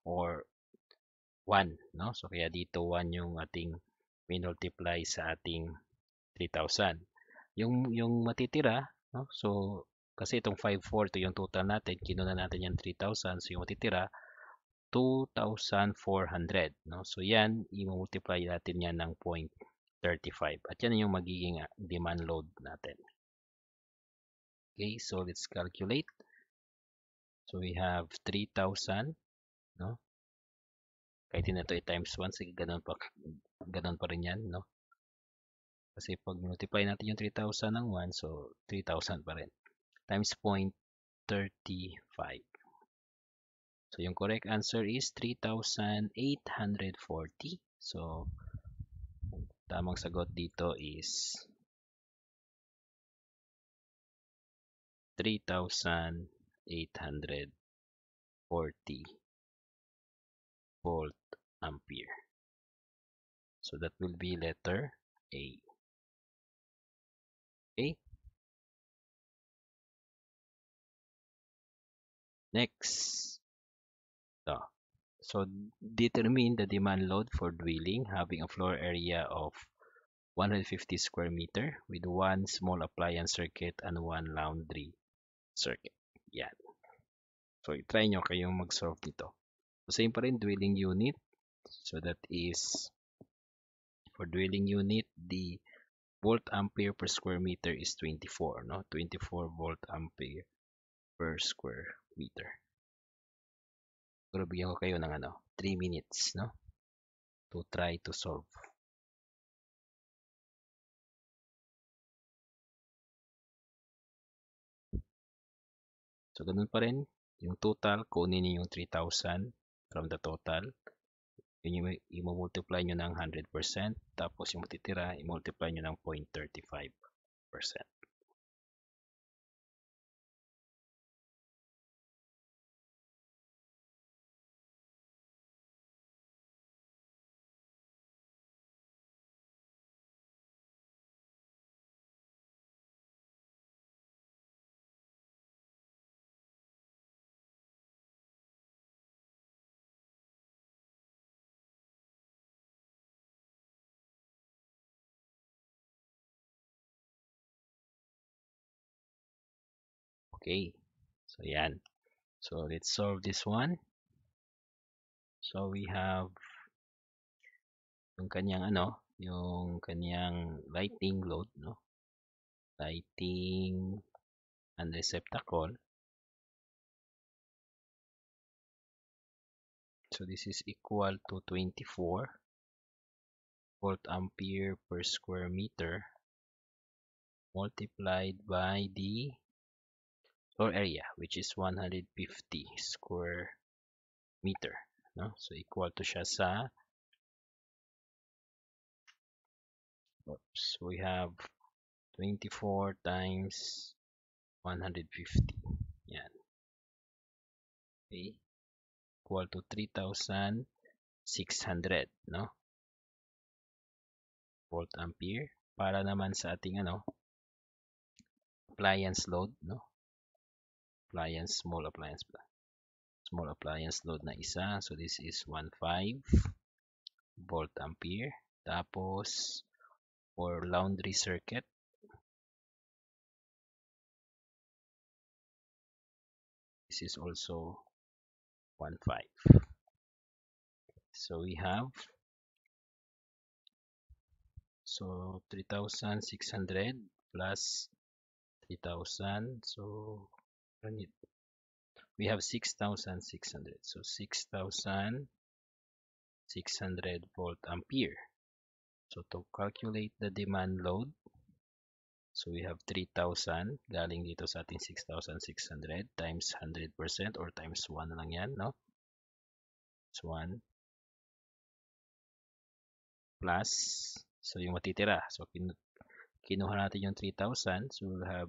or 1. No? So, kaya dito 1 yung ating multiply sa ating 3,000. Yung, yung matitira, no? so, kasi itong 540 yung total natin, kinuna natin yung 3,000. So yung matitira, 2,400. No? So yan, i-multiply natin yan ng 0.35. At yan yung magiging ah, demand load natin. Okay, so let's calculate. So we have 3,000. No? Kahit na ito i-times 1, sige ganun pa, ganun pa rin yan. No? Kasi pag multiply natin yung 3,000 ng 1, so 3,000 pa rin times 0.35. So, yung correct answer is 3,840. So, tamang sagot dito is 3,840 volt ampere. So, that will be letter A. Next, so, ah. so determine the demand load for dwelling having a floor area of 150 square meter with one small appliance circuit and one laundry circuit. Yan. So, try nyo kayong mag-solve nito. So, same pa rin, dwelling unit. So, that is, for dwelling unit, the volt ampere per square meter is 24, no? 24 volt ampere per square meter. Siguro bigyan ko kayo ng ano, 3 minutes, no? To try to solve. So, ganun pa rin. Yung total, kunin niyo yung 3,000 from the total. Yun yung i-multiply nyo ng 100%. Tapos yung matitira, i-multiply nyo ng 0.35%. Okay. So, yan. So, let's solve this one. So, we have yung kanyang ano, yung kanyang lighting load, no? Lighting and receptacle. So, this is equal to 24 volt ampere per square meter multiplied by the floor area which is 150 square meter no so equal to siya sa oops we have 24 times 150 yan okay equal to 3600 no volt ampere para naman sa ating ano appliance load no appliance, small appliance Small appliance load na isa. So, this is 1.5 volt ampere. Tapos, for laundry circuit, this is also 1.5. So, we have so 3600 plus 3000 so need we have 6600 so 6600 volt ampere so to calculate the demand load so we have 3000 galing dito sa ating 6600 times 100% or times 1 lang yan no so 1 plus so yung matitira so kinuha natin yung 3000 so we'll have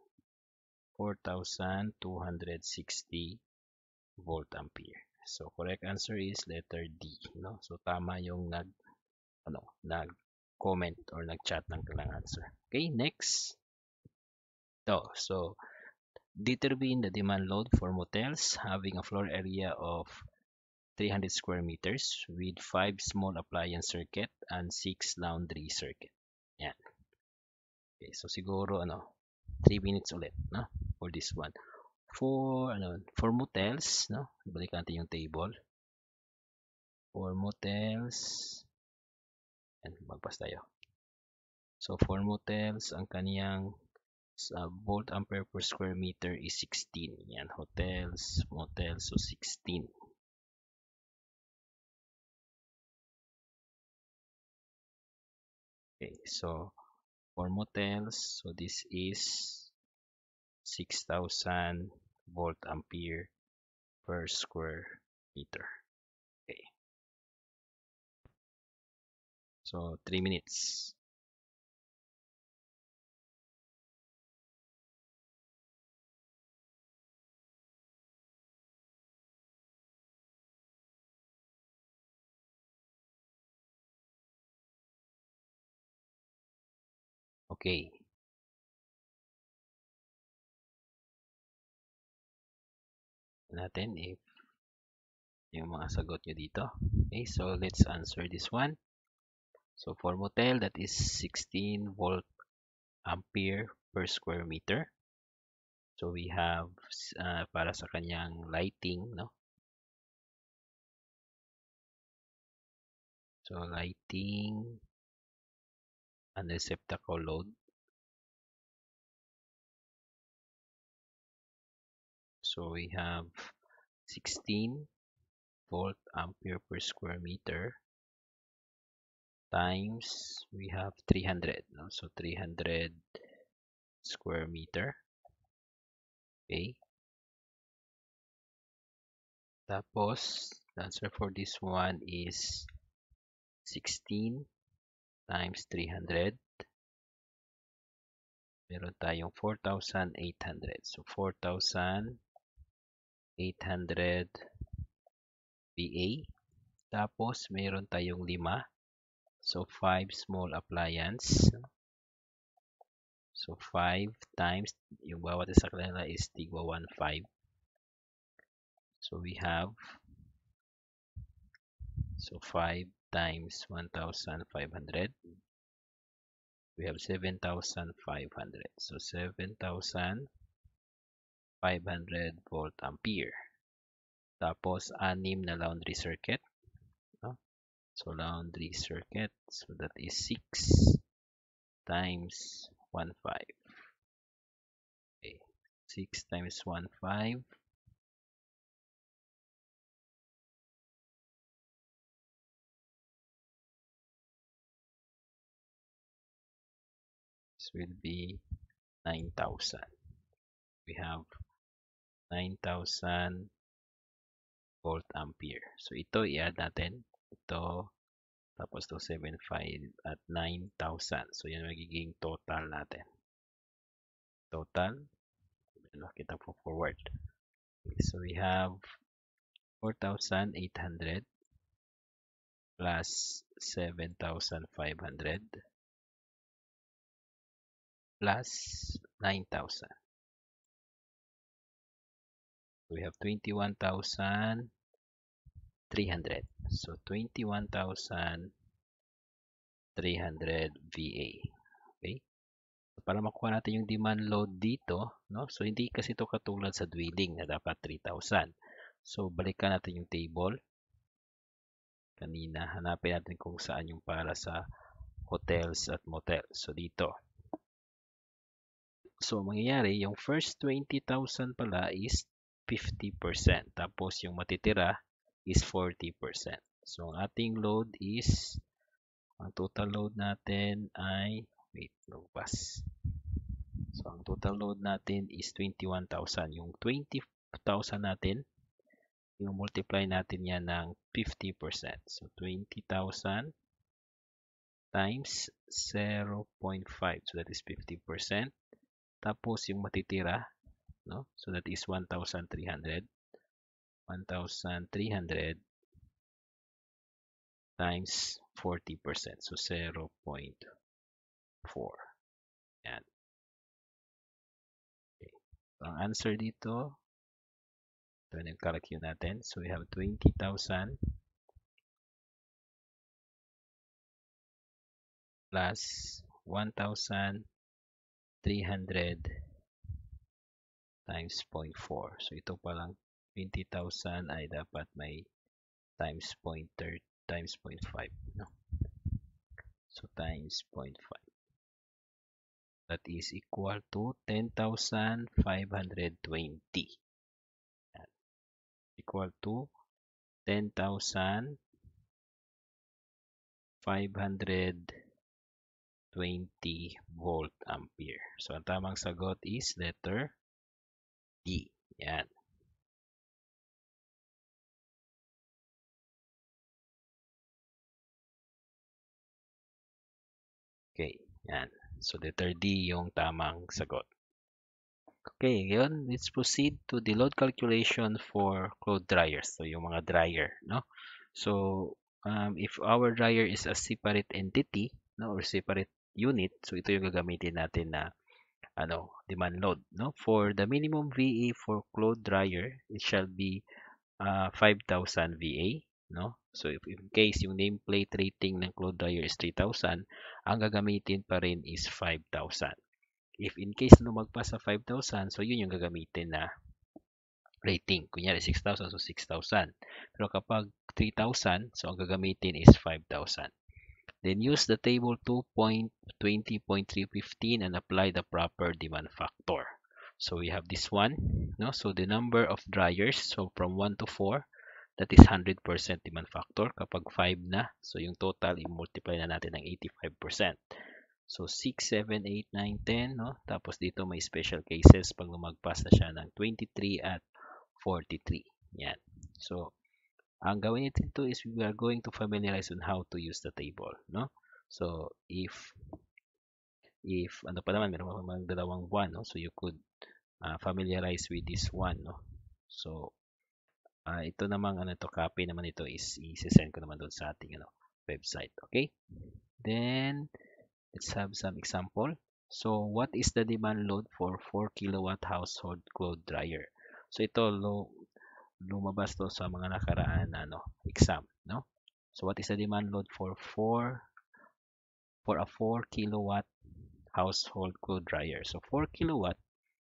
4,260 volt ampere. So correct answer is letter D, no? So tama yung nag ano, nag comment or nag-chat ng kailang answer. Okay, next. To, so determine the demand load for motels having a floor area of 300 square meters with five small appliance circuit and six laundry circuit. Yan. Okay, so siguro ano, 3 minutes ulit no for this one for ano for motels no balik natin yung table for motels and magpas tayo so for motels ang kaniyang uh, volt ampere per square meter is 16 yan hotels motels so 16 okay so for motels so this is 6000 volt ampere per square meter okay so 3 minutes okay natin if yung mga sagot nyo dito. Okay, so let's answer this one. So for motel, that is 16 volt ampere per square meter. So we have uh, para sa kanyang lighting, no? So lighting Ang receptacle load. So we have 16 volt ampere per square meter times we have 300 no? so 300 square meter okay tapos the answer for this one is 16 times 300 meron tayong 4,800 so 4,800 PA tapos meron tayong 5 so 5 small appliance so 5 times yung bawat isa kanila is tigwa 1,5 so we have so 5 times 1500 we have 7500 so 7500 volt ampere tapos anim na laundry circuit so laundry circuit so that is 6 times 15. okay. 6 times 15. will be 9,000. We have 9,000 volt ampere. So ito i-add natin. Ito tapos to 275 at 9,000. So yan magiging total natin. Total. Ano, kita po forward. so we have 4,800 plus 7,500 plus 9,000. We have 21,300. So 21,300 VA. Okay? So para makuha natin yung demand load dito, no? So hindi kasi ito katulad sa dwelling na dapat 3,000. So balikan natin yung table kanina. Hanapin natin kung saan yung para sa hotels at motel. So dito. So, mangyayari, yung first 20,000 pala is 50%. Tapos, yung matitira is 40%. So, ang ating load is, ang total load natin ay, wait, lumabas. So, ang total load natin is 21,000. Yung 20,000 natin, yung multiply natin yan ng 50%. So, 20,000 times 0.5. So, that is 50%. Tapos yung matitira, no? So that is 1,300. 1,300 times 40%. So 0.4. Yan. Okay. So, ang answer dito, ito yung calculate natin. So we have 20,000 plus 1,000 300 times 0.4. So ito pa lang 20,000 ay dapat may times 0.3 times 0.5. No? So times 0.5. That is equal to 10,520. Equal to 10,520. 20 volt ampere. So, ang tamang sagot is letter D. Yan. Okay, yan. So, letter D yung tamang sagot. Okay, yun. Let's proceed to the load calculation for clothes dryers. So, yung mga dryer, no? So, um, if our dryer is a separate entity, no, or separate unit. So ito yung gagamitin natin na ano, demand load, no? For the minimum VA for cloth dryer, it shall be uh, 5,000 VA, no? So if in case yung nameplate rating ng cloth dryer is 3,000, ang gagamitin pa rin is 5,000. If in case lumagpas sa 5,000, so yun yung gagamitin na rating. Kunyari 6,000, so 6,000. Pero kapag 3,000, so ang gagamitin is 5,000. Then use the table 2.20.315 and apply the proper demand factor. So we have this one. No? So the number of dryers, so from 1 to 4, that is 100% demand factor. Kapag 5 na, so yung total, i-multiply na natin ng 85%. So 6, 7, 8, 9, 10. No? Tapos dito may special cases pag lumagpas na siya ng 23 at 43. Yan. So ang gawin natin to is we are going to familiarize on how to use the table, no? So, if, if, ano pa naman, meron pa mga dalawang buwan, no? So, you could uh, familiarize with this one, no? So, uh, ito namang, ano to, copy naman ito is, isi-send ko naman doon sa ating, ano, website, okay? Then, let's have some example. So, what is the demand load for 4 kilowatt household cloth dryer? So, ito, low, lumabas to sa mga nakaraan na ano, exam, no? So what is the demand load for 4 for a 4 kilowatt household clothes dryer? So 4 kilowatt.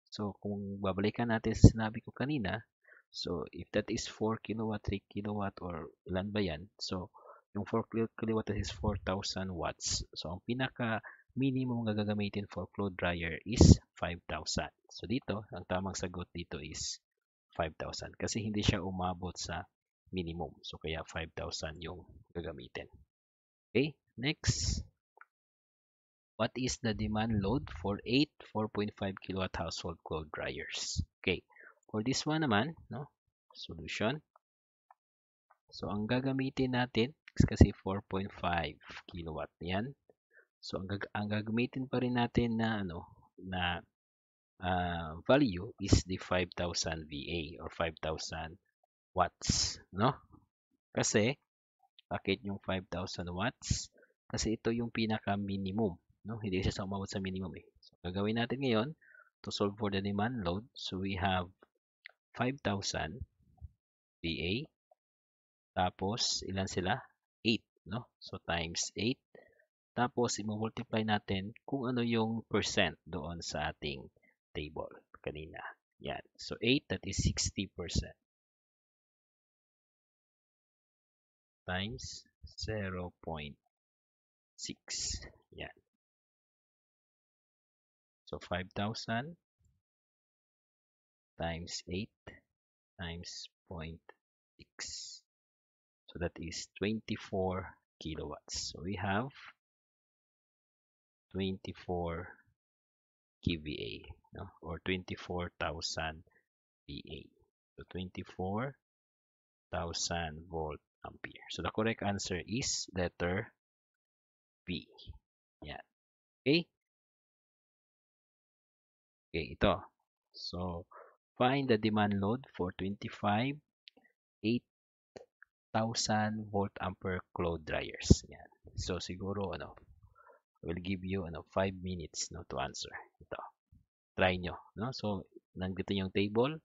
So kung babalikan natin sa sinabi ko kanina, so if that is 4 kilowatt, 3 kilowatt or ilan ba 'yan? So yung 4 kilowatt is 4,000 watts. So ang pinaka minimum na gagamitin for cloth dryer is 5,000. So dito, ang tamang sagot dito is 5,000 kasi hindi siya umabot sa minimum. So, kaya 5,000 yung gagamitin. Okay, next. What is the demand load for 8 4.5 kilowatt household clothes dryers? Okay, for this one naman, no, solution. So, ang gagamitin natin kasi 4.5 kilowatt yan. So, ang, gag ang gagamitin pa rin natin na, ano, na uh, value is the 5,000 VA or 5,000 watts, no? Kasi, bakit yung 5,000 watts? Kasi ito yung pinaka-minimum, no? Hindi siya umabot sa minimum eh. So, gagawin natin ngayon to solve for the demand load. So, we have 5,000 VA. Tapos, ilan sila? 8, no? So, times 8. Tapos, i-multiply natin kung ano yung percent doon sa ating table kanina. Yan. So 8, that is 60%. Times 0.6. Yan. So 5,000 times 8 times 0.6. So that is 24 kilowatts. So we have 24 kVA no, or 24,000 VA. So 24,000 volt ampere. So the correct answer is letter B. Yeah. Okay? Okay, ito. So, find the demand load for 25 8,000 volt ampere clothes dryers. Yeah. So, siguro, ano, will give you, ano, 5 minutes, no, to answer. Ito. try nyo. No? So, nandito yung table.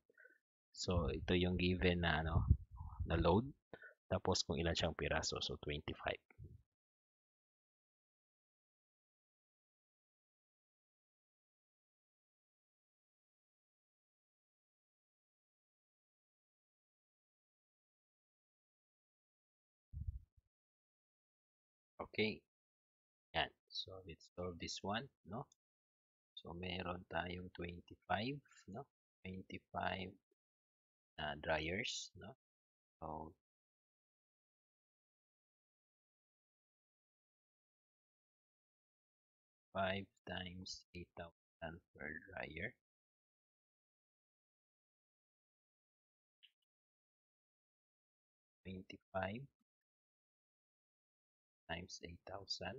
So, ito yung given na, ano, na load. Tapos, kung ilan siyang piraso. So, 25. Okay. Yan. So, let's solve this one. No? So, meron tayong 25, no? 25 na uh, dryers, no? So, five times 8,000 per dryer. Twenty-five times eight thousand.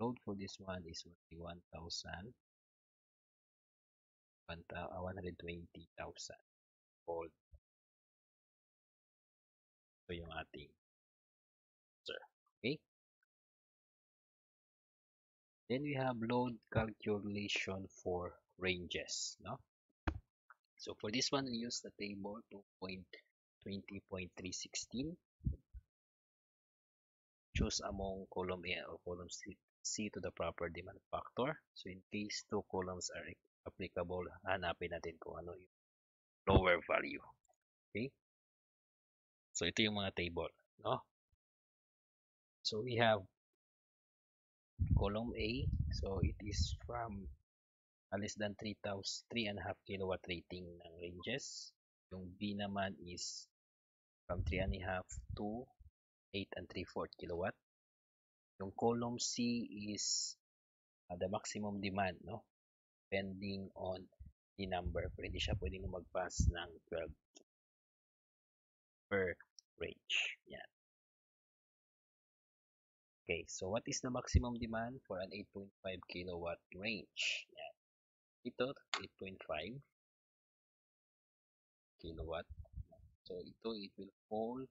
load for this one is only 1000 120,000 uh, volt So, yung ating answer, okay then we have load calculation for ranges no so for this one we use the table 2.20.316 choose among column A or column C C to the proper demand factor. So in case two columns are applicable, hanapin natin kung ano yung lower value. Okay? So ito yung mga table, no? So we have column A. So it is from less than 3,000 3.5 kilowatt rating ng ranges. Yung B naman is from 3.5 to 8 and 3 4 kilowatt. Yung column C is uh, the maximum demand, no? Depending on the number. hindi siya pwedeng mag-pass ng 12 per range. Yan. Okay, so what is the maximum demand for an 8.5 kilowatt range? Yan. Ito, 8.5 kilowatt. So, ito, it will hold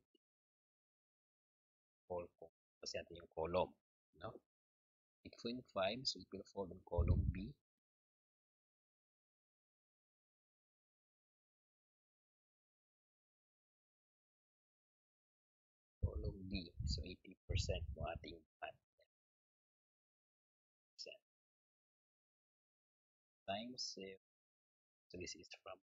hold fall kasi natin yung column. No? find, so equal 4 ng column B. Column B. So 80% mo ating cut. Times 0. So this is from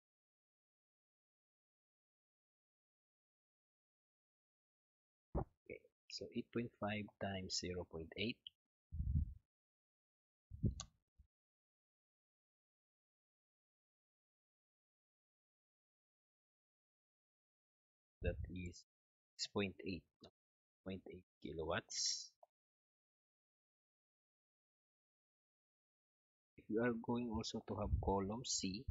So 8.5 times 0 0.8 that is 6.8 0.8 kilowatts if you are going also to have column C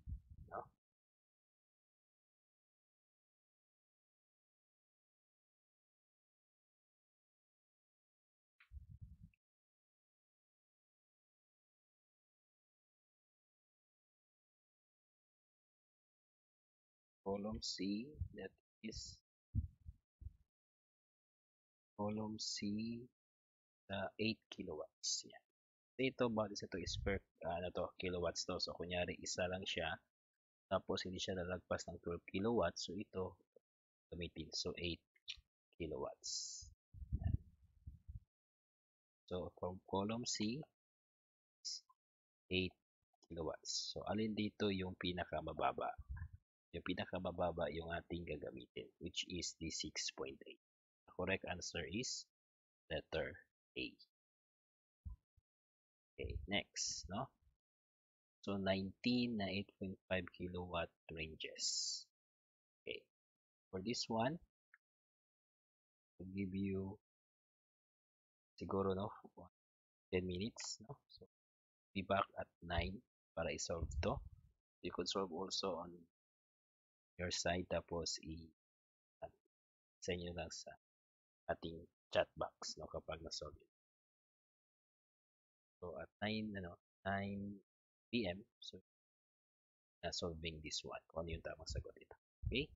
column C that is column C uh, 8 kilowatts. Yan. Ito, balis ito is per uh, ano to, kilowatts to. So, kunyari, isa lang siya. Tapos, hindi siya lalagpas ng 12 kilowatts. So, ito, gamitin. So, 8 kilowatts. So, from column C, 8 kilowatts. So, alin dito yung pinakamababa? yung pinakamababa yung ating gagamitin, which is the 6.8. The correct answer is letter A. Okay, next, no? So, 19 na 8.5 kilowatt ranges. Okay. For this one, I'll give you siguro, no? 10 minutes, no? So, be back at 9 para isolve to. You could solve also on your side tapos i at sa inyo lang sa ating chat box no kapag na-solve. So at 9 ano 9 PM so na solving this one. Kung ano yung tamang sagot ito. Okay?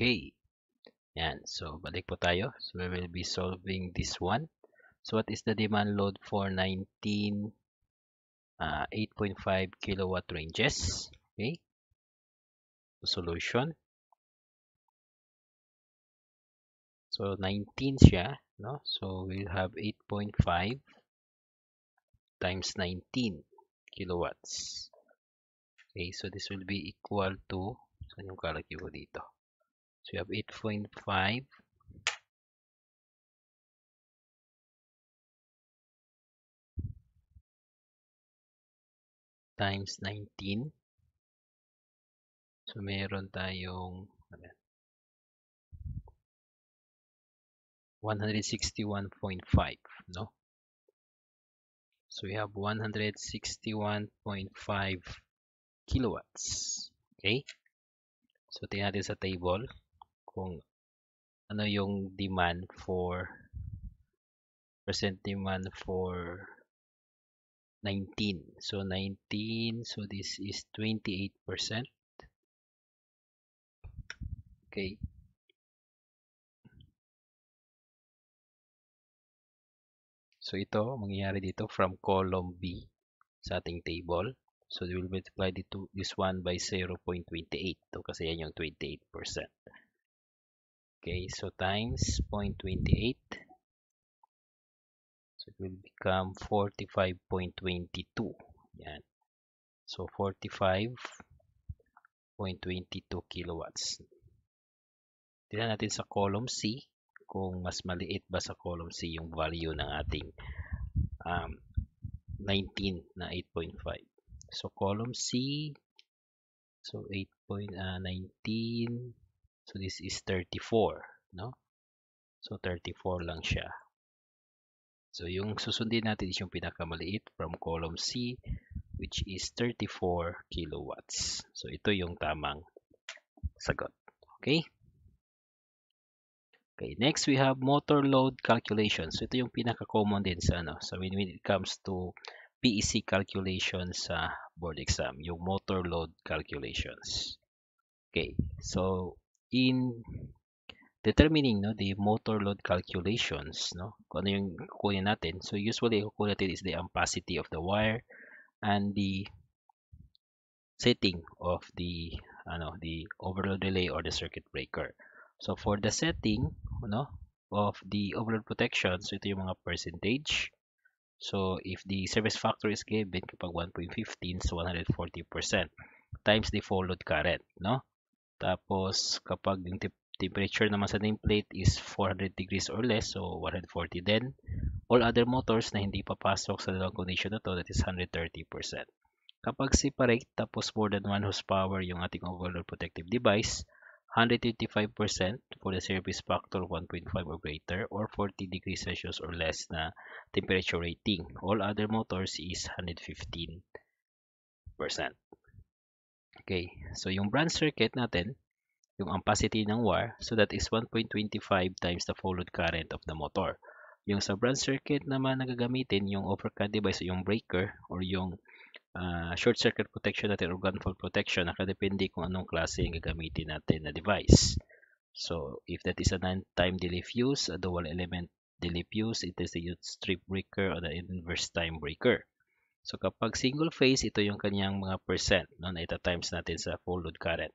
Okay. Yan. So, balik po tayo. So, we will be solving this one. So, what is the demand load for 19 uh, 8.5 kilowatt ranges? Okay. The Solution. So, 19 siya. No? So, we'll have 8.5 times 19 kilowatts. Okay. So, this will be equal to saan yung kalaki ko dito? So you have 8.5 times 19. So meron tayong 161.5, no? So we have 161.5 kilowatts. Okay? So tingnan natin sa table kung ano yung demand for present demand for 19 so 19 so this is 28 okay so ito mangyayari dito from column B sa ating table so we will multiply this one by 0.28 to kasi yan yung 28 Okay, so times 0.28. So it will become 45.22. Yan. So 45.22 kilowatts. Tignan natin sa column C kung mas maliit ba sa column C yung value ng ating um, 19 na 8.5. So column C, so 8.19, uh, So this is 34, no? So 34 lang siya. So yung susundin natin is yung pinakamaliit from column C which is 34 kilowatts. So ito yung tamang sagot. Okay? Okay, next we have motor load calculations. So ito yung pinaka-common din sa ano. So when, it comes to PEC calculations sa board exam, yung motor load calculations. Okay, so in determining no the motor load calculations no kung ano yung kukunin natin so usually kukunin natin is the ampacity of the wire and the setting of the ano the overload relay or the circuit breaker so for the setting no of the overload protection so ito yung mga percentage so if the service factor is given kapag 1.15 so 140% times the full load current no Tapos kapag yung temperature naman sa nameplate is 400 degrees or less, so 140 din. All other motors na hindi papasok sa dalawang condition na to, that is 130%. Kapag separate tapos more than 1 horsepower yung ating overload protective device, 155% for the service factor 1.5 or greater or 40 degrees Celsius or less na temperature rating. All other motors is 115%. Okay, so yung branch circuit natin, yung ampacity ng wire, so that is 1.25 times the followed current of the motor. Yung sa branch circuit naman nagagamitin yung overcut device, yung breaker or yung uh, short circuit protection natin or fault protection, nakadepende kung anong klase yung gagamitin natin na device. So, if that is a non-time delay fuse, a dual element delay fuse, it is a strip breaker or the inverse time breaker. So kapag single phase, ito yung kanyang mga percent no, na ita-times natin sa full load current.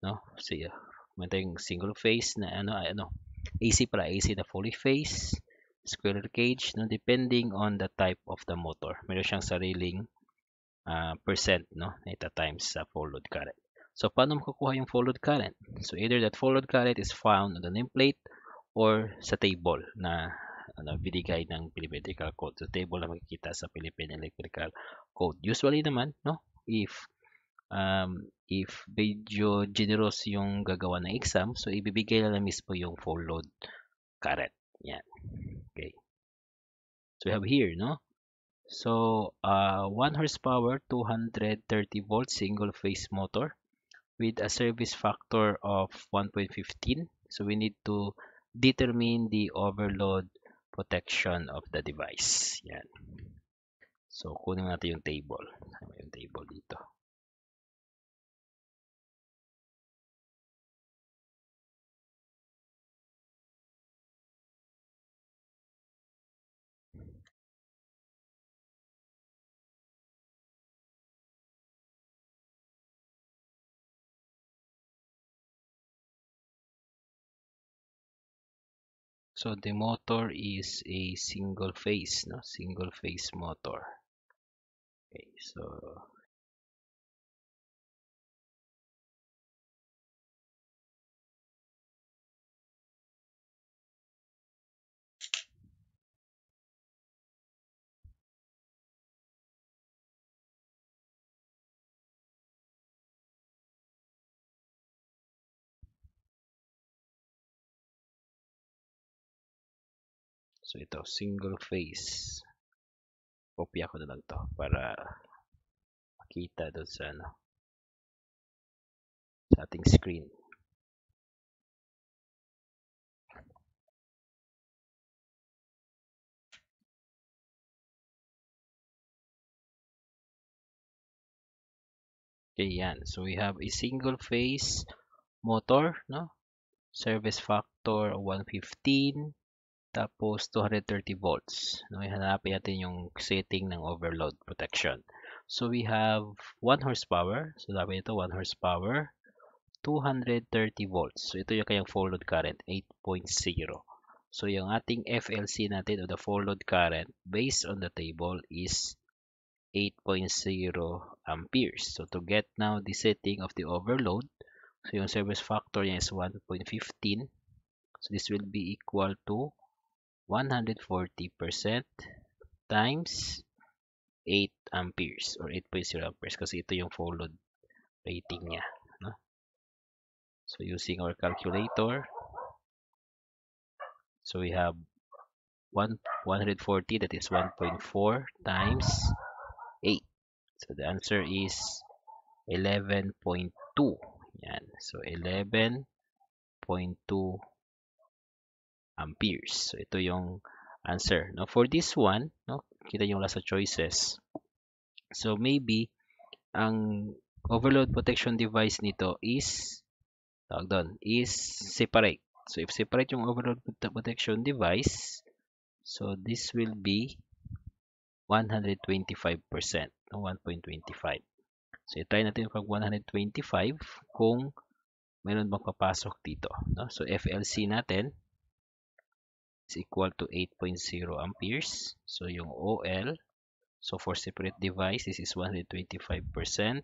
No? So, uh, yung single phase na ano, ano, AC para AC na fully phase, square cage, no, depending on the type of the motor. Meron siyang sariling uh, percent no, na ita-times sa full load current. So, paano makukuha yung full load current? So, either that full load current is found on the nameplate or sa table na ano, binigay ng Philippine Electrical Code. So, table na makikita sa Philippine Electrical Code. Usually naman, no, if um, if medyo generous yung gagawa ng exam, so ibibigay na lang mismo yung full load current. Yan. Okay. So, we have here, no? So, uh, 1 horsepower, 230 volt single phase motor with a service factor of 1.15. So, we need to determine the overload protection of the device. Yan. So, kunin natin yung table. Ano yung table dito? So the motor is a single phase, no? Single phase motor. Okay, so So ito, single phase. Copy ko na lang to para makita doon sa ano sa ating screen. Okay, yan. So we have a single phase motor, no? Service factor 115 tapos 230 volts. No, ihanapin natin yung setting ng overload protection. So we have 1 horsepower. So dapat ito 1 horsepower. 230 volts. So ito yung kayang full load current 8.0. So yung ating FLC natin o the full load current based on the table is 8.0 amperes. So to get now the setting of the overload, so yung service factor niya is 1.15. So this will be equal to 140% times 8 amperes or 8.0 amperes kasi ito yung full load rating niya. No? So using our calculator, so we have 1, 140 that is 1.4 times 8. So the answer is 11.2. Yan. So 11.2 amperes. Um, so ito yung answer. No, for this one, no, kita yung last choices. So maybe ang overload protection device nito is tawag doon, is separate. So if separate yung overload protection device, so this will be 125%, no, 1.25. So i-try natin pag 125 kung meron bang papasok dito, no? So FLC natin is equal to 8.0 amperes. So, yung OL, so for separate device, this is 125%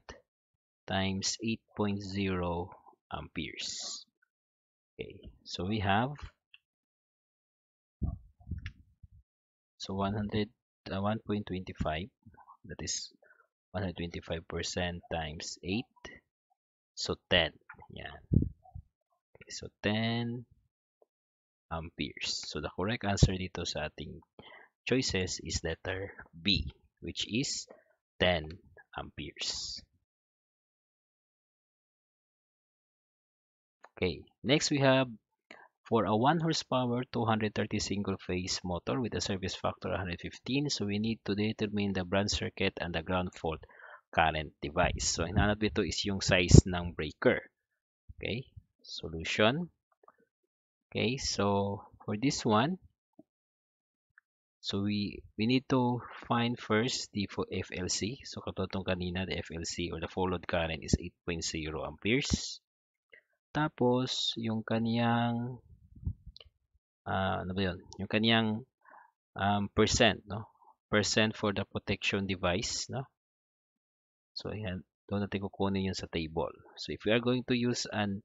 times 8.0 amperes. Okay, so we have so 100 uh, 1.25 that is 125% times 8 so 10 yan okay, so 10 amperes. Um, so the correct answer dito sa ating choices is letter B, which is 10 amperes. Um, okay, next we have for a 1 horsepower 230 single phase motor with a service factor 115 so we need to determine the branch circuit and the ground fault current device so hinahanap dito is yung size ng breaker okay solution okay so for this one so we we need to find first the FLC so katotong kanina the FLC or the followed current is 8.0 amperes tapos yung kaniyang uh, ano ba yun yung kaniyang um, percent no percent for the protection device no so ayan doon natin kukunin yun sa table so if we are going to use an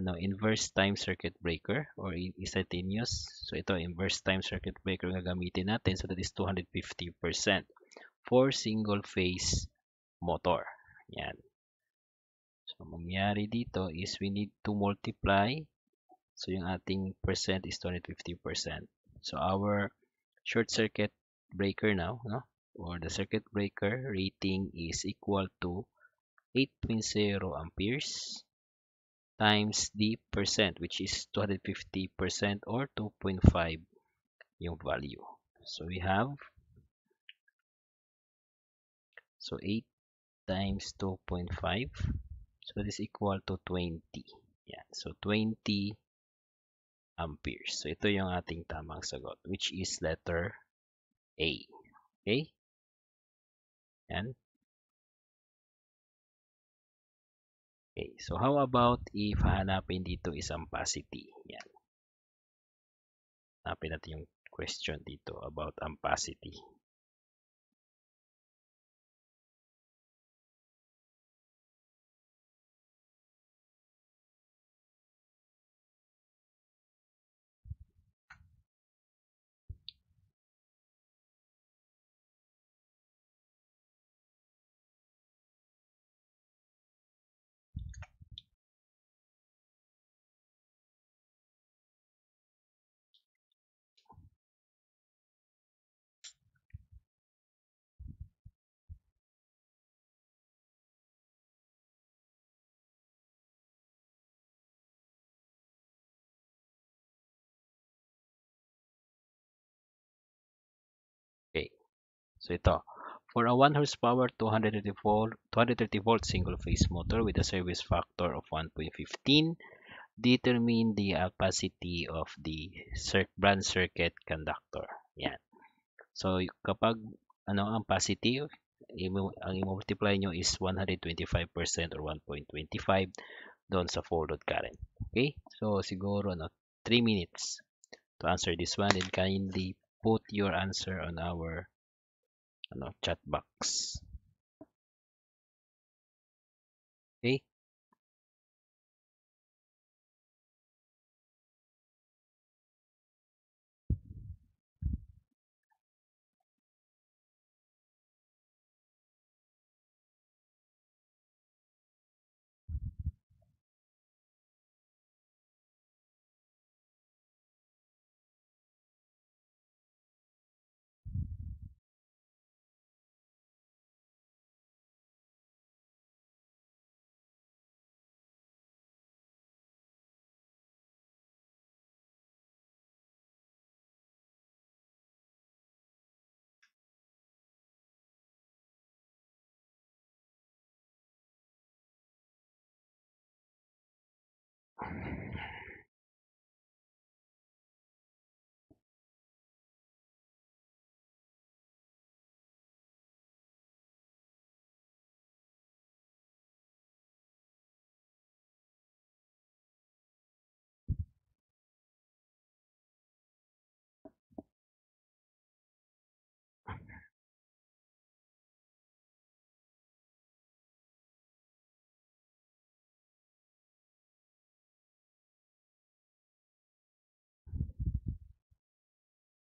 ano inverse time circuit breaker or instantaneous. So ito inverse time circuit breaker ang gagamitin natin so that is 250% for single phase motor. Yan. So mangyari dito is we need to multiply so yung ating percent is 250%. So our short circuit breaker now, no? or the circuit breaker rating is equal to 8.0 amperes times the percent which is 250% or 2.5 yung value. So we have so 8 times 2.5 so this equal to 20. Yeah, So 20 amperes. So ito yung ating tamang sagot which is letter A. Okay? And Okay, so how about if hanapin dito isang opacity? Yan. Hanapin natin yung question dito about opacity. So ito, for a 1 horsepower 230 volt, 230 volt single phase motor with a service factor of 1.15, determine the opacity of the cir brand circuit conductor. Yan. So kapag ano ang opacity, ang i-multiply nyo is 125% or 1.25 doon sa forward current. Okay? So siguro ano 3 minutes to answer this one and kindly put your answer on our ano, chat box.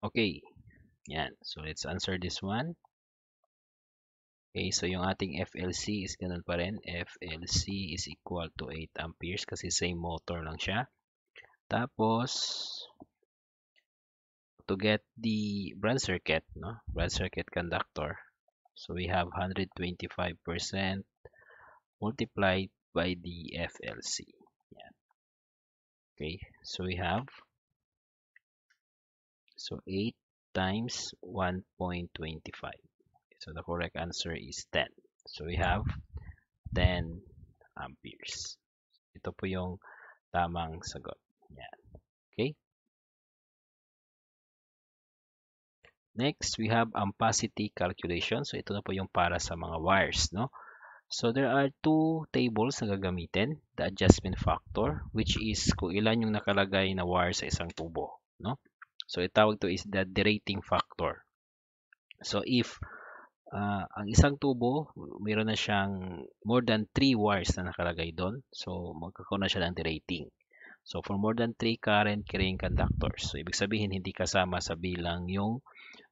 Okay. Yan. So, let's answer this one. Okay. So, yung ating FLC is ganun pa rin. FLC is equal to 8 amperes kasi same motor lang siya. Tapos, to get the branch circuit, no? branch circuit conductor, so we have 125% multiplied by the FLC. Yeah. Okay. So, we have So 8 times 1.25. So the correct answer is 10. So we have 10 amperes. Ito po yung tamang sagot. Yan. Okay? Next, we have ampacity calculation. So ito na po yung para sa mga wires, no? So there are two tables na gagamitin, the adjustment factor which is kung ilan yung nakalagay na wire sa isang tubo, no? So itawag to is the derating factor. So if uh, ang isang tubo, mayroon na siyang more than 3 wires na nakalagay doon. So magkakaroon na siya ng derating. So for more than 3 current carrying conductors. So ibig sabihin hindi kasama sa bilang yung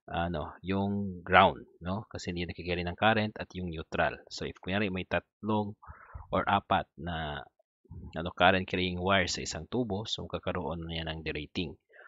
ano, yung ground, no? Kasi hindi nakikiari ng current at yung neutral. So if kunyari may tatlong or apat na ano current carrying wires sa isang tubo, so kakaroon na yan ng derating.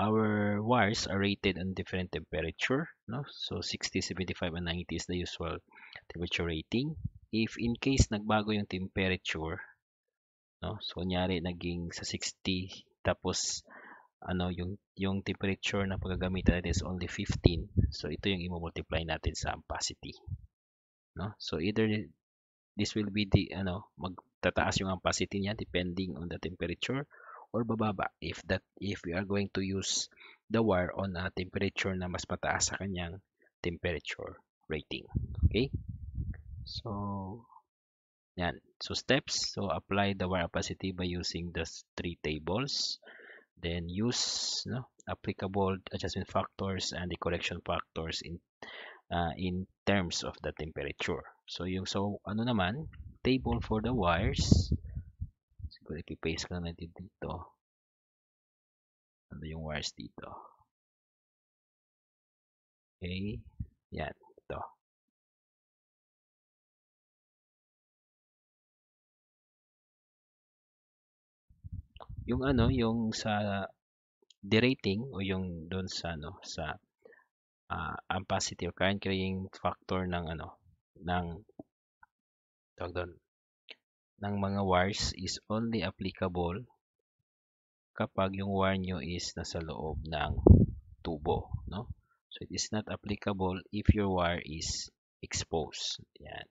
our wires are rated on different temperature no so 60 75 and 90 is the usual temperature rating if in case nagbago yung temperature no so nyari naging sa 60 tapos ano yung yung temperature na paggagamitan natin is only 15 so ito yung i-multiply natin sa ampacity no so either this will be the ano magtataas yung ampacity niya depending on the temperature or bababa if that if we are going to use the wire on a temperature na mas mataas sa kanyang temperature rating. Okay? So, yan. So, steps. So, apply the wire opacity by using the three tables. Then, use no, applicable adjustment factors and the correction factors in uh, in terms of the temperature. So, yung so, ano naman, table for the wires. Tapos ipipaste ko na dito. Ano yung wires dito? Okay. Yan. Ito. Yung ano, yung sa derating o yung doon sa ano sa uh, ampacity o current carrying factor ng ano ng tawag doon ng mga wires is only applicable kapag yung wire nyo is nasa loob ng tubo. No? So, it is not applicable if your wire is exposed. Yan.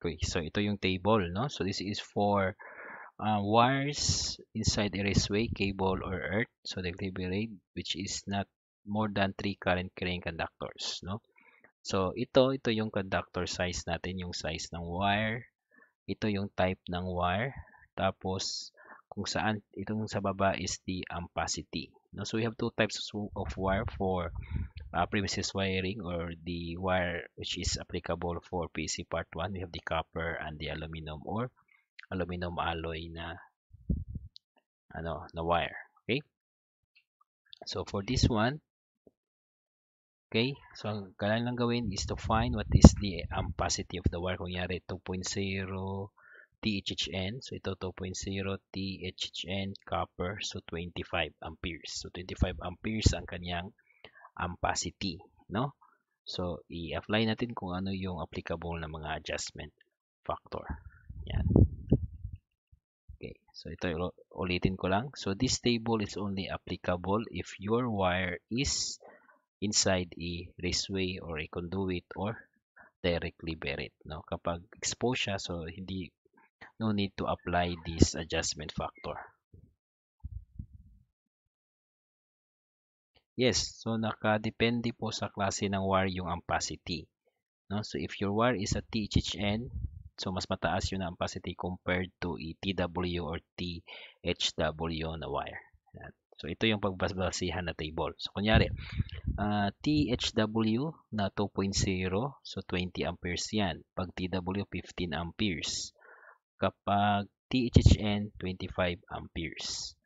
Okay, so ito yung table, no? So this is for uh, wires inside a raceway, cable, or earth. So the rate, which is not more than 3 current carrying conductors, no? So ito, ito yung conductor size natin, yung size ng wire. Ito yung type ng wire. Tapos, kung saan, itong sa baba is the ampacity. No? So we have two types of wire for uh, premises wiring or the wire which is applicable for PC part 1 we have the copper and the aluminum or aluminum alloy na ano na wire okay so for this one okay so ang kailangan lang gawin is to find what is the ampacity um, of the wire kunyari 2.0 THHN. So, ito 2.0 THHN copper. So, 25 amperes. So, 25 amperes ang kanyang ampacity, um, no? So, i-apply natin kung ano yung applicable na mga adjustment factor. Yan. Okay. So, ito ulitin ko lang. So, this table is only applicable if your wire is inside a raceway or a conduit or directly buried. No? Kapag exposed siya, so hindi no need to apply this adjustment factor. Yes, so nakadepende po sa klase ng war yung ampacity. No? So if your war is a THHN, so mas mataas yung ang ampacity compared to a TW or THW na wire. So ito yung pagbasbasihan na table. So kunyari, uh, ah, THW na 2.0, so 20 amperes yan. Pag TW, 15 amperes. Kapag THHN, 25 amperes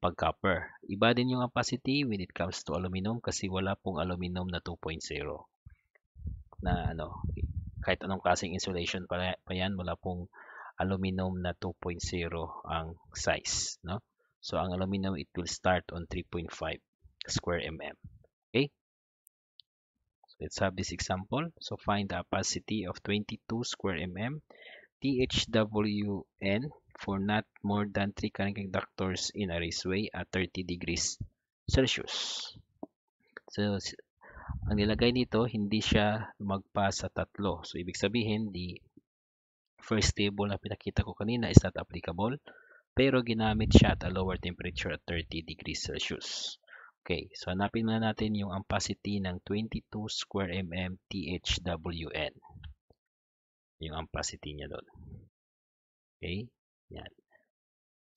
pag-copper. Iba din yung opacity when it comes to aluminum kasi wala pong aluminum na 2.0 na ano kahit anong klaseng insulation pa, pa yan wala pong aluminum na 2.0 ang size no so ang aluminum it will start on 3.5 square mm okay so let's have this example so find the opacity of 22 square mm THWN for not more than 3 current conductors in a raceway at 30 degrees Celsius. So, ang nilagay nito, hindi siya magpa sa tatlo. So, ibig sabihin, the first table na pinakita ko kanina is not applicable, pero ginamit siya at a lower temperature at 30 degrees Celsius. Okay, so hanapin na natin yung ampacity ng 22 square mm THWN. Yung ampacity niya doon. Okay, yan.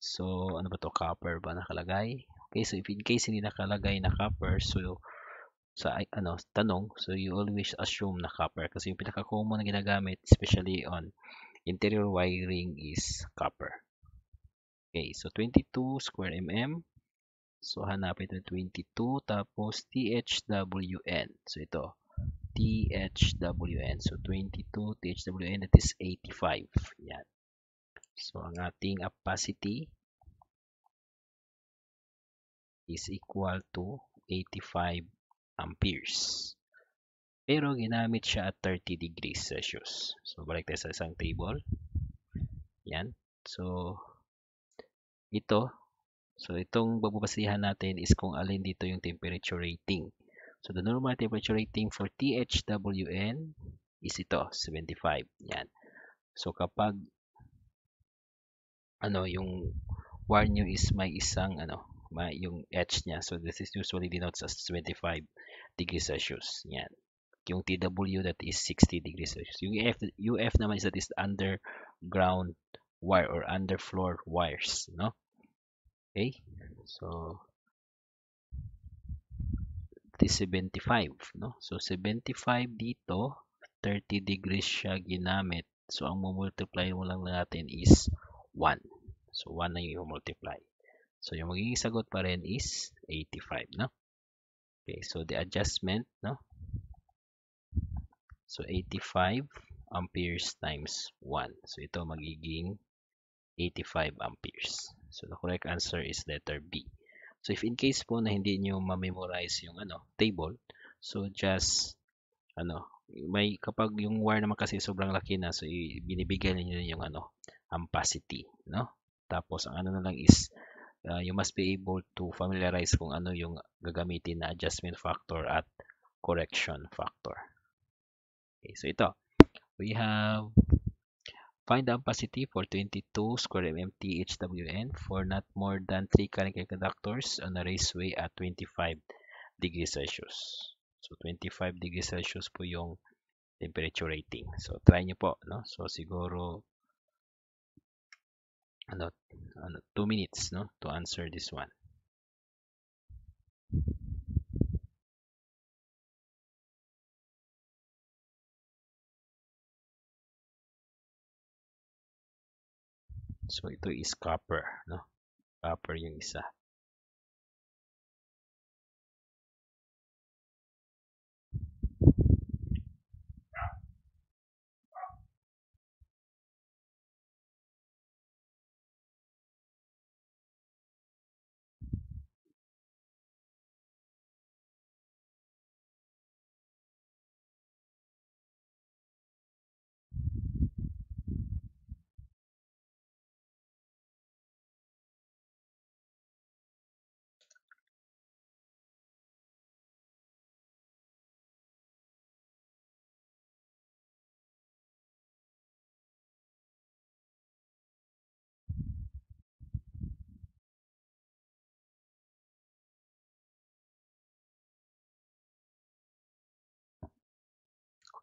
So, ano ba to copper ba nakalagay? Okay, so if in case hindi nakalagay na copper, so sa ano tanong, so you always assume na copper kasi yung pinaka-common na ginagamit especially on interior wiring is copper. Okay, so 22 square mm. So hanapin ito 22 tapos THWN. So ito THWN. So 22 THWN that is 85. Yan. So, ang ating opacity is equal to 85 amperes. Pero ginamit siya at 30 degrees Celsius. So, balik tayo sa isang table. Yan. So, ito. So, itong bababasihan natin is kung alin dito yung temperature rating. So, the normal temperature rating for THWN is ito, 75. Yan. So, kapag ano yung war nyo is may isang ano may, yung edge niya so this is usually denotes as 25 degrees Celsius yan yung TW that is 60 degrees Celsius yung UF, UF naman is that is underground wire or underfloor wires no okay so is 75 no so 75 dito 30 degrees siya ginamit so ang mumultiply mo lang natin is 1. So, 1 na yung i-multiply. So, yung magiging sagot pa rin is 85, no? Okay, so the adjustment, no? So, 85 amperes times 1. So, ito magiging 85 amperes. So, the correct answer is letter B. So, if in case po na hindi nyo ma-memorize yung ano, table, so just, ano, may kapag yung wire naman kasi sobrang laki na, so binibigyan niyo yung ano, ampacity, no? Tapos ang ano na lang is uh, you must be able to familiarize kung ano yung gagamitin na adjustment factor at correction factor. Okay, so ito. We have find the ampacity for 22 square mm THWN for not more than 3 current conductors on a raceway at 25 degrees Celsius. So 25 degrees Celsius po yung temperature rating. So try nyo po, no? So siguro ano, ano, two minutes no, to answer this one. So ito is copper, no? Copper yung isa.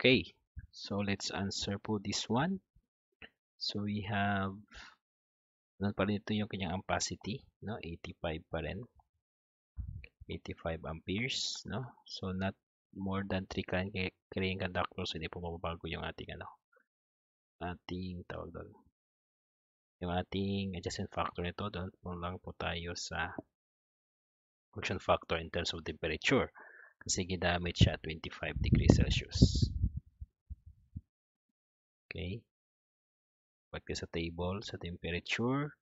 okay so let's answer po this one so we have doon ano pa rin ito yung kanyang ampacity no 85 pa rin 85 amperes no so not more than 3 current carrying conductors hindi po mababago yung ating ano ating tawag doon yung ating adjacent factor nito doon po lang po tayo sa function factor in terms of temperature kasi ginamit siya 25 degrees Celsius Okay. Pag sa table, sa temperature.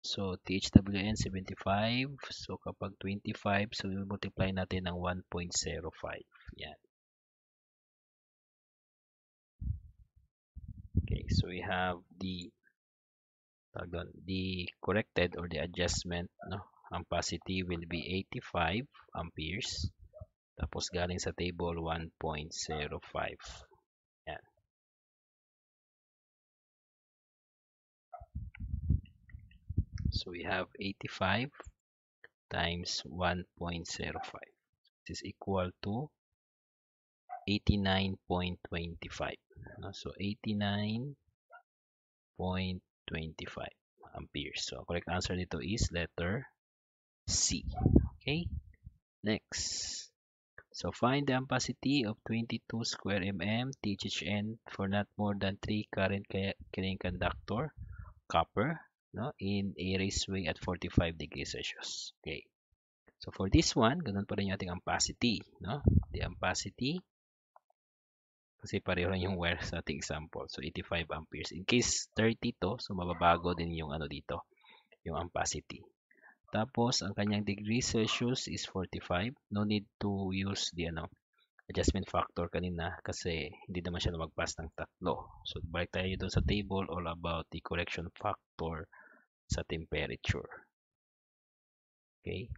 So, THWN 75. So, kapag 25, so, multiply natin ng 1.05. Yan. Okay, so we have the doon, the corrected or the adjustment, no? Ang positive will be 85 amperes. Tapos galing sa table 1.05. So we have 85 times 1.05. This is equal to 89.25. So 89.25 amperes. So correct answer dito is letter C. Okay. Next. So find the ampacity of 22 square mm THHN for not more than 3 current carrying conductor copper no, in a raceway at 45 degrees Celsius. Okay. So, for this one, ganun pa rin yung ating ampacity. No? The ampacity, kasi pareho rin yung wire sa ating example. So, 85 amperes. In case 30 to, so mababago din yung ano dito, yung ampacity. Tapos, ang kanyang degrees Celsius is 45. No need to use the ano, adjustment factor kanina kasi hindi naman siya lumagpas ng tatlo. So, balik tayo doon sa table all about the correction factor sa temperature. Okay?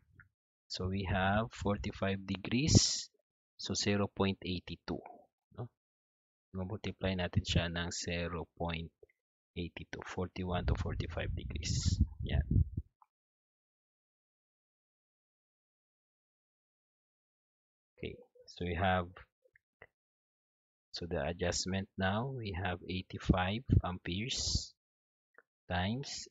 So we have 45 degrees. So 0.82. No? Multiply natin siya ng 0.82. 41 to 45 degrees. Yan. Okay. So we have so the adjustment now we have 85 amperes times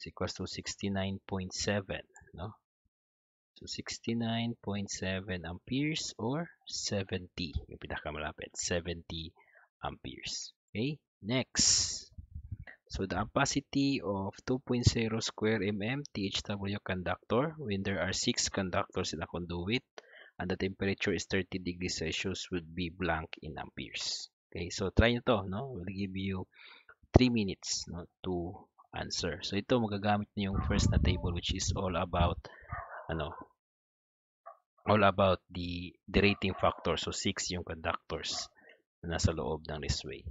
is equals to 69.7 no so 69.7 amperes or 70 yung pinakamalapit 70 amperes okay next so the ampacity of 2.0 square mm THW conductor when there are 6 conductors in a conduit and the temperature is 30 degrees Celsius would be blank in amperes. Okay, so try nyo to, no? We'll give you 3 minutes no, to answer. So ito magagamit niyo yung first na table which is all about ano all about the the rating factor. So 6 yung conductors na nasa loob ng raceway.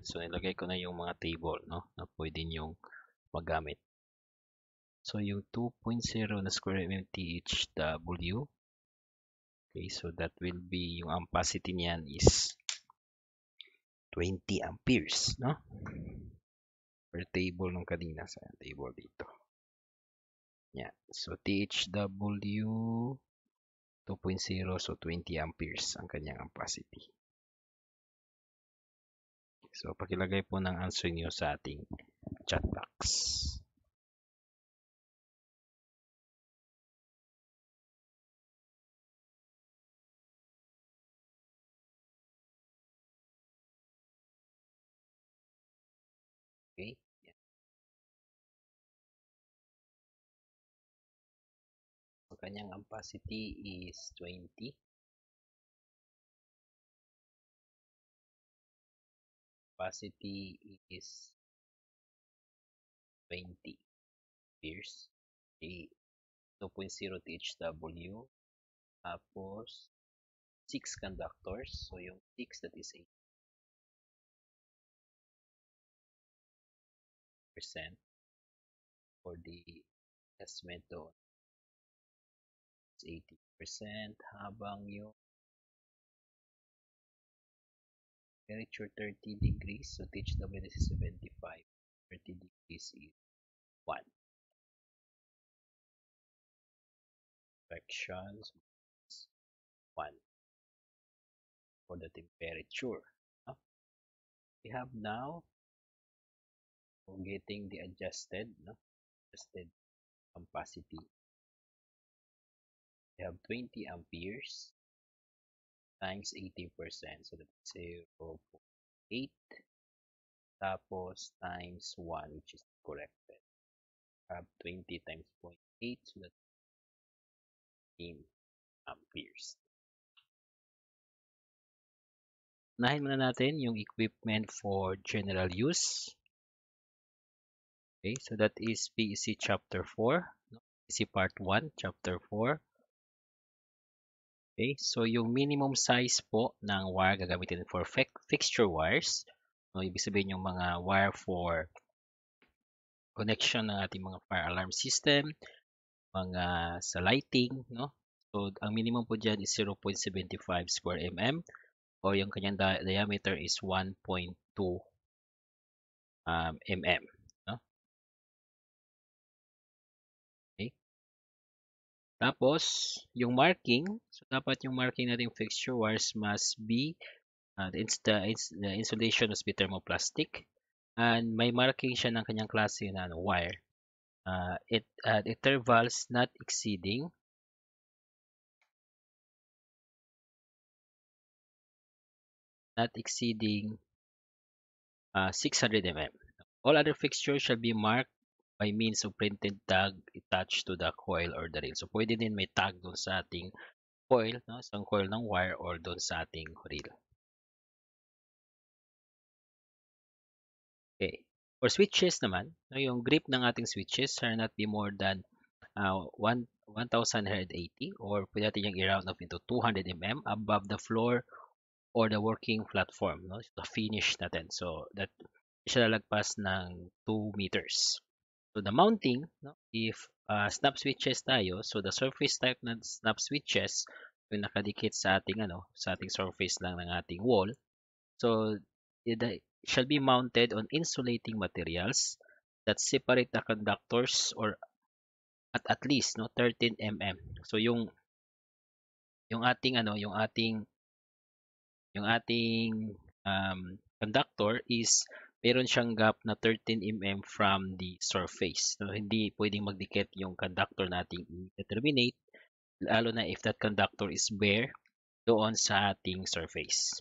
Ayan, so nilagay ko na yung mga table no, na pwede nyong magamit. So yung 2.0 na square mmthw, okay, so that will be, yung ampacity niyan is 20 amperes, no? Per table nung kanina, sa table dito. Yan, so THW 2.0, so 20 amperes ang kanyang ampacity. So, pakilagay po ng answer niyo sa ating chat box. Okay. Ang kanyang capacity is 20. capacity is 20 beers. Okay. 2.0 THW. Tapos, 6 conductors. So, yung 6 that is 8% for the test method is 80%. Habang yung temperature 30 degrees so THW this is 75 30 degrees is 1 fractions 1 for the temperature we have now getting the adjusted no? adjusted capacity we have 20 amperes times 80%. So, that's 0.8 tapos times 1 which is corrected. Have 20 times 0.8 so that's 15 amperes. Unahin muna natin yung equipment for general use. Okay, so that is PEC chapter 4, PEC part 1, chapter 4. Okay, so yung minimum size po ng wire gagamitin for fi fixture wires. No, ibig sabihin yung mga wire for connection ng ating mga fire alarm system, mga sa lighting, no? So, ang minimum po dyan is 0.75 square mm or yung kanyang di diameter is 1.2 um, mm. Tapos, yung marking, so dapat yung marking nating yung fixture wires must be, uh, the, insta, ins, the insulation must be thermoplastic. And may marking siya ng kanyang klase na ano, wire. Uh, it, at intervals not exceeding not exceeding uh, 600 mm. All other fixtures shall be marked by means of printed tag attached to the coil or the rail. So, pwede din may tag doon sa ating coil, no? isang coil ng wire or doon sa ating rail. Okay. For switches naman, no, yung grip ng ating switches shall not be more than uh, 1, 1,180 or pwede natin yung i-round up into 200 mm above the floor or the working platform. No? So, finish natin. So, that siya lalagpas ng 2 meters. So the mounting, no? if uh, snap switches tayo, so the surface type ng snap switches, yung nakadikit sa ating ano, sa ating surface lang ng ating wall. So it uh, shall be mounted on insulating materials that separate the conductors or at at least no 13 mm. So yung yung ating ano, yung ating yung ating um, conductor is meron siyang gap na 13 mm from the surface. So, hindi pwedeng magdikit yung conductor nating i-determinate, lalo na if that conductor is bare doon sa ating surface.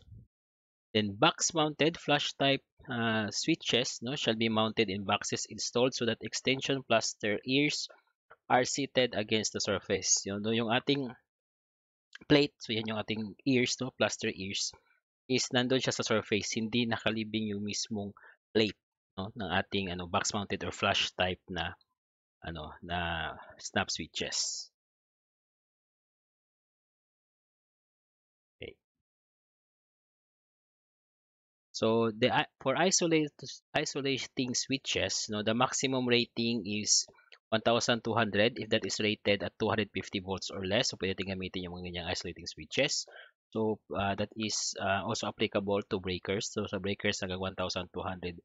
Then box-mounted flush type uh, switches no, shall be mounted in boxes installed so that extension plaster ears are seated against the surface. Yun, no, yung ating plate, so yan yung ating ears, no, plaster ears is nandoon siya sa surface, hindi nakalibing yung mismong plate no, ng ating ano box mounted or flash type na ano na snap switches. Okay. So the for isolate isolating switches, no, the maximum rating is 1,200 if that is rated at 250 volts or less. So, pwede natin gamitin yung mga ganyang isolating switches. So uh, that is uh, also applicable to breakers. So sa breakers hanggang 1200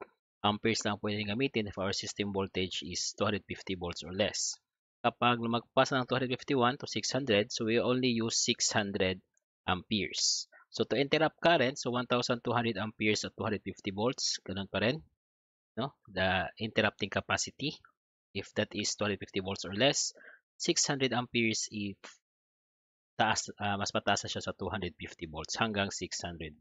amperes lang pwedeng gamitin if our system voltage is 250 volts or less. Kapag lumagpas ng 251 to 600, so we only use 600 amperes. So to interrupt current, so 1200 amperes at 250 volts, ganun pa rin. No? The interrupting capacity if that is 250 volts or less, 600 amperes if taas, uh, mas mataas na siya sa 250 volts hanggang 600.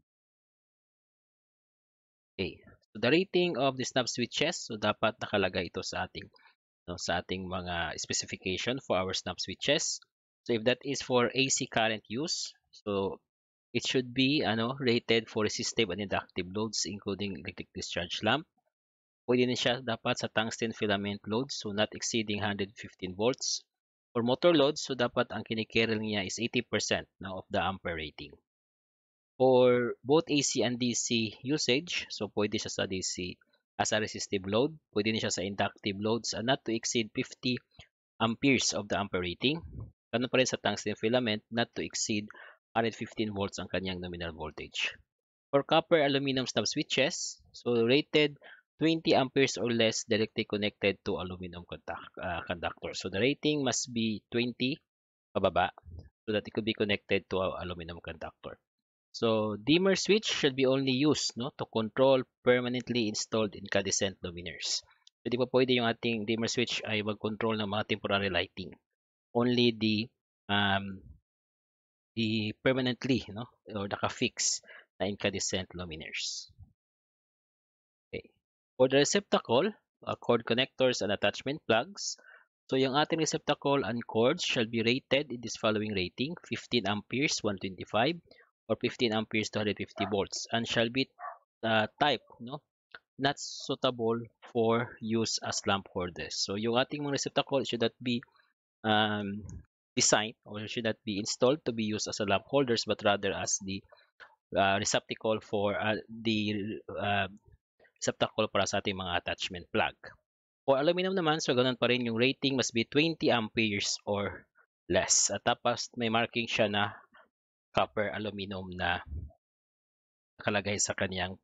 Okay. So the rating of the snap switches, so dapat nakalagay ito sa ating no, sa ating mga specification for our snap switches. So if that is for AC current use, so it should be ano, rated for resistive and inductive loads including electric discharge lamp. Pwede din siya dapat sa tungsten filament load, so not exceeding 115 volts or motor load so dapat ang kinikeril niya is 80% no, of the ampere rating. For both AC and DC usage, so pwede siya sa DC as a resistive load, pwede na siya sa inductive loads and not to exceed 50 amperes of the ampere rating. Ganun pa rin sa tungsten filament, not to exceed 115 volts ang kanyang nominal voltage. For copper aluminum stub switches, so rated 20 amperes or less directly connected to aluminum contact, uh, conductor. So the rating must be 20 pababa so that it could be connected to an aluminum conductor. So dimmer switch should be only used no, to control permanently installed incandescent luminaires. Pwede di pa pwede yung ating dimmer switch ay mag-control ng mga temporary lighting. Only the um, the permanently no or naka-fix na incandescent luminaires. For the receptacle, uh, cord connectors and attachment plugs, so yung ating receptacle and cords shall be rated in this following rating, 15 amperes 125 or 15 amperes 250 volts and shall be uh, type no not suitable for use as lamp holders. So yung ating mga receptacle should not be um, designed or should not be installed to be used as a lamp holders but rather as the uh, receptacle for uh, the uh, receptacle para sa ating mga attachment plug. For aluminum naman, so ganun pa rin yung rating must be 20 amperes or less. At tapos may marking siya na copper aluminum na nakalagay sa kaniyang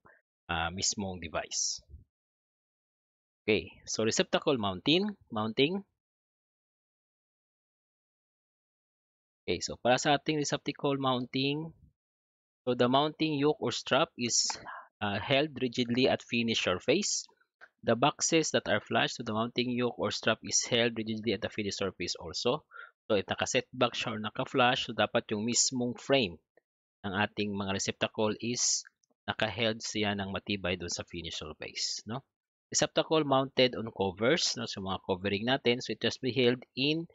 uh, ah, mismong device. Okay, so receptacle mounting, mounting. Okay, so para sa ating receptacle mounting, so the mounting yoke or strap is uh, held rigidly at finish surface. The boxes that are flush to the mounting yoke or strap is held rigidly at the finish surface also. So, if naka-setback siya or naka-flush, so dapat yung mismong frame ng ating mga receptacle is naka-held siya ng matibay doon sa finish surface. No? Receptacle mounted on covers, no? so mga covering natin, so it must be held in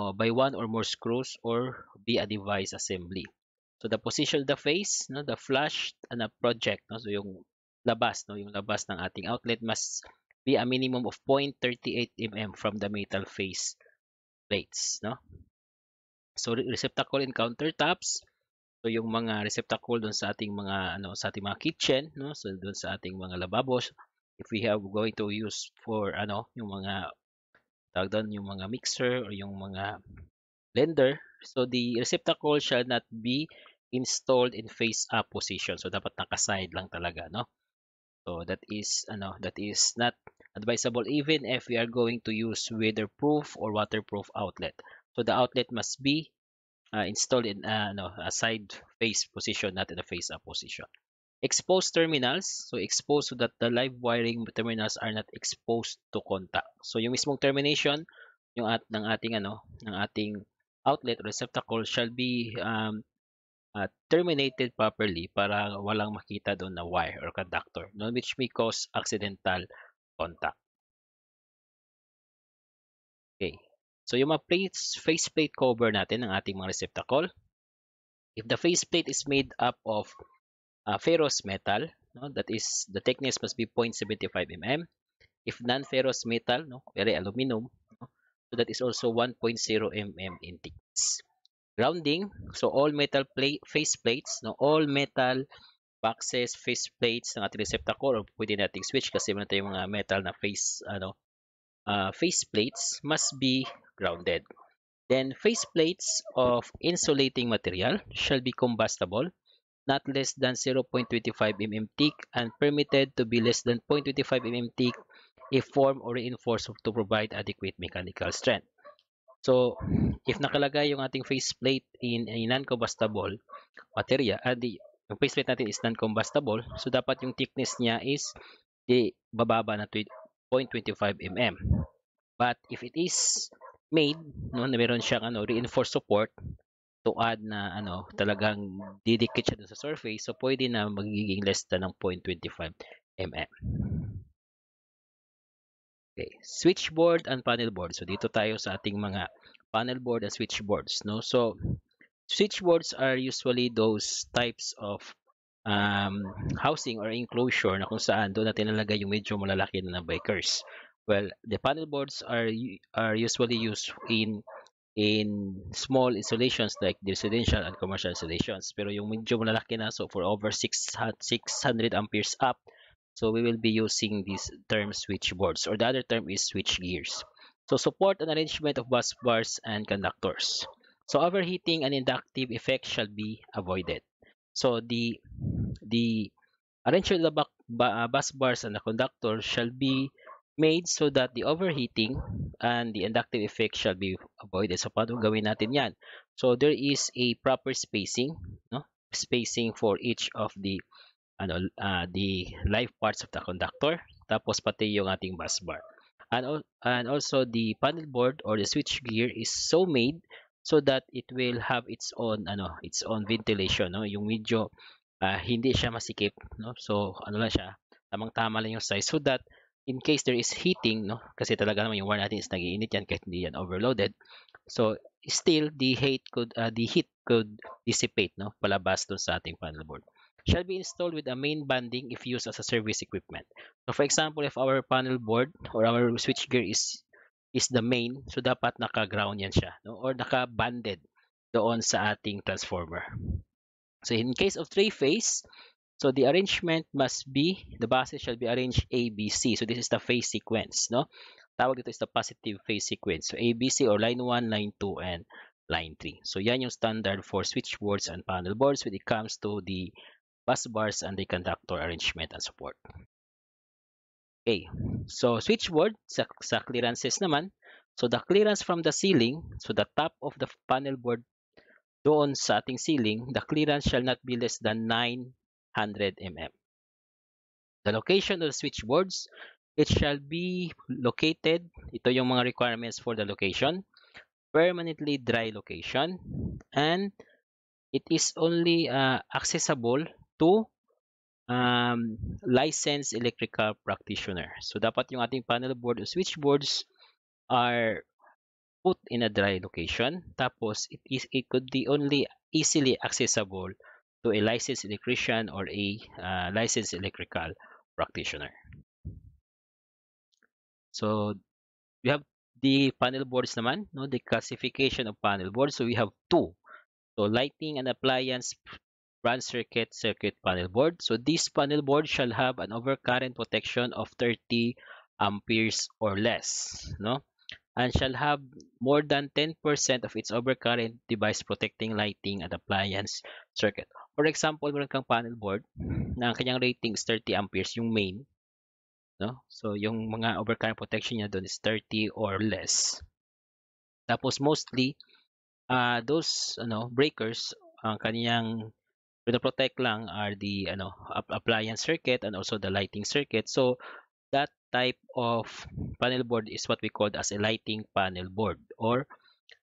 uh, by one or more screws or be a device assembly. So the position of the face, no, the flush and ano, project, no, so yung labas, no, yung labas ng ating outlet must be a minimum of 0.38 mm from the metal face plates, no. So receptacle in countertops, so yung mga receptacle doon sa ating mga ano sa ating mga kitchen, no, so doon sa ating mga lababo if we have going to use for ano yung mga tawag doon yung mga mixer or yung mga blender so the receptacle shall not be installed in face up position. So dapat naka-side lang talaga, no? So that is ano, that is not advisable even if we are going to use weatherproof or waterproof outlet. So the outlet must be uh, installed in uh, no, a side face position, not in a face up position. Exposed terminals, so exposed so that the live wiring terminals are not exposed to contact. So yung mismong termination, yung at ng ating ano, ng ating outlet receptacle shall be um, uh, terminated properly para walang makita doon na wire or conductor, no, which may cause accidental contact. Okay. So yung mga plates, faceplate cover natin ng ating mga receptacle. If the faceplate is made up of uh, ferrous metal, no, that is the thickness must be 0.75 mm. If non-ferrous metal, no, very aluminum, no, so that is also 1.0 mm in thickness rounding so all metal plate face plates no all metal boxes face plates ng ating receptacle or pwede nating switch kasi meron tayong mga metal na face ano uh, face plates must be grounded then face plates of insulating material shall be combustible not less than 0.25 mm thick and permitted to be less than 0.25 mm thick if form or reinforced to provide adequate mechanical strength So, if nakalagay yung ating faceplate in a non-combustible material, uh, ah, the, yung faceplate natin is non-combustible, so dapat yung thickness niya is di bababa na 0.25 mm. But if it is made, no, na meron siyang ano, reinforced support to add na ano, talagang didikit siya sa surface, so pwede na magiging less than ng 0.25 mm. Okay, switchboard and panel board. So dito tayo sa ating mga panel board and switchboards, no? So switchboards are usually those types of um, housing or enclosure na kung saan doon natin nalagay yung medyo malalaki na, na breakers. Well, the panel boards are are usually used in in small installations like residential and commercial installations. Pero yung medyo malalaki na, so for over 600 amperes up, So we will be using these term switchboards or the other term is switch gears. So support and arrangement of bus bars and conductors. So overheating and inductive effect shall be avoided. So the the arrangement of the uh, bus bars and the conductor shall be made so that the overheating and the inductive effect shall be avoided. So paano gawin natin yan? So there is a proper spacing, no? spacing for each of the ano uh, the live parts of the conductor tapos pati yung ating bus bar and, and also the panel board or the switch gear is so made so that it will have its own ano its own ventilation no yung medyo uh, hindi siya masikip no so ano lang siya tamang tama lang yung size so that in case there is heating no kasi talaga naman yung wire natin is nagiinit yan kahit hindi yan overloaded so still the heat could uh, the heat could dissipate no palabas doon sa ating panel board shall be installed with a main banding if used as a service equipment. So for example, if our panel board or our switchgear is is the main, so dapat naka-ground yan siya no? or naka-banded doon sa ating transformer. So in case of three-phase, so the arrangement must be, the buses shall be arranged A, B, C. So this is the phase sequence. No? Tawag dito is the positive phase sequence. So A, B, C or line 1, line 2, and line 3. So yan yung standard for switchboards and panel boards when it comes to the bus bars, and the conductor arrangement and support. Okay, so switchboard, sa, sa clearances naman, so the clearance from the ceiling, so the top of the panel board doon sa ating ceiling, the clearance shall not be less than 900 mm. The location of the switchboards, it shall be located, ito yung mga requirements for the location, permanently dry location, and it is only uh, accessible to um, licensed electrical practitioner. So dapat yung ating panel board o switchboards are put in a dry location. Tapos it is it could be only easily accessible to a licensed electrician or a uh, licensed electrical practitioner. So we have the panel boards naman, no, the classification of panel boards. So we have two. So lighting and appliance run circuit circuit panel board. So this panel board shall have an overcurrent protection of 30 amperes or less, no? And shall have more than 10% of its overcurrent device protecting lighting and appliance circuit. For example, meron kang panel board na ang kanyang rating is 30 amperes, yung main. No? So, yung mga overcurrent protection niya doon is 30 or less. Tapos, mostly, uh, those ano, breakers, ang kanyang pinoprotect lang are the ano, appliance circuit and also the lighting circuit. So that type of panel board is what we call as a lighting panel board or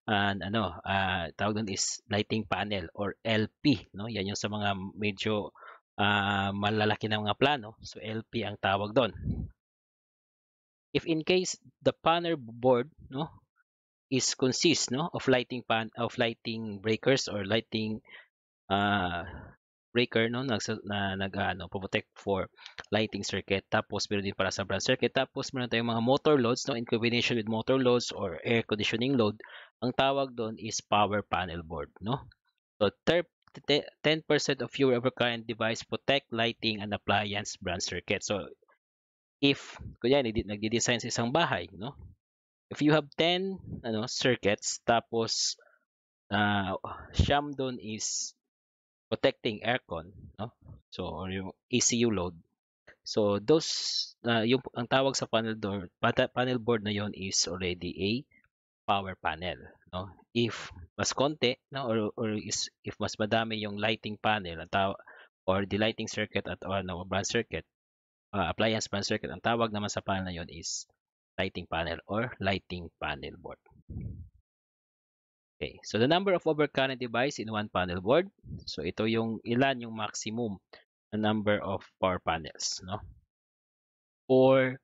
an ano uh, tawag doon is lighting panel or LP no yan yung sa mga medyo uh, malalaki na mga plano so LP ang tawag doon if in case the panel board no is consist no of lighting pan of lighting breakers or lighting ah, breaker no nag na nag ano protect for lighting circuit tapos meron din para sa branch circuit tapos meron tayong mga motor loads no in combination with motor loads or air conditioning load ang tawag doon is power panel board no so 10% of your overcurrent device protect lighting and appliance branch circuit so if kuya nagde-design sa isang bahay no if you have 10 ano circuits tapos uh, ah, sham doon is protecting aircon, no? So or yung ECU load. So those uh, yung ang tawag sa panel door, panel board na yon is already a power panel, no? If mas konti, no or or is if mas madami yung lighting panel ang tawag or the lighting circuit at or no branch circuit, uh, appliance branch circuit ang tawag naman sa panel na yon is lighting panel or lighting panel board. Okay, so the number of overcurrent device in one panel board. So ito yung ilan yung maximum na number of power panels, no? For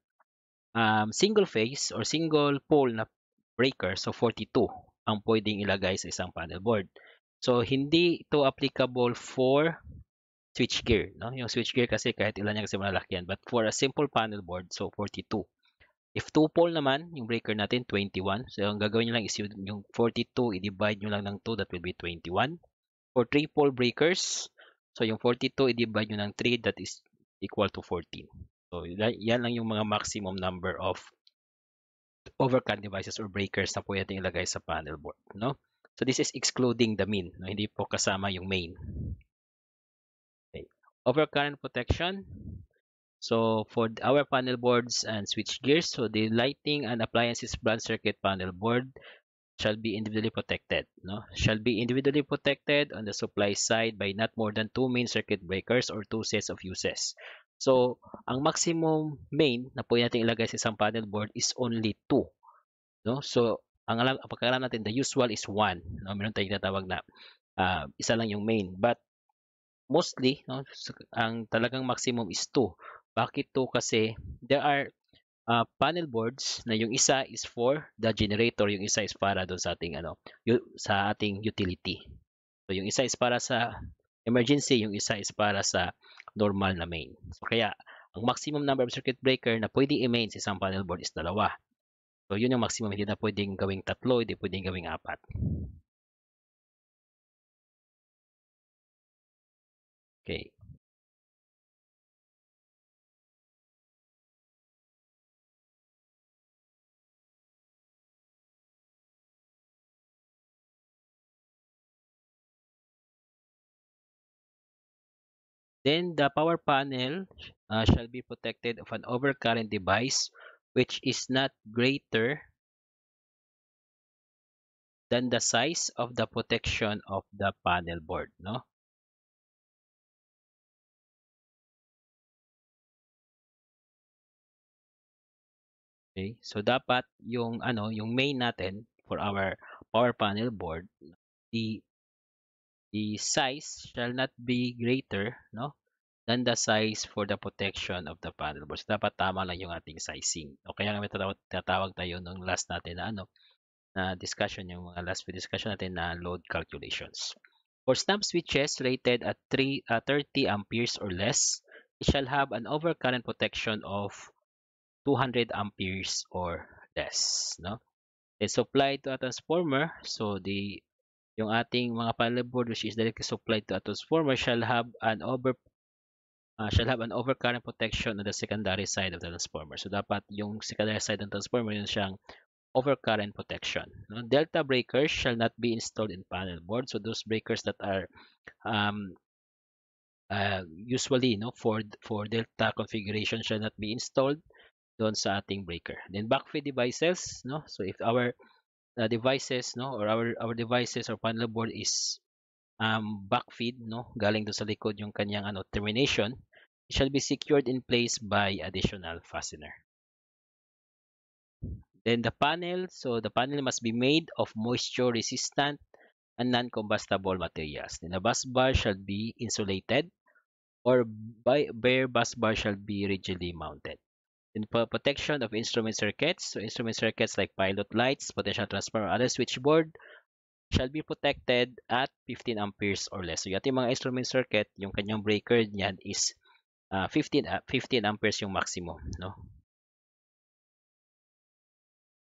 um, single phase or single pole na breaker, so 42 ang pwedeng ilagay sa isang panel board. So hindi ito applicable for switchgear, no? Yung switchgear kasi kahit ilan niya kasi malalaki yan, but for a simple panel board, so 42 If 2 pole naman, yung breaker natin, 21. So, ang gagawin nyo lang is yung 42, i-divide nyo lang ng 2, that will be 21. For 3 pole breakers, so yung 42, i-divide nyo ng 3, that is equal to 14. So, yan lang yung mga maximum number of overcut devices or breakers na pwede ilagay sa panel board. No? So, this is excluding the mean. No? Hindi po kasama yung main. Okay. Overcurrent protection, So for our panel boards and switch gears, so the lighting and appliances branch circuit panel board shall be individually protected. No? Shall be individually protected on the supply side by not more than two main circuit breakers or two sets of uses. So, ang maximum main na pwede natin ilagay sa isang panel board is only two. No? So, ang alam, pagkakalam natin, the usual is one. No? Meron tayong tinatawag na uh, isa lang yung main. But, mostly, no, ang talagang maximum is two. Bakit to? Kasi there are uh, panel boards na yung isa is for the generator, yung isa is para doon sa ating ano, sa ating utility. So yung isa is para sa emergency, yung isa is para sa normal na main. So kaya ang maximum number of circuit breaker na pwede i-main sa isang panel board is dalawa. So yun yung maximum, hindi na pwedeng gawing tatlo, hindi pwedeng gawing apat. Okay. Then the power panel uh, shall be protected of an overcurrent device which is not greater than the size of the protection of the panel board, no? Okay, so dapat yung ano, yung main natin for our power panel board, the the size shall not be greater no than the size for the protection of the panel boards. Dapat tama lang yung ating sizing. O kaya nga may tatawag tayo nung last natin na ano na discussion, yung mga last discussion natin na load calculations. For stump switches rated at 3, uh, 30 amperes or less, it shall have an overcurrent protection of 200 amperes or less. No? It's supplied to a transformer, so the yung ating mga panel board which is directly supplied to a transformer shall have an over uh, shall have an overcurrent protection on the secondary side of the transformer. So dapat yung secondary side ng transformer yun siyang overcurrent protection. No? Delta breakers shall not be installed in panel board. So those breakers that are um, uh, usually no for for delta configuration shall not be installed doon sa ating breaker. Then backfeed devices no. So if our uh, devices no or our our devices or panel board is um, backfeed no galing do sa likod yung kanyang ano termination it shall be secured in place by additional fastener then the panel so the panel must be made of moisture resistant and non-combustible materials then the bus bar shall be insulated or by bare bus bar shall be rigidly mounted in protection of instrument circuits so instrument circuits like pilot lights potential transformer other switchboard shall be protected at 15 amperes or less so yung mga instrument circuit yung kanyang breaker niyan is uh, 15 uh, 15 amperes yung maximum no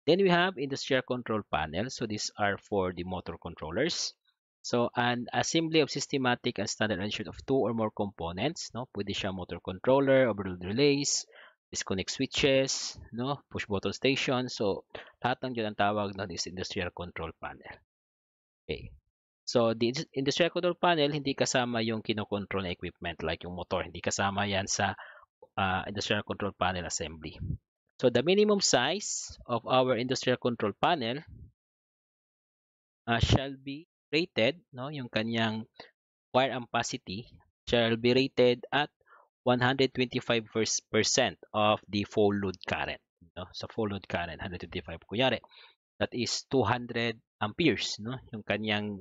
then we have industrial control panel so these are for the motor controllers So, an assembly of systematic and standard arrangement of two or more components, no? Pwede siya motor controller, overload relays, disconnect switches, no? push button station. So, lahat ng yun ang tawag nun is industrial control panel. Okay. So, the industrial control panel, hindi kasama yung kinokontrol na equipment like yung motor. Hindi kasama yan sa uh, industrial control panel assembly. So, the minimum size of our industrial control panel uh, shall be rated, no? yung kanyang wire ampacity shall be rated at 125% of the full load current. No? Sa so full load current, 125. Kunyari, that is 200 amperes, no? yung kanyang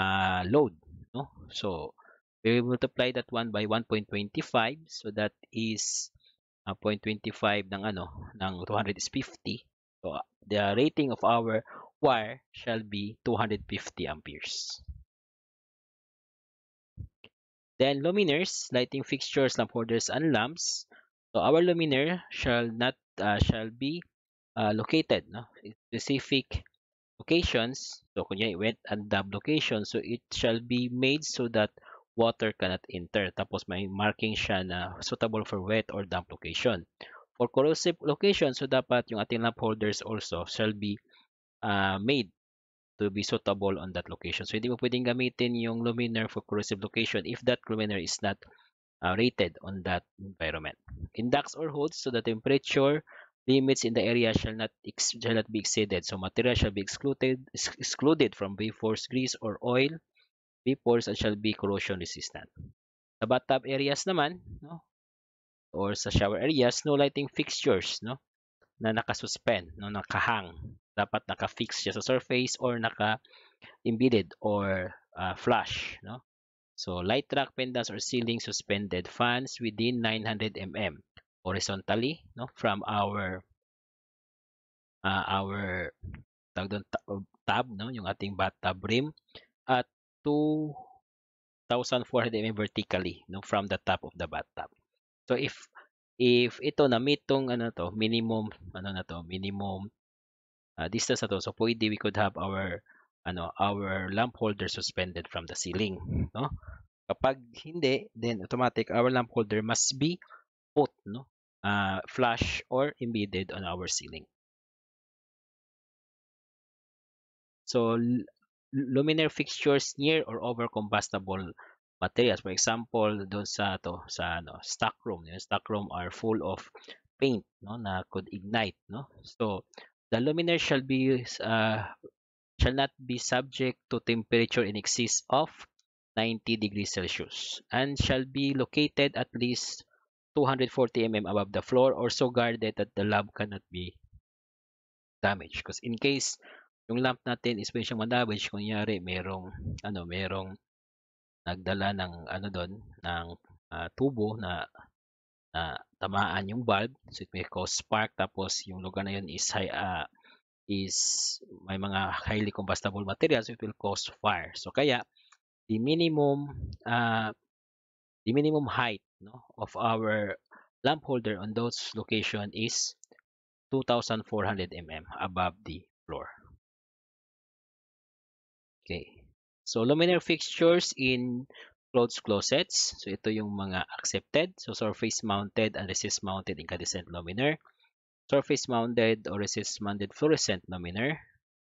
uh, load. No? So, we multiply that one by 1.25. So, that is uh, ah, 0.25 ng, ano, ng 250. So, the rating of our wire shall be 250 amperes. Then luminaires, lighting fixtures, lamp holders, and lamps. So our luminaire shall not uh, shall be uh, located no? In specific locations. So kunya wet and damp location. So it shall be made so that water cannot enter. Tapos may marking siya na suitable for wet or damp location. For corrosive location, so dapat yung ating lamp holders also shall be uh, made to be suitable on that location. So, hindi mo pwedeng gamitin yung luminaire for corrosive location if that luminaire is not uh, rated on that environment. Inducts or hoods, so the temperature limits in the area shall not, shall not be exceeded. So, material shall be excluded, excluded from V-force grease or oil, V-force, and shall be corrosion resistant. Sa bathtub areas naman, no? or sa shower areas, no lighting fixtures no? na nakasuspend, no? nakahang dapat naka-fix siya sa surface or naka-embedded or uh, flush. No? So, light track pendants or ceiling suspended fans within 900 mm horizontally no? from our uh, our tag doon, uh, tab, no? yung ating bathtub rim at 2,400 mm vertically no? from the top of the bathtub. So, if if ito na meet tong ano to, minimum ano na to, minimum uh, distance na to. So pwede we could have our ano our lamp holder suspended from the ceiling, no? Kapag hindi, then automatic our lamp holder must be put, no? Uh, flush or embedded on our ceiling. So luminaire fixtures near or over combustible materials. For example, doon sa to sa ano, stock room, yung stock room are full of paint no na could ignite no. So The luminaire shall be uh, shall not be subject to temperature in excess of 90 degrees Celsius and shall be located at least 240 mm above the floor or so guarded that the lamp cannot be damaged. Because in case yung lamp natin is pwede siyang ma-damage, kunyari merong ano, merong nagdala ng ano doon ng uh, tubo na uh, tamaan yung valve so it may cause spark tapos yung lugar na yun is high, uh, is may mga highly combustible materials so it will cause fire so kaya the minimum uh, the minimum height no, of our lamp holder on those location is 2400 mm above the floor okay so luminaire fixtures in clothes closets. So ito yung mga accepted. So surface mounted and resist mounted incandescent luminaire. Surface mounted or resist mounted fluorescent luminaire.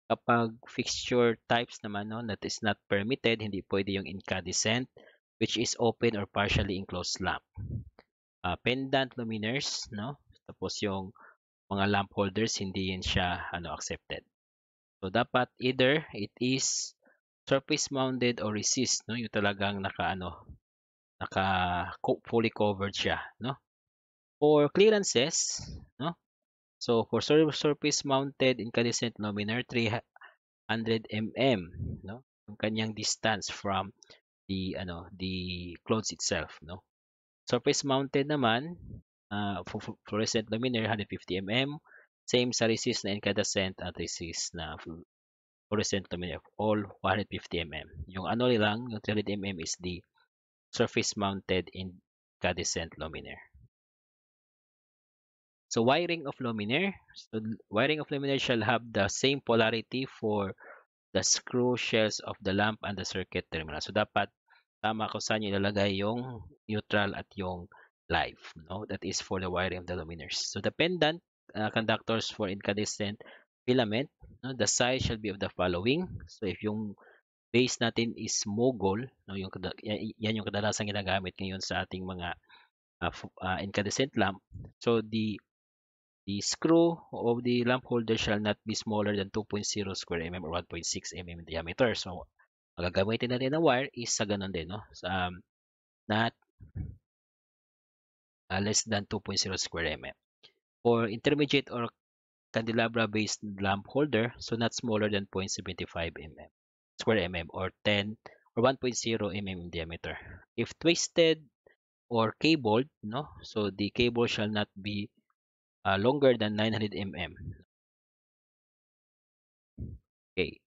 Kapag fixture types naman no, that is not permitted, hindi pwede yung incandescent which is open or partially enclosed lamp. Uh, pendant luminaires, no? Tapos yung mga lamp holders, hindi yan siya ano, accepted. So dapat either it is surface mounted or resist no yung talagang naka ano naka fully covered siya no for clearances no so for surface mounted incandescent luminaire 300 mm no yung kanyang distance from the ano the clothes itself no surface mounted naman uh, ah, for fluorescent luminaire 150 mm same sa resist na incandescent at resist na horizontal terminal of all 150mm. Yung ano lang, yung 300mm is the surface mounted in cadescent luminaire. So wiring of luminaire, so wiring of luminaire shall have the same polarity for the screw shells of the lamp and the circuit terminal. So dapat tama kung saan nyo ilalagay yung neutral at yung live. No? That is for the wiring of the luminaires. So the pendant uh, ah, conductors for incandescent filament, no, the size shall be of the following. So if yung base natin is mogul, no, yung yan yung kadalasan ginagamit ngayon sa ating mga uh, uh, incandescent lamp. So the the screw of the lamp holder shall not be smaller than 2.0 square mm or 1.6 mm in diameter. So magagamitin natin na wire is sa ganun din, no? So, um, not uh, less than 2.0 square mm. For intermediate or candelabra-based lamp holder, so not smaller than 0.75 mm square mm or 10 or 1.0 mm in diameter. If twisted or cabled, no, so the cable shall not be uh, longer than 900 mm. Okay.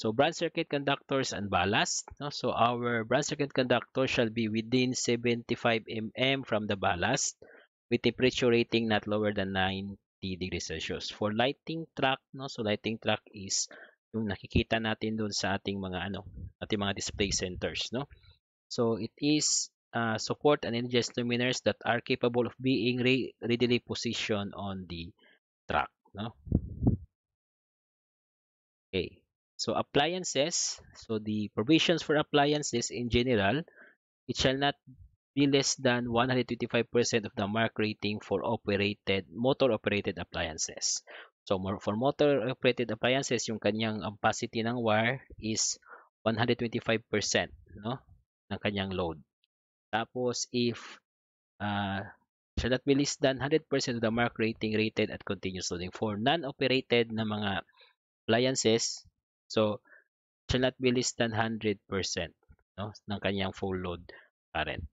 So branch circuit conductors and ballast. No? So our branch circuit conductor shall be within 75 mm from the ballast with temperature rating not lower than 9 degrees Celsius. For lighting track, no, so lighting track is yung nakikita natin doon sa ating mga ano, ating mga display centers, no. So it is uh, support and energize luminaires that are capable of being re readily positioned on the track. No? Okay. So appliances, so the provisions for appliances in general, it shall not be less than 125% of the mark rating for operated motor-operated appliances. So for motor-operated appliances, yung kanyang opacity um, ng wire is 125% no, ng kanyang load. Tapos if uh, ah, shall not be less than 100% of the mark rating rated at continuous loading. For non-operated na mga appliances, so shall not be less than 100% no, ng kanyang full load current.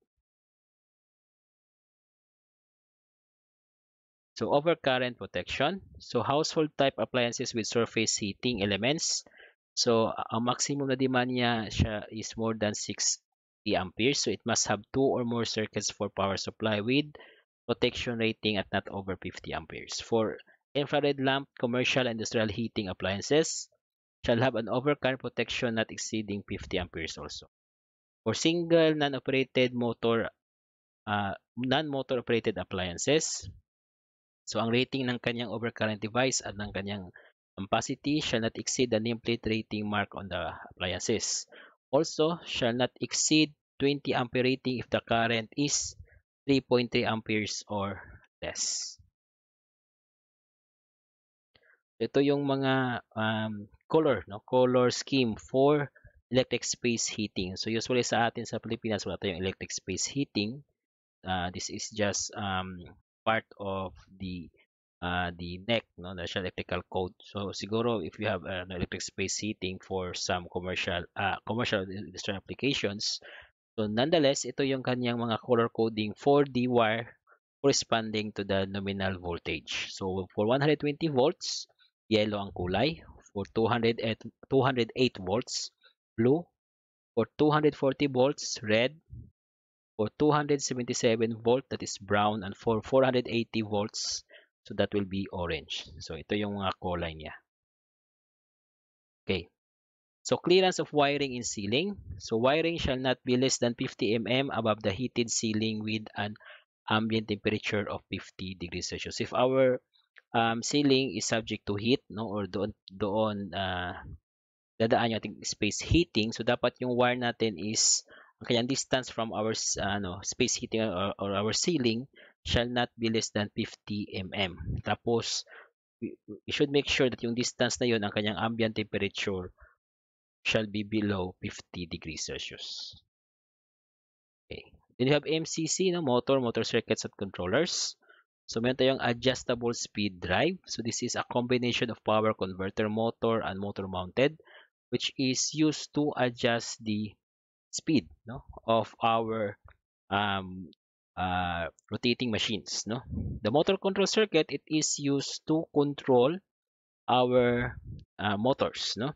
So overcurrent protection. So household type appliances with surface heating elements. So ang maximum na demand niya siya is more than 60 amperes. So it must have two or more circuits for power supply with protection rating at not over 50 amperes. For infrared lamp, commercial industrial heating appliances shall have an overcurrent protection not exceeding 50 amperes also. For single non-operated motor uh, non-motor operated appliances, So ang rating ng kanyang overcurrent device at ng kanyang ampacity shall not exceed the nameplate rating mark on the appliances. Also, shall not exceed 20 ampere rating if the current is 3.3 amperes or less. Ito yung mga um, color, no? color scheme for electric space heating. So usually sa atin sa Pilipinas, wala tayong electric space heating. Uh, this is just um, part of the uh, the neck no national electrical code so siguro if you have uh, an electric space heating for some commercial uh, commercial industrial applications so nonetheless ito yung kanyang mga color coding for the wire corresponding to the nominal voltage so for 120 volts yellow ang kulay for 200 at 208 volts blue for 240 volts red for 277 volt that is brown and for 480 volts so that will be orange so ito yung mga kulay niya okay so clearance of wiring in ceiling so wiring shall not be less than 50 mm above the heated ceiling with an ambient temperature of 50 degrees celsius if our um, ceiling is subject to heat no or doon doon uh, dadaan yung ating space heating so dapat yung wire natin is Okay, and distance from our ano, space heating or, or our ceiling shall not be less than 50 mm. Tapos, we, should make sure that yung distance na yun, ang kanyang ambient temperature shall be below 50 degrees Celsius. Okay. Then you have MCC, no? motor, motor circuits, and controllers. So, meron tayong adjustable speed drive. So, this is a combination of power converter motor and motor mounted which is used to adjust the speed no of our um, uh, rotating machines no the motor control circuit it is used to control our uh, motors no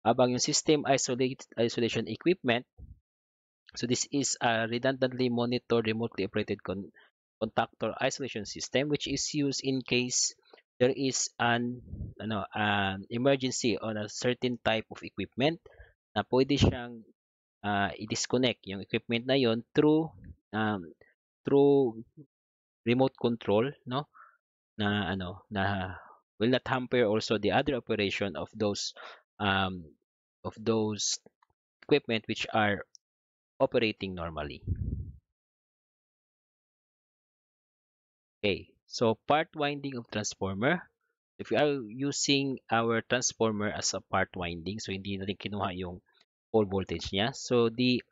abang yung system isolate isolation equipment so this is a redundantly monitored remotely operated con contactor isolation system which is used in case there is an ano an emergency on a certain type of equipment na pwede siyang uh, i-disconnect yung equipment na yon through um, through remote control no na ano na will not hamper also the other operation of those um, of those equipment which are operating normally okay so part winding of transformer if we are using our transformer as a part winding so hindi natin kinuha yung call voltage niya. So, the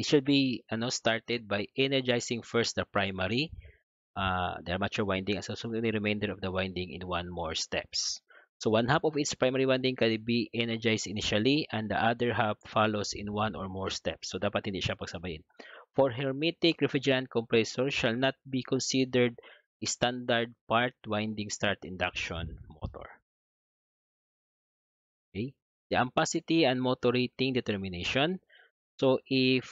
it should be ano started by energizing first the primary uh, the armature winding as also the remainder of the winding in one more steps. So one half of its primary winding can be energized initially and the other half follows in one or more steps. So dapat hindi siya pagsabayin. For hermetic refrigerant compressor shall not be considered standard part winding start induction motor the ampacity and motor rating determination. So if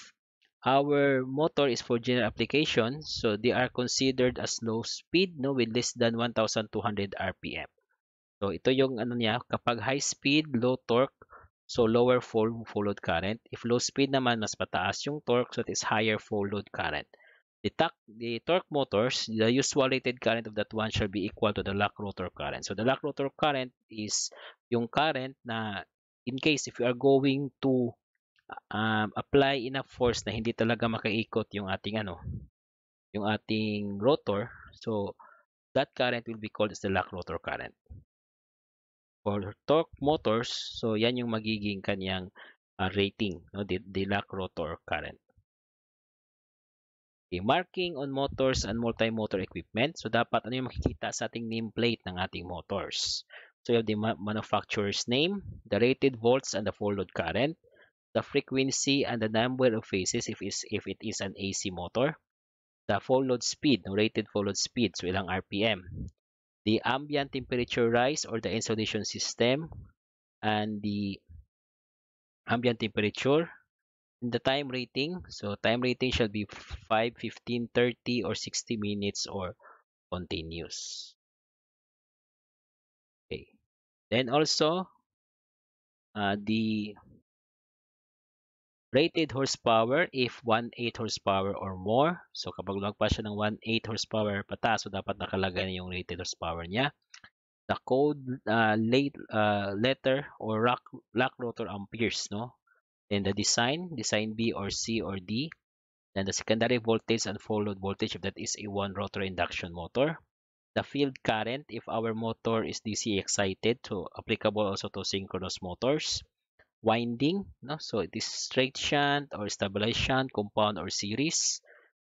our motor is for general application, so they are considered as low speed no with less than 1200 RPM. So ito yung ano niya, kapag high speed, low torque, so lower full, load current. If low speed naman, mas pataas yung torque, so it is higher full load current. The, the torque motors, the usual rated current of that one shall be equal to the lock rotor current. So the lock rotor current is yung current na in case if you are going to um, apply enough force na hindi talaga makaikot yung ating ano, yung ating rotor, so that current will be called as the lock rotor current. For torque motors, so yan yung magiging kanyang uh, rating, no? the, the lock rotor current. Okay, marking on motors and multi-motor equipment. So, dapat ano yung makikita sa ating nameplate ng ating motors. So you have the manufacturer's name, the rated volts and the full load current, the frequency and the number of phases if, if it is an AC motor, the full load speed, rated full load speed, so ilang RPM, the ambient temperature rise or the insulation system, and the ambient temperature, and the time rating, so time rating shall be 5, 15, 30, or 60 minutes or continuous. Then also, uh, the rated horsepower if 1.8 horsepower or more. So kapag lumagpas siya ng 1.8 horsepower pataas, so dapat nakalagay na yung rated horsepower niya. The code uh, late, uh, letter or lock, lock rotor amperes, no? Then the design, design B or C or D. Then the secondary voltage and full load voltage if that is a one rotor induction motor the field current if our motor is DC excited, so applicable also to synchronous motors. Winding, no? so it is straight shunt or stabilized shunt, compound or series.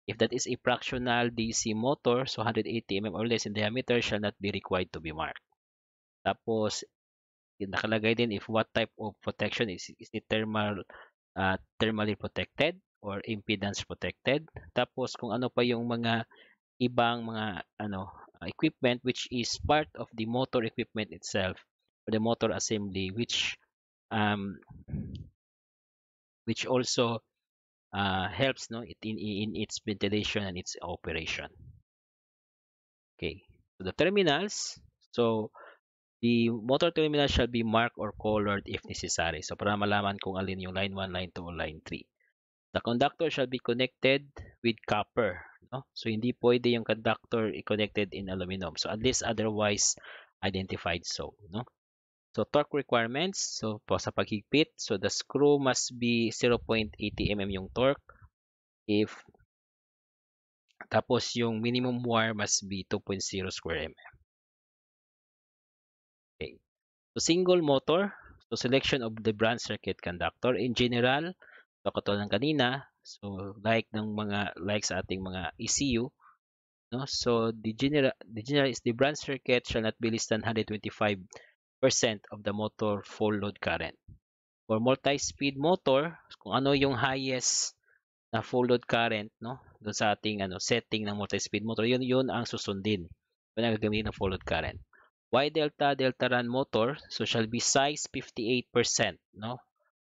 If that is a fractional DC motor, so 180 mm or less in diameter shall not be required to be marked. Tapos, nakalagay din if what type of protection is, is it thermal, uh, thermally protected or impedance protected. Tapos, kung ano pa yung mga ibang mga ano equipment which is part of the motor equipment itself or the motor assembly which um, which also uh, helps no it in, in its ventilation and its operation okay so the terminals so the motor terminal shall be marked or colored if necessary so para malaman kung alin yung line 1 line 2 line 3 the conductor shall be connected with copper No? So, hindi pwede yung conductor connected in aluminum. So, at least otherwise identified so. No? So, torque requirements. So, po sa paghigpit. So, the screw must be 0.80 mm yung torque. If tapos yung minimum wire must be 2.0 square mm. Okay. So, single motor. So, selection of the branch circuit conductor. In general, so katulad ng kanina, So like ng mga like sa ating mga ECU, no? So the general the general is the branch circuit shall not be less than 125% of the motor full load current. For multi-speed motor, kung ano yung highest na full load current, no? Doon sa ating ano setting ng multi-speed motor, yun yun ang susundin. Yun gagamitin ng full load current. Y delta delta run motor, so shall be size 58%, no?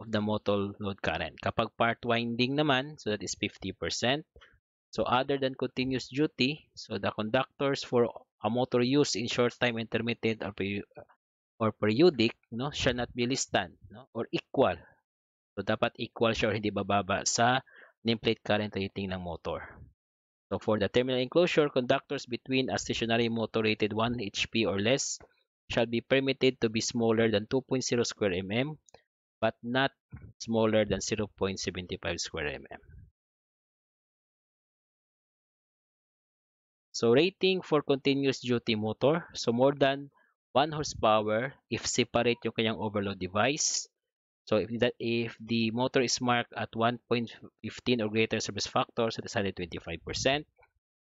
of the motor load current. Kapag part winding naman, so that is 50%. So other than continuous duty, so the conductors for a motor used in short time intermittent or, peri or periodic, no, shall not be less than no, or equal. So dapat equal siya or hindi bababa sa nameplate current rating ng motor. So for the terminal enclosure, conductors between a stationary motor rated 1 HP or less shall be permitted to be smaller than 2.0 square mm but not smaller than 0.75 square mm. So rating for continuous duty motor, so more than 1 horsepower if separate yung kanyang overload device. So if, that, if the motor is marked at 1.15 or greater service factor, so that's 125%.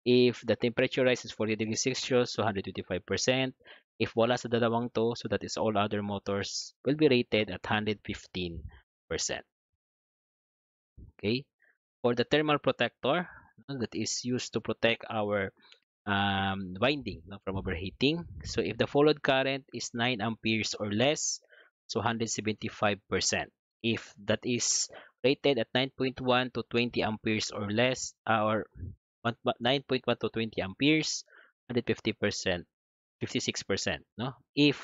If the temperature rise is 40 degrees Celsius, so 125%. If wala sa dalawang to, so that is all other motors, will be rated at 115%. Okay? For the thermal protector, that is used to protect our um, winding no, from overheating. So if the followed current is 9 amperes or less, so 175%. If that is rated at 9.1 to 20 amperes or less, uh, or 9.1 to 20 amperes, 150% 56%, no? If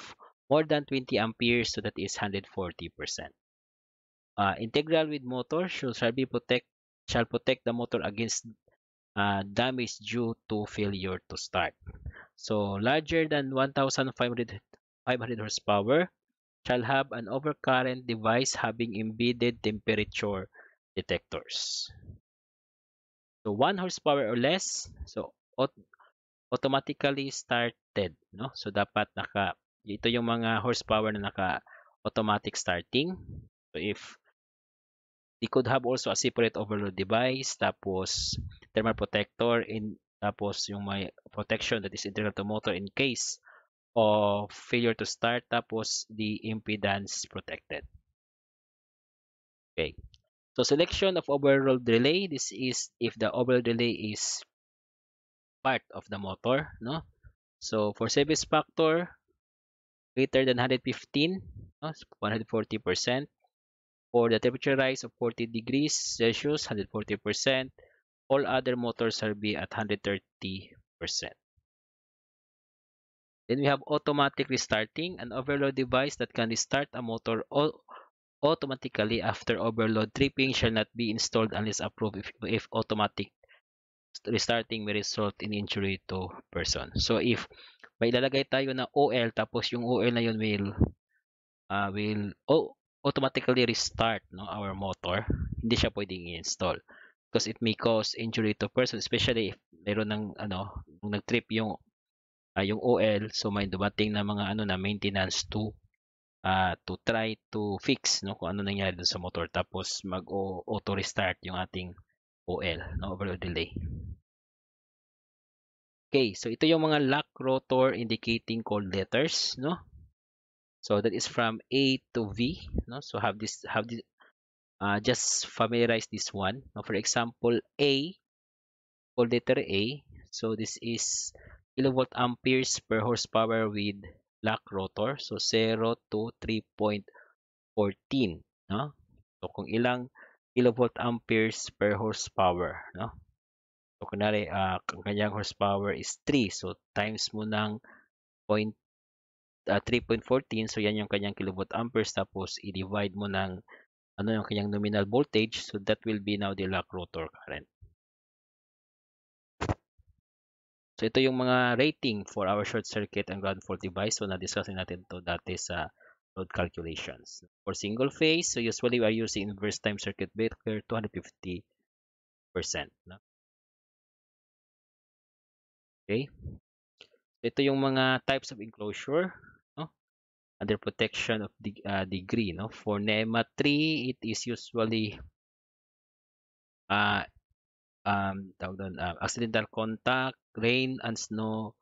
more than 20 amperes, so that is 140%. Uh, integral with motor shall be protect shall protect the motor against uh, damage due to failure to start. So larger than 1,500 horsepower shall have an overcurrent device having embedded temperature detectors. So 1 horsepower or less, so automatically started, no? So dapat naka ito yung mga horsepower na naka automatic starting. So if it could have also a separate overload device, tapos thermal protector in tapos yung may protection that is integral to motor in case of failure to start, tapos the impedance protected. Okay. So selection of overload relay this is if the overload relay is part of the motor, no? So for service factor, greater than 115, no? 140%. For the temperature rise of 40 degrees Celsius, 140%. All other motors will be at 130%. Then we have automatic restarting, an overload device that can restart a motor automatically after overload tripping shall not be installed unless approved if, if automatic restarting may result in injury to person. So if may ilalagay tayo na OL tapos yung OL na yun will uh, will oh, automatically restart no our motor, hindi siya pwedeng i-install because it may cause injury to person especially if meron ng ano nung nag-trip yung uh, yung OL so may dumating na mga ano na maintenance to uh, to try to fix no kung ano nangyari dun sa motor tapos mag auto restart yung ating OL, no? overload delay. Okay, so ito yung mga lock rotor indicating code letters, no? So that is from A to V, no? So have this have this uh, just familiarize this one. No? for example, A code letter A. So this is kilovolt amperes per horsepower with lock rotor. So 0 to 3.14, no? So kung ilang kilovolt amperes per horsepower, no? So, kunwari, uh, ang kanyang horsepower is 3. So, times mo ng point, uh, ah, 3.14. So, yan yung kanyang kilovolt amperes. Tapos, i-divide mo ng ano yung kanyang nominal voltage. So, that will be now the lock rotor current. So, ito yung mga rating for our short circuit and ground fault device. So, na-discuss natin to dati sa load calculations. For single phase, so usually we are using inverse time circuit breaker 250%. No? Okay. Ito yung mga types of enclosure no? under protection of the uh, ah, degree. No? For NEMA 3, it is usually uh, um, doon, uh, accidental contact, rain and snow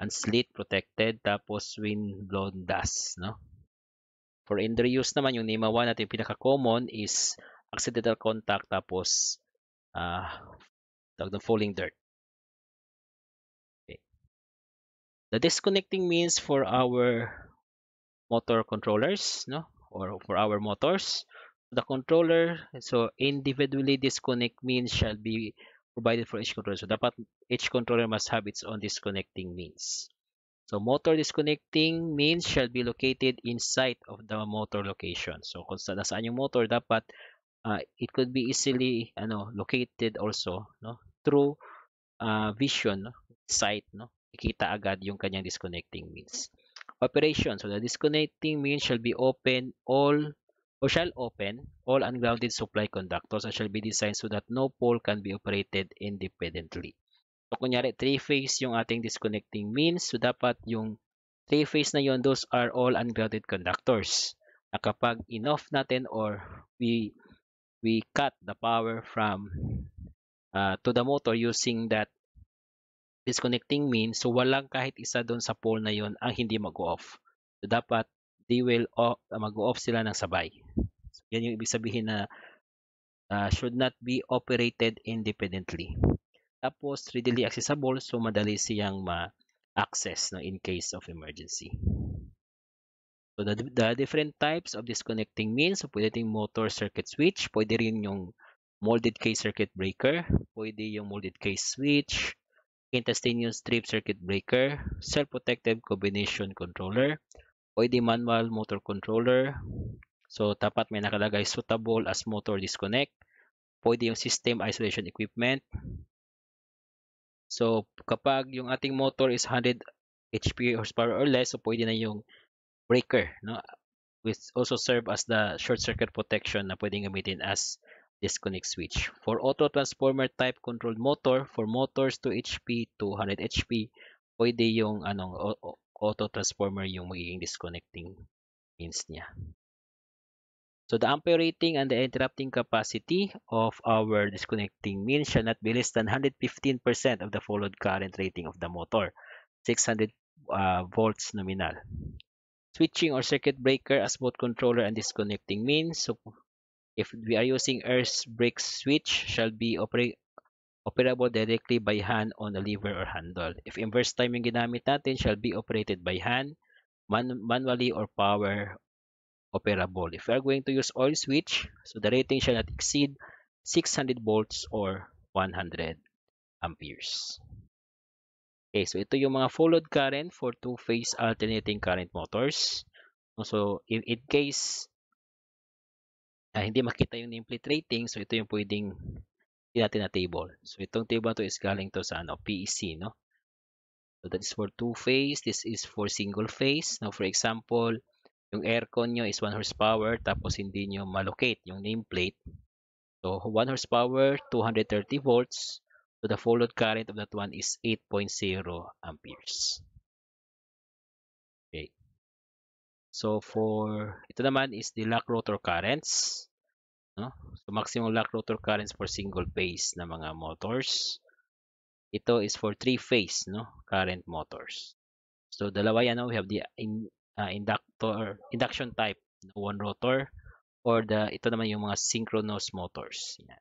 and sleet protected, tapos wind blown dust. No? For in the naman, yung NEMA 1 natin pinaka-common is accidental contact tapos uh, tawag ng falling dirt. Okay. The disconnecting means for our motor controllers, no? Or for our motors. The controller, so individually disconnect means shall be provided for each controller. So dapat each controller must have its own disconnecting means. So motor disconnecting means shall be located inside of the motor location. So kung sa nasaan yung motor dapat uh, it could be easily ano located also no through uh, vision no? sight no ikita agad yung kanyang disconnecting means. Operation. So the disconnecting means shall be open all or shall open all ungrounded supply conductors and shall be designed so that no pole can be operated independently o kunyari three-phase yung ating disconnecting means, so dapat yung three-phase na yon those are all ungrounded conductors. Na kapag enough natin or we we cut the power from uh, to the motor using that disconnecting means, so walang kahit isa doon sa pole na yon ang hindi mag-off. So dapat they will ah, mag-off sila ng sabay. So, yan yung ibig sabihin na uh, should not be operated independently. Tapos, readily accessible, so madali siyang ma-access no, in case of emergency. So, the, the different types of disconnecting means, so pwede ting motor circuit switch, pwede rin yung molded case circuit breaker, pwede yung molded case switch, intestinium strip circuit breaker, self-protective combination controller, pwede manual motor controller, so tapat may nakalagay suitable as motor disconnect, pwede yung system isolation equipment, So, kapag yung ating motor is 100 HP horsepower or less, so pwede na yung breaker, no? Which also serve as the short circuit protection na pwedeng gamitin as disconnect switch. For auto transformer type controlled motor, for motors 2 HP to 100 HP, pwede yung anong auto transformer yung magiging disconnecting means niya. So the ampere rating and the interrupting capacity of our disconnecting mean shall not be less than 115% of the followed current rating of the motor, 600 uh, volts nominal. Switching or circuit breaker as both controller and disconnecting mean. So if we are using earth brake switch shall be operable directly by hand on a lever or handle. If inverse timing yung ginamit natin, shall be operated by hand, man manually or power operable. If you are going to use oil switch, so the rating shall not exceed 600 volts or 100 amperes. Okay, so ito yung mga followed current for two-phase alternating current motors. So, in, in case uh, hindi makita yung nameplate rating, so ito yung pwedeng natin na table. So, itong table to is galing to sa ano, PEC, no? So, that is for two-phase. This is for single-phase. Now, for example, yung aircon nyo is 1 horsepower tapos hindi nyo malocate yung nameplate. So 1 horsepower, 230 volts. So the full load current of that one is 8.0 amperes. Okay. So for ito naman is the lock rotor currents. No? So maximum lock rotor currents for single phase na mga motors. Ito is for three phase no current motors. So dalawa yan no? we have the uh, inductor, induction type na one rotor or the ito naman yung mga synchronous motors. Yan.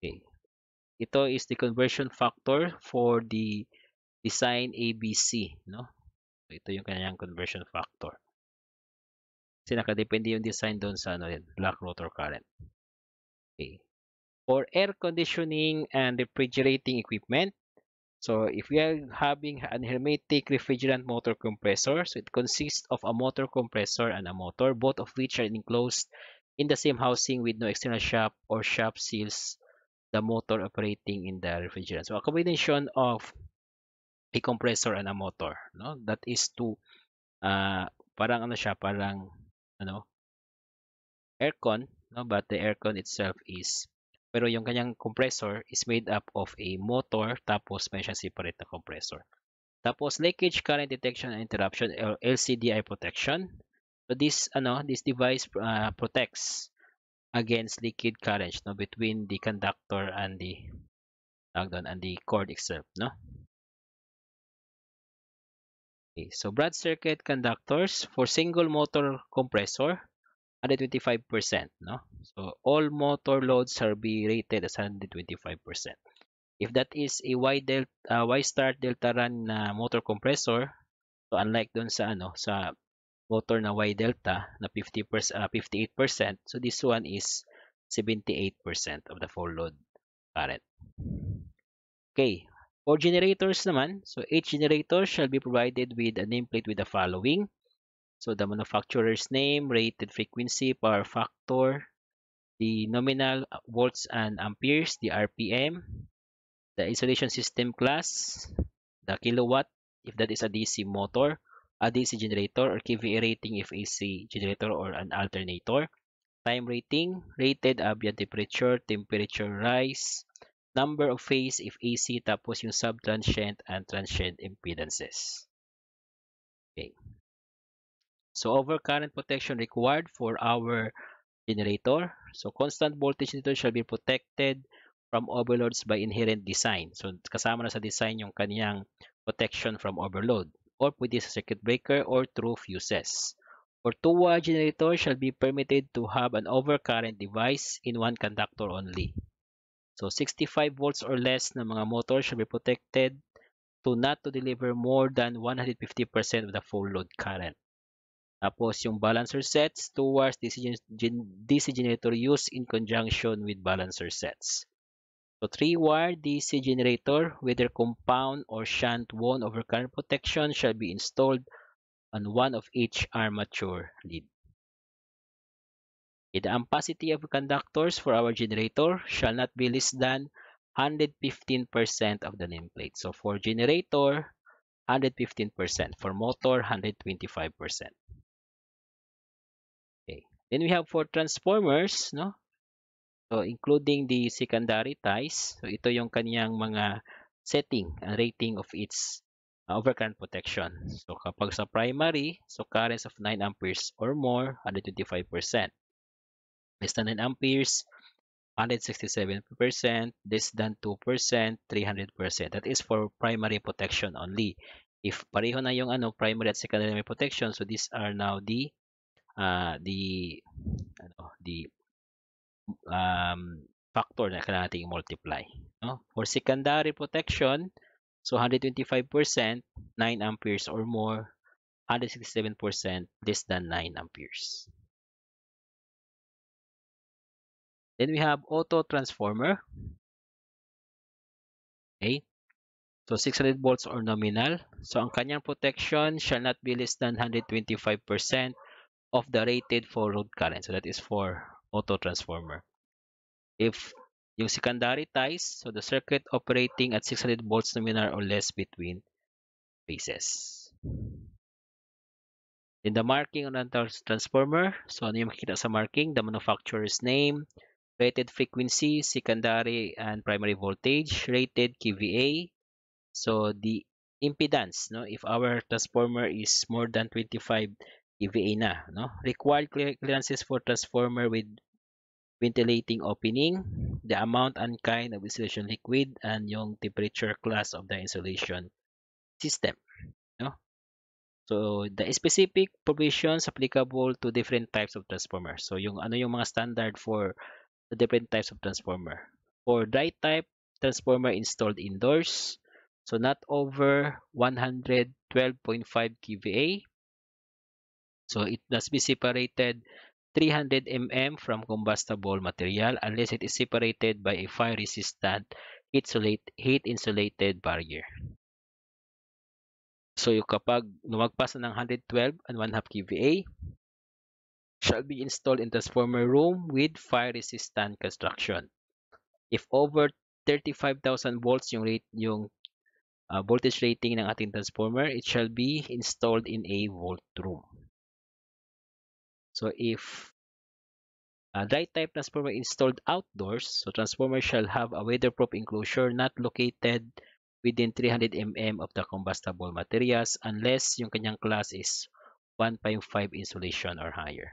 Okay. Ito is the conversion factor for the design ABC, no? ito yung kanyang conversion factor. Kasi nakadepende yung design doon sa ano black rotor current. Okay. For air conditioning and refrigerating equipment, So if we are having an hermetic refrigerant motor compressor, so it consists of a motor compressor and a motor, both of which are enclosed in the same housing with no external shaft or shaft seals the motor operating in the refrigerant. So a combination of a compressor and a motor, no? That is to uh, parang ano siya, parang ano aircon, no? But the aircon itself is Pero yung kanyang compressor is made up of a motor tapos may siyang separate na compressor. Tapos leakage current detection and interruption or LCDI protection. So this ano, this device uh, protects against leakage current no between the conductor and the doon, and the cord itself, no? Okay, so broad circuit conductors for single motor compressor 125%, no? So all motor loads are be rated as 125%. If that is a Y delta uh, Y start delta run na uh, motor compressor, so unlike doon sa ano sa motor na Y delta na 50 uh, 58%, so this one is 78% of the full load current. Okay, for generators naman, so each generator shall be provided with a nameplate with the following So the manufacturer's name, rated frequency, power factor, the nominal volts and amperes, the RPM, the insulation system class, the kilowatt, if that is a DC motor, a DC generator, or KVA rating if AC generator or an alternator, time rating, rated ambient temperature, temperature rise, number of phase if AC, tapos yung subtransient and transient impedances. Okay. So overcurrent protection required for our generator. So constant voltage nito shall be protected from overloads by inherent design. So kasama na sa design yung kaniyang protection from overload or pwede sa circuit breaker or through fuses. Or two-wire generator shall be permitted to have an overcurrent device in one conductor only. So 65 volts or less na mga motor shall be protected to not to deliver more than 150% of the full load current. Tapos yung balancer sets towards DC generator used in conjunction with balancer sets. So three-wire DC generator, whether compound or shunt one over current protection, shall be installed on one of each armature lead. The ampacity of conductors for our generator shall not be less than 115% of the nameplate. So for generator, 115%. For motor, 125%. Then we have for transformers, no? So including the secondary ties. So ito yung kaniyang mga setting and rating of its uh, overcurrent protection. So kapag sa primary, so currents of 9 amperes or more, 125%. Less than 9 amperes, 167%, less than 2%, 300%. That is for primary protection only. If pareho na yung ano, primary at secondary protection, so these are now the Ah, the ano, the um, factor na kailangan nating multiply. No? For secondary protection, so 125%, 9 amperes or more, 167% less than 9 amperes. Then we have auto transformer. Okay. So 600 volts or nominal. So ang kanyang protection shall not be less than 125% of the rated for road current. So that is for auto transformer. If yung secondary ties, so the circuit operating at 600 volts nominal or less between phases. In the marking on the transformer. So ano yung makikita sa marking? The manufacturer's name, rated frequency, secondary and primary voltage, rated kVA. So the impedance, no? if our transformer is more than 25 EVA na, no? Required clearances for transformer with ventilating opening, the amount and kind of insulation liquid, and yung temperature class of the insulation system, no? So, the specific provisions applicable to different types of transformer. So, yung ano yung mga standard for the different types of transformer. For dry type, transformer installed indoors. So, not over 112.5 kVA So it must be separated 300 mm from combustible material unless it is separated by a fire-resistant heat-insulated barrier. So yung kapag lumagpas na ng 112 and 1/2 kVA, shall be installed in transformer room with fire-resistant construction. If over 35,000 volts yung, rate, yung uh, voltage rating ng ating transformer, it shall be installed in a volt room. So if a dry type transformer installed outdoors, so transformer shall have a weatherproof enclosure not located within 300 mm of the combustible materials unless yung kanyang class is 1.5 insulation or higher.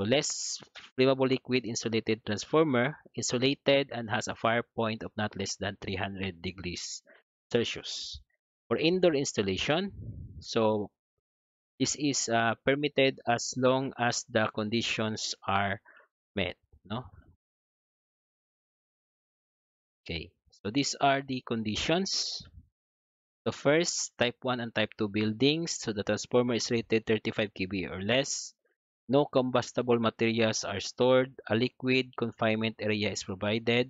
So less flammable liquid insulated transformer insulated and has a fire point of not less than 300 degrees Celsius. For indoor installation, so this is uh, permitted as long as the conditions are met no okay so these are the conditions so first type 1 and type 2 buildings so the transformer is rated 35 kb or less no combustible materials are stored a liquid confinement area is provided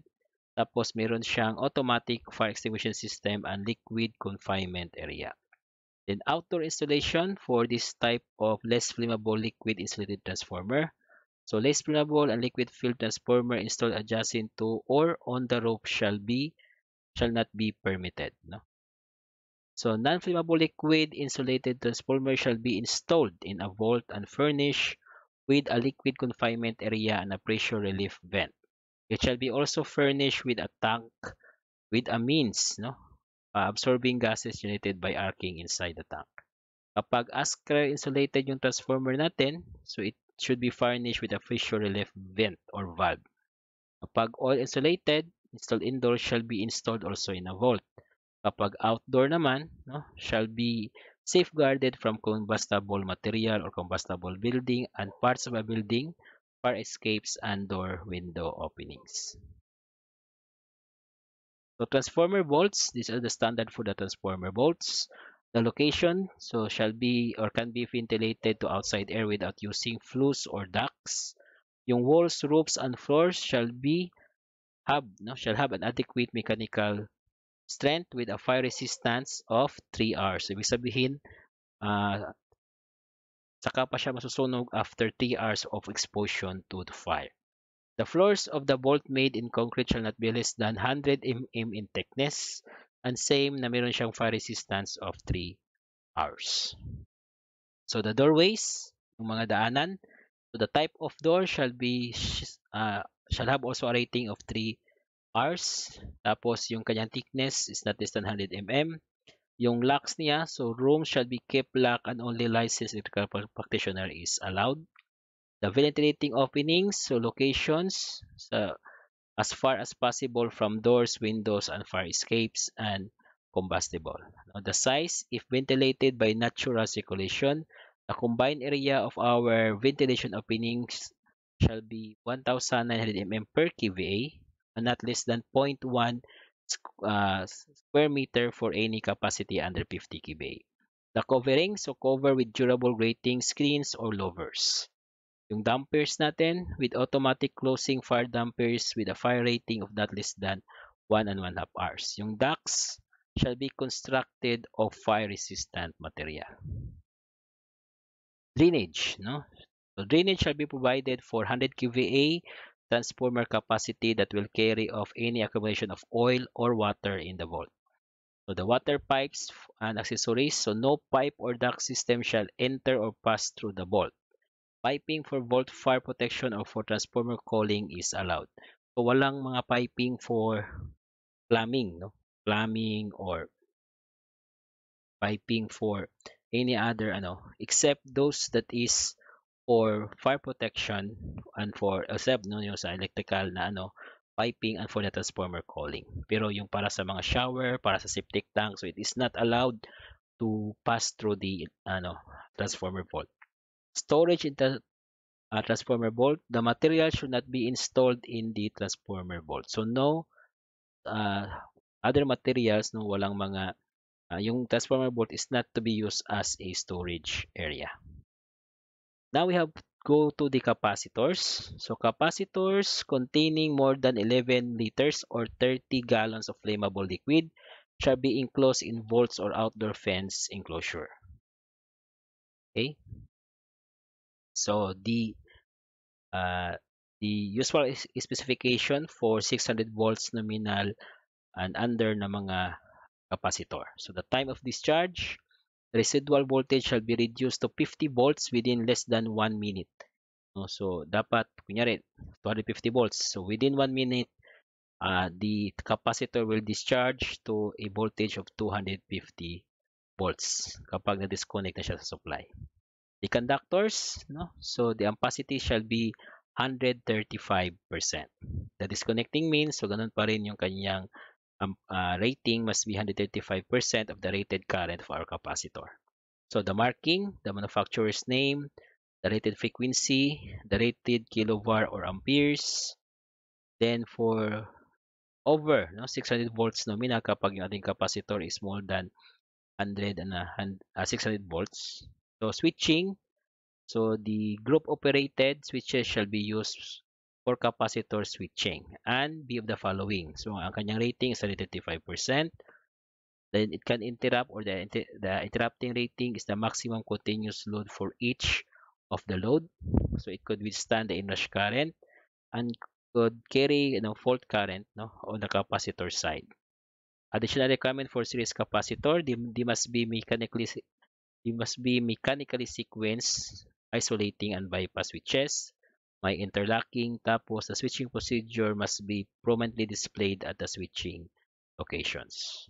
tapos meron siyang automatic fire extinguishing system and liquid confinement area then outdoor installation for this type of less flammable liquid insulated transformer. So less flammable and liquid filled transformer installed adjacent to or on the roof shall be shall not be permitted. No? So non-flammable liquid insulated transformer shall be installed in a vault and furnished with a liquid confinement area and a pressure relief vent. It shall be also furnished with a tank with a means no, uh, absorbing gases generated by arcing inside the tank. Kapag ASCRE insulated yung transformer natin, so it should be furnished with a fissure relief vent or valve. Kapag oil insulated, installed indoor shall be installed also in a vault. Kapag outdoor naman, no, shall be safeguarded from combustible material or combustible building and parts of a building, fire escapes and door window openings. So transformer volts, these are the standard for the transformer volts. The location, so shall be or can be ventilated to outside air without using flues or ducts. Yung walls, roofs, and floors shall be have no shall have an adequate mechanical strength with a fire resistance of 3 hours. Ibig sabihin, uh, saka pa siya masusunog after 3 hours of exposure to the fire. The floors of the vault made in concrete shall not be less than 100 mm in thickness. And same na meron siyang fire resistance of 3 hours. So the doorways, yung mga daanan, so the type of door shall be uh, shall have also a rating of 3 hours. Tapos yung kanyang thickness is not less than 100 mm. Yung locks niya, so rooms shall be kept locked and only licensed electrical practitioner is allowed. the ventilating openings so locations so as far as possible from doors windows and fire escapes and combustible now, the size if ventilated by natural circulation the combined area of our ventilation openings shall be 1900 mm per kva and not less than 0.1 uh, square meter for any capacity under 50 kva the covering so cover with durable grating screens or louvers yung dampers natin with automatic closing fire dampers with a fire rating of not less than 1 and 1 half hours. Yung ducts shall be constructed of fire resistant material. Drainage, no? So drainage shall be provided for 100 kVA transformer capacity that will carry off any accumulation of oil or water in the vault. So the water pipes and accessories, so no pipe or duct system shall enter or pass through the vault. piping for volt fire protection or for transformer calling is allowed. So walang mga piping for plumbing, no? Plumbing or piping for any other ano except those that is for fire protection and for except no yung sa electrical na ano piping and for the transformer calling. Pero yung para sa mga shower, para sa septic tank, so it is not allowed to pass through the ano transformer vault storage in the uh, transformer bolt, the material should not be installed in the transformer bolt. So no uh, other materials no walang mga uh, yung transformer bolt is not to be used as a storage area. Now we have go to the capacitors. So capacitors containing more than 11 liters or 30 gallons of flammable liquid shall be enclosed in vaults or outdoor fence enclosure. Okay? So the uh, the usual specification for 600 volts nominal and under na mga capacitor. So the time of discharge, residual voltage shall be reduced to 50 volts within less than 1 minute. No, so dapat kunyari 250 volts. So within 1 minute uh, the capacitor will discharge to a voltage of 250 volts kapag na-disconnect na siya sa supply the conductors, no? so the ampacity shall be 135%. The disconnecting means, so ganun pa rin yung kanyang um, uh, rating must be 135% of the rated current of our capacitor. So the marking, the manufacturer's name, the rated frequency, the rated kilovar or amperes. Then for over no 600 volts nominal kapag yung ating capacitor is more than 100 and uh, ah, 600 volts So switching, so the group operated switches shall be used for capacitor switching and be of the following. So ang kanyang rating is 35%. Then it can interrupt or the, the interrupting rating is the maximum continuous load for each of the load. So it could withstand the inrush current and could carry you know, fault current no, on the capacitor side. Additional requirement for series capacitor, they, they must be mechanically It must be mechanically sequenced, isolating and bypass switches. May interlocking, tapos the switching procedure must be prominently displayed at the switching locations.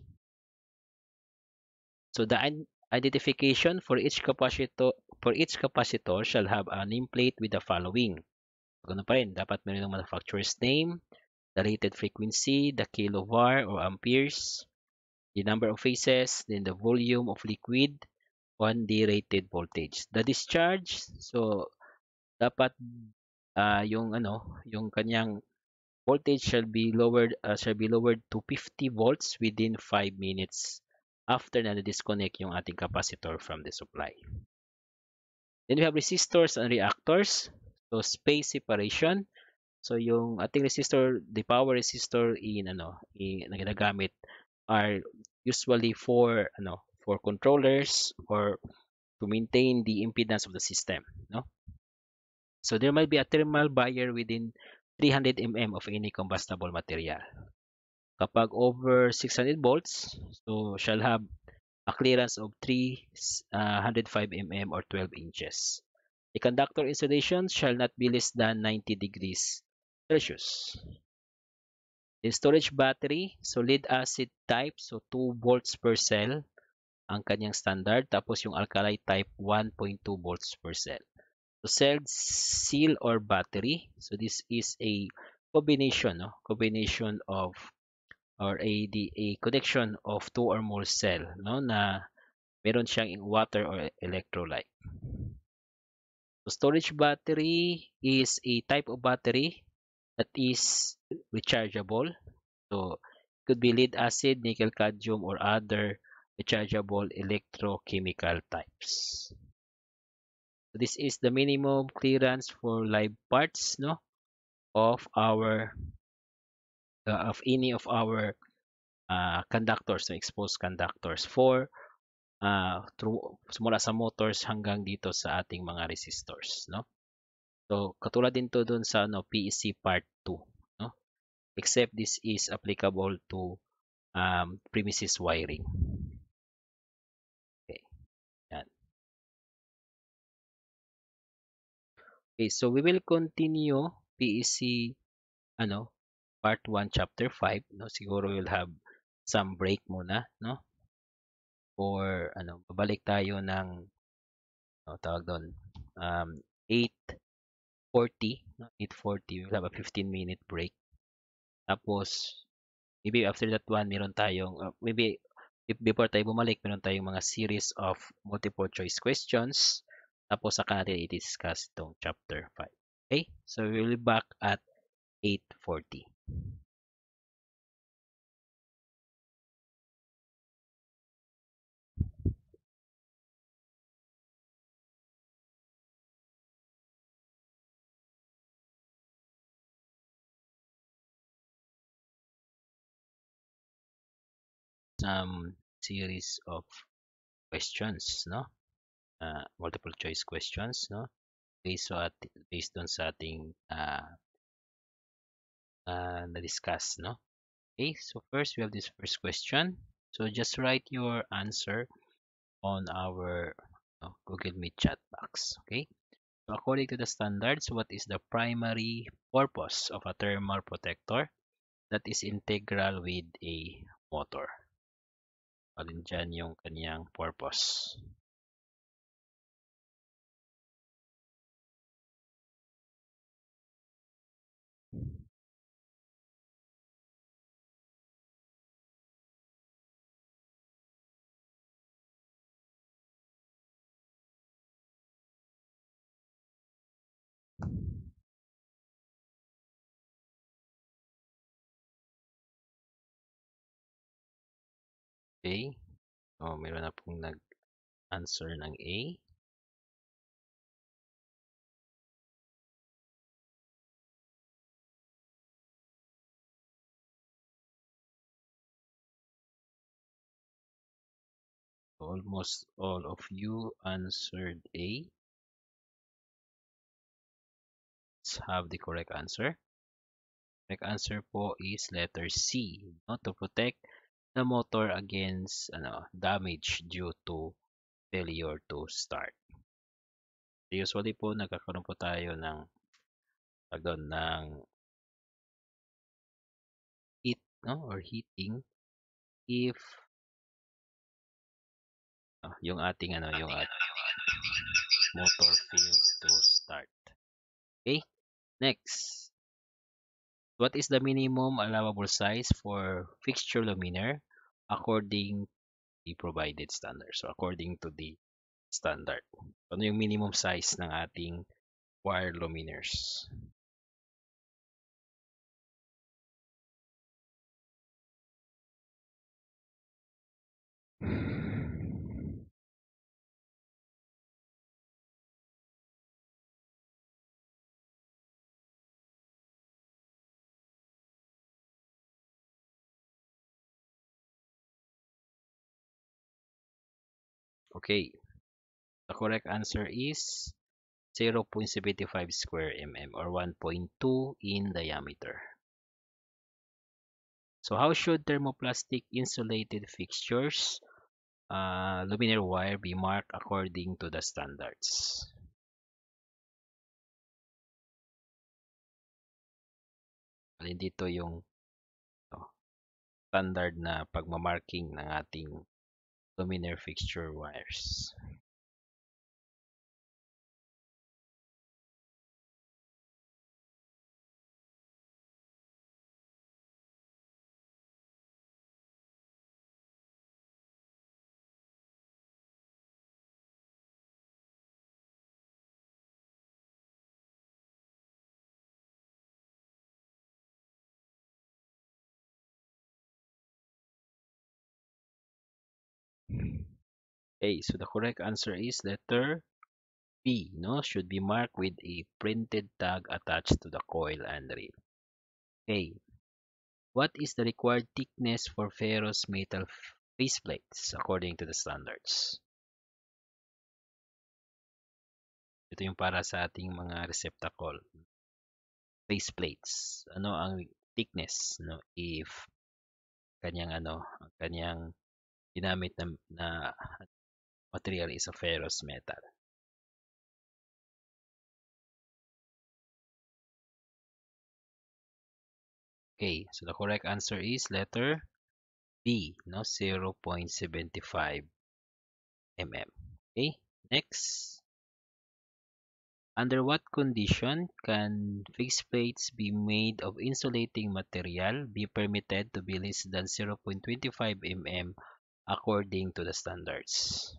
So the identification for each capacitor for each capacitor shall have a nameplate with the following. Ganun pa rin, dapat meron ng manufacturer's name, the rated frequency, the kilovar or amperes, the number of phases, then the volume of liquid, 1D rated voltage. The discharge, so dapat uh, yung ano, yung kanyang voltage shall be lowered uh, shall be lowered to 50 volts within 5 minutes after na disconnect yung ating capacitor from the supply. Then we have resistors and reactors. So space separation. So yung ating resistor, the power resistor in ano, in, na ginagamit are usually for ano, for controllers or to maintain the impedance of the system. No? So there might be a thermal barrier within 300 mm of any combustible material. Kapag over 600 volts, so shall have a clearance of 305 uh, mm or 12 inches. The conductor insulation shall not be less than 90 degrees Celsius. The storage battery, so lead acid type, so 2 volts per cell, ang kanyang standard tapos yung alkali type 1.2 volts per cell. So cell seal or battery. So this is a combination, no? combination of or a, the, a connection of two or more cell no na meron siyang water or electrolyte. So storage battery is a type of battery that is rechargeable. So it could be lead acid, nickel cadmium or other rechargeable electrochemical types. So this is the minimum clearance for live parts no of our uh, of any of our uh, conductors, no, exposed conductors for uh, through, mula sa motors hanggang dito sa ating mga resistors. No? So, katulad din to dun sa no PEC part 2. No? Except this is applicable to um, premises wiring. Okay, so we will continue PEC ano, part 1 chapter 5, no? Siguro we'll have some break muna, no? Or ano, babalik tayo ng no, tawag doon. Um 8:40, no? 8:40 we'll have a 15 minute break. Tapos maybe after that one, meron tayong uh, maybe if before tayo bumalik, meron tayong mga series of multiple choice questions tapos saka natin i-discuss itong chapter 5. Okay? So, we'll be back at 8.40. some series of questions no uh, multiple choice questions no based on based on sa uh, uh, na-discuss no okay so first we have this first question so just write your answer on our uh, google meet chat box okay so according to the standards what is the primary purpose of a thermal protector that is integral with a motor alin dyan yung kanyang purpose A. O, oh, meron na pong nag-answer ng A. Almost all of you answered A. Let's have the correct answer. Correct answer po is letter C. No, to protect the motor against ano, damage due to failure to start. Usually po, nagkakaroon po tayo ng tag ano, ng heat no? or heating if oh, yung ating ano yung ating motor fails to start okay next What is the minimum allowable size for fixture luminaire according to the provided standard? So according to the standard. Ano yung minimum size ng ating wire luminaires? hmm Okay. The correct answer is 0.75 square mm or 1.2 in diameter. So how should thermoplastic insulated fixtures uh, luminaire wire be marked according to the standards? Alin dito yung oh, standard na pagmamarking ng ating luminaire fixture wires. A. So the correct answer is letter B. no? Should be marked with a printed tag attached to the coil and reel. A. What is the required thickness for ferrous metal faceplates according to the standards? Ito yung para sa ating mga receptacle. Faceplates. Ano ang thickness, no? If kanyang ano, kanyang ginamit na, na material is a ferrous metal. Okay, so the correct answer is letter B, no 0.75 mm. Okay, next. Under what condition can fixed plates be made of insulating material be permitted to be less than 0.25 mm according to the standards?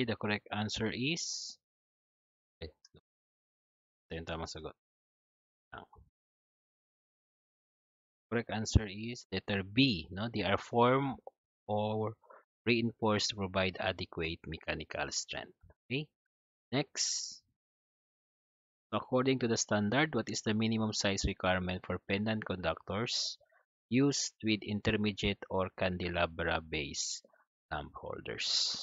Okay, the correct answer is... Okay. Ito yung tamang sagot. Correct answer is letter B. No? They are formed or reinforced to provide adequate mechanical strength. Okay, next. According to the standard, what is the minimum size requirement for pendant conductors used with intermediate or candelabra base lamp holders?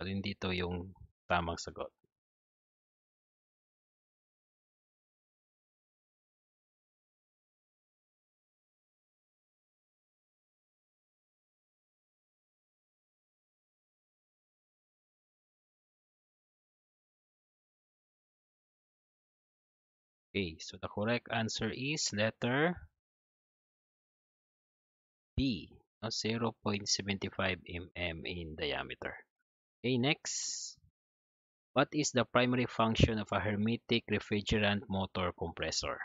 at hindi ito yung tamang sagot. Okay, so the correct answer is letter B, no? 0.75 mm in diameter. Okay, next. What is the primary function of a hermetic refrigerant motor compressor?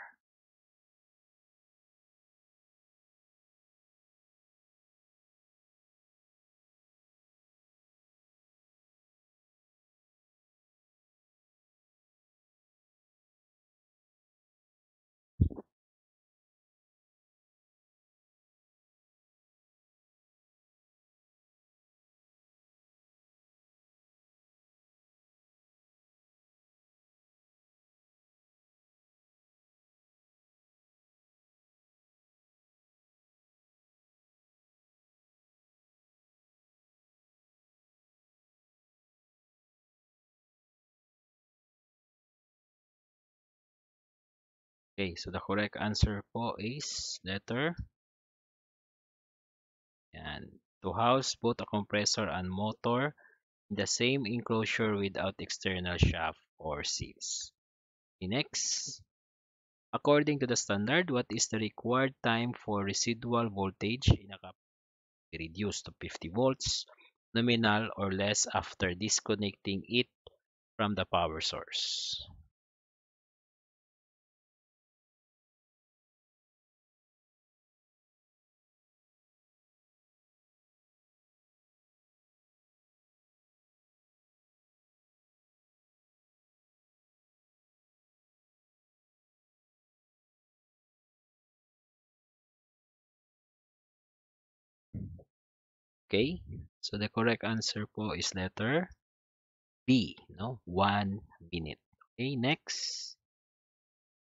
Okay, so the correct answer po is letter and to house both a compressor and motor in the same enclosure without external shaft or seals. Okay, next, according to the standard, what is the required time for residual voltage in a capacitor reduced to 50 volts nominal or less after disconnecting it from the power source? Okay? So the correct answer po is letter B, no? 1 minute. Okay, next.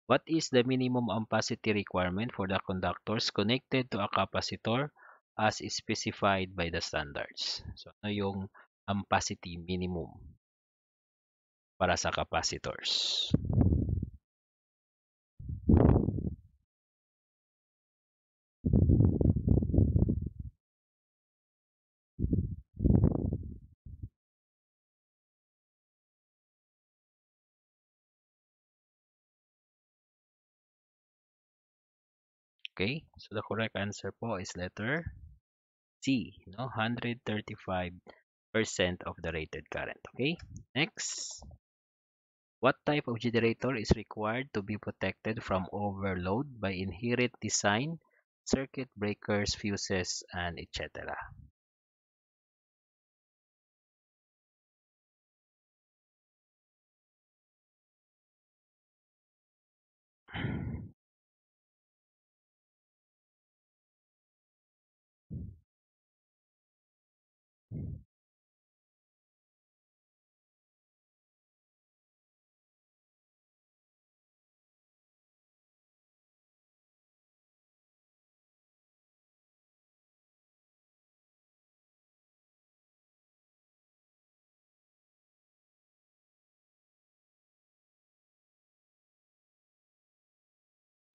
What is the minimum ampacity requirement for the conductors connected to a capacitor as specified by the standards? So ano yung ampacity minimum para sa capacitors? Okay? So the correct answer po is letter C, no? 135% of the rated current. Okay? Next. What type of generator is required to be protected from overload by inherent design, circuit breakers, fuses, and etc.?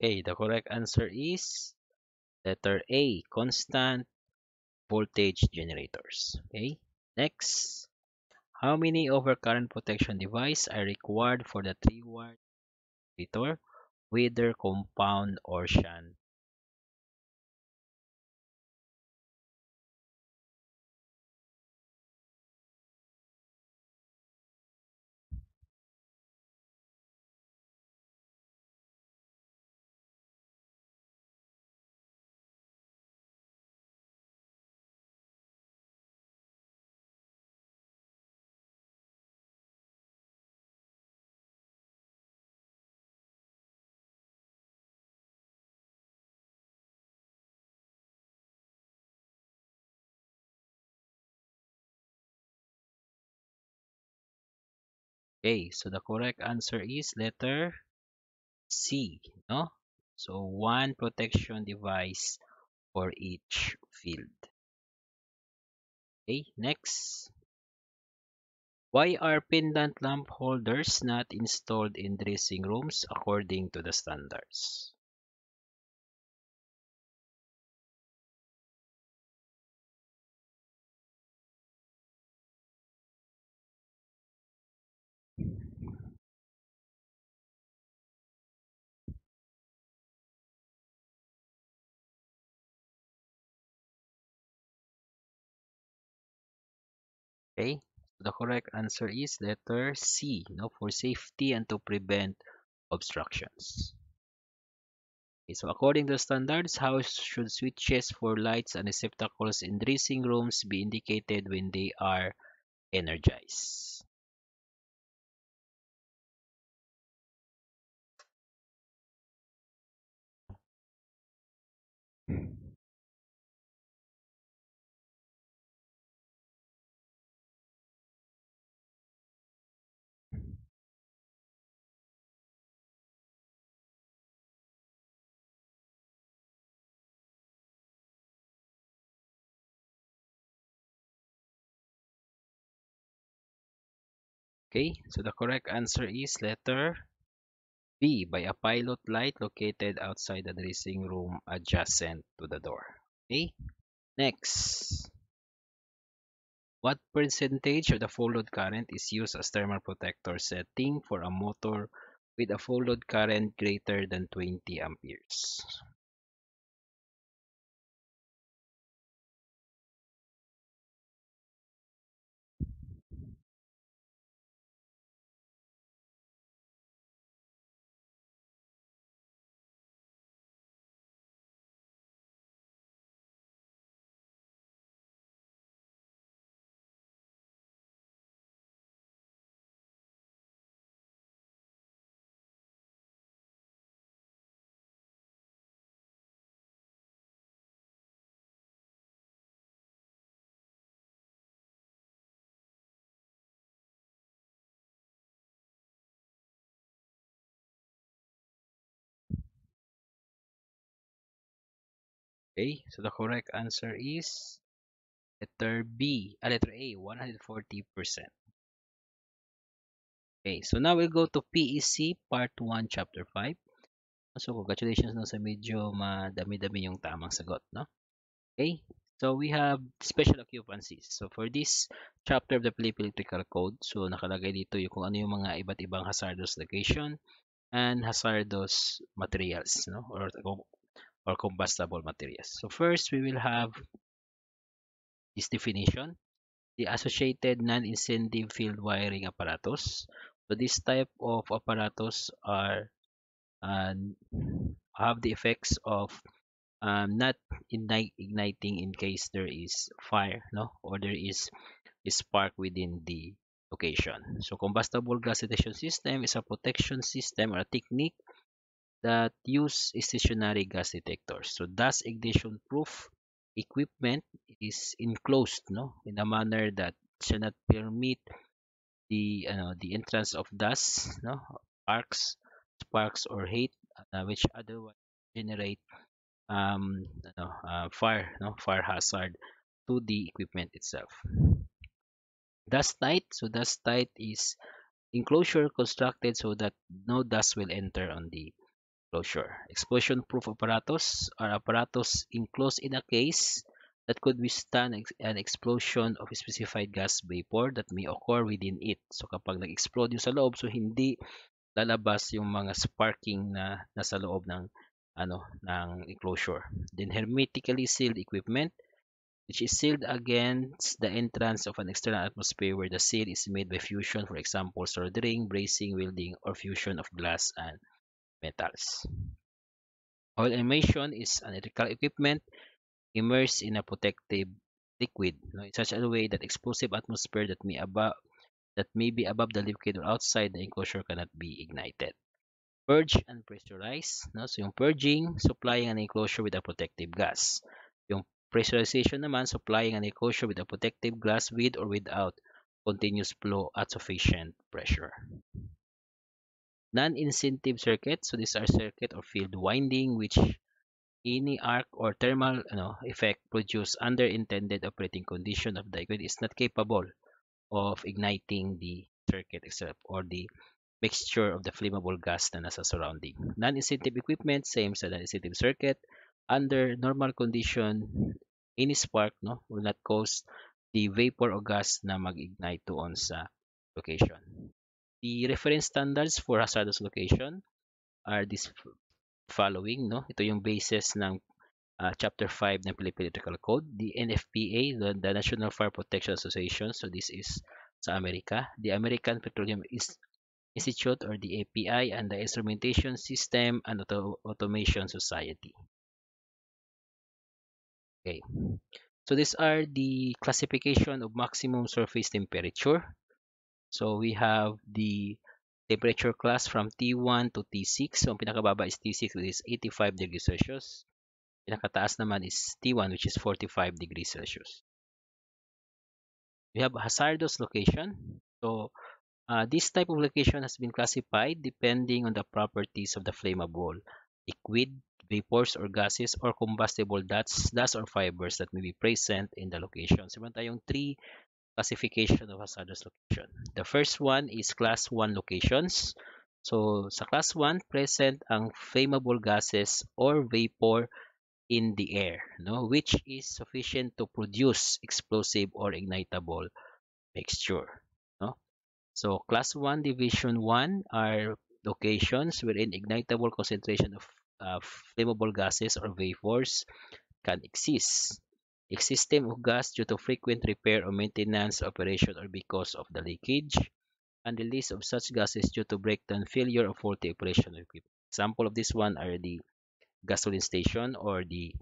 A. The correct answer is letter A, constant voltage generators. Okay, next. How many overcurrent protection device are required for the three-wire generator, whether compound or shunt Okay, so the correct answer is letter C, no? So one protection device for each field. Okay, next. Why are pendant lamp holders not installed in dressing rooms according to the standards? Okay? The correct answer is letter C, no, for safety and to prevent obstructions. Okay, so according to standards, how should switches for lights and receptacles in dressing rooms be indicated when they are energized? Okay, so the correct answer is letter B by a pilot light located outside the dressing room adjacent to the door. Okay, next. What percentage of the full load current is used as thermal protector setting for a motor with a full load current greater than 20 amperes? Okay, so the correct answer is letter B, uh, letter A, 140%. Okay, so now we'll go to PEC Part 1, Chapter 5. So, congratulations na sa medyo madami-dami yung tamang sagot, no? Okay, so we have special occupancies. So, for this chapter of the Philippine Electrical Code, so nakalagay dito yung kung ano yung mga iba't ibang hazardous location and hazardous materials, no? Or or combustible materials. So first, we will have this definition, the associated non-incentive field wiring apparatus. So this type of apparatus are uh, have the effects of um, not igniting in case there is fire no or there is a spark within the location. So combustible gas detection system is a protection system or a technique that use stationary gas detectors. So thus ignition proof equipment is enclosed no in a manner that shall not permit the uh, the entrance of dust no arcs sparks or heat uh, which otherwise generate um, uh, fire no fire hazard to the equipment itself dust tight so dust tight is enclosure constructed so that no dust will enter on the Closure. Explosion proof apparatus are apparatus enclosed in a case that could withstand an explosion of a specified gas vapor that may occur within it. So kapag nag-explode yung sa loob, so hindi lalabas yung mga sparking na nasa loob ng ano ng enclosure. Then hermetically sealed equipment which is sealed against the entrance of an external atmosphere where the seal is made by fusion, for example, soldering, bracing, welding, or fusion of glass and metals. Oil immersion is an electrical equipment immersed in a protective liquid no, in such a way that explosive atmosphere that may above that may be above the liquid or outside the enclosure cannot be ignited. Purge and pressurize. No? So yung purging, supplying an enclosure with a protective gas. Yung pressurization naman, supplying an enclosure with a protective glass with or without continuous flow at sufficient pressure. non-incentive circuit. So these are circuit or field winding which any arc or thermal you know, effect produced under intended operating condition of the equipment is not capable of igniting the circuit itself or the mixture of the flammable gas na nasa surrounding. Non-incentive equipment, same sa non-incentive circuit. Under normal condition, any spark no, will not cause the vapor or gas na mag-ignite doon sa location. The reference standards for hazardous location are this following. No? Ito yung basis ng uh, Chapter 5 ng Philippine Electrical Code. The NFPA, the, the National Fire Protection Association, so this is sa Amerika. The American Petroleum Institute or the API and the Instrumentation System and Auto Automation Society. Okay, so these are the classification of maximum surface temperature So we have the temperature class from T1 to T6. So ang pinakababa is T6 which is 85 degrees Celsius. Pinakataas naman is T1 which is 45 degrees Celsius. We have hazardous location. So uh, this type of location has been classified depending on the properties of the flammable liquid, vapors or gases or combustible dust, dust or fibers that may be present in the location. So meron tayong three classification of hazardous location. The first one is class 1 locations. So sa class 1, present ang flammable gases or vapor in the air, no, which is sufficient to produce explosive or ignitable mixture. No? So class 1, division 1 are locations wherein ignitable concentration of uh, flammable gases or vapors can exist. Existing of gas due to frequent repair or maintenance operation or because of the leakage. And the list of such gases due to breakdown, failure, or faulty operation equipment. Example of this one are the gasoline station or the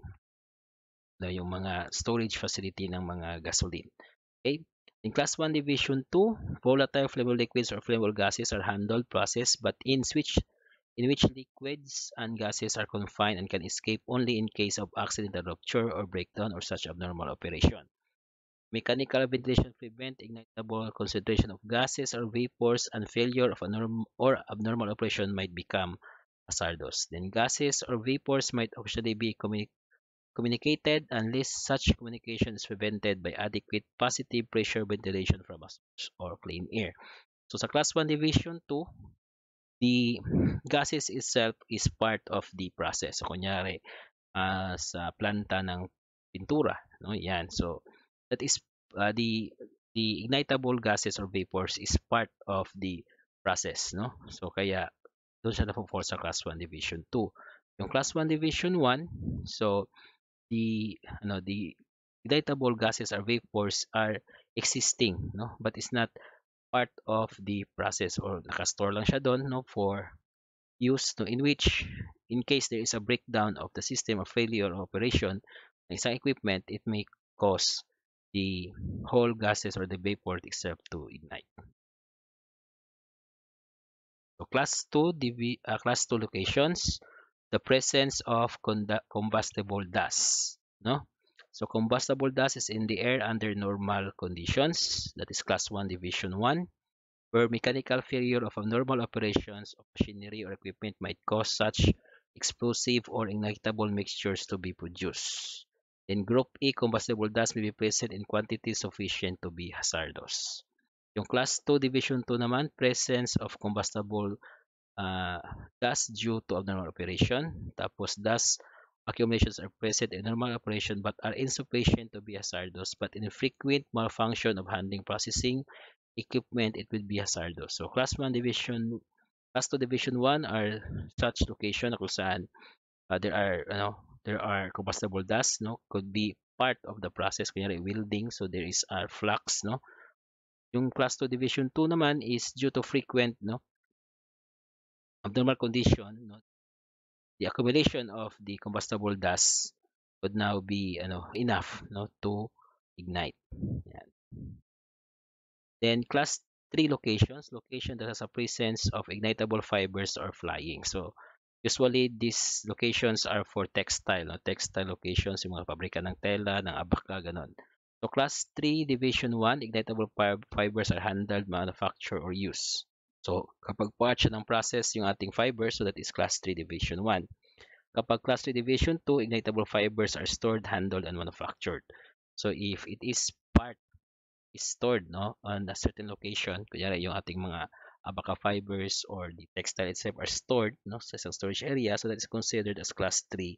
na yung mga storage facility ng mga gasoline. Okay? In Class 1 Division 2, volatile flammable liquids or flammable gases are handled, processed, but in switch in which liquids and gases are confined and can escape only in case of accidental rupture or breakdown or such abnormal operation. Mechanical ventilation prevents ignitable concentration of gases or vapors and failure of a norm or abnormal operation might become hazardous. Then gases or vapors might officially be communicated communicated unless such communication is prevented by adequate positive pressure ventilation from a source or clean air. So sa class 1 division 2, the gases itself is part of the process. So, kunyari, uh, sa planta ng pintura, no? Yan. So, that is uh, the the ignitable gases or vapors is part of the process, no? So, kaya doon siya napo-fall sa class 1 division 2. Yung class 1 division 1, so the ano the ignitable gases or vapors are existing, no? But it's not part of the process or nakastore lang siya doon no, for use no, in which in case there is a breakdown of the system or failure or operation ng isang equipment, it may cause the whole gases or the vapor itself to ignite. So class 2, DV, uh, ah, class 2 locations, the presence of combustible dust. No? So combustible dust is in the air under normal conditions, that is class 1 division 1, where mechanical failure of abnormal operations of machinery or equipment might cause such explosive or ignitable mixtures to be produced. In group E, combustible dust may be present in quantities sufficient to be hazardous. Yung class 2 division 2 naman, presence of combustible uh, dust due to abnormal operation. Tapos dust Accumulations are present in normal operation but are insufficient to be hazardous, but in frequent malfunction of handling processing equipment, it will be hazardous. So, Class 1 Division, Class 2 Division 1 are such location kung saan uh, there are, ano, there are combustible dust, no? Could be part of the process, kunyari welding, so there is a flux, no? Yung class 2 division 2 naman is due to frequent, no? Abnormal condition, no? the accumulation of the combustible dust would now be ano, enough no, to ignite. Yan. Then class 3 locations, location that has a presence of ignitable fibers or flying. So usually these locations are for textile, no? textile locations, yung mga pabrika ng tela, ng abaka, ganun. So class 3, division 1, ignitable fibers are handled, manufacture, or use. So, kapag part siya ng process yung ating fibers, so that is class 3 division 1. Kapag class 3 division 2, ignitable fibers are stored, handled, and manufactured. So, if it is part is stored no, on a certain location, kunyari yung ating mga abaca fibers or the textile itself are stored no, sa isang storage area, so that is considered as class 3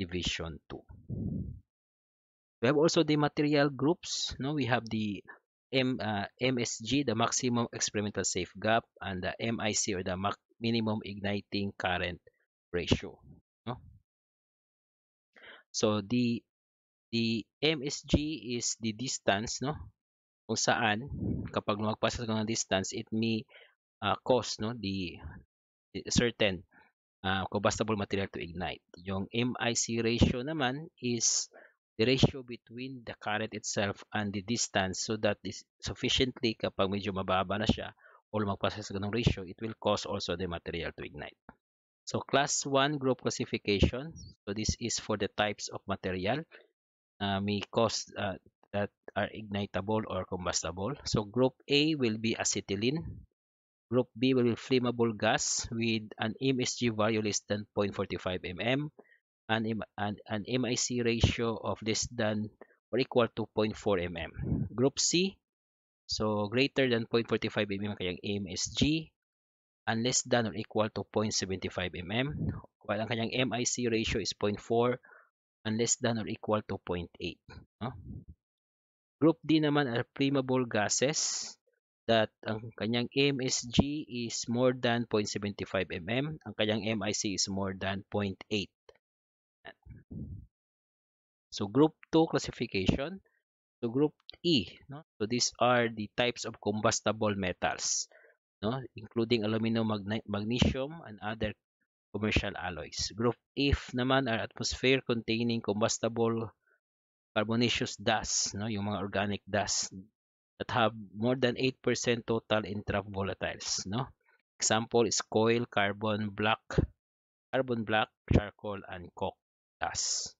division 2. We have also the material groups. No, we have the M, uh, ah, MSG, the maximum experimental safe gap, and the MIC or the minimum igniting current ratio. No? So the the MSG is the distance no kung saan kapag lumagpas ka ng distance it may uh, cause no the, the certain uh, combustible material to ignite. Yung MIC ratio naman is the ratio between the current itself and the distance so that is sufficiently kapag medyo mababa na siya or magpasa sa ganung ratio, it will cause also the material to ignite. So class 1 group classification, so this is for the types of material uh, may cause uh, that are ignitable or combustible. So group A will be acetylene, Group B will be flammable gas with an MSG value less than 0.45 mm. an, an, an MIC ratio of less than or equal to 0.4 mm. Group C, so greater than 0.45 mm kanyang MSG and less than or equal to 0.75 mm while ang kanyang MIC ratio is 0.4 and less than or equal to 0.8. No? Group D naman are flammable gases that ang kanyang MSG is more than 0.75 mm, ang kanyang MIC is more than 0.8. So group 2 classification to group E. No? So these are the types of combustible metals, no? including aluminum, magnesium, and other commercial alloys. Group F naman are atmosphere containing combustible carbonaceous dust, no? yung mga organic dust that have more than 8% total entrap volatiles. No? Example is coal, carbon black, carbon black, charcoal, and coke dust.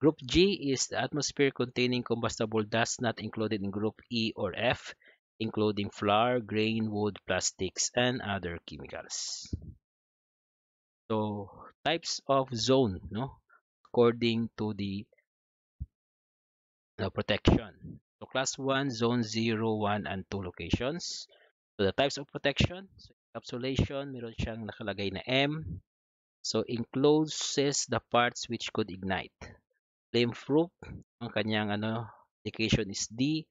Group G is the atmosphere containing combustible dust not included in Group E or F, including flour, grain, wood, plastics, and other chemicals. So, types of zone, no? According to the, the protection. So, class 1, zone 0, 1, and 2 locations. So, the types of protection, so encapsulation, meron siyang nakalagay na M. So, encloses the parts which could ignite. Flame-proof, ang kanyang ano, indication is D.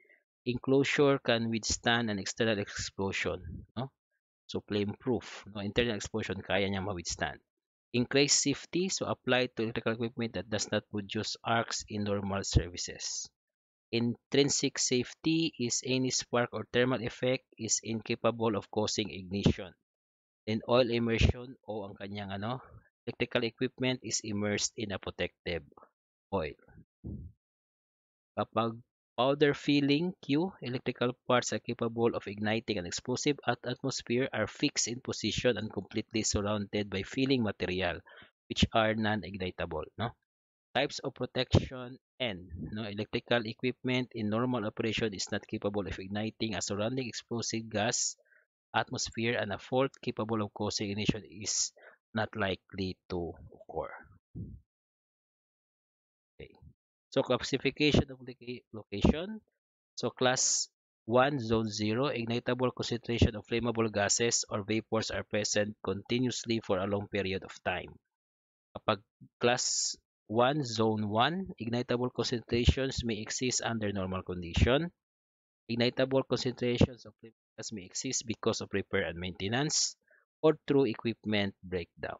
Enclosure can withstand an external explosion. No? So, flame-proof. No? Internal explosion, kaya niya ma-withstand. Increased safety, so applied to electrical equipment that does not produce arcs in normal services. Intrinsic safety is any spark or thermal effect is incapable of causing ignition. in oil immersion o ang kanyang ano, electrical equipment is immersed in a protective oil. Kapag powder filling Q, electrical parts are capable of igniting an explosive at atmosphere are fixed in position and completely surrounded by filling material which are non-ignitable. No? Types of protection N. No? Electrical equipment in normal operation is not capable of igniting a surrounding explosive gas atmosphere and a fault capable of causing ignition is not likely to occur. Okay. So classification of location. So class 1, zone 0, ignitable concentration of flammable gases or vapors are present continuously for a long period of time. Kapag class 1, zone 1, ignitable concentrations may exist under normal condition ignitable concentrations of chemicals may exist because of repair and maintenance or through equipment breakdown.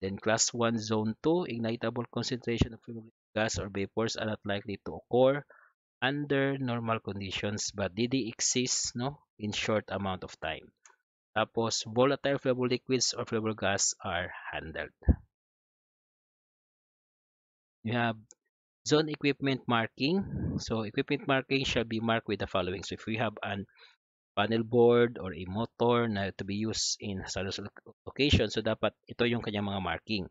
Then class 1, zone 2, ignitable concentration of flammable gas or vapors are not likely to occur under normal conditions but did they exist no, in short amount of time. Tapos, volatile flammable liquids or flammable gas are handled. You have zone equipment marking so equipment marking shall be marked with the following so if we have an panel board or a motor na to be used in hazardous location so dapat ito yung kanyang mga marking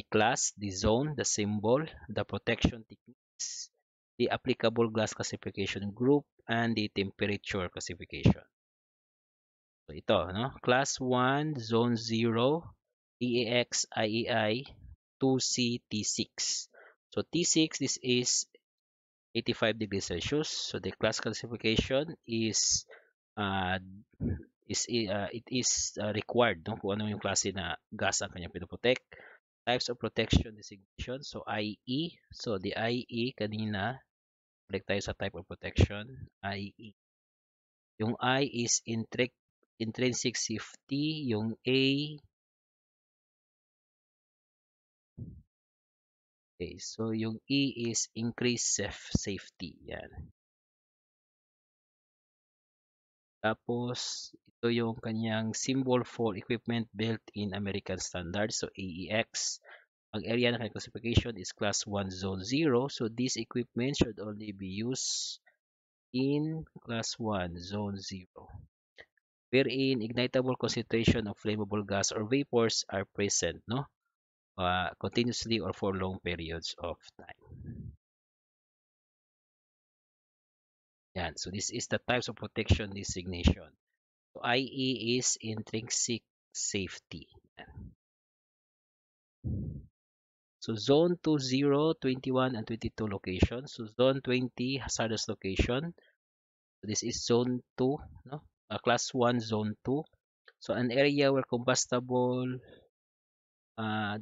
the class the zone the symbol the protection techniques the applicable glass classification group and the temperature classification so ito no class 1 zone 0 EAX IEI 2C T6 So T6, this is 85 degrees Celsius. So the class classification is uh, is uh, it is uh, required no? kung ano yung klase na gas ang kanyang pinoprotect. Types of protection designation. So IE. So the IE kanina, balik tayo sa type of protection. IE. Yung I is intrinsic safety. Yung A Okay, so yung E is increase safe safety. Yan. Tapos, ito yung kanyang symbol for equipment built in American Standard, so AEX. Ang area ng classification is Class 1 Zone 0, so this equipment should only be used in Class 1 Zone 0 wherein ignitable concentration of flammable gas or vapors are present no Uh, continuously or for long periods of time. Yan. So this is the types of protection designation. So IE is intrinsic safety. So zone 0, 21, and 22 locations. So zone 20 hazardous location. So this is zone 2, no? Uh, class 1, zone 2. So an area where combustible uh,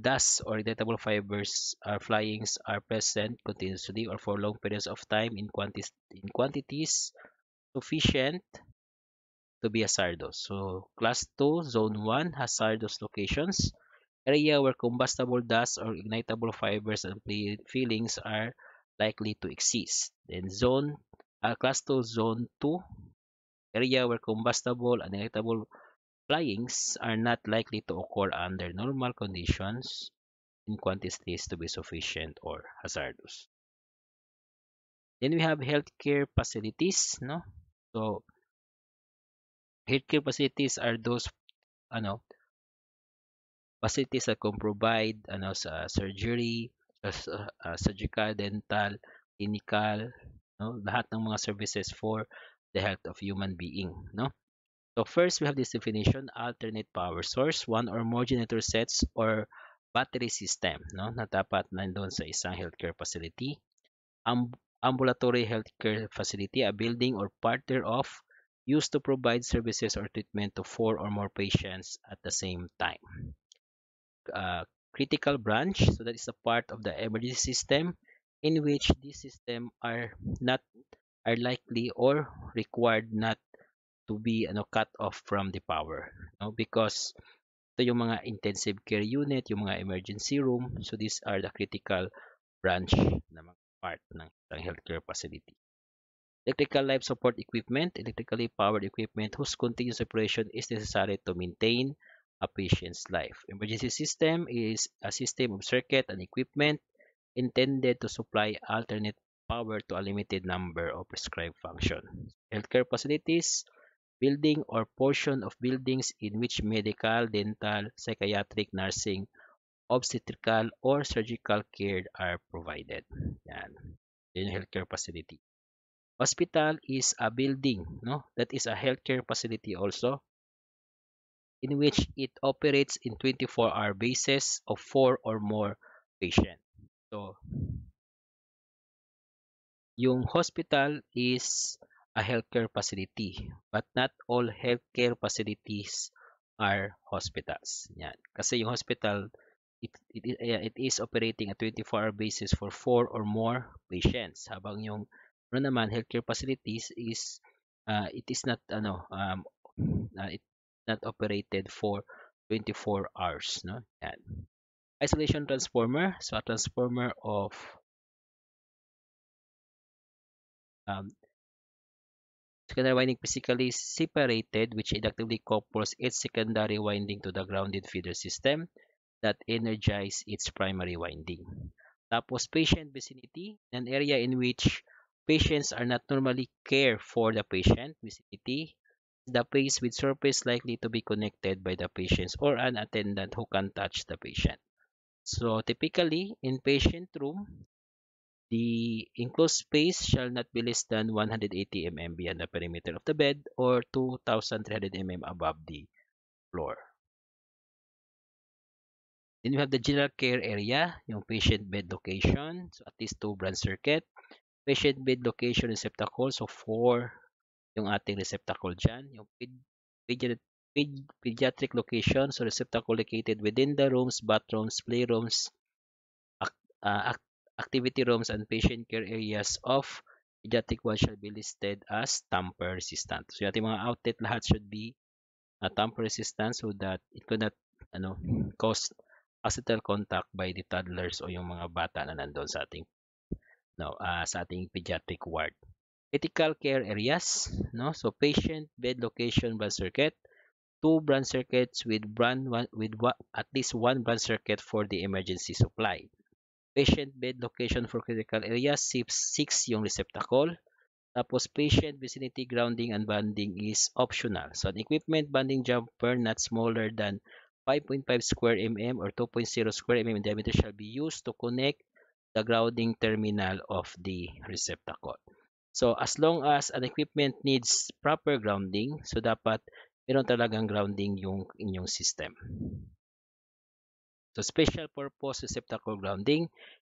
or irritable fibers or flyings are present continuously or for long periods of time in, quanti- in quantities sufficient to be a sardos. So, class 2, zone 1, hazardous locations, area where combustible dust or ignitable fibers and fillings are likely to exist. Then, zone, uh, class 2, zone 2, area where combustible and ignitable Flyings are not likely to occur under normal conditions in quantities to be sufficient or hazardous. Then we have healthcare facilities, no? So healthcare facilities are those ano facilities that can provide ano sa surgery, sa, uh, surgical, dental, clinical, no? Lahat ng mga services for the health of human being, no? So first, we have this definition, alternate power source, one or more generator sets or battery system no, na dapat nandun sa isang healthcare facility. Am ambulatory healthcare facility, a building or part thereof used to provide services or treatment to four or more patients at the same time. Uh, critical branch, so that is a part of the emergency system in which these systems are not are likely or required not to be ano cut off from the power no because ito yung mga intensive care unit yung mga emergency room so these are the critical branch na mga part ng isang healthcare facility electrical life support equipment electrically powered equipment whose continuous operation is necessary to maintain a patient's life emergency system is a system of circuit and equipment intended to supply alternate power to a limited number of prescribed function healthcare facilities building or portion of buildings in which medical, dental, psychiatric, nursing, obstetrical, or surgical care are provided. Yan. Yan yung healthcare facility. Hospital is a building, no? That is a healthcare facility also in which it operates in 24-hour basis of four or more patients. So, yung hospital is a healthcare facility. But not all healthcare facilities are hospitals. Yan. Kasi yung hospital, it, it, it is operating a 24-hour basis for 4 or more patients. Habang yung ano naman, healthcare facilities is uh, it is not ano um, uh, it not operated for 24 hours no yan isolation transformer so a transformer of um, secondary winding physically separated which inductively couples its secondary winding to the grounded feeder system that energize its primary winding. Tapos patient vicinity, an area in which patients are not normally care for the patient vicinity the place with surface likely to be connected by the patients or an attendant who can touch the patient. So typically in patient room, The enclosed space shall not be less than 180 mm beyond the perimeter of the bed or 2,300 mm above the floor. Then we have the general care area, yung patient bed location. So at least 2 branch circuit. Patient bed location receptacle. So 4 yung ating receptacle dyan. Yung pediatric pediatric location, so receptacle located within the rooms, bathrooms, playrooms, uh, activity rooms, and patient care areas of pediatric ward shall be listed as tamper resistant. So, yung mga outlet lahat should be uh, tamper resistant so that it could not ano, cause accidental contact by the toddlers o yung mga bata na nandoon sa ating no uh, sa ating pediatric ward critical care areas no so patient bed location branch circuit two branch circuits with brand one with one, at least one branch circuit for the emergency supply patient bed location for critical areas, 6 yung receptacle. Tapos patient vicinity grounding and banding is optional. So an equipment banding jumper not smaller than 5.5 square mm or 2.0 square mm in diameter shall be used to connect the grounding terminal of the receptacle. So as long as an equipment needs proper grounding, so dapat meron talagang grounding yung inyong system. So special purpose receptacle grounding,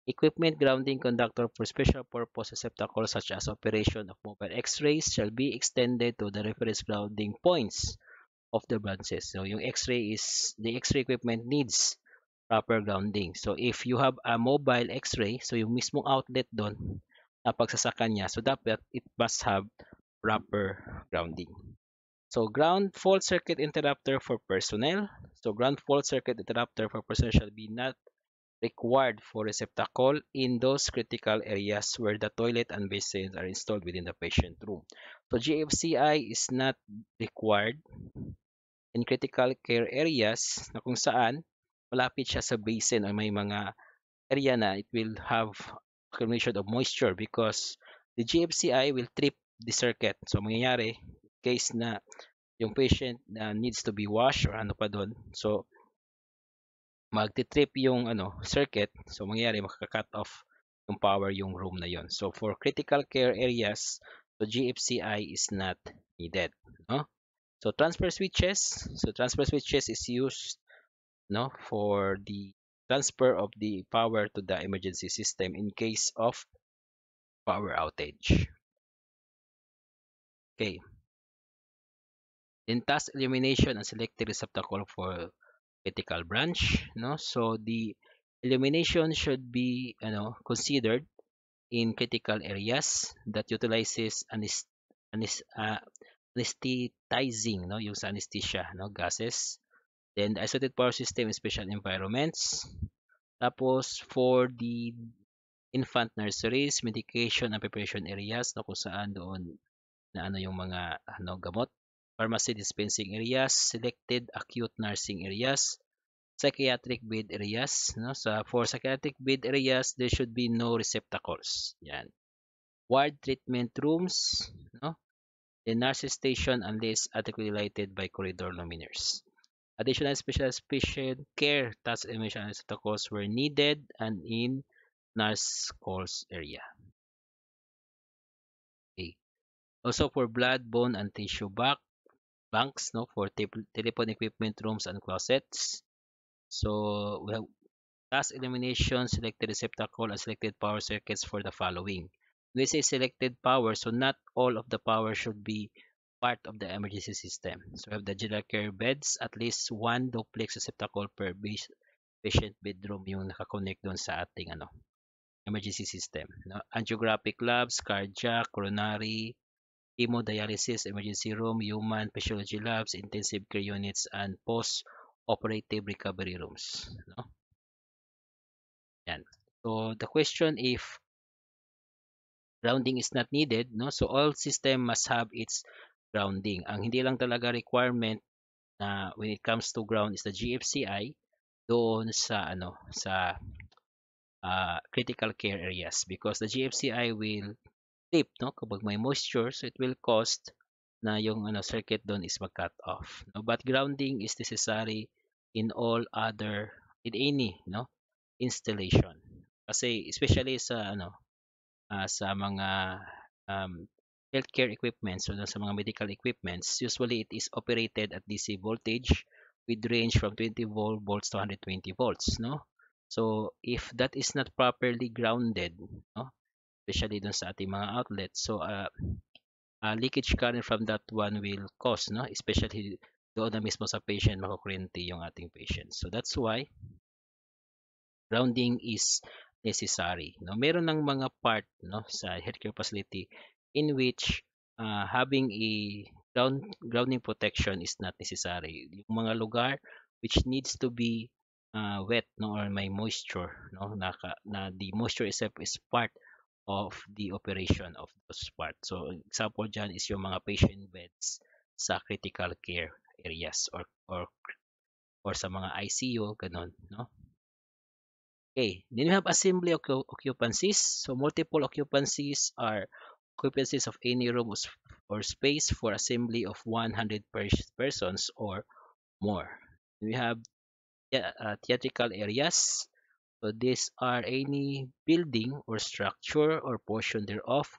equipment grounding conductor for special purpose receptacles such as operation of mobile x-rays shall be extended to the reference grounding points of the branches. So yung x-ray is, the x-ray equipment needs proper grounding. So if you have a mobile x-ray, so yung mismong outlet doon na pagsasakan niya, so dapat it must have proper grounding. So ground fault circuit interrupter for personnel. So ground fault circuit interrupter for personnel shall be not required for receptacle in those critical areas where the toilet and basins are installed within the patient room. So GFCI is not required in critical care areas na kung saan malapit siya sa basin o may mga area na it will have accumulation of moisture because the GFCI will trip the circuit. So mangyayari, case na yung patient uh, needs to be washed or ano pa doon. So, magti-trip yung ano, circuit. So, mangyayari makaka-cut off yung power yung room na yon. So, for critical care areas, so GFCI is not needed. No? So, transfer switches. So, transfer switches is used no for the transfer of the power to the emergency system in case of power outage. Okay. In task elimination and select receptacle for critical branch, no? So the elimination should be, you know, considered in critical areas that utilizes anesthesia anis, uh, ah, anesthetizing no yung sa anesthesia no gases then the isolated power system in special environments tapos for the infant nurseries medication and preparation areas no kung saan doon na ano yung mga ano gamot pharmacy dispensing areas, selected acute nursing areas, psychiatric bed areas. No? So, for psychiatric bed areas, there should be no receptacles. Yan. Ward treatment rooms, no? the nurse station unless adequately lighted by corridor luminaires. Additional specialized patient care task emission receptacles were needed and in nurse calls area. Also for blood, bone, and tissue back banks no for telephone equipment rooms and closets so we have task elimination selected receptacle and selected power circuits for the following we say selected power so not all of the power should be part of the emergency system so we have the general care beds at least one duplex receptacle per patient bedroom yung nakakonect doon sa ating ano emergency system no? angiographic labs cardiac coronary hemodialysis, emergency room, human physiology labs, intensive care units, and post-operative recovery rooms. No? Yan. So the question if grounding is not needed, no? so all system must have its grounding. Ang hindi lang talaga requirement na uh, when it comes to ground is the GFCI doon sa ano sa uh, critical care areas because the GFCI will tip, no? Kapag may moisture, so it will cause na yung ano, circuit doon is mag-cut off. No? But grounding is necessary in all other, in any, no? installation. Kasi especially sa ano uh, sa mga um, healthcare equipment, so sa mga medical equipments, usually it is operated at DC voltage with range from 20 volt volts to 120 volts, no? So if that is not properly grounded, no? especially dun sa ating mga outlets. So, uh, uh, leakage current from that one will cause, no? especially doon na mismo sa patient, makukurente yung ating patient. So, that's why grounding is necessary. No? Meron ng mga part no, sa healthcare facility in which uh, having a ground, grounding protection is not necessary. Yung mga lugar which needs to be uh, wet no, or may moisture, no, na, na the moisture itself is part of the operation of those parts. So, example dyan is yung mga patient beds sa critical care areas or or or sa mga ICU, ganun, no? Okay, then we have assembly occupancies. So, multiple occupancies are occupancies of any room or space for assembly of 100 persons or more. We have uh, theatrical areas So these are any building or structure or portion thereof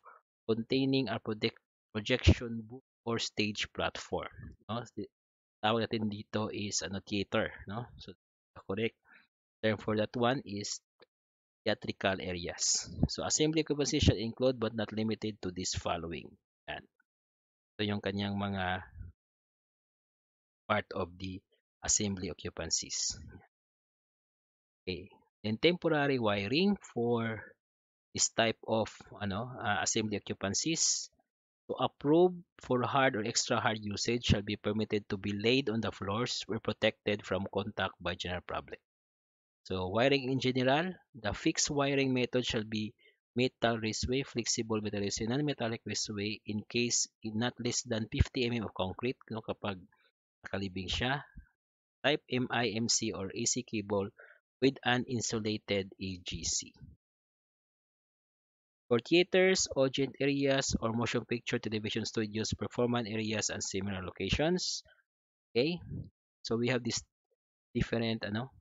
containing a project projection booth or stage platform. No? Tawag natin dito is ano, theater. No? So correct term for that one is theatrical areas. So assembly composition include but not limited to this following. Yan. Ito yung kanyang mga part of the assembly occupancies. Okay. and temporary wiring for this type of ano, uh, assembly occupancies. To approve for hard or extra hard usage shall be permitted to be laid on the floors where protected from contact by general public. So wiring in general, the fixed wiring method shall be metal raceway, flexible metal raceway, non-metallic raceway in case in not less than 50 mm of concrete no, kapag nakalibing siya. Type MIMC or AC cable with an insulated AGC. For theaters, audience areas, or motion picture television studios, performance areas, and similar locations. Okay, so we have this different ano,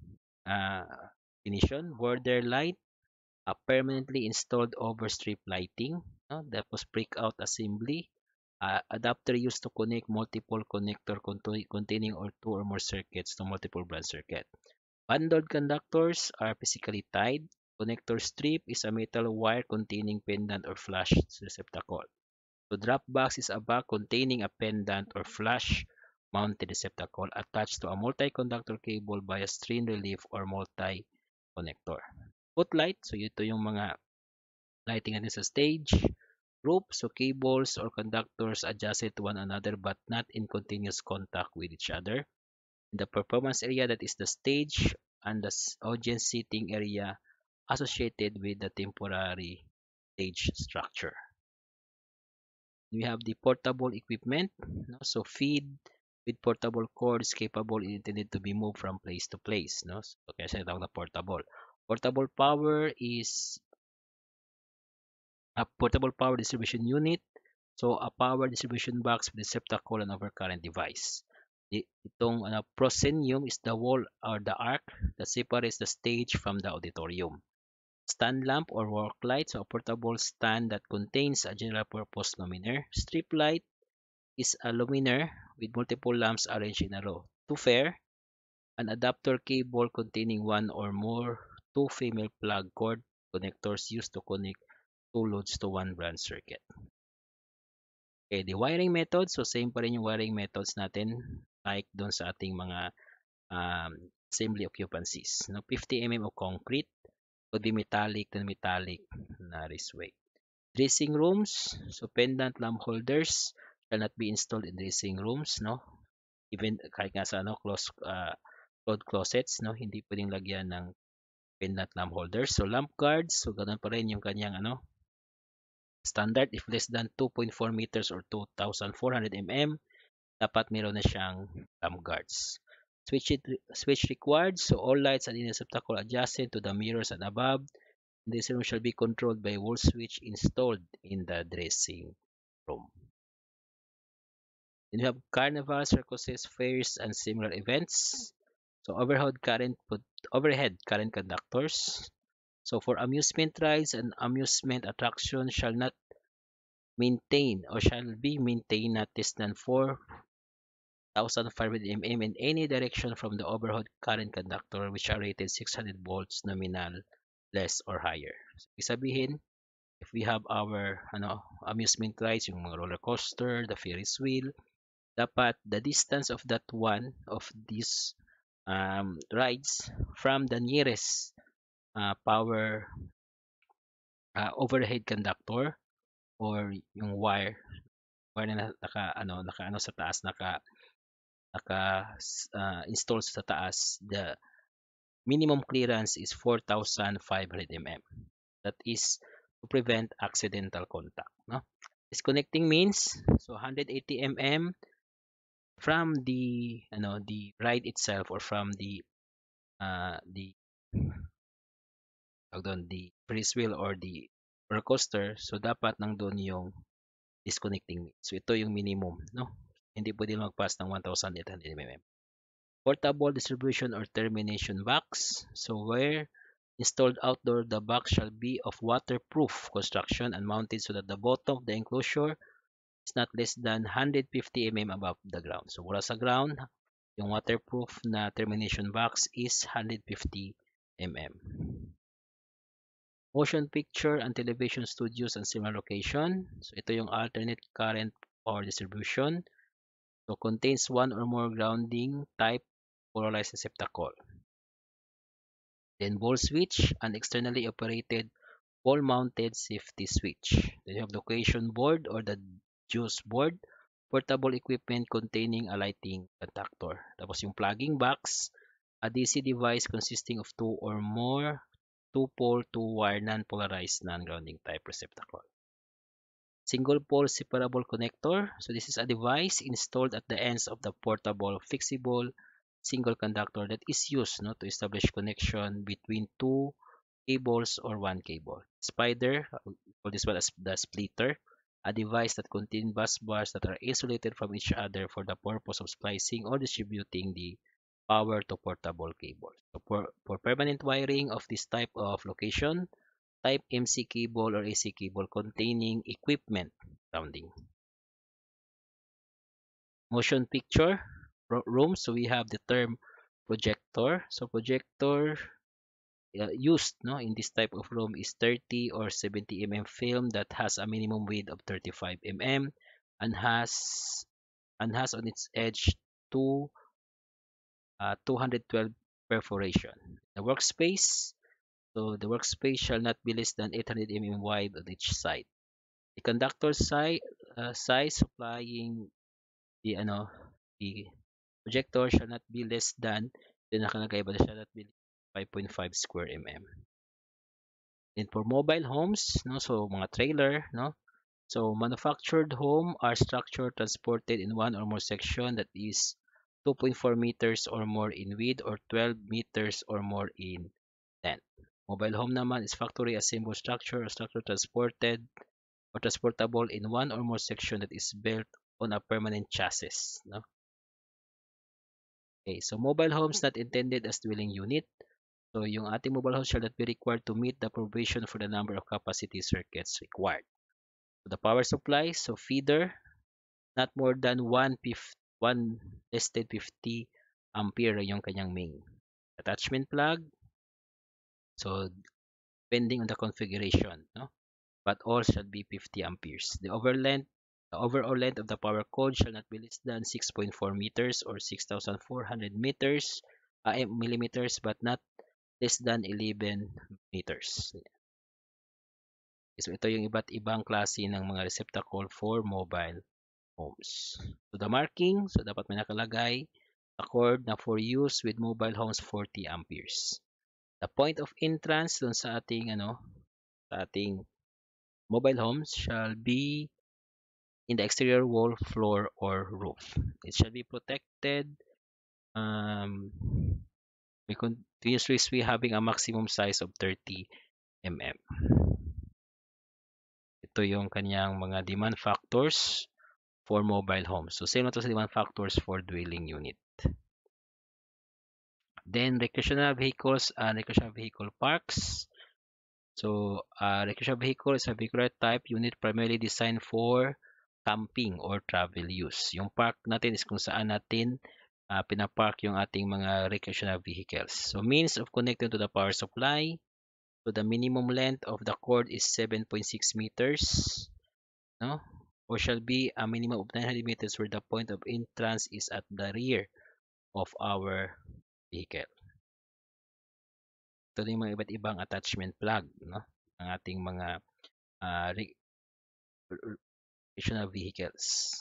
uh, definition. there light, a permanently installed overstrip lighting. No? was breakout assembly, uh, adapter used to connect multiple connector containing or two or more circuits to multiple branch circuit. Bundled conductors are physically tied. Connector strip is a metal wire containing pendant or flush receptacle. The drop box is a bag containing a pendant or flush mounted receptacle attached to a multi-conductor cable by a strain relief or multi-connector. Footlight, so ito yung mga lighting natin sa stage. Rope, so cables or conductors adjacent to one another but not in continuous contact with each other. the performance area that is the stage and the audience seating area associated with the temporary stage structure. We have the portable equipment, no? so feed with portable cords capable intended to be moved from place to place. No? So, kaya siya the portable. Portable power is a portable power distribution unit, so a power distribution box with receptacle and overcurrent device. i- itong ano, proscenium is the wall or the arc that separates the stage from the auditorium. Stand lamp or work light, so a portable stand that contains a general purpose luminaire. Strip light is a luminaire with multiple lamps arranged in a row. To fair, an adapter cable containing one or more two female plug cord connectors used to connect two loads to one branch circuit. Okay, the wiring method. So, same pa rin yung wiring methods natin like doon sa ating mga um, assembly occupancies. No, 50 mm of concrete o di metallic to metallic na risk Dressing rooms, so pendant lamp holders shall not be installed in dressing rooms, no? Even kahit nga sa ano, closed, ah, uh, closed closets, no? Hindi pwedeng lagyan ng pendant lamp holders. So lamp guards, so ganun pa rin yung kanyang ano, standard if less than 2.4 meters or 2,400 mm dapat meron na siyang cam guards. Switch, it, switch required, so all lights and any receptacle adjacent to the mirrors and above in this room shall be controlled by wall switch installed in the dressing room. Then we have carnival, circuses, fairs, and similar events. So overhead current, put overhead current conductors. So for amusement rides and amusement attractions shall not maintain or shall be maintained not less than 4,500 mm in any direction from the overhead current conductor which are rated 600 volts nominal less or higher. So, ibig if we have our ano, amusement rides, yung mga roller coaster, the Ferris wheel, dapat the distance of that one of these um, rides from the nearest uh, power uh, overhead conductor or yung wire wire na naka ano naka ano sa taas naka naka uh, install sa taas the minimum clearance is 4500 mm that is to prevent accidental contact no disconnecting means so 180 mm from the ano the ride itself or from the uh the doon, the free wheel or the roller coaster, so dapat nandoon yung disconnecting weight. So ito yung minimum, no? Hindi pwede mag-pass ng 1,800 mm. Portable distribution or termination box. So where installed outdoor, the box shall be of waterproof construction and mounted so that the bottom of the enclosure is not less than 150 mm above the ground. So wala sa ground, yung waterproof na termination box is 150 mm. motion picture and television studios and similar location. So ito yung alternate current or distribution. So contains one or more grounding type polarized receptacle. Then ball switch, and externally operated ball mounted safety switch. Then you have location board or the juice board, portable equipment containing a lighting contactor. Tapos yung plugging box, a DC device consisting of two or more two-pole, two-wire, non-polarized, non-grounding type receptacle. Single-pole separable connector. So this is a device installed at the ends of the portable fixable single conductor that is used no, to establish connection between two cables or one cable. Spider, or this one as the splitter, a device that contains bus bars that are isolated from each other for the purpose of splicing or distributing the power to portable cables. So for, for permanent wiring of this type of location, type MC cable or AC cable containing equipment grounding. Motion picture room. So we have the term projector. So projector uh, used no, in this type of room is 30 or 70 mm film that has a minimum width of 35 mm and has and has on its edge two uh, 212 perforation. The workspace, so the workspace shall not be less than 800 mm wide on each side. The conductor size, uh, size supplying the ano the projector shall not be less than the nakalagay ba shall not be 5.5 square mm. And for mobile homes, no, so mga trailer, no, so manufactured home are structure transported in one or more section that is 2.4 meters or more in width or 12 meters or more in length. Mobile home naman is factory assembled structure or structure transported or transportable in one or more section that is built on a permanent chassis. No? Okay, so mobile homes not intended as dwelling unit. So yung ating mobile homes shall not be required to meet the provision for the number of capacity circuits required. So the power supply, so feeder, not more than 150 1 listed 50 ampere yung kanyang main attachment plug so depending on the configuration no but all should be 50 amperes the overall length the overall length of the power cord shall not be less than 6.4 meters or 6400 meters uh, eh, millimeters but not less than 11 meters so ito yung iba't ibang klase ng mga receptacle for mobile homes. So the marking, so dapat may nakalagay a cord na for use with mobile homes 40 amperes. The point of entrance dun sa ating ano, sa ating mobile homes shall be in the exterior wall, floor, or roof. It shall be protected um, we continuously we having a maximum size of 30 mm. Ito yung kanyang mga demand factors for mobile homes. So, same na sa demand factors for dwelling unit. Then, recreational vehicles and ah, recreational vehicle parks. So, uh, recreational vehicle is a vehicular type unit primarily designed for camping or travel use. Yung park natin is kung saan natin uh, pinapark yung ating mga recreational vehicles. So, means of connecting to the power supply. So, the minimum length of the cord is 7.6 meters. No? or shall be a minimum of 900 meters where the point of entrance is at the rear of our vehicle. Ito yung mga iba't ibang attachment plug no? ng ating mga uh, vehicles.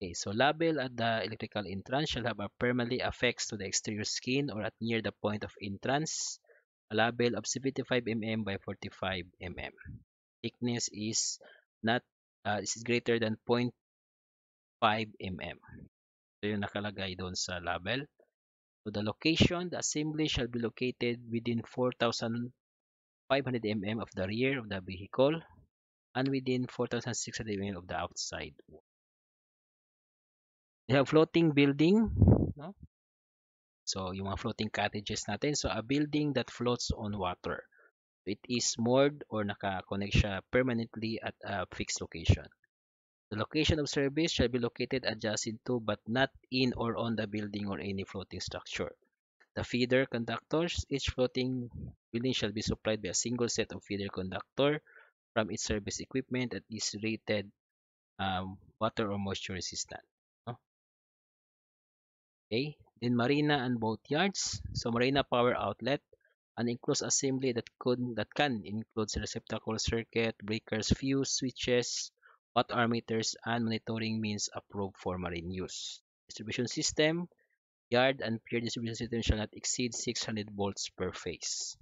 Okay, so label at the electrical entrance shall have a permanently affixed to the exterior skin or at near the point of entrance. A label of 75 mm by 45 mm. Thickness is not uh, this is greater than 0.5 mm. So yung nakalagay doon sa label. So the location, the assembly shall be located within 4,500 mm of the rear of the vehicle and within 4,600 mm of the outside. They have floating building. No? So yung mga floating cottages natin. So a building that floats on water. It is moored or naka-connect siya permanently at a fixed location. The location of service shall be located adjacent to but not in or on the building or any floating structure. The feeder conductors, each floating building shall be supplied by a single set of feeder conductor from its service equipment that is rated um, water or moisture resistant. No? Okay, then marina and boatyards. So marina power outlet An enclosed assembly that could that can includes receptacle circuit, breakers, fuse, switches, watt meters, and monitoring means approved for marine use. Distribution system, yard and peer distribution system shall not exceed 600 volts per phase.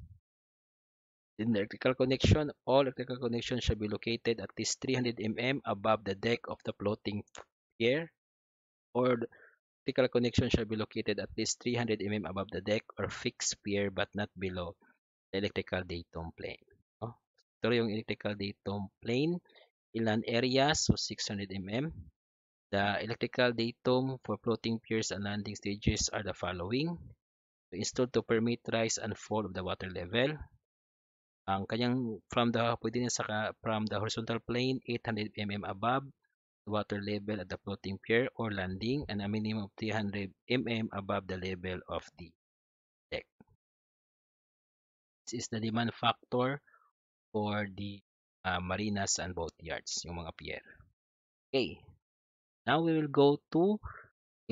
In the electrical connection, all electrical connections shall be located at least 300 mm above the deck of the floating pier or vertical connection shall be located at least 300 mm above the deck or fixed pier but not below the electrical datum plane. No? Ito yung electrical datum plane. Ilan area, so 600 mm. The electrical datum for floating piers and landing stages are the following. So installed to permit rise and fall of the water level. Ang kanyang from the pwede niya sa from the horizontal plane 800 mm above water level at the floating pier or landing and a minimum of 300 mm above the level of the deck. This is the demand factor for the uh, marinas and boatyards, yung mga pier. Okay. Now we will go to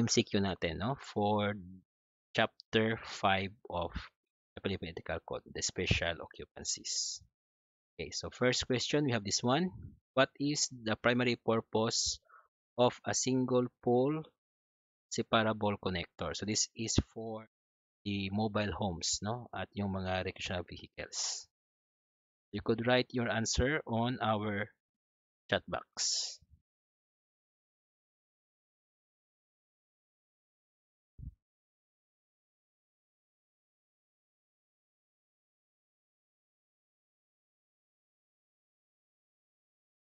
MCQ natin no for chapter 5 of the Philippine Ethical Code, the special occupancies. Okay, so first question, we have this one. What is the primary purpose of a single pole separable connector? So this is for the mobile homes no at yung mga rickshaw vehicles. You could write your answer on our chat box.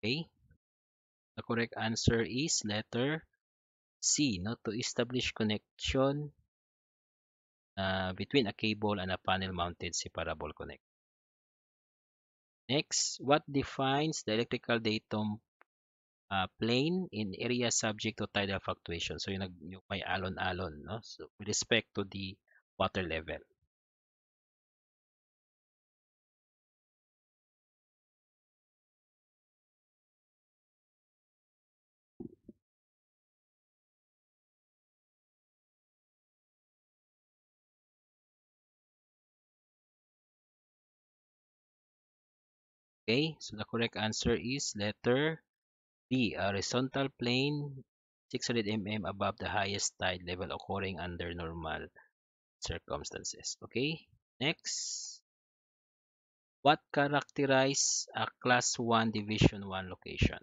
Okay? The correct answer is letter C, no? To establish connection uh, between a cable and a panel-mounted separable connector. Next, what defines the electrical datum uh, plane in area subject to tidal fluctuation? So, yung, yung may alon-alon, no? So, with respect to the water level. Okay, so the correct answer is letter B, a horizontal plane 600 mm above the highest tide level occurring under normal circumstances. Okay, next. What characterizes a class 1 division 1 location?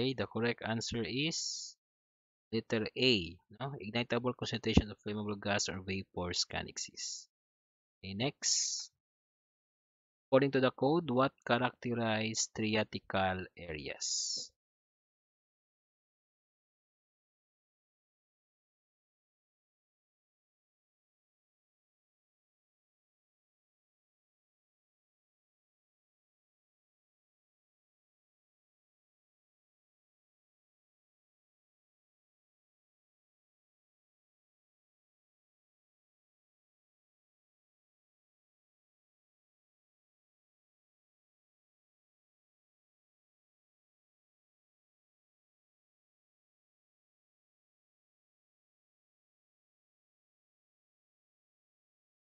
Okay, the correct answer is letter A. No? Ignitable concentration of flammable gas or vapors can exist. Okay, next. According to the code, what characterizes triatical areas?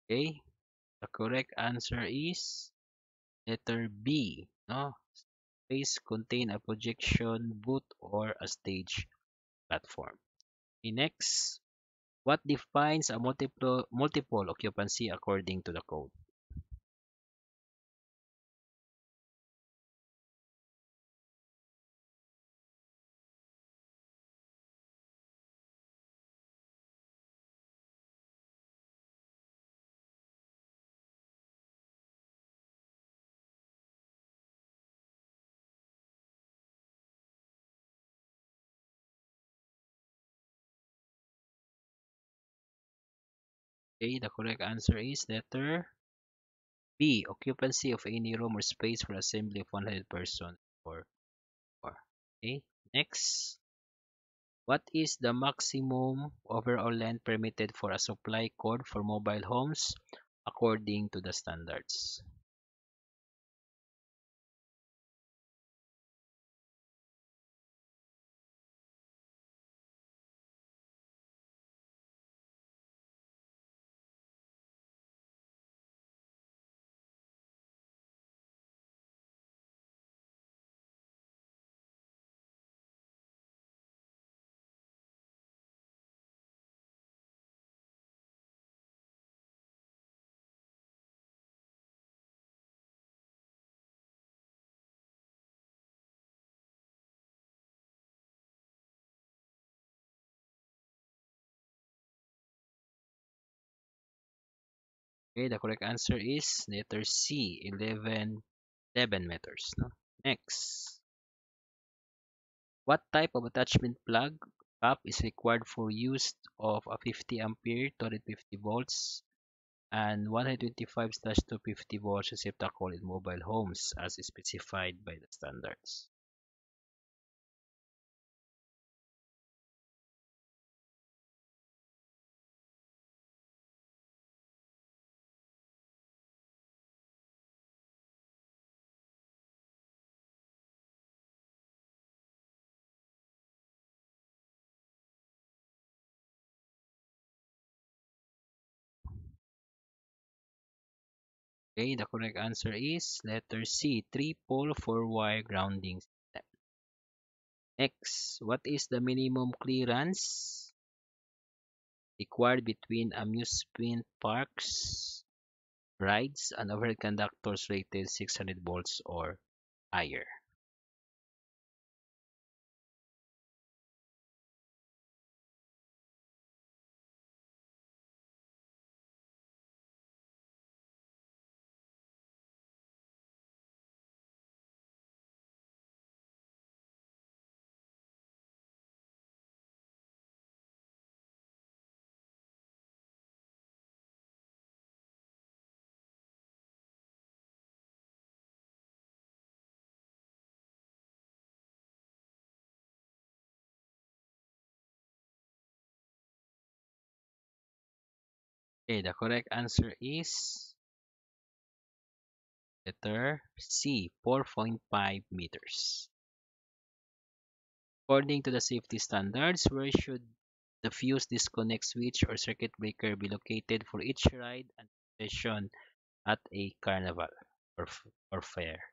Okay? The correct answer is letter B. No? Space contain a projection booth or a stage platform. Okay, next, what defines a multiple, multiple occupancy according to the code? Okay, the correct answer is letter B. Occupancy of any room or space for assembly of 100 persons or more. Okay, next. What is the maximum overall land permitted for a supply cord for mobile homes according to the standards? Okay, the correct answer is letter C, 11, 11 meters. No? Next. What type of attachment plug cap is required for use of a 50 ampere 250 volts and 125 250 volts receptacle in mobile homes as specified by the standards. Okay, the correct answer is letter C, triple four-wire grounding step. Next, what is the minimum clearance required between amusement parks rides and overhead conductors rated 600 volts or higher? Okay, the correct answer is letter C, 4.5 meters. According to the safety standards, where should the fuse disconnect switch or circuit breaker be located for each ride and session at a carnival or, or fair?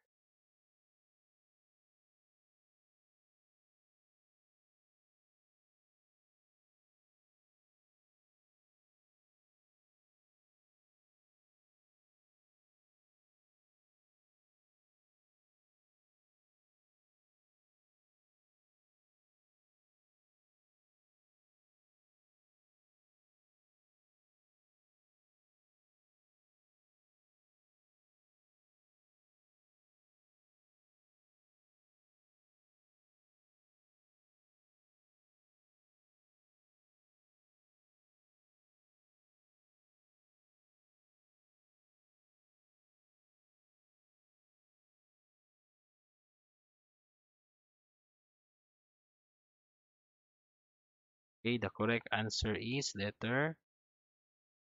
Okay, the correct answer is letter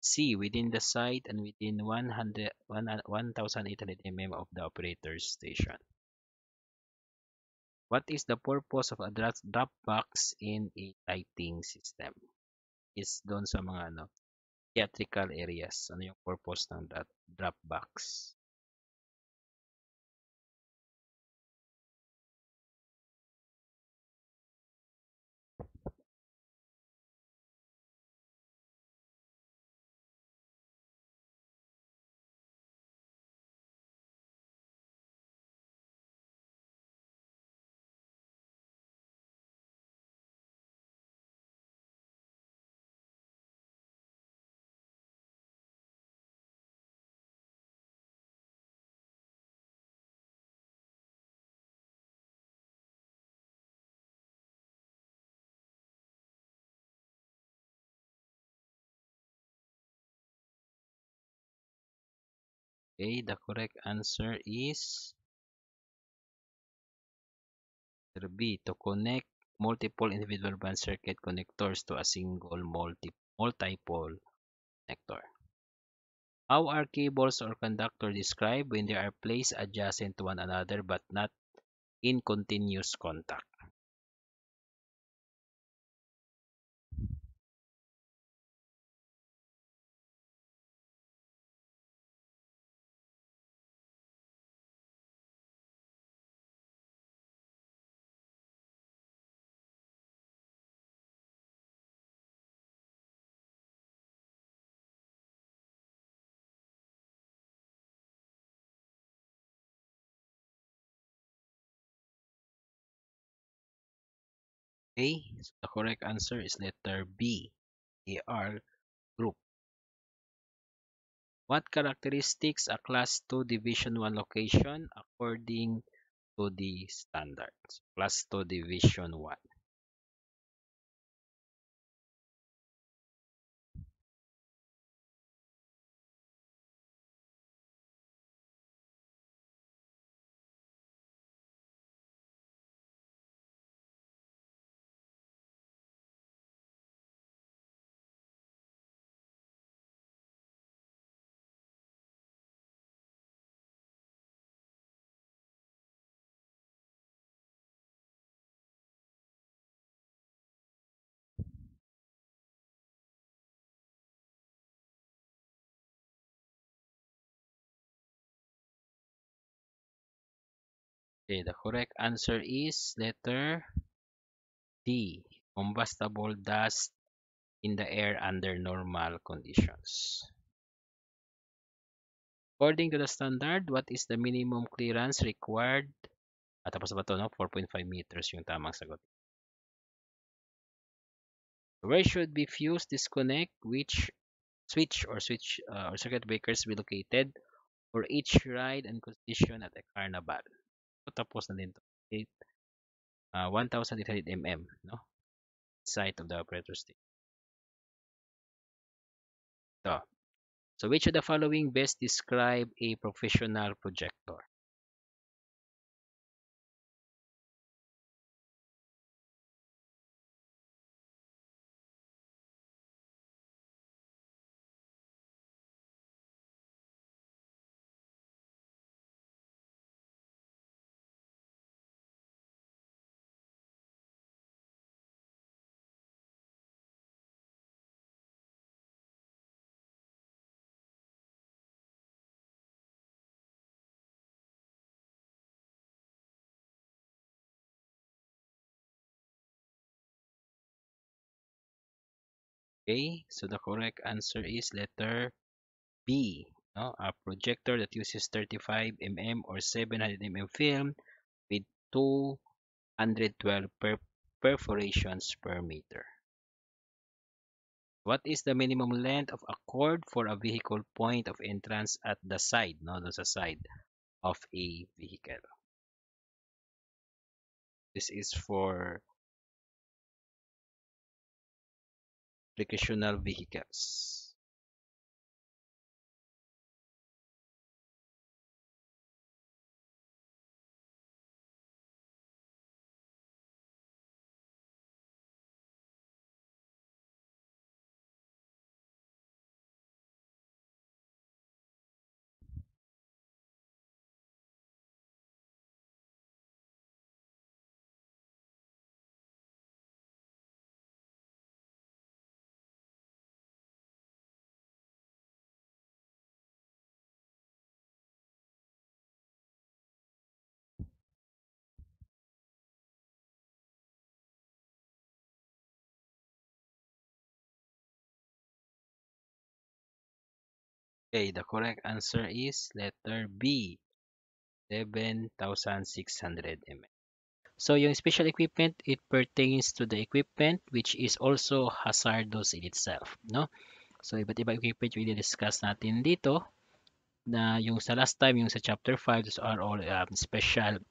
C, within the site and within 1,800 uh, mm of the operator's station. What is the purpose of a drop box in a lighting system? Is doon sa mga ano, theatrical areas. Ano yung purpose ng drop box? Okay, the correct answer is B, to connect multiple individual band circuit connectors to a single multi pole connector. How are cables or conductors described when they are placed adjacent to one another but not in continuous contact? Okay, so the correct answer is letter B, AR group. What characteristics a class 2 division 1 location according to the standards? Class 2 division 1. Okay, the correct answer is letter D. Combustible dust in the air under normal conditions. According to the standard, what is the minimum clearance required? At ah, tapos ba ito, no? 4.5 meters yung tamang sagot. Where should be fused disconnect which switch or switch uh, or circuit breakers be located for each ride and condition at a carnival? tapos na din to. 8, uh, 1,800 mm, no? Site of the operator state. Ito. So, which of the following best describe a professional projector? Okay, so the correct answer is letter B. No? A projector that uses 35 mm or 700 mm film with 212 per perforations per meter. What is the minimum length of a cord for a vehicle point of entrance at the side, no, the side of a vehicle? This is for recreational vehicles Okay, the correct answer is letter B, 7,600 mm. So, yung special equipment, it pertains to the equipment which is also hazardous in itself, no? So, iba't iba equipment yung i-discuss natin dito na yung sa last time, yung sa chapter 5, those are all um, special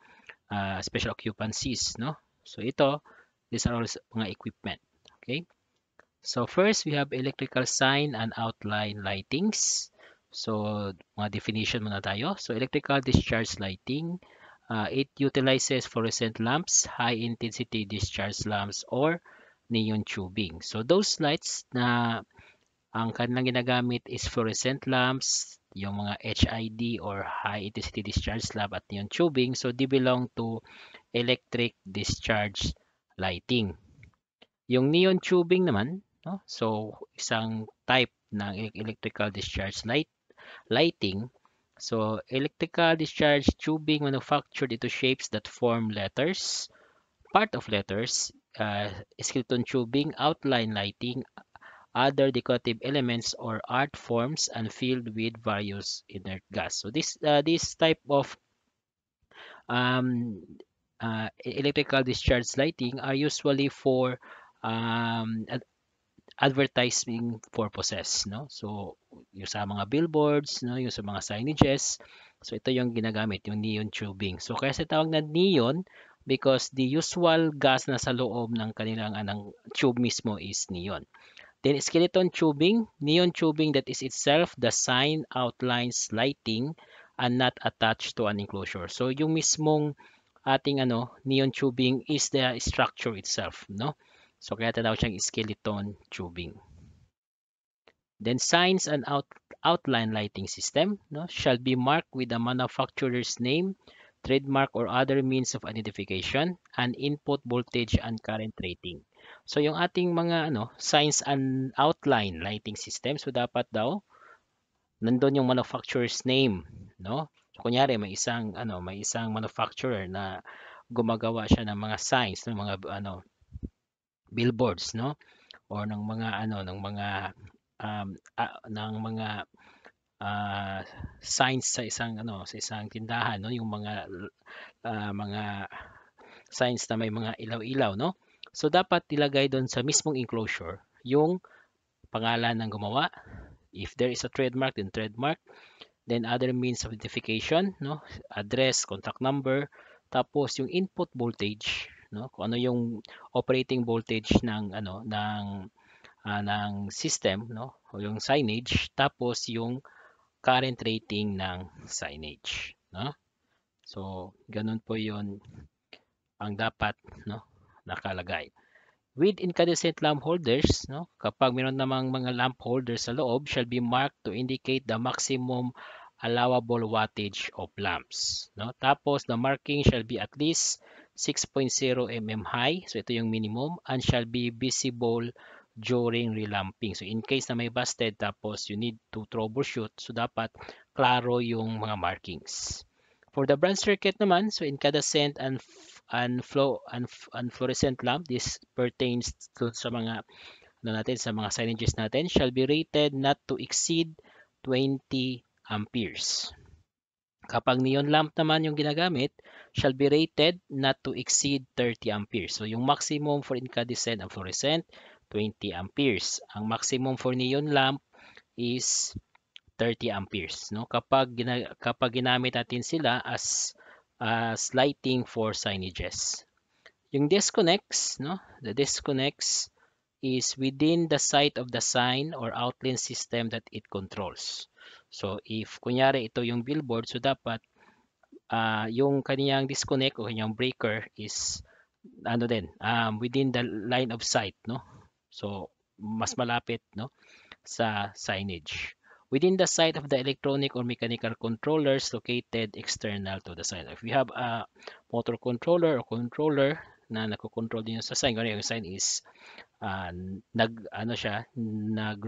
uh, special occupancies, no? So, ito, these are all mga equipment, okay? So, first, we have electrical sign and outline lightings. So, mga definition muna tayo. So, electrical discharge lighting, uh, it utilizes fluorescent lamps, high-intensity discharge lamps, or neon tubing. So, those lights na ang kanilang ginagamit is fluorescent lamps, yung mga HID or high-intensity discharge lamp at neon tubing. So, they belong to electric discharge lighting. Yung neon tubing naman, no? so isang type ng e-, electrical discharge light lighting. So electrical discharge tubing manufactured into shapes that form letters, part of letters, uh, skeleton tubing, outline lighting, other decorative elements or art forms and filled with various inert gas. So this uh, this type of um, uh, electrical discharge lighting are usually for um, advertising purposes, no? So, yung sa mga billboards, no? Yung sa mga signages. So, ito yung ginagamit, yung neon tubing. So, kaya sa tawag na neon, because the usual gas na sa loob ng kanilang anang tube mismo is neon. Then, skeleton tubing, neon tubing that is itself the sign outlines lighting and not attached to an enclosure. So, yung mismong ating ano, neon tubing is the structure itself, no? So kaya tinawag siyang skeleton tubing. Then signs and out outline lighting system no, shall be marked with the manufacturer's name, trademark or other means of identification, and input voltage and current rating. So yung ating mga ano, signs and outline lighting system, so dapat daw nandoon yung manufacturer's name, no? So kunyari may isang ano, may isang manufacturer na gumagawa siya ng mga signs ng mga ano billboards no or ng mga ano ng mga um, uh, ng mga uh, signs sa isang ano sa isang tindahan no yung mga uh, mga signs na may mga ilaw-ilaw no so dapat ilagay doon sa mismong enclosure yung pangalan ng gumawa if there is a trademark then trademark then other means of identification no address contact number tapos yung input voltage no? Kung ano yung operating voltage ng ano ng uh, ng system, no? O yung signage tapos yung current rating ng signage, no? So, ganun po 'yon ang dapat, no? nakalagay. With incandescent lamp holders, no, kapag meron namang mga lamp holders sa loob, shall be marked to indicate the maximum allowable wattage of lamps. No? Tapos, the marking shall be at least 6.0 mm high. So ito yung minimum and shall be visible during relamping. So in case na may busted tapos you need to troubleshoot. So dapat klaro yung mga markings. For the branch circuit naman, so incandescent and and flow and, and fluorescent lamp, this pertains to sa mga ano natin sa mga signages natin shall be rated not to exceed 20 amperes. Kapag neon lamp naman yung ginagamit, shall be rated not to exceed 30 amperes. So yung maximum for incandescent and fluorescent, 20 amperes. Ang maximum for neon lamp is 30 amperes. No? Kapag, gina kapag ginamit natin sila as, as lighting for signages. Yung disconnects, no? the disconnects is within the site of the sign or outline system that it controls. So if kunyari ito yung billboard, so dapat uh, yung kaniyang disconnect o yung breaker is ano din, um, within the line of sight, no? So mas malapit, no, sa signage. Within the sight of the electronic or mechanical controllers located external to the sign. If you have a motor controller or controller na nagko-control din sa sign, ganyan yung sign is uh, nag ano siya, nag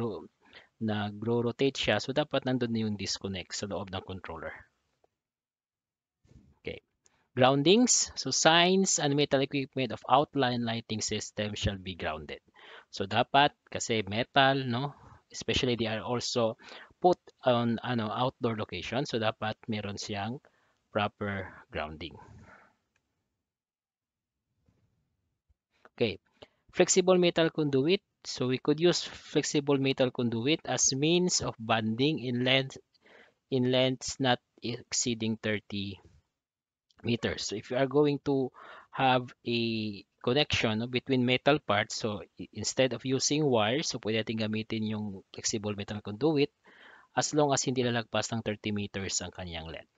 nagro-rotate siya. So, dapat nandun na yung disconnect sa loob ng controller. Okay. Groundings. So, signs and metal equipment of outline lighting system shall be grounded. So, dapat kasi metal, no? Especially they are also put on ano outdoor location. So, dapat meron siyang proper grounding. Okay. Flexible metal conduit So we could use flexible metal conduit as means of bonding in length in lengths not exceeding 30 meters. So if you are going to have a connection no, between metal parts, so instead of using wires, so pwede natin gamitin yung flexible metal conduit as long as hindi lalagpas ng 30 meters ang kanyang length.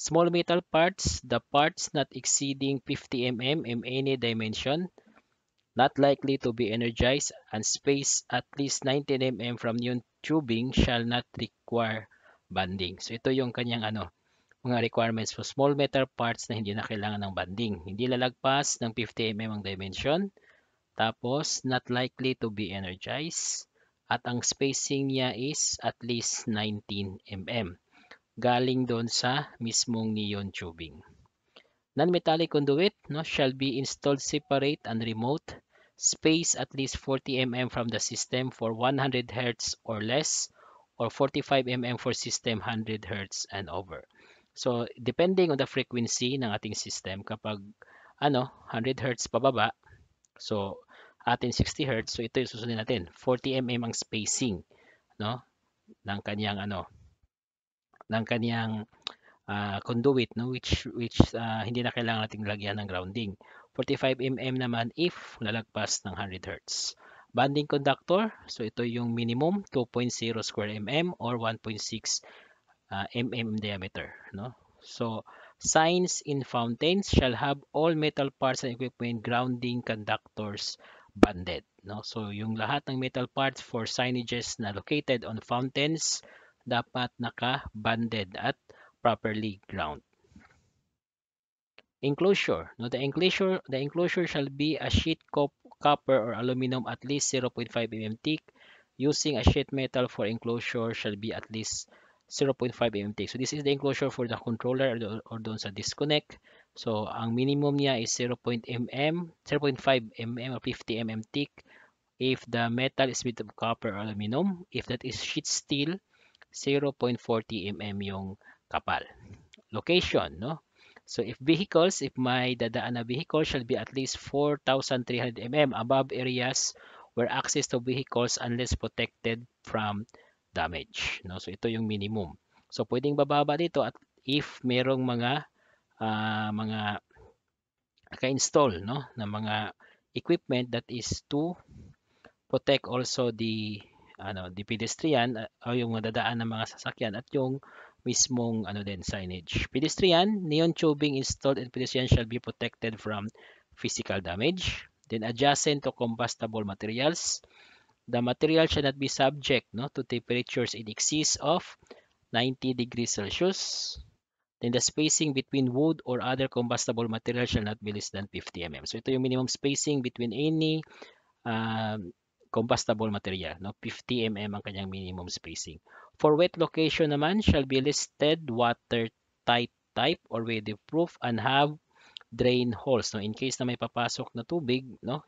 Small metal parts, the parts not exceeding 50 mm in any dimension not likely to be energized, and space at least 19 mm from neon tubing shall not require banding. So ito yung kanyang ano, mga requirements for small metal parts na hindi na kailangan ng banding. Hindi lalagpas ng 50 mm ang dimension. Tapos, not likely to be energized. At ang spacing niya is at least 19 mm. Galing doon sa mismong neon tubing. Non-metallic conduit no, shall be installed separate and remote space at least 40 mm from the system for 100 Hz or less or 45 mm for system 100 Hz and over. So, depending on the frequency ng ating system, kapag ano, 100 Hz pababa, so atin 60 Hz, so ito yung susunod natin, 40 mm ang spacing no ng kaniyang ano ng kaniyang uh, ah, conduit no which which uh, hindi na kailangan nating lagyan ng grounding. 45mm naman if lalagpas ng 100 Hz. Banding conductor, so ito yung minimum 2.0 square mm or 1.6 uh, mm diameter. No? So, signs in fountains shall have all metal parts and equipment grounding conductors banded. No? So, yung lahat ng metal parts for signages na located on fountains dapat naka-banded at properly ground. Enclosure. Now, the enclosure, the enclosure shall be a sheet copper or aluminum at least 0.5 mm thick. Using a sheet metal for enclosure shall be at least 0.5 mm thick. So, this is the enclosure for the controller or, the, or doon sa disconnect. So, ang minimum niya is 0.5 mm, 0.5 mm or 50 mm thick if the metal is made of copper or aluminum. If that is sheet steel, 0.40 mm yung kapal. Location, no? So if vehicles, if my dadaan na vehicle shall be at least 4,300 mm above areas where access to vehicles unless protected from damage. No? So ito yung minimum. So pwedeng bababa dito at if merong mga uh, mga ka-install no ng mga equipment that is to protect also the ano the pedestrian uh, o yung madadaan ng mga sasakyan at yung mismong ano din signage. Pedestrian, neon tubing installed and pedestrian shall be protected from physical damage. Then adjacent to combustible materials, the material shall not be subject no, to temperatures in excess of 90 degrees Celsius. Then the spacing between wood or other combustible material shall not be less than 50 mm. So ito yung minimum spacing between any um, combustible material. No? 50 mm ang kanyang minimum spacing. For wet location naman, shall be listed watertight type or weatherproof and have drain holes. No? In case na may papasok na tubig, no?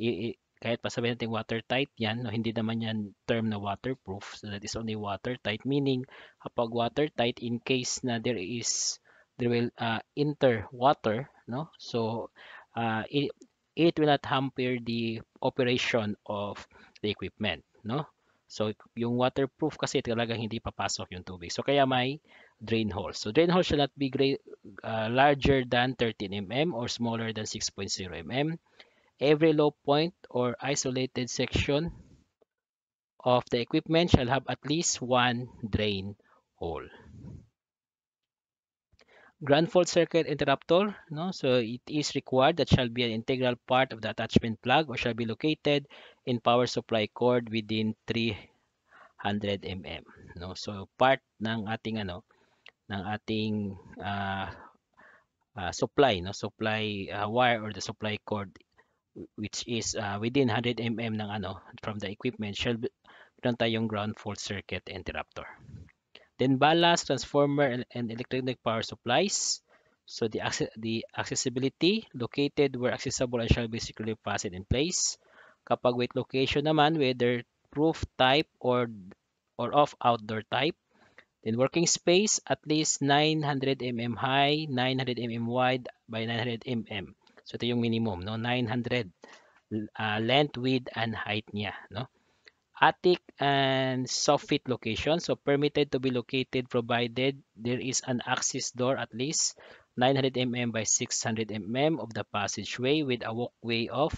I, I, kahit pa sabihin natin watertight yan, no, hindi naman yan term na waterproof. So that is only watertight, meaning kapag watertight, in case na there is, there will uh, enter water, no? So, uh, it will not hamper the operation of the equipment, no? So, yung waterproof kasi talaga hindi papasok yung tubig. So, kaya may drain hole. So, drain hole shall not be great, uh, larger than 13 mm or smaller than 6.0 mm. Every low point or isolated section of the equipment shall have at least one drain hole. Grand fault circuit interrupter, no? so it is required that shall be an integral part of the attachment plug or shall be located in power supply cord within 300 mm. No? So part ng ating ano ng ating uh, uh, supply, no? supply uh, wire or the supply cord which is uh, within 100 mm ng ano from the equipment shall meron tayong ground fault circuit interrupter. Then ballast, transformer, and electronic power supplies. So the, the accessibility, located where accessible and shall be securely fastened in place. Kapag with location naman, whether proof type or or of outdoor type. Then working space, at least 900 mm high, 900 mm wide by 900 mm. So ito yung minimum, no? 900 uh, length, width, and height niya, no? attic and soffit location. So permitted to be located provided there is an access door at least 900 mm by 600 mm of the passageway with a walkway of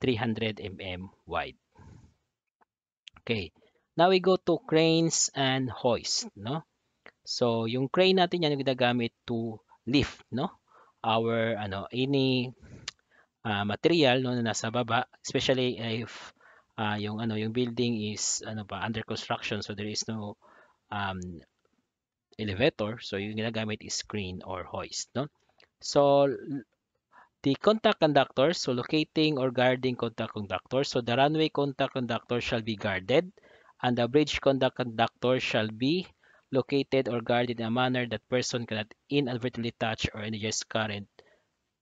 300 mm wide. Okay. Now we go to cranes and hoist, no? So yung crane natin yan yung ginagamit to lift, no? Our ano any uh, material no na nasa baba, especially if uh, yung ano yung building is ano pa under construction so there is no um, elevator so yung ginagamit is crane or hoist no so the contact conductors so locating or guarding contact conductors so the runway contact conductor shall be guarded and the bridge contact conductor shall be located or guarded in a manner that person cannot inadvertently touch or energize current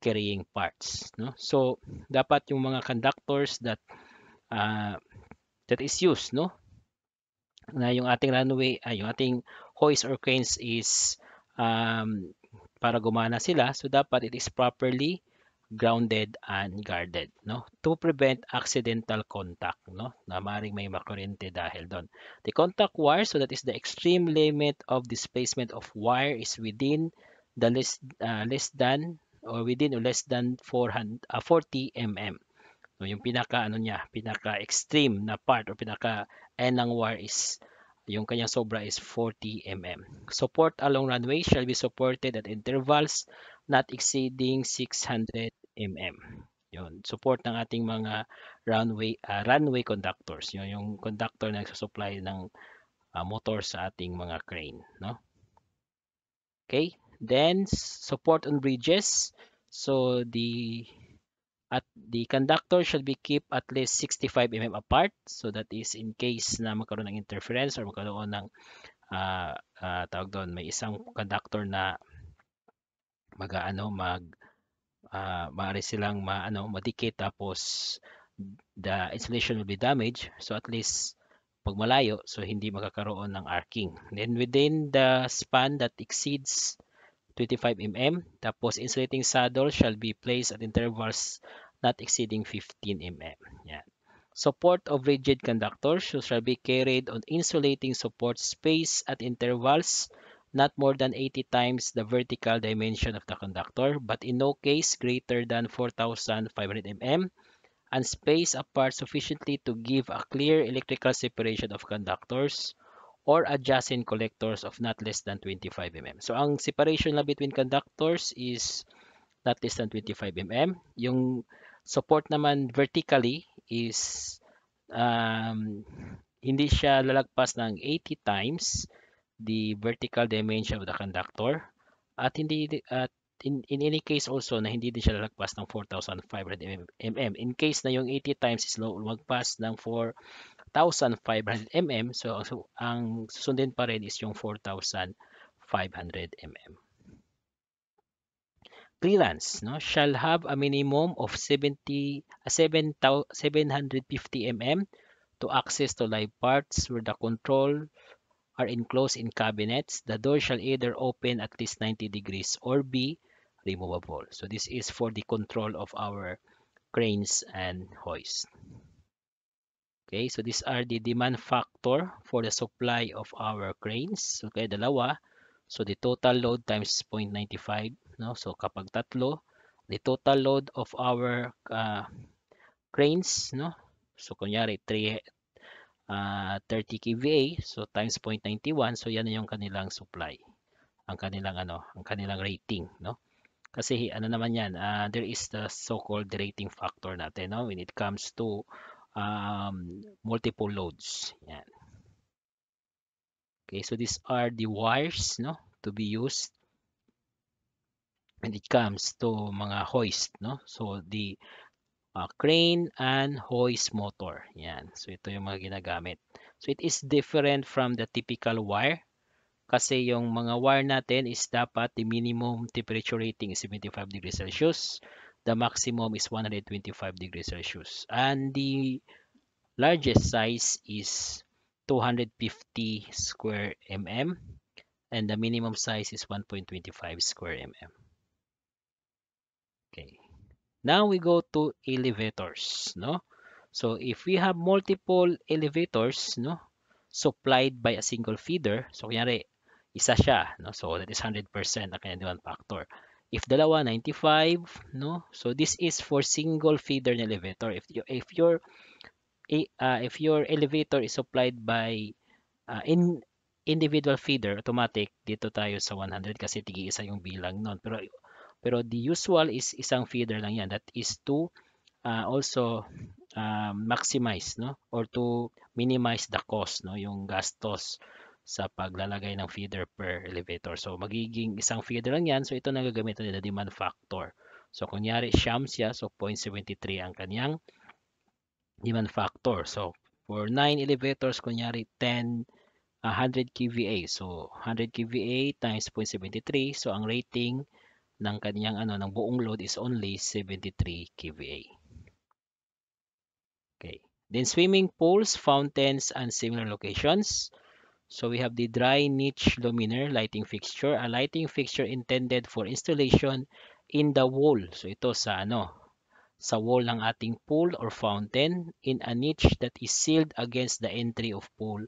carrying parts no so dapat yung mga conductors that uh, that is used, no? Na yung ating runway, uh, yung ating hoist or cranes is um, para gumana sila, so dapat it is properly grounded and guarded no to prevent accidental contact no na maring may makuryente dahil doon the contact wire so that is the extreme limit of displacement of wire is within the less uh, less than or within or less than 400 uh, 40 mm No, yung pinaka ano niya, pinaka extreme na part o pinaka end ng wire is yung kanyang sobra is 40 mm. Support along runway shall be supported at intervals not exceeding 600 mm. Yun, support ng ating mga runway uh, runway conductors. Yun, yung conductor na nagsusupply ng uh, motor sa ating mga crane, no? Okay? Then support on bridges. So the at the conductor should be keep at least 65 mm apart so that is in case na magkaroon ng interference or magkaroon ng uh, uh, tawag doon may isang conductor na mag, magaano mag uh, maaari silang maano madikit tapos the insulation will be damaged so at least pag malayo so hindi magkakaroon ng arcing then within the span that exceeds 25 mm. Tapos insulating saddle shall be placed at intervals not exceeding 15 mm. Yan. Support of rigid conductors shall be carried on insulating support space at intervals not more than 80 times the vertical dimension of the conductor, but in no case greater than 4,500 mm, and space apart sufficiently to give a clear electrical separation of conductors or adjacent collectors of not less than 25 mm. So ang separation na between conductors is not less than 25 mm. Yung support naman vertically is um, hindi siya lalagpas ng 80 times the vertical dimension of the conductor at hindi at in, in any case also na hindi din siya lalagpas ng 4,500 mm. In case na yung 80 times is low, magpas ng 4 1,500 mm. So, so, ang susundin pa rin is yung 4,500 mm. Clearance no, shall have a minimum of 70, 7, 750 mm to access to live parts where the control are enclosed in cabinets. The door shall either open at least 90 degrees or be removable. So this is for the control of our cranes and hoist. Okay, so these are the demand factor for the supply of our cranes. Okay, dalawa. So the total load times 0.95, no? So kapag tatlo, the total load of our uh, cranes, no? So kunyari 3 uh, 30 kVA, so times 0.91, so yan yung kanilang supply. Ang kanilang ano, ang kanilang rating, no? Kasi ano naman yan, uh, there is the so-called rating factor natin, no? When it comes to um, multiple loads. Yan. Okay, so these are the wires no, to be used when it comes to mga hoist. No? So the uh, crane and hoist motor. Yan. So ito yung mga ginagamit. So it is different from the typical wire kasi yung mga wire natin is dapat the minimum temperature rating is 75 degrees Celsius the maximum is 125 degrees Celsius. And the largest size is 250 square mm and the minimum size is 1.25 square mm. Okay. Now we go to elevators, no? So if we have multiple elevators, no, supplied by a single feeder, so kunyari, isa siya, no? So that is 100% na kanyang factor if dalawa 95 no so this is for single feeder na elevator if you if your uh, if your elevator is supplied by uh, in individual feeder automatic dito tayo sa 100 kasi tigi isa yung bilang noon pero pero the usual is isang feeder lang yan that is to uh, also uh, maximize no or to minimize the cost no yung gastos sa paglalagay ng feeder per elevator. So, magiging isang feeder lang yan. So, ito na gagamitan nila demand factor. So, kunyari, siyam siya. So, 0.73 ang kanyang demand factor. So, for 9 elevators, kunyari, 10, 100 kVA. So, 100 kVA times 0.73. So, ang rating ng kanyang ano ng buong load is only 73 kVA. Okay. Then swimming pools, fountains and similar locations. So we have the dry niche luminaire lighting fixture, a lighting fixture intended for installation in the wall. So ito sa ano, sa wall ng ating pool or fountain in a niche that is sealed against the entry of pool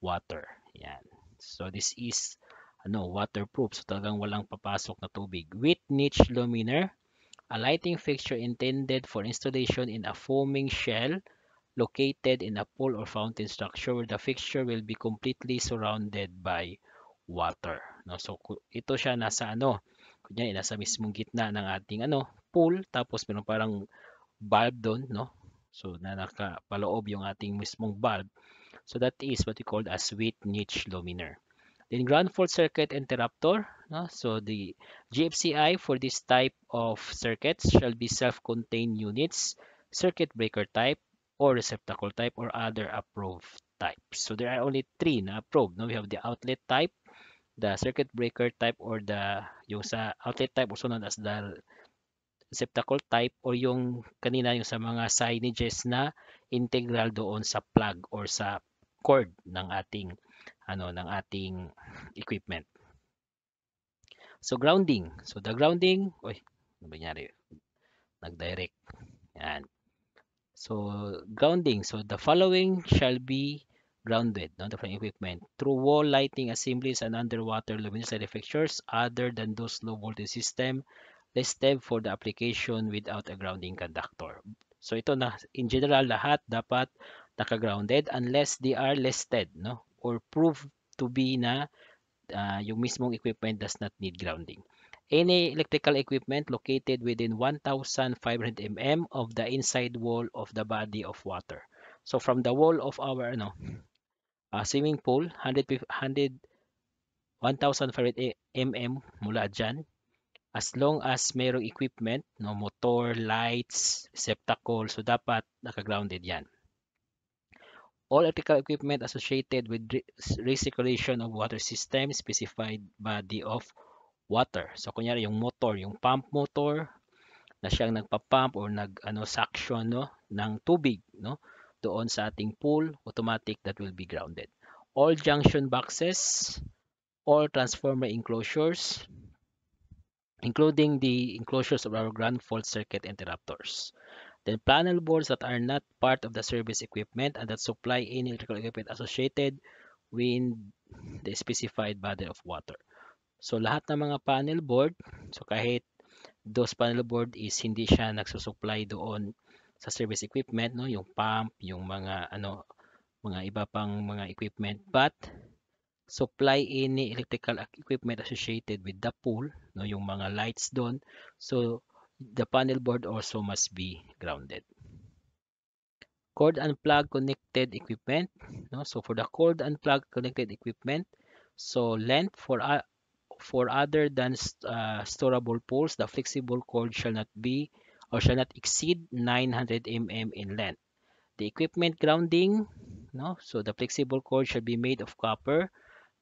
water. Yan. So this is ano, waterproof. So talagang walang papasok na tubig. With niche luminaire, a lighting fixture intended for installation in a foaming shell located in a pool or fountain structure where the fixture will be completely surrounded by water. No? So, ito siya nasa ano, kunya nasa mismong gitna ng ating ano, pool, tapos mayroon parang bulb doon, no? So, na nakapaloob yung ating mismong bulb. So, that is what we call as wheat niche luminaire. Then, ground fault circuit interrupter. No? So, the GFCI for this type of circuits shall be self-contained units, circuit breaker type, or receptacle type or other approved types. So there are only three na approved. Now we have the outlet type, the circuit breaker type or the yung sa outlet type also known as the receptacle type or yung kanina yung sa mga signages na integral doon sa plug or sa cord ng ating ano ng ating equipment. So grounding. So the grounding, oy, ano ba nangyari? Nag-direct. Yan. So, grounding. So, the following shall be grounded, no, The different equipment. Through wall lighting assemblies and underwater luminosity fixtures other than those low voltage system listed for the application without a grounding conductor. So, ito na, in general, lahat dapat naka-grounded unless they are listed, no, or proved to be na uh, yung mismong equipment does not need grounding any electrical equipment located within 1,500 mm of the inside wall of the body of water. So from the wall of our ano, uh, swimming pool, 100, 1,500 mm mula dyan. As long as mayroong equipment, no motor, lights, receptacle, so dapat nakagrounded yan. All electrical equipment associated with recirculation of water system specified body of water water. So kunyari yung motor, yung pump motor na siyang nagpa-pump or nag ano suction no ng tubig no doon sa ating pool, automatic that will be grounded. All junction boxes, all transformer enclosures including the enclosures of our ground fault circuit interrupters. Then panel boards that are not part of the service equipment and that supply any electrical equipment associated with the specified body of water. So lahat ng mga panel board, so kahit those panel board is hindi siya nagsusupply doon sa service equipment, no, yung pump, yung mga ano mga iba pang mga equipment but supply any electrical equipment associated with the pool, no, yung mga lights doon. So the panel board also must be grounded. Cord and plug connected equipment, no? So for the cord and plug connected equipment, so length for for other than uh, storable poles, the flexible cord shall not be or shall not exceed 900 mm in length. The equipment grounding, no? so the flexible cord shall be made of copper,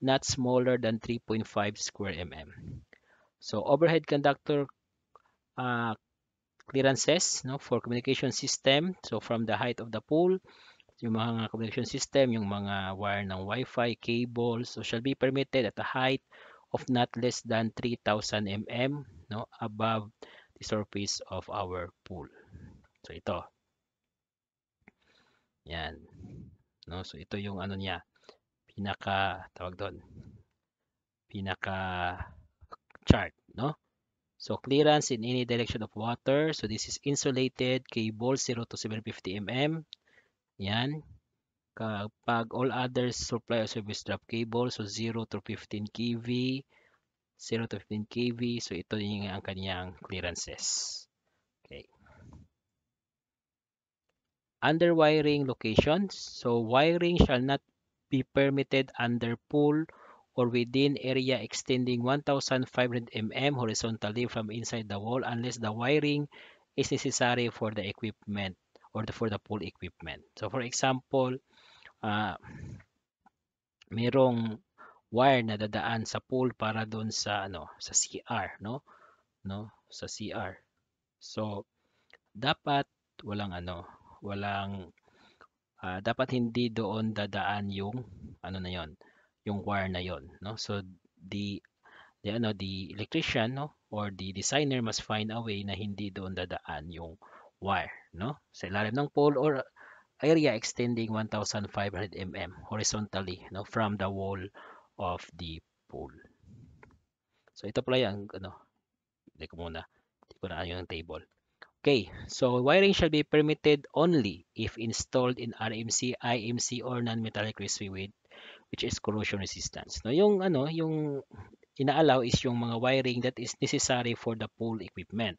not smaller than 3.5 square mm. So overhead conductor uh, clearances no, for communication system. So from the height of the pole, yung mga communication system, yung mga wire ng Wi-Fi, cables, so shall be permitted at a height of not less than 3,000 mm no, above the surface of our pool. So ito. Yan. No, so ito yung ano niya, pinaka tawag doon. Pinaka chart, no? So clearance in any direction of water. So this is insulated cable 0 to 750 mm. Yan. pag all other supply or service drop cable, so 0 to 15 kV, 0 to 15 kV, so ito yung ang kanyang clearances. Okay. Under wiring locations, so wiring shall not be permitted under pool or within area extending 1,500 mm horizontally from inside the wall unless the wiring is necessary for the equipment or the, for the pool equipment. So for example, ah, merong wire na dadaan sa pool para doon sa ano sa CR no no sa CR so dapat walang ano walang uh, dapat hindi doon dadaan yung ano na yon yung wire na yon no so the the ano the electrician no or the designer must find a way na hindi doon dadaan yung wire no sa ilalim ng pole or area extending 1,500 mm horizontally no, from the wall of the pool. So ito pala yung ano, hindi ko muna, hindi ko na yung table. Okay, so wiring shall be permitted only if installed in RMC, IMC or non-metallic raceway with which is corrosion resistance. No, yung ano, yung inaallow is yung mga wiring that is necessary for the pool equipment.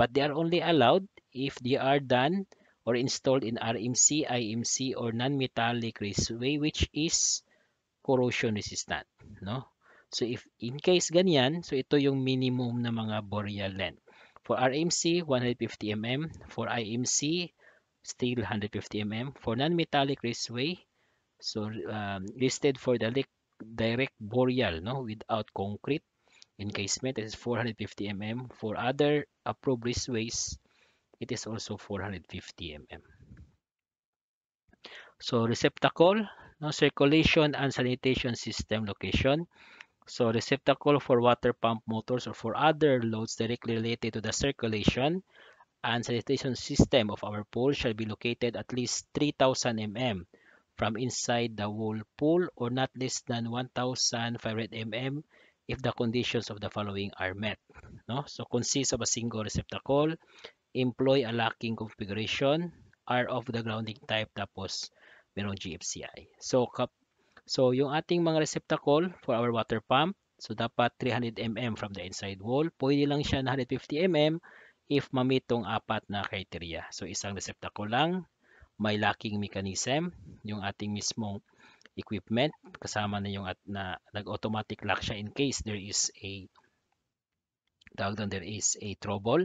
But they are only allowed if they are done or installed in RMC, IMC, or non-metallic raceway which is corrosion resistant. No? So if in case ganyan, so ito yung minimum na mga boreal length. For RMC, 150 mm. For IMC, steel 150 mm. For non-metallic raceway, so um, listed for the direct boreal no, without concrete encasement, is 450 mm. For other approved raceways, It is also 450 mm. So receptacle, no circulation and sanitation system location. So receptacle for water pump motors or for other loads directly related to the circulation and sanitation system of our pool shall be located at least 3000 mm from inside the wall pool or not less than 1500 mm if the conditions of the following are met. No? So consists of a single receptacle employ a locking configuration, R of the grounding type, tapos merong GFCI. So, so yung ating mga receptacle for our water pump, so dapat 300 mm from the inside wall. Pwede lang siya na 150 mm if ma-meet tong apat na criteria. So, isang receptacle lang, may locking mechanism, yung ating mismong equipment, kasama na yung at, na, nag-automatic lock siya in case there is a tawag doon, there is a trouble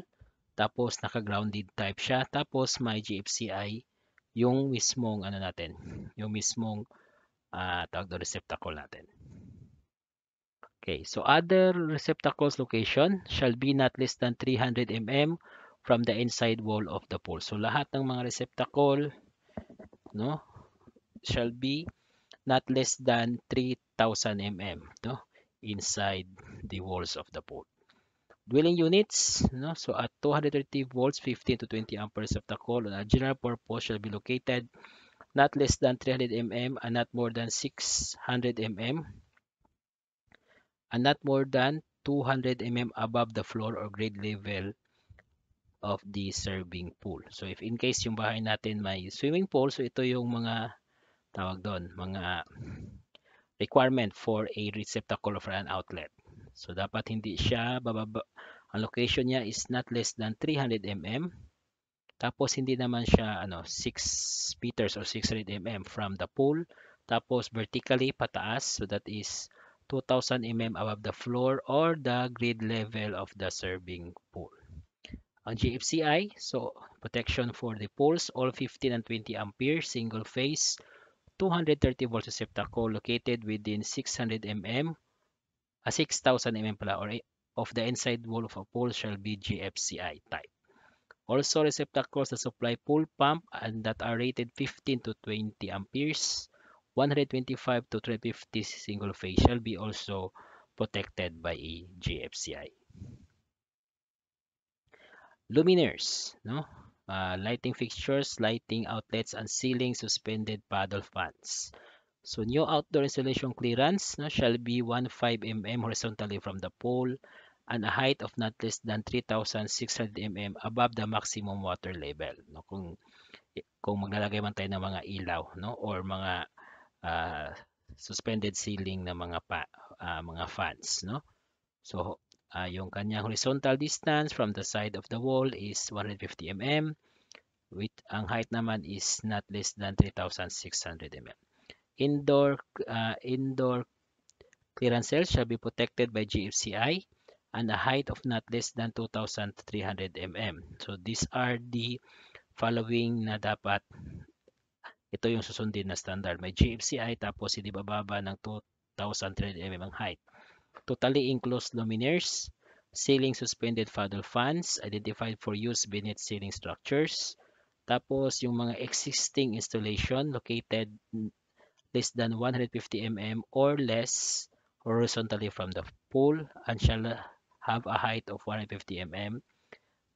tapos, naka-grounded type siya. Tapos, may GFCI yung mismong ano natin, yung mismong uh, tawag receptacle natin. Okay, so other receptacles location shall be not less than 300 mm from the inside wall of the pool. So lahat ng mga receptacle no shall be not less than 3000 mm no inside the walls of the pool dwelling units no so at 230 volts 15 to 20 amperes of the coil on a general purpose shall be located not less than 300 mm and not more than 600 mm and not more than 200 mm above the floor or grade level of the serving pool. So if in case yung bahay natin may swimming pool, so ito yung mga tawag doon, mga requirement for a receptacle for an outlet. So, dapat hindi siya bababa. Ang location niya is not less than 300 mm. Tapos, hindi naman siya ano, 6 meters or 600 mm from the pool. Tapos, vertically pataas. So, that is 2,000 mm above the floor or the grid level of the serving pool. Ang GFCI, so protection for the poles, all 15 and 20 ampere, single phase, 230 volt receptacle located within 600 mm A 6,000 mm pala or of the inside wall of a pole shall be GFCI type. Also, receptacles that supply pole pump and that are rated 15 to 20 amperes, 125 to 350 single phase shall be also protected by a GFCI. Luminaires, no? Uh, lighting fixtures, lighting outlets, and ceiling suspended paddle fans So new outdoor insulation clearance no, shall be 15 mm horizontally from the pole and a height of not less than 3,600 mm above the maximum water level. No, kung kung maglalagay man tayo ng mga ilaw no or mga uh, suspended ceiling na mga pa, uh, mga fans no. So uh, yung kanyang horizontal distance from the side of the wall is 150 mm with ang height naman is not less than 3,600 mm. Indoor, uh, indoor clearance sales shall be protected by GFCI and a height of not less than 2,300 mm. So these are the following na dapat ito yung susundin na standard. May GFCI tapos hindi bababa ng 2,300 mm ang height. Totally enclosed luminaires, ceiling suspended paddle fans identified for use beneath ceiling structures. Tapos yung mga existing installation located less than 150 mm or less horizontally from the pool and shall have a height of 150 mm.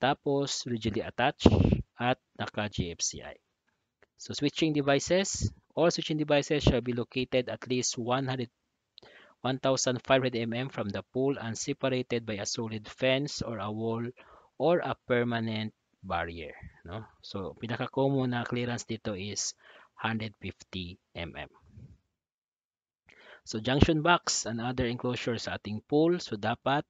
Tapos, rigidly attached at naka GFCI. So, switching devices. All switching devices shall be located at least 100 1,500 mm from the pool and separated by a solid fence or a wall or a permanent barrier. No? So, pinaka-common na clearance dito is 150 mm. So junction box and other enclosure sa ating pool. So dapat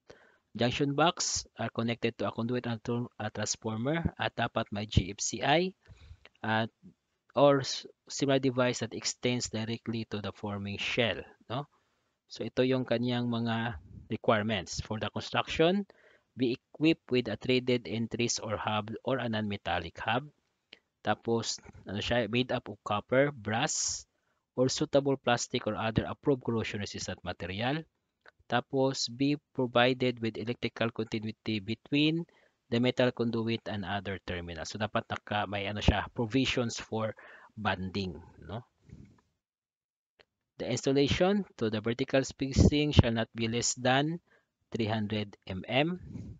junction box are connected to a conduit and a transformer at dapat may GFCI at or similar device that extends directly to the forming shell. No? So ito yung kanyang mga requirements for the construction. Be equipped with a threaded entries or hub or a non-metallic hub. Tapos, ano siya, made up of copper, brass, or suitable plastic or other approved corrosion-resistant material. Tapos, be provided with electrical continuity between the metal conduit and other terminals. So, dapat naka, may ano siya, provisions for bonding. No? The installation to the vertical spacing shall not be less than 300 mm.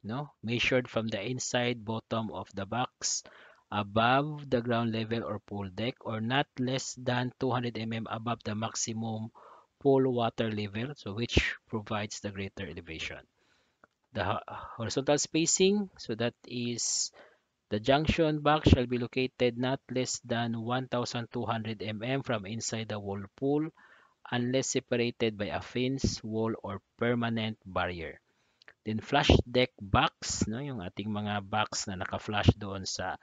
No? Measured from the inside bottom of the box above the ground level or pool deck or not less than 200 mm above the maximum pool water level so which provides the greater elevation the horizontal spacing so that is the junction box shall be located not less than 1200 mm from inside the wall pool unless separated by a fence wall or permanent barrier then flush deck box no yung ating mga box na naka flush doon sa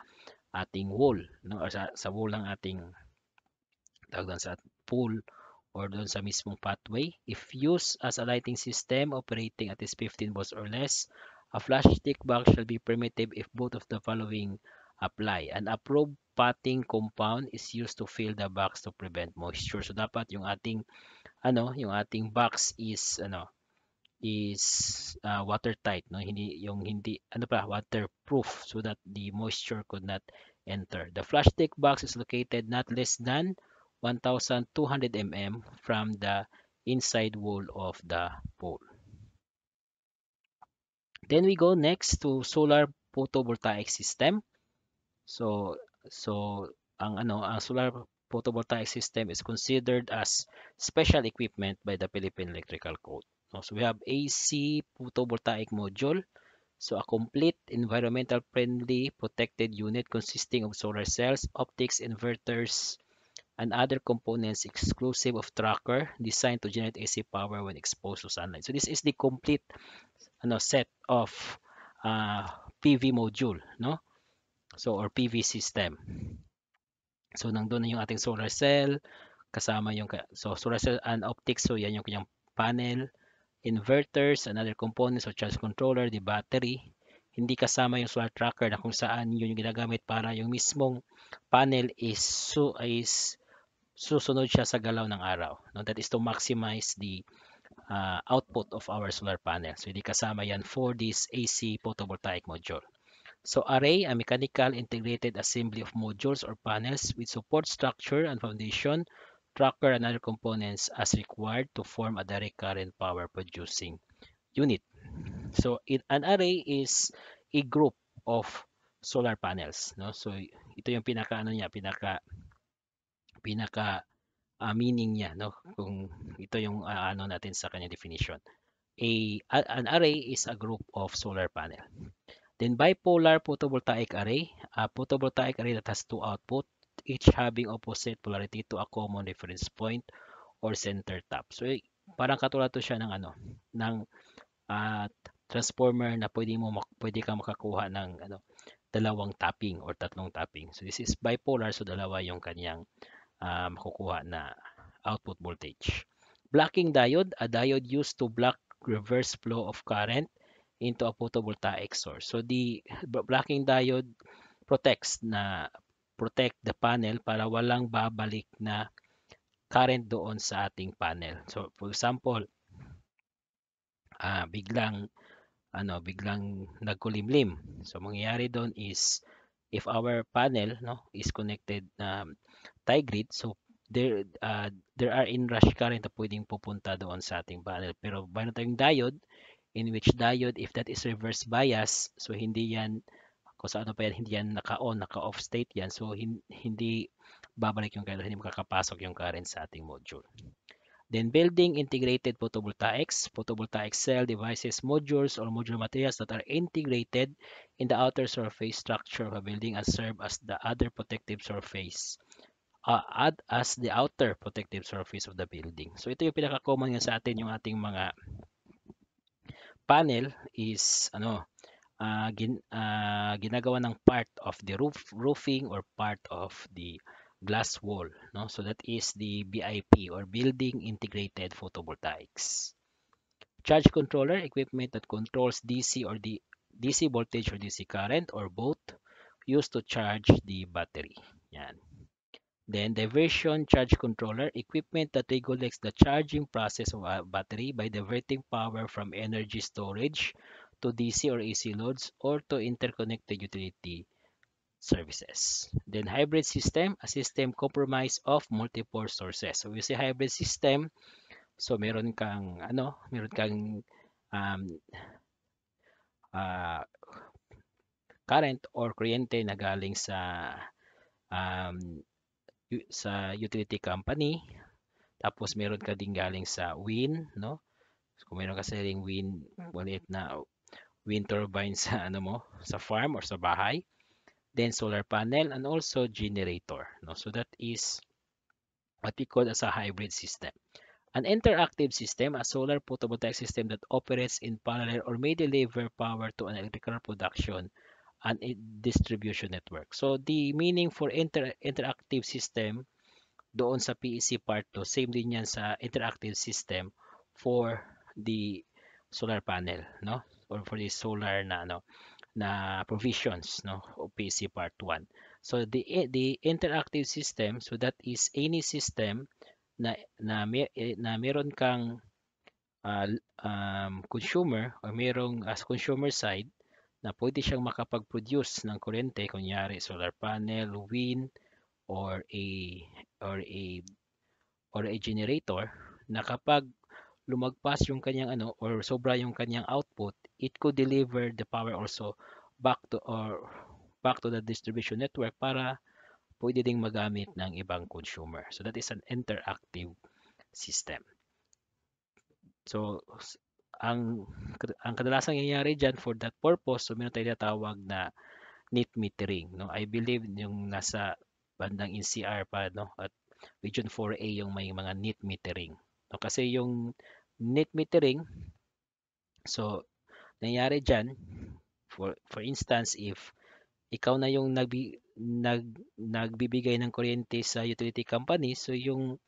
ating wall no sa, sa wall ng ating tawag doon sa pool or doon sa mismong pathway if used as a lighting system operating at least 15 volts or less a flash box shall be primitive if both of the following apply an approved potting compound is used to fill the box to prevent moisture so dapat yung ating ano yung ating box is ano is uh, watertight no hindi yung hindi ano pa waterproof so that the moisture could not enter the flash tick box is located not less than 1200 mm from the inside wall of the pole then we go next to solar photovoltaic system so so ang ano ang solar photovoltaic system is considered as special equipment by the Philippine Electrical Code so we have AC photovoltaic module. So a complete environmental friendly protected unit consisting of solar cells, optics, inverters, and other components exclusive of tracker designed to generate AC power when exposed to sunlight. So this is the complete you know, set of uh, PV module, no? So or PV system. So nandoon na yung ating solar cell kasama yung so solar cell and optics so yan yung kanyang panel inverters, another components or charge controller, the battery. Hindi kasama yung solar tracker na kung saan yun yung ginagamit para yung mismong panel is, so, is susunod siya sa galaw ng araw. No? That is to maximize the uh, output of our solar panel. So hindi kasama yan for this AC photovoltaic module. So array, a mechanical integrated assembly of modules or panels with support structure and foundation tracker and other components as required to form a direct current power producing unit. So in, an array is a group of solar panels, no? So ito yung pinaka ano niya, pinaka pinaka uh, meaning niya, no? Kung ito yung uh, ano natin sa kanya definition. A an array is a group of solar panel. Then bipolar photovoltaic array, a photovoltaic array that has two output each having opposite polarity to a common reference point or center tap. So, eh, parang katulad to siya ng ano, ng uh, transformer na pwede mo pwede ka makakuha ng ano, dalawang tapping or tatlong tapping. So, this is bipolar. So, dalawa yung kanyang uh, makukuha na output voltage. Blocking diode, a diode used to block reverse flow of current into a photovoltaic source. So, the blocking diode protects na protect the panel para walang babalik na current doon sa ating panel. So for example, uh, biglang ano, biglang nagkulimlim. So mangyayari doon is if our panel no is connected um, tie grid, so there uh, there are inrush current na pwedeng pupunta doon sa ating panel. Pero meron tayong diode in which diode if that is reverse bias, so hindi yan kung ano pa yan, hindi yan naka-on, naka-off state yan. So, hin hindi babalik yung current, hindi makakapasok yung current sa ating module. Then building integrated photovoltaics, photovoltaic cell devices, modules, or module materials that are integrated in the outer surface structure of a building and serve as the other protective surface. Uh, add as the outer protective surface of the building. So ito yung pinaka-common nga sa atin yung ating mga panel is ano uh, gin, uh, ginagawa ng part of the roof, roofing or part of the glass wall. No? So that is the BIP or Building Integrated Photovoltaics. Charge controller, equipment that controls DC or the DC voltage or DC current or both used to charge the battery. Yan. Then diversion charge controller, equipment that regulates the charging process of a battery by diverting power from energy storage to DC or AC loads or to interconnected utility services. Then hybrid system, a system compromise of multiple sources. So we say hybrid system, so meron kang ano, meron kang um, uh, current or kuryente na galing sa um, sa utility company. Tapos meron ka din galing sa wind, no? So, kung meron ka sa ring wind, mm. maliit na wind turbines, sa ano mo, sa farm or sa bahay, then solar panel and also generator, no? So that is what we call as a hybrid system. An interactive system, a solar photovoltaic system that operates in parallel or may deliver power to an electrical production and distribution network. So the meaning for inter interactive system doon sa PEC part 2, same din yan sa interactive system for the solar panel, no? or for the solar na ano na provisions no OPC part 1 so the eh, the interactive system so that is any system na na, eh, na meron kang uh, um, consumer o merong as consumer side na pwede siyang makapag-produce ng kuryente kunyari solar panel, wind or a or a or a generator na kapag lumagpas yung kanyang ano or sobra yung kanyang output it could deliver the power also back to or back to the distribution network para pwede ding magamit ng ibang consumer. So that is an interactive system. So ang ang kadalasang nangyayari diyan for that purpose, so meron tayong tinatawag na net metering, no? I believe yung nasa bandang NCR pa no at Region 4A yung may mga net metering. No? Kasi yung net metering so nangyari dyan, for, for instance, if ikaw na yung nagbi, nag, nagbibigay ng kuryente sa utility company, so yung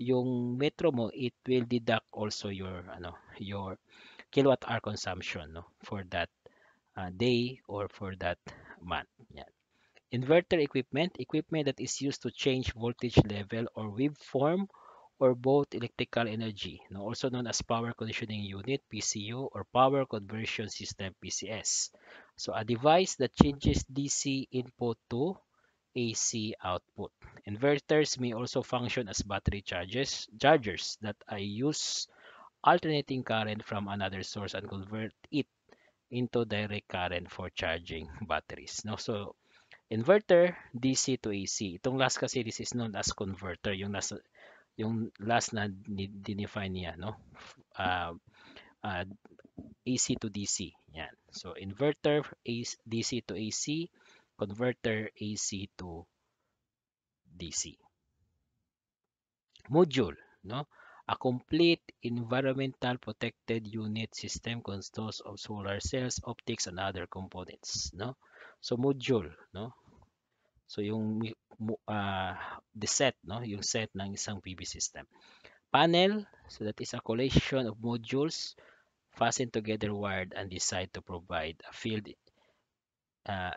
yung metro mo, it will deduct also your ano, your kilowatt hour consumption no for that uh, day or for that month. Yan. Inverter equipment, equipment that is used to change voltage level or waveform or both electrical energy, also known as power conditioning unit, PCU, or power conversion system, PCS. So a device that changes DC input to AC output. Inverters may also function as battery charges, chargers that I use alternating current from another source and convert it into direct current for charging batteries. No? So, inverter, DC to AC. Itong last kasi, this is known as converter. Yung nasa, yung last na dinefine niya, no? Um, uh, uh, AC to DC. Yan. So, inverter AC, DC to AC, converter AC to DC. Module, no? A complete environmental protected unit system consists of solar cells, optics, and other components, no? So, module, no? So yung uh, the set, no? yung set ng isang PV system. Panel, so that is a collection of modules fastened together, wired, and designed to provide a field uh,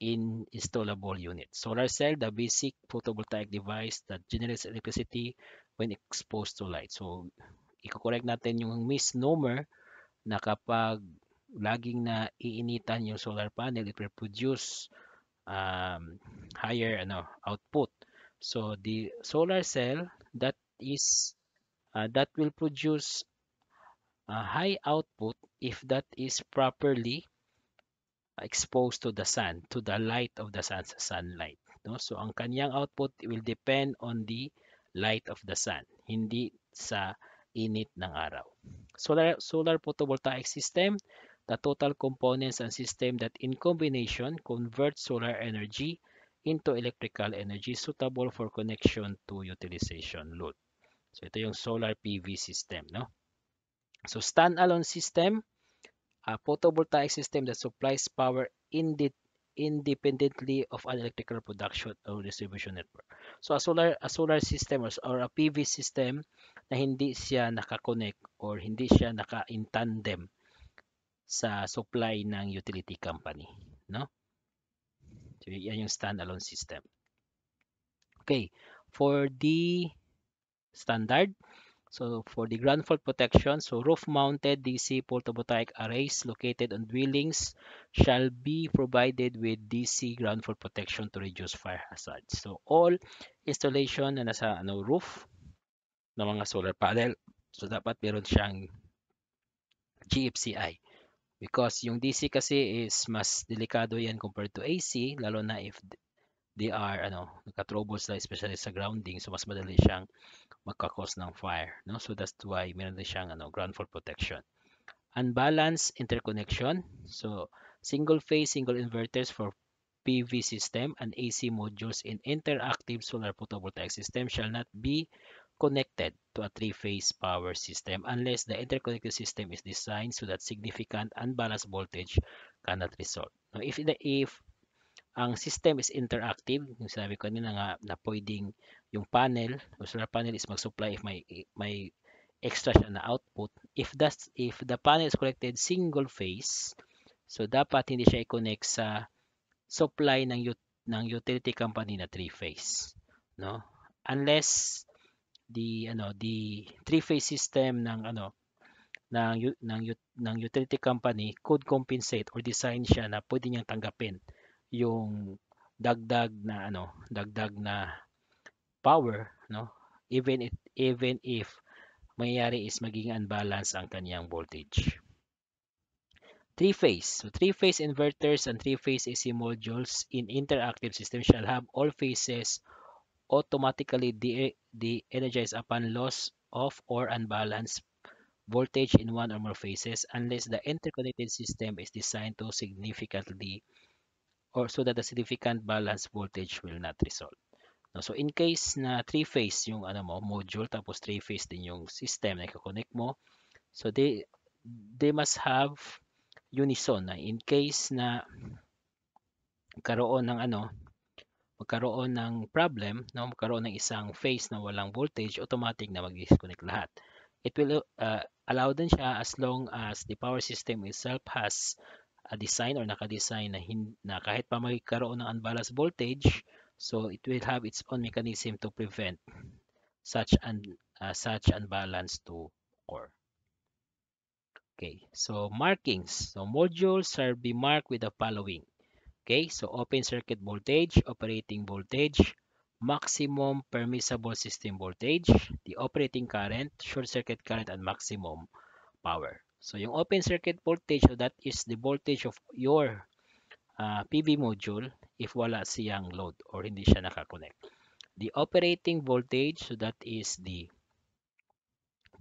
in installable unit. Solar cell, the basic photovoltaic device that generates electricity when exposed to light. So, i-correct natin yung misnomer na kapag laging na iinitan yung solar panel, it will produce um, higher ano output so the solar cell that is uh, that will produce a high output if that is properly exposed to the sun to the light of the sun sa sunlight no so ang kanyang output will depend on the light of the sun hindi sa init ng araw solar solar photovoltaic system the total components and system that in combination convert solar energy into electrical energy suitable for connection to utilization load. So ito yung solar PV system, no? So standalone system, a photovoltaic system that supplies power inde independently of an electrical production or distribution network. So a solar a solar system or, a PV system na hindi siya naka-connect or hindi siya naka in tandem sa supply ng utility company, no? So yan yung standalone system. Okay, for the standard, so for the ground fault protection, so roof-mounted DC photovoltaic arrays located on dwellings shall be provided with DC ground fault protection to reduce fire hazards. So all installation na nasa ano, roof ng mga solar panel, so dapat meron siyang GFCI. Because yung DC kasi is mas delikado yan compared to AC, lalo na if they are ano, nagka-trouble sila especially sa grounding, so mas madali siyang magka-cause ng fire, no? So that's why meron din siyang ano, ground fault protection. Unbalanced interconnection. So single phase single inverters for PV system and AC modules in interactive solar photovoltaic system shall not be connected to a three-phase power system unless the interconnected system is designed so that significant unbalanced voltage cannot result. Now, if, the, if ang system is interactive, yung sabi ko nila nga na pwedeng yung panel, o solar panel is mag-supply if may, may extra siya na output. If, that's, if the panel is connected single phase, so dapat hindi siya i-connect sa supply ng, ng utility company na three-phase. No? Unless the ano the three-phase system ng ano ng ng ng utility company could compensate or design siya na pwede niyang tanggapin yung dagdag na ano dagdag na power no even if even if mangyayari is maging unbalanced ang kaniyang voltage three phase so three phase inverters and three phase AC modules in interactive system shall have all phases automatically de- de-energize upon loss of or unbalanced voltage in one or more phases unless the interconnected system is designed to significantly or so that the significant balance voltage will not result. No, so in case na three-phase yung ano mo, module tapos three-phase din yung system na i mo, so they they must have unison na in case na karoon ng ano magkaroon ng problem, no, magkaroon ng isang phase na walang voltage, automatic na mag-disconnect lahat. It will uh, allow din siya as long as the power system itself has a design or naka-design na, hin- na kahit pa magkaroon ng unbalanced voltage, so it will have its own mechanism to prevent such an uh, such unbalanced to core. Okay, so markings. So modules are be marked with the following. Okay, so open circuit voltage, operating voltage, maximum permissible system voltage, the operating current, short circuit current, and maximum power. So yung open circuit voltage, so that is the voltage of your uh, ah, PV module if wala siyang load or hindi siya nakakonect. The operating voltage, so that is the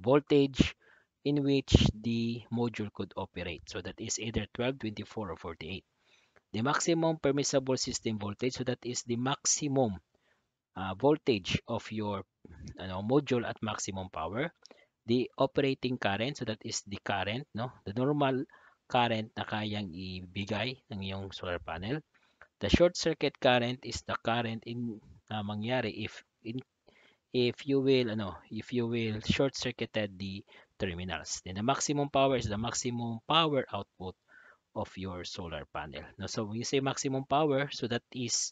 voltage in which the module could operate. So that is either 12, 24, or 48 the maximum permissible system voltage. So that is the maximum uh, voltage of your ano, module at maximum power. The operating current, so that is the current, no? the normal current na kayang ibigay ng iyong solar panel. The short circuit current is the current in na mangyari if in if you will ano if you will short circuited the terminals then the maximum power is the maximum power output of your solar panel. No? So when you say maximum power, so that is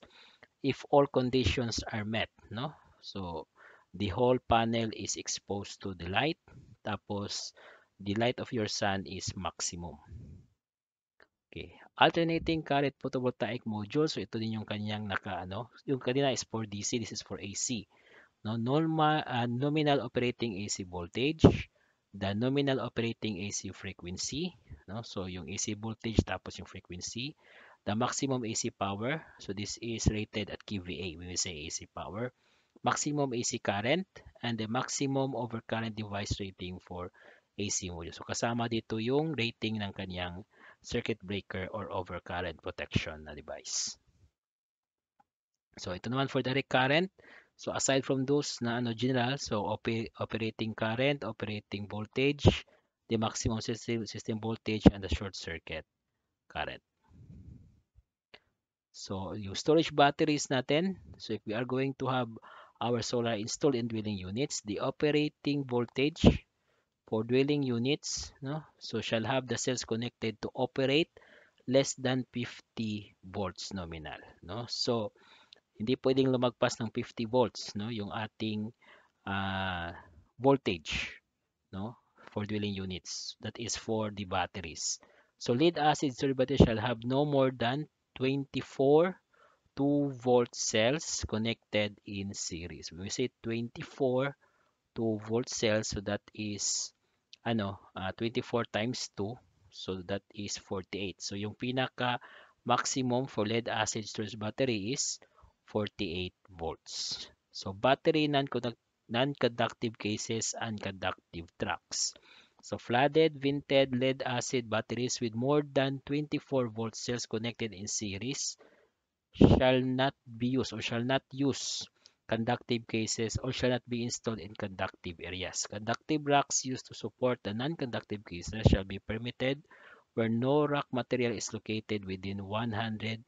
if all conditions are met. No? So the whole panel is exposed to the light. Tapos, the light of your sun is maximum. Okay. Alternating current photovoltaic module. So ito din yung kanyang naka ano, yung kanina is for DC, this is for AC. No normal uh, ah, nominal operating AC voltage, the nominal operating AC frequency, No? So, yung AC voltage tapos yung frequency. The maximum AC power, so this is rated at kVA, we will say AC power. Maximum AC current and the maximum overcurrent device rating for AC module. So, kasama dito yung rating ng kanyang circuit breaker or overcurrent protection na device. So, ito naman for direct current. So, aside from those na ano, general, so op operating current, operating voltage, the maximum system, system voltage and the short circuit current. So, yung storage batteries natin, so if we are going to have our solar installed in dwelling units, the operating voltage for dwelling units, no? so shall have the cells connected to operate less than 50 volts nominal. No? So, hindi pwedeng lumagpas ng 50 volts no? yung ating uh, voltage. No? for dwelling units, that is for the batteries. So lead acid battery shall have no more than 24 2 volt cells connected in series. We say 24 2 volt cells, so that is ano, uh, 24 times 2, so that is 48. So yung pinaka maximum for lead acid storage battery is 48 volts. So battery non-conducting non-conductive cases and conductive tracks. So flooded, vented, lead acid batteries with more than 24 volt cells connected in series shall not be used or shall not use conductive cases or shall not be installed in conductive areas. Conductive racks used to support the non-conductive cases shall be permitted where no rack material is located within 150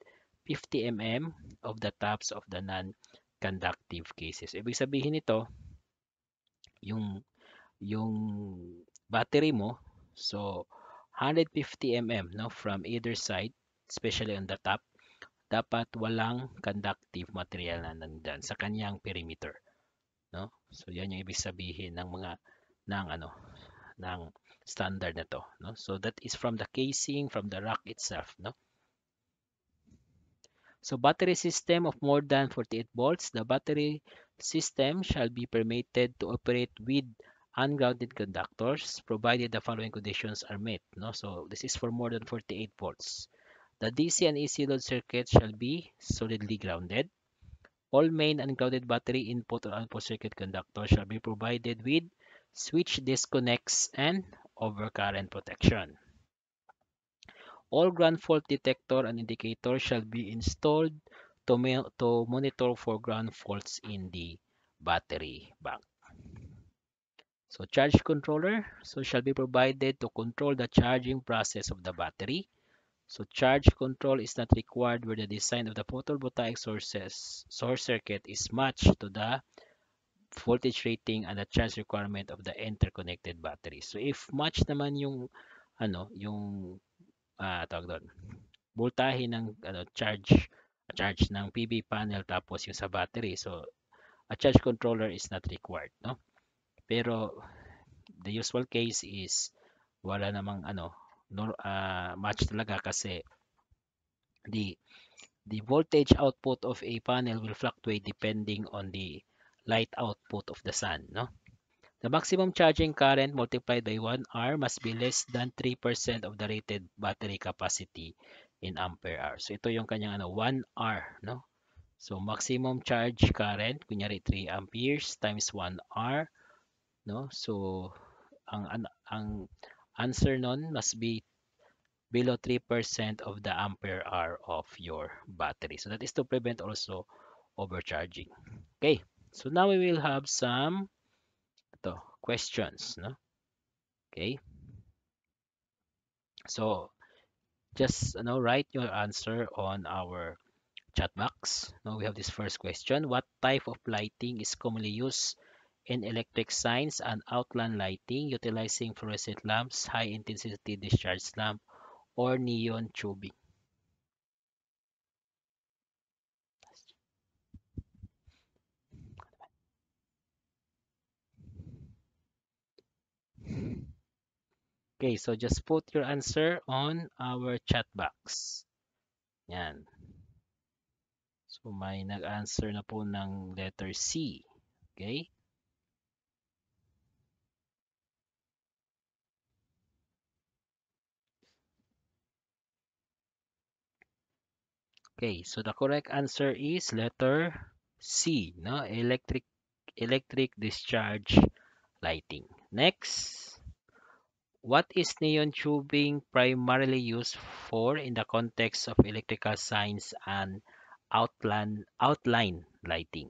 mm of the tops of the non-conductive cases. Ibig sabihin ito, yung yung battery mo. So 150 mm no from either side, especially on the top. Dapat walang conductive material na nandiyan sa kanyang perimeter. No? So yan yung ibig sabihin ng mga ng ano ng standard na to, no? So that is from the casing, from the rack itself, no? So battery system of more than 48 volts, the battery System shall be permitted to operate with ungrounded conductors provided the following conditions are met. No? So this is for more than 48 volts. The DC and AC load circuit shall be solidly grounded. All main ungrounded battery input or output circuit conductors shall be provided with switch disconnects and overcurrent protection. All ground fault detector and indicator shall be installed to, to monitor foreground faults in the battery bank. So charge controller so shall be provided to control the charging process of the battery. So charge control is not required where the design of the photovoltaic sources source circuit is matched to the voltage rating and the charge requirement of the interconnected battery. So if match naman yung ano yung uh, tawag doon voltahe ng ano charge a charge ng PV panel tapos yung sa battery. So, a charge controller is not required, no? Pero the usual case is wala namang ano, no, uh, ah, match talaga kasi the the voltage output of a panel will fluctuate depending on the light output of the sun, no? The maximum charging current multiplied by 1 R must be less than 3% of the rated battery capacity in ampere hours. So ito yung kanyang ano 1 R, no? So maximum charge current kunyari 3 amperes times 1 R, no? So ang ang, ang answer nun must be below 3% of the ampere hour of your battery. So that is to prevent also overcharging. Okay. So now we will have some ito, questions, no? Okay. So just you know write your answer on our chat box. Now we have this first question. What type of lighting is commonly used in electric signs and outline lighting utilizing fluorescent lamps, high intensity discharge lamp, or neon tubing? Okay, so just put your answer on our chat box. Yan. So may nag-answer na po ng letter C. Okay? Okay, so the correct answer is letter C, no? Electric electric discharge lighting. Next. What is neon tubing primarily used for in the context of electrical signs and outline, outline lighting?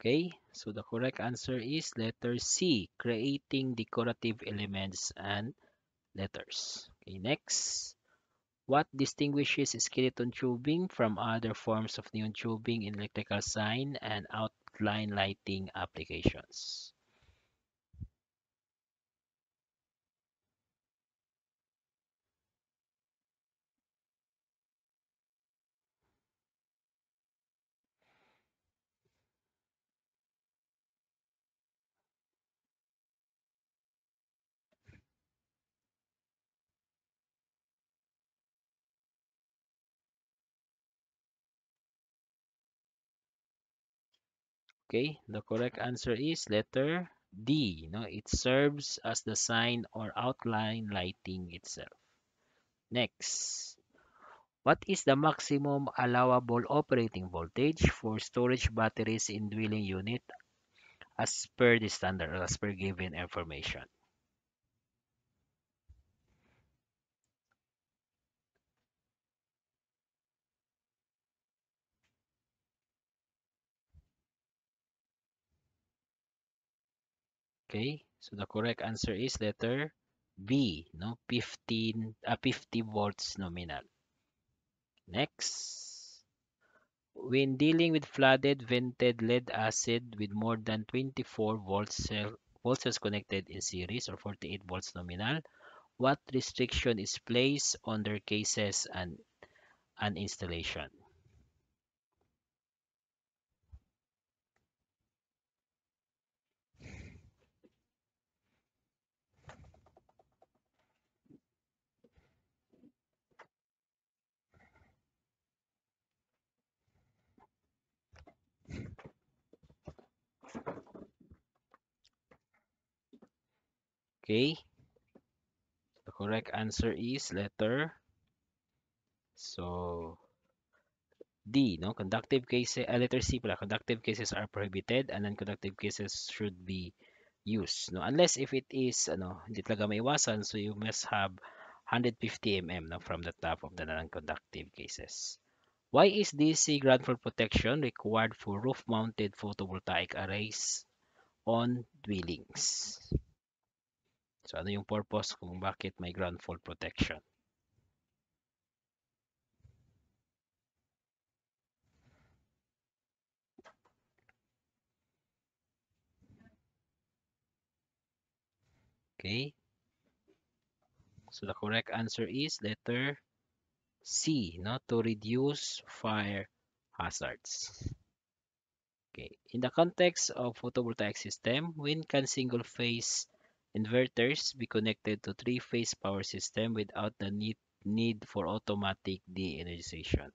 Okay, so the correct answer is letter C, creating decorative elements and letters. Okay, next. What distinguishes skeleton tubing from other forms of neon tubing in electrical sign and outline lighting applications? Okay, the correct answer is letter D. No, it serves as the sign or outline lighting itself. Next, what is the maximum allowable operating voltage for storage batteries in dwelling unit as per the standard as per given information? Okay, so the correct answer is letter B, no? 15, uh, 50 volts nominal. Next, when dealing with flooded vented lead acid with more than 24 volts cell, cells connected in series or 48 volts nominal, what restriction is placed on their cases and, and installation? Okay. The correct answer is letter so D, no? Conductive cases, uh, letter C pala, conductive cases are prohibited and then conductive cases should be used, no? Unless if it is, ano, hindi talaga maiwasan, so you must have 150 mm no, from the top of the non-conductive cases. Why is DC ground for protection required for roof-mounted photovoltaic arrays on dwellings? So ano yung purpose kung bakit may ground fault protection? Okay. So the correct answer is letter C, not to reduce fire hazards. Okay, in the context of photovoltaic system, when can single phase inverters be connected to three phase power system without the need, need for automatic de-energization?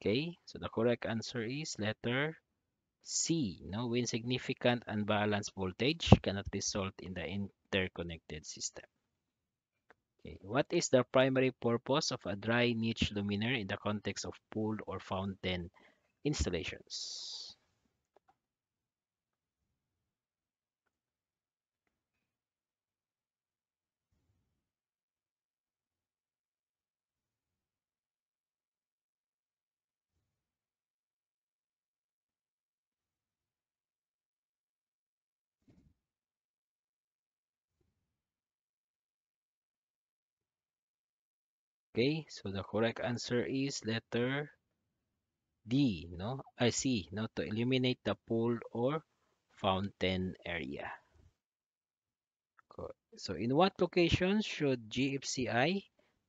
Okay, so the correct answer is letter C. No, insignificant unbalanced voltage cannot result in the interconnected system. Okay, what is the primary purpose of a dry niche luminaire in the context of pool or fountain installations? Okay, so the correct answer is letter D, no? I see, no? To eliminate the pool or fountain area. So in what location should GFCI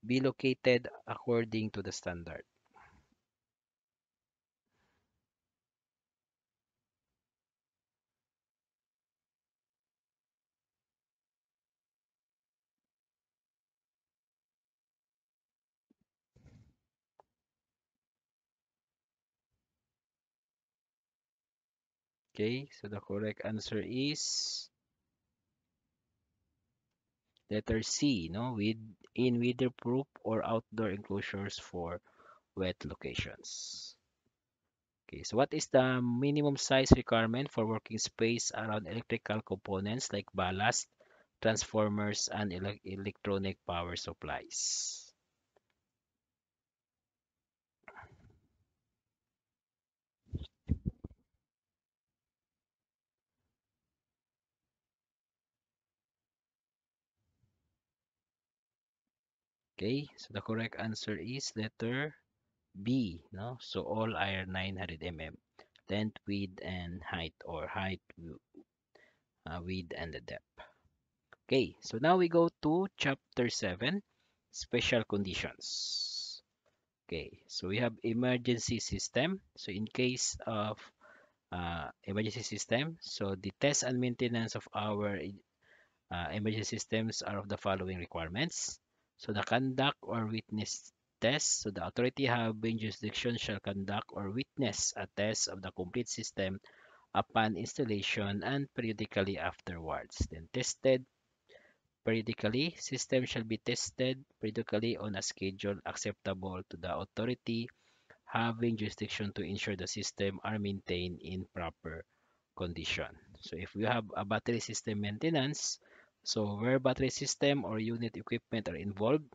be located according to the standard? Okay, so the correct answer is letter C, no, with in weatherproof or outdoor enclosures for wet locations. Okay, so what is the minimum size requirement for working space around electrical components like ballast, transformers, and ele electronic power supplies? Okay, so the correct answer is letter B. No, so all are 900 mm, length, width, and height, or height, uh, width, and the depth. Okay, so now we go to chapter 7, special conditions. Okay, so we have emergency system. So in case of uh, emergency system, so the test and maintenance of our uh, emergency systems are of the following requirements. So the conduct or witness test. So the authority having jurisdiction shall conduct or witness a test of the complete system upon installation and periodically afterwards. Then tested periodically, system shall be tested periodically on a schedule acceptable to the authority having jurisdiction to ensure the system are maintained in proper condition. So if we have a battery system maintenance, so where battery system or unit equipment are involved,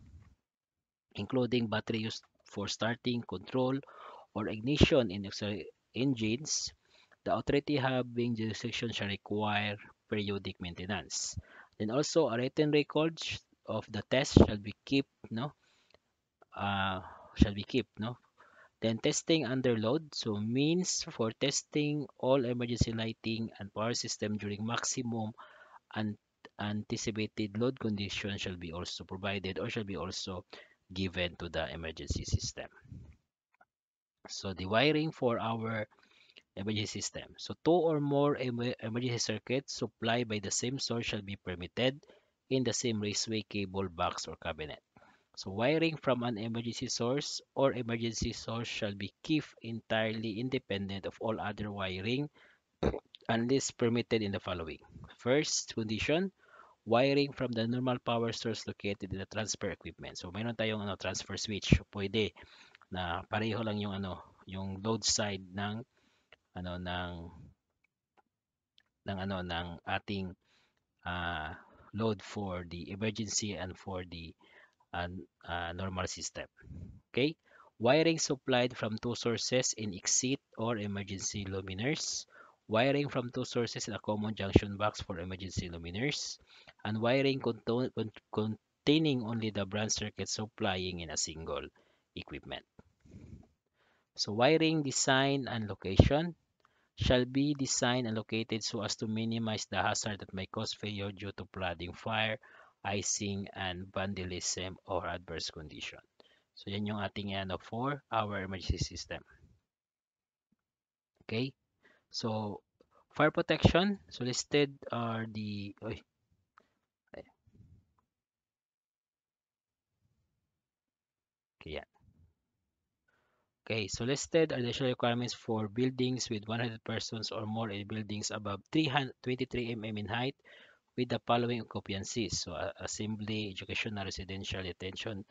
including battery used for starting, control, or ignition in engines, the authority having jurisdiction shall require periodic maintenance. Then also a written record of the test shall be kept, no? Uh, shall be kept, no? Then testing under load, so means for testing all emergency lighting and power system during maximum and anticipated load condition shall be also provided or shall be also given to the emergency system. So the wiring for our emergency system. So two or more emergency circuits supplied by the same source shall be permitted in the same raceway cable box or cabinet. So wiring from an emergency source or emergency source shall be kept entirely independent of all other wiring unless permitted in the following. First condition, wiring from the normal power source located in the transfer equipment. So meron tayong ano transfer switch. pwede na pareho lang yung ano yung load side ng ano ng ng ano ng ating uh, load for the emergency and for the uh, uh, normal system. Okay? Wiring supplied from two sources in exit or emergency luminaires wiring from two sources in a common junction box for emergency luminaires, and wiring containing only the branch circuit supplying in a single equipment. So wiring design and location shall be designed and located so as to minimize the hazard that may cause failure due to flooding, fire, icing, and vandalism or adverse condition. So yan yung ating ano, 4 our emergency system. Okay? So fire protection, so listed are the Okay, yeah. Okay, so listed are the additional requirements for buildings with 100 persons or more in buildings above 323 mm in height with the following occupancies. So uh, assembly, educational, residential, detention,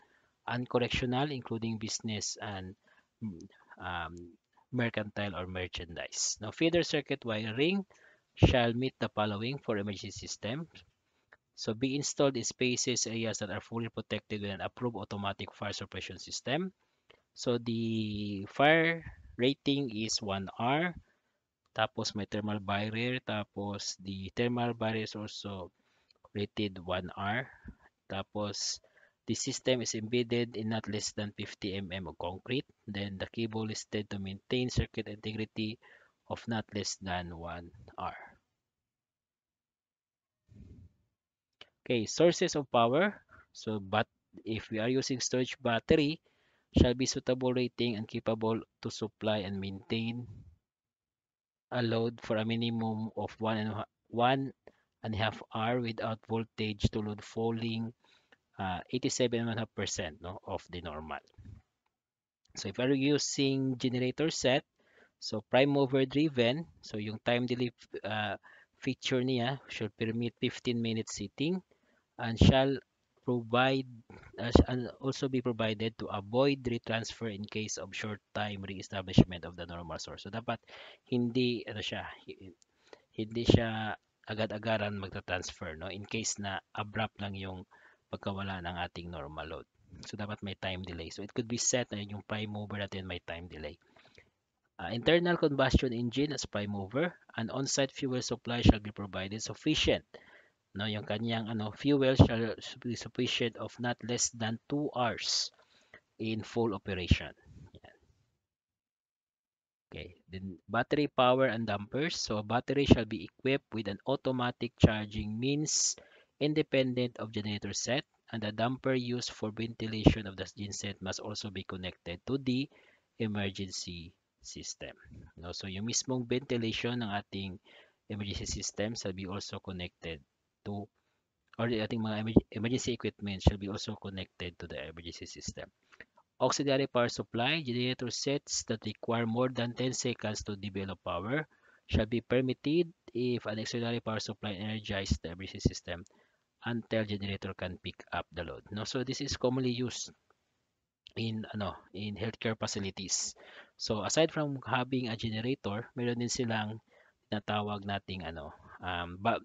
and correctional, including business and mm, um, mercantile or merchandise. Now feeder circuit wiring shall meet the following for emergency systems. So be installed in spaces, areas that are fully protected with an approved automatic fire suppression system. So the fire rating is 1R. Tapos my thermal barrier. Tapos the thermal barrier is also rated 1R. Tapos the system is embedded in not less than 50 mm of concrete. Then the cable is said to maintain circuit integrity of not less than 1 hour. Okay, sources of power. So, but if we are using storage battery, shall be suitable rating and capable to supply and maintain a load for a minimum of one and one and a half hour without voltage to load falling uh, ah, 87% no, of the normal. So if we're using generator set, so prime over driven, so yung time delay uh, feature niya should permit 15 minutes sitting and shall provide uh, and also be provided to avoid retransfer in case of short time reestablishment of the normal source. So dapat hindi ano siya hindi siya agad-agaran magta-transfer no in case na abrupt lang yung pagkawala ng ating normal load. So, dapat may time delay. So, it could be set na yun yung prime mover natin may time delay. Uh, internal combustion engine as prime mover. An on-site fuel supply shall be provided sufficient. No, yung kanyang ano, fuel shall be sufficient of not less than 2 hours in full operation. Okay, then battery power and dampers. So, battery shall be equipped with an automatic charging means independent of generator set and the damper used for ventilation of the genset must also be connected to the emergency system. No? So yung mismong ventilation ng ating emergency system shall be also connected to or the ating mga emergency equipment shall be also connected to the emergency system. Auxiliary power supply, generator sets that require more than 10 seconds to develop power shall be permitted if an auxiliary power supply energizes the emergency system until generator can pick up the load. No, so this is commonly used in ano in healthcare facilities. So aside from having a generator, meron din silang natawag nating ano um, ba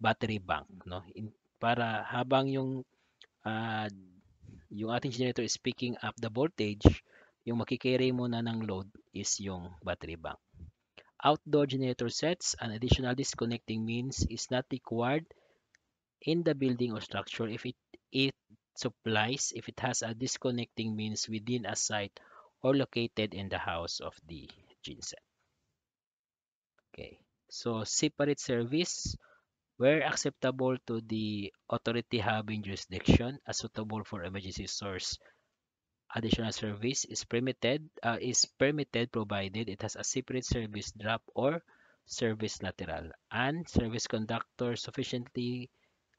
battery bank no in, para habang yung uh, yung ating generator is picking up the voltage, yung makikarry mo na ng load is yung battery bank. Outdoor generator sets, an additional disconnecting means is not required in the building or structure if it, it supplies if it has a disconnecting means within a site or located in the house of the genset. Okay, so separate service where acceptable to the authority having jurisdiction as suitable for emergency source. Additional service is permitted uh, is permitted provided it has a separate service drop or service lateral and service conductor sufficiently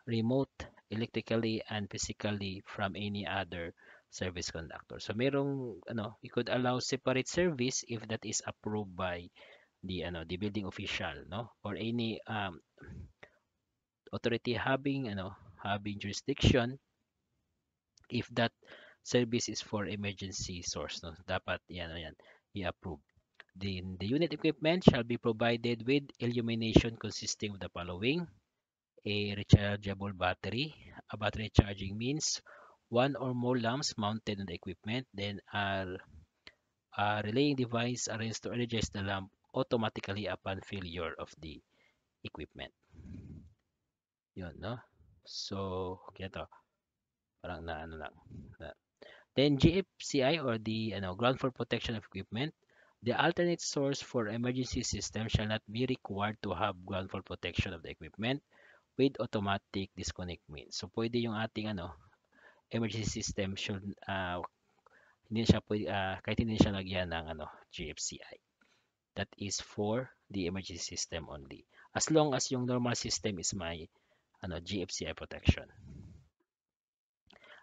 remote electrically and physically from any other service conductor. So merong ano, you could allow separate service if that is approved by the ano, the building official, no? Or any um, authority having ano, having jurisdiction if that service is for emergency source, no? Dapat yan yan i-approve. Then the unit equipment shall be provided with illumination consisting of the following a rechargeable battery. A battery charging means one or more lamps mounted on the equipment, then are a relaying device arranged to energize the lamp automatically upon failure of the equipment. Yun, no? So, kaya to. Parang na ano lang. Na. Then GFCI or the ano, ground for protection of equipment. The alternate source for emergency system shall not be required to have ground for protection of the equipment. with automatic disconnect means. So, pwede yung ating ano, emergency system should, uh, hindi siya pwede, uh, kahit hindi siya lagyan ng ano, GFCI. That is for the emergency system only. As long as yung normal system is my ano, GFCI protection.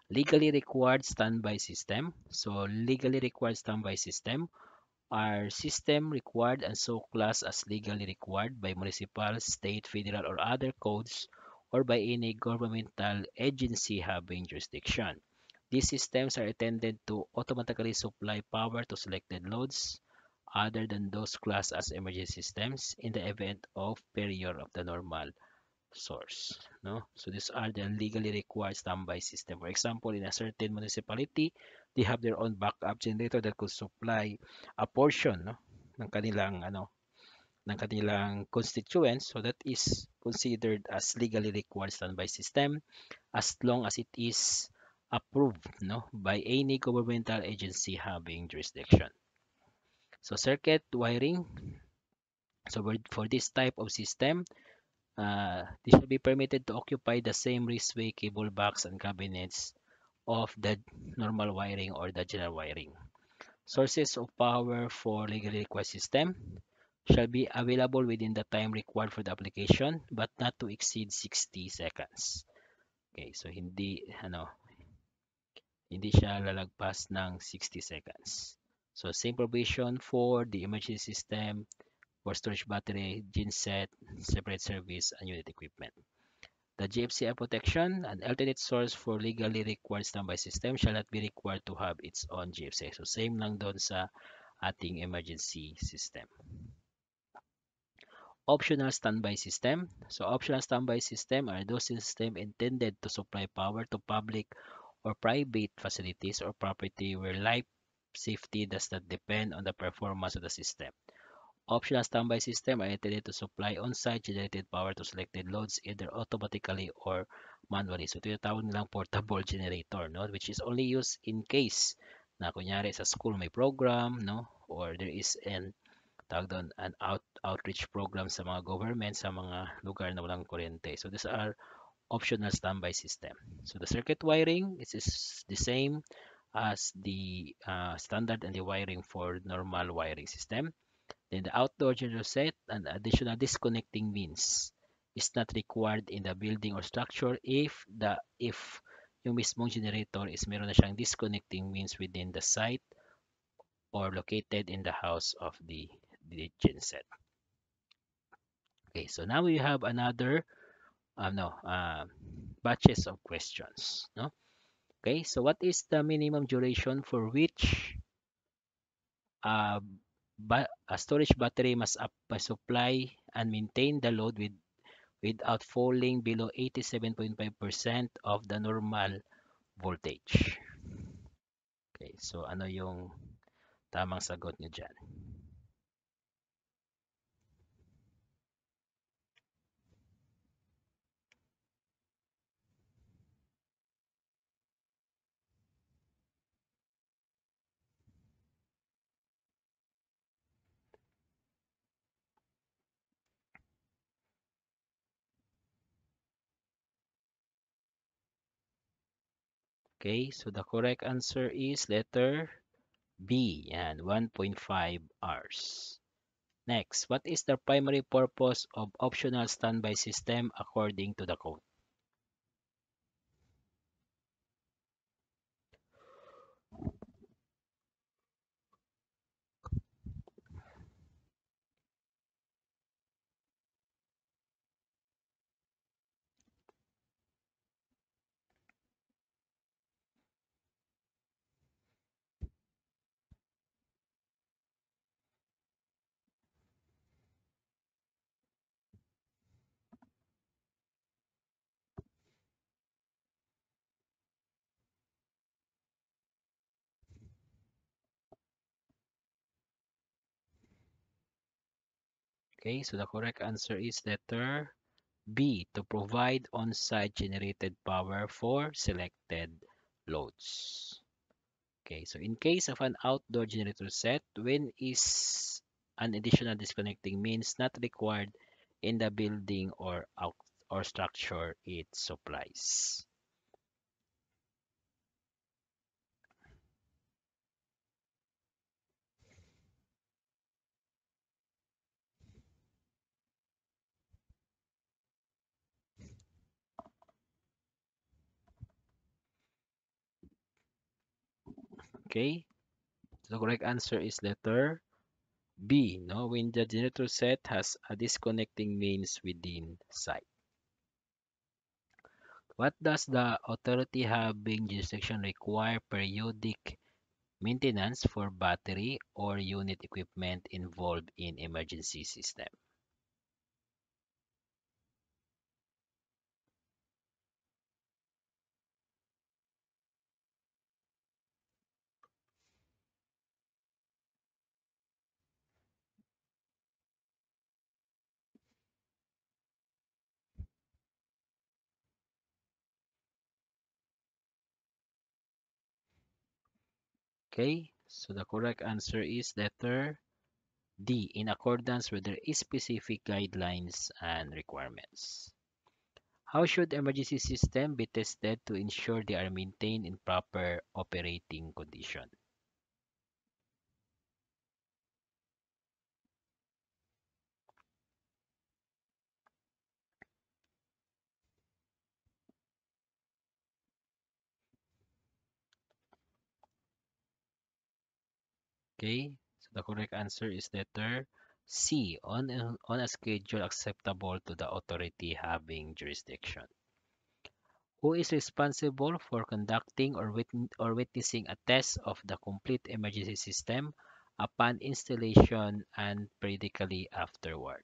Legally required standby system. So, legally required standby system are system required and so classed as legally required by municipal, state, federal, or other codes or by any governmental agency having jurisdiction. These systems are intended to automatically supply power to selected loads other than those classed as emergency systems in the event of failure of the normal source. No? So these are the legally required standby system. For example, in a certain municipality, they have their own backup generator that could supply a portion no, ng kanilang ano ng kanilang constituents so that is considered as legally required standby system as long as it is approved no by any governmental agency having jurisdiction so circuit wiring so for this type of system uh, they should be permitted to occupy the same raceway cable box and cabinets of the normal wiring or the general wiring. Sources of power for legally request system shall be available within the time required for the application but not to exceed 60 seconds. Okay, so hindi ano hindi siya lalagpas ng 60 seconds. So same provision for the emergency system for storage battery, genset, separate service, and unit equipment. The GFCI protection, an alternate source for legally required standby system, shall not be required to have its own GFCI. So, same lang doon sa ating emergency system. Optional standby system. So, optional standby system are those systems intended to supply power to public or private facilities or property where life safety does not depend on the performance of the system. Optional standby system are intended to supply on-site generated power to selected loads either automatically or manually. So, ito yung tawag nilang portable generator, no? which is only used in case na kunyari sa school may program, no? or there is an tawag doon, an out, outreach program sa mga government, sa mga lugar na walang kuryente. So, these are optional standby system. So, the circuit wiring is, is the same as the uh, standard and the wiring for normal wiring system. Then the outdoor generator set, an additional disconnecting means is not required in the building or structure if the if yung mismong generator is meron na siyang disconnecting means within the site or located in the house of the, the genset. Okay, so now we have another um, no, uh, batches of questions. No? Okay, so what is the minimum duration for which uh, ba- storage battery must up, supply and maintain the load with, without falling below 87.5% of the normal voltage. Okay, so ano yung tamang sagot nyo dyan? Okay, so the correct answer is letter B. and 1.5 hours. Next, what is the primary purpose of optional standby system according to the code? Okay, so the correct answer is letter B, to provide on-site generated power for selected loads. Okay, so in case of an outdoor generator set, when is an additional disconnecting means not required in the building or out or structure it supplies. Okay, the correct answer is letter B. No, when the generator set has a disconnecting means within sight. What does the authority having jurisdiction require periodic maintenance for battery or unit equipment involved in emergency system? Okay, so the correct answer is letter D, in accordance with their specific guidelines and requirements. How should emergency system be tested to ensure they are maintained in proper operating condition? Okay, so the correct answer is letter C, on a, on a schedule acceptable to the authority having jurisdiction. Who is responsible for conducting or, wit or witnessing a test of the complete emergency system upon installation and periodically afterward?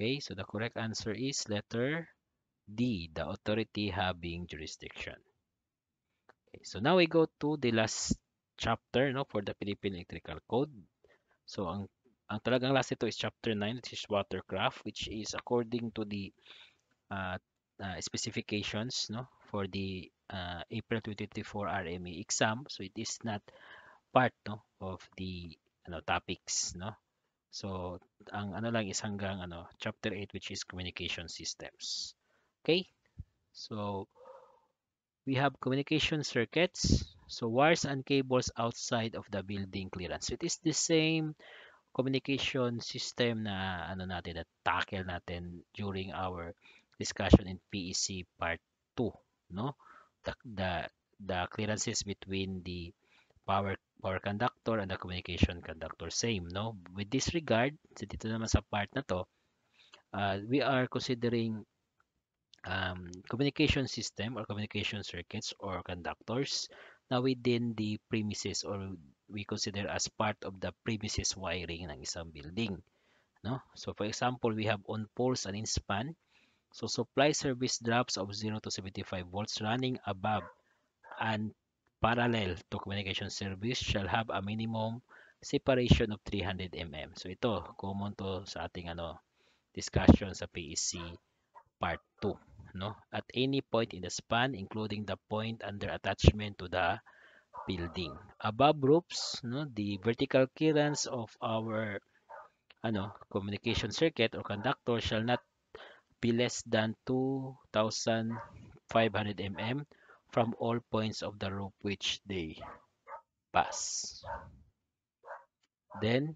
Okay, so the correct answer is letter D, the authority having jurisdiction. Okay, so now we go to the last chapter no, for the Philippine Electrical Code. So ang, ang talagang last ito is chapter 9, which is watercraft, which is according to the uh, uh, specifications no, for the uh, April 2024 RME exam. So it is not part no, of the topics. No? So, ang ano lang is hanggang ano, chapter 8 which is communication systems. Okay? So, we have communication circuits. So, wires and cables outside of the building clearance. It is the same communication system na ano natin, na tackle natin during our discussion in PEC part 2, no? The, the, the clearances between the power power conductor and the communication conductor same no with this regard so dito naman sa part na to uh, we are considering um, communication system or communication circuits or conductors na within the premises or we consider as part of the premises wiring ng isang building no so for example we have on poles and in span so supply service drops of 0 to 75 volts running above and parallel to communication service shall have a minimum separation of 300 mm. So ito, common to sa ating ano discussion sa PEC part 2, no? At any point in the span including the point under attachment to the building. Above roofs, no, the vertical clearance of our ano communication circuit or conductor shall not be less than 2500 mm from all points of the rope which they pass. Then,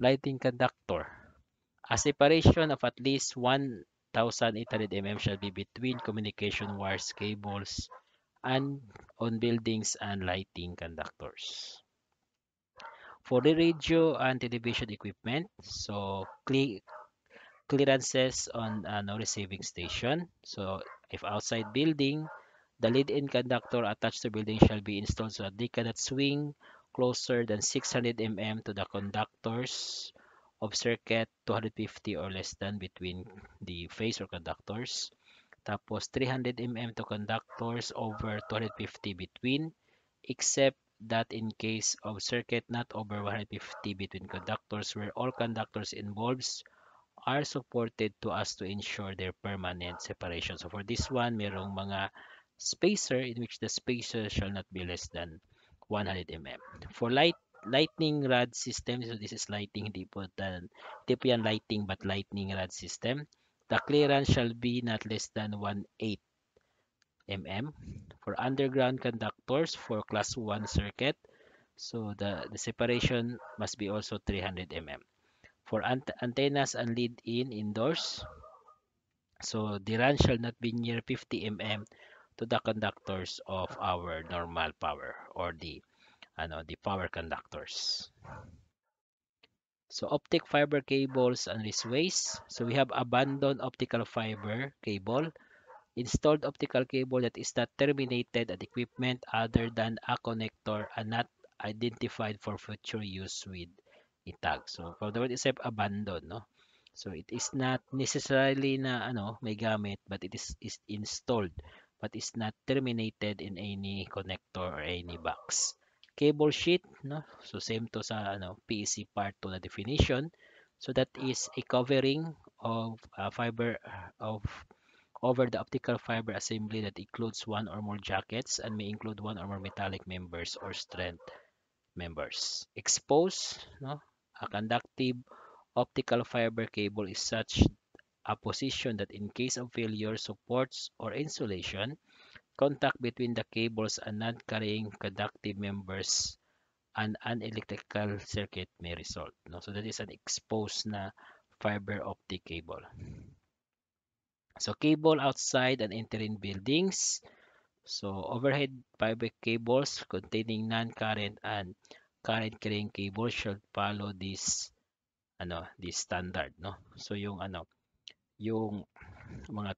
lighting conductor. A separation of at least 1,800 mm shall be between communication wires, cables, and on buildings and lighting conductors. For the radio and television equipment, so clear clearances on a uh, no receiving station. So If outside building, the lead-in conductor attached to building shall be installed so that they cannot swing closer than 600 mm to the conductors of circuit 250 or less than between the phase or conductors. Tapos 300 mm to conductors over 250 between except that in case of circuit not over 150 between conductors where all conductors involves are supported to us to ensure their permanent separation. So for this one, mayroong mga spacer in which the spacer shall not be less than 100 mm. For light lightning rod system, so this is lighting, hindi po, tan, hindi po yan lighting but lightning rod system. The clearance shall be not less than 1.8 mm. For underground conductors, for class 1 circuit, so the, the separation must be also 300 mm for ant antennas and lead-in indoors. So the run shall not be near 50 mm to the conductors of our normal power or the ano, the power conductors. So optic fiber cables and raceways. So we have abandoned optical fiber cable, installed optical cable that is not terminated at equipment other than a connector and not identified for future use with itag. So, for the word itself, abandon, no? So, it is not necessarily na ano, may gamit, but it is, is installed, but is not terminated in any connector or any box. Cable sheet, no? So, same to sa ano, PEC part to the definition. So, that is a covering of uh, fiber uh, of over the optical fiber assembly that includes one or more jackets and may include one or more metallic members or strand members. Expose, no? A conductive optical fiber cable is such a position that in case of failure supports or insulation, contact between the cables and non-carrying conductive members and an electrical circuit may result. No? So that is an exposed na fiber optic cable. So cable outside and entering buildings. So overhead fiber cables containing non-current and current carrying cable should follow this ano this standard no so yung ano yung mga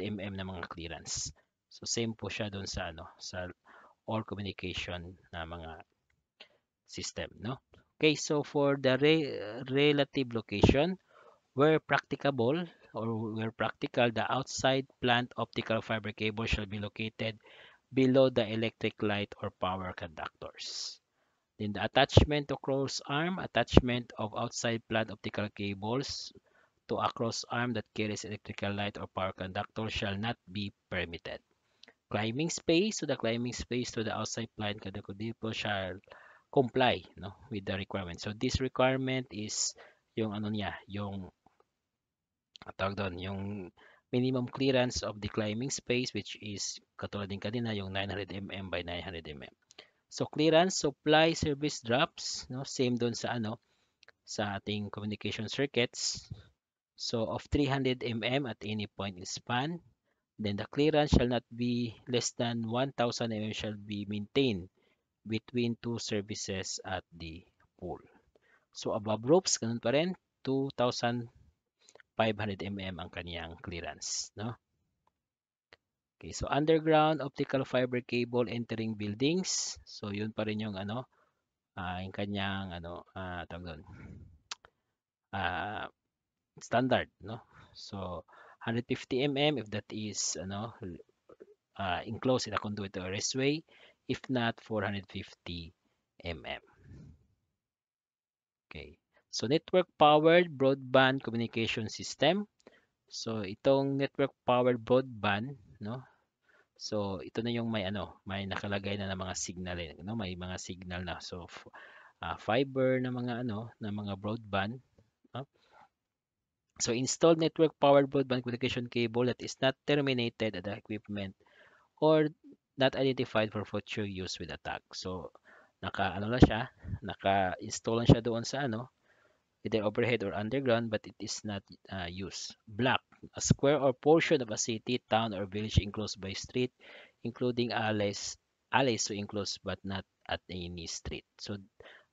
300 mm na mga clearance so same po siya doon sa ano sa all communication na mga system no okay so for the re relative location where practicable or where practical the outside plant optical fiber cable shall be located below the electric light or power conductors Then the attachment to cross arm, attachment of outside plant optical cables to a cross arm that carries electrical light or power conductor shall not be permitted. Climbing space to the climbing space to the outside plant conductor shall comply no, with the requirement. So this requirement is yung ano niya, yung tawag doon, yung minimum clearance of the climbing space which is katulad din kanina yung 900 mm by 900 mm. So clearance, supply, service drops, no? Same doon sa ano sa ating communication circuits. So of 300 mm at any point in span, then the clearance shall not be less than 1000 mm shall be maintained between two services at the pole. So above ropes ganun pa rin 2500 mm ang kaniyang clearance, no? Okay, so underground optical fiber cable entering buildings. So yun pa rin yung ano, uh, yung kanyang ano, uh, tawag doon. Uh, ah, standard, no? So 150 mm if that is ano uh, enclosed in a conduit or raceway, if not 450 mm. Okay. So network powered broadband communication system. So itong network powered broadband no? So, ito na yung may ano, may nakalagay na ng mga signal, eh, no? May mga signal na. So, uh, fiber na mga ano, na mga broadband, no? So, installed network powered broadband communication cable that is not terminated at the equipment or not identified for future use with attack. So, naka ano na siya, naka-install lang siya doon sa ano, either overhead or underground but it is not uh, used. Black A square or portion of a city, town, or village enclosed by street, including alleys, alleys so enclosed but not at any street. So,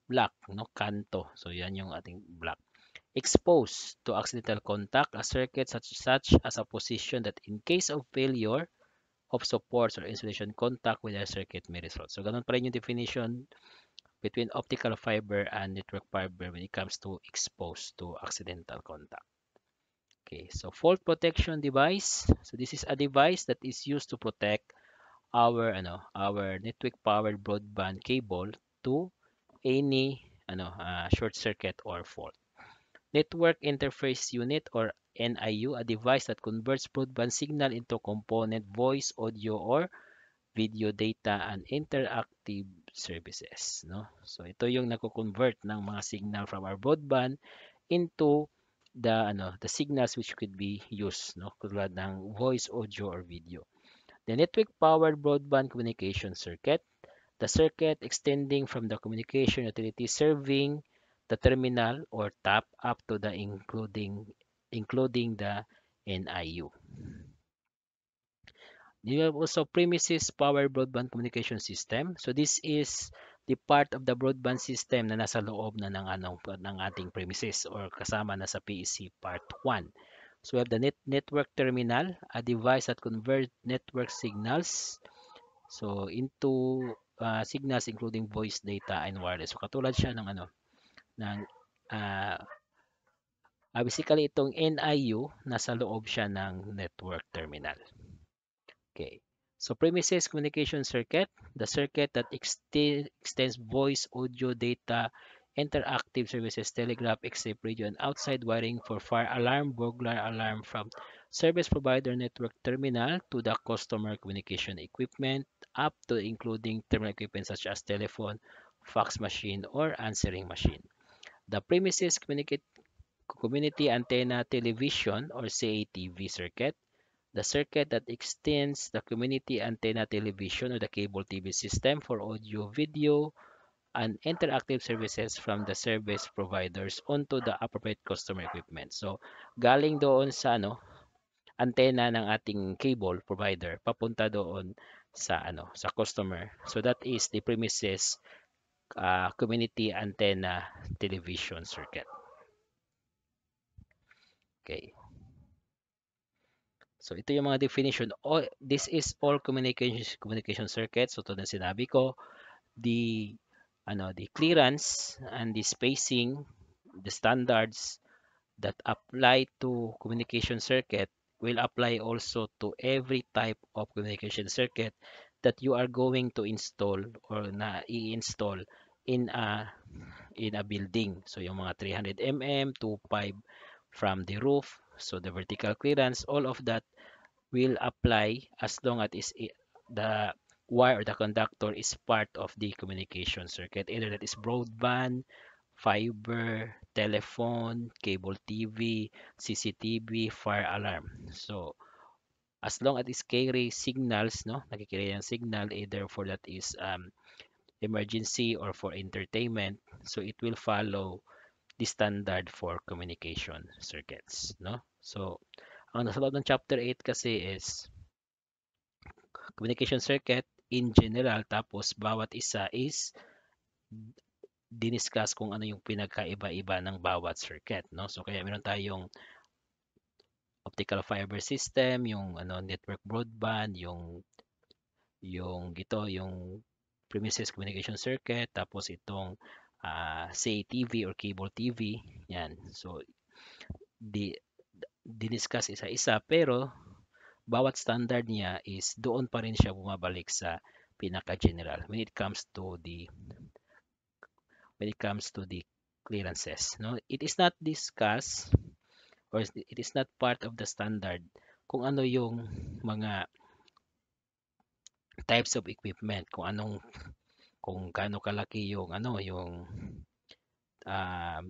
block, no? Kanto. So, yan yung ating block. Exposed to accidental contact, a circuit such, such as a position that in case of failure of supports or insulation contact with a circuit may result. So, ganun pa rin yung definition between optical fiber and network fiber when it comes to exposed to accidental contact. Okay, so fault protection device. So this is a device that is used to protect our ano, our network powered broadband cable to any ano, uh, short circuit or fault. Network interface unit or NIU, a device that converts broadband signal into component voice, audio or video data and interactive services, no? So ito yung nagko-convert ng mga signal from our broadband into the ano the signals which could be used no tulad ng voice audio or video the network powered broadband communication circuit the circuit extending from the communication utility serving the terminal or tap up to the including including the NIU you have also premises power broadband communication system so this is the part of the broadband system na nasa loob na ng, anong, ng ating premises or kasama na sa PEC Part 1. So we have the net network terminal, a device that convert network signals so into uh, signals including voice data and wireless. So katulad siya ng ano ng uh, uh, basically itong NIU nasa loob siya ng network terminal. Okay. So premises communication circuit, the circuit that extends voice, audio, data, interactive services, telegraph, except radio, and outside wiring for fire alarm, burglar alarm from service provider network terminal to the customer communication equipment up to including terminal equipment such as telephone, fax machine, or answering machine. The premises communicate community antenna television or CATV circuit, the circuit that extends the community antenna television or the cable TV system for audio, video, and interactive services from the service providers onto the appropriate customer equipment. So, galing doon sa ano, antenna ng ating cable provider papunta doon sa ano sa customer. So that is the premises uh, community antenna television circuit. Okay. So ito yung mga definition. All, oh, this is all communication communication circuit. So to na sinabi ko, the ano, the clearance and the spacing, the standards that apply to communication circuit will apply also to every type of communication circuit that you are going to install or na i-install in a in a building. So yung mga 300 mm, 25 from the roof, so the vertical clearance, all of that will apply as long as the wire or the conductor is part of the communication circuit either that is broadband fiber telephone cable tv cctv fire alarm so as long as it's carry signals no nagkikirya yung signal either for that is um, emergency or for entertainment so it will follow the standard for communication circuits no so Ang ah, nasa loob ng chapter 8 kasi is communication circuit in general tapos bawat isa is diniscuss kung ano yung pinagkaiba-iba ng bawat circuit no so kaya meron tayong optical fiber system yung ano network broadband yung yung ito yung premises communication circuit tapos itong uh, ah, CATV or cable TV yan so di diniscuss isa-isa pero bawat standard niya is doon pa rin siya bumabalik sa pinaka-general when it comes to the when it comes to the clearances. No? It is not discussed or it is not part of the standard kung ano yung mga types of equipment, kung anong kung gaano kalaki yung ano yung um,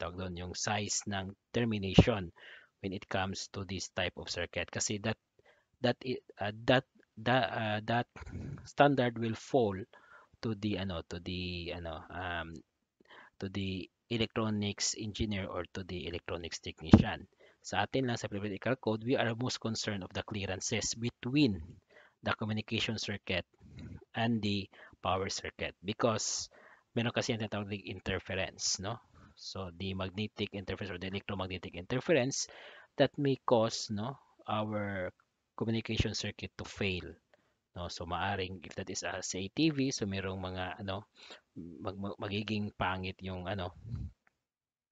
tawag doon yung size ng termination when it comes to this type of circuit kasi that that uh, that that uh, that standard will fall to the ano to the ano um to the electronics engineer or to the electronics technician sa atin lang sa periodical code we are most concerned of the clearances between the communication circuit and the power circuit because meron kasi ang tinatawag interference no So the magnetic interference or the electromagnetic interference that may cause no our communication circuit to fail. No, so maaring if that is a say TV so merong mga ano mag, magiging pangit yung ano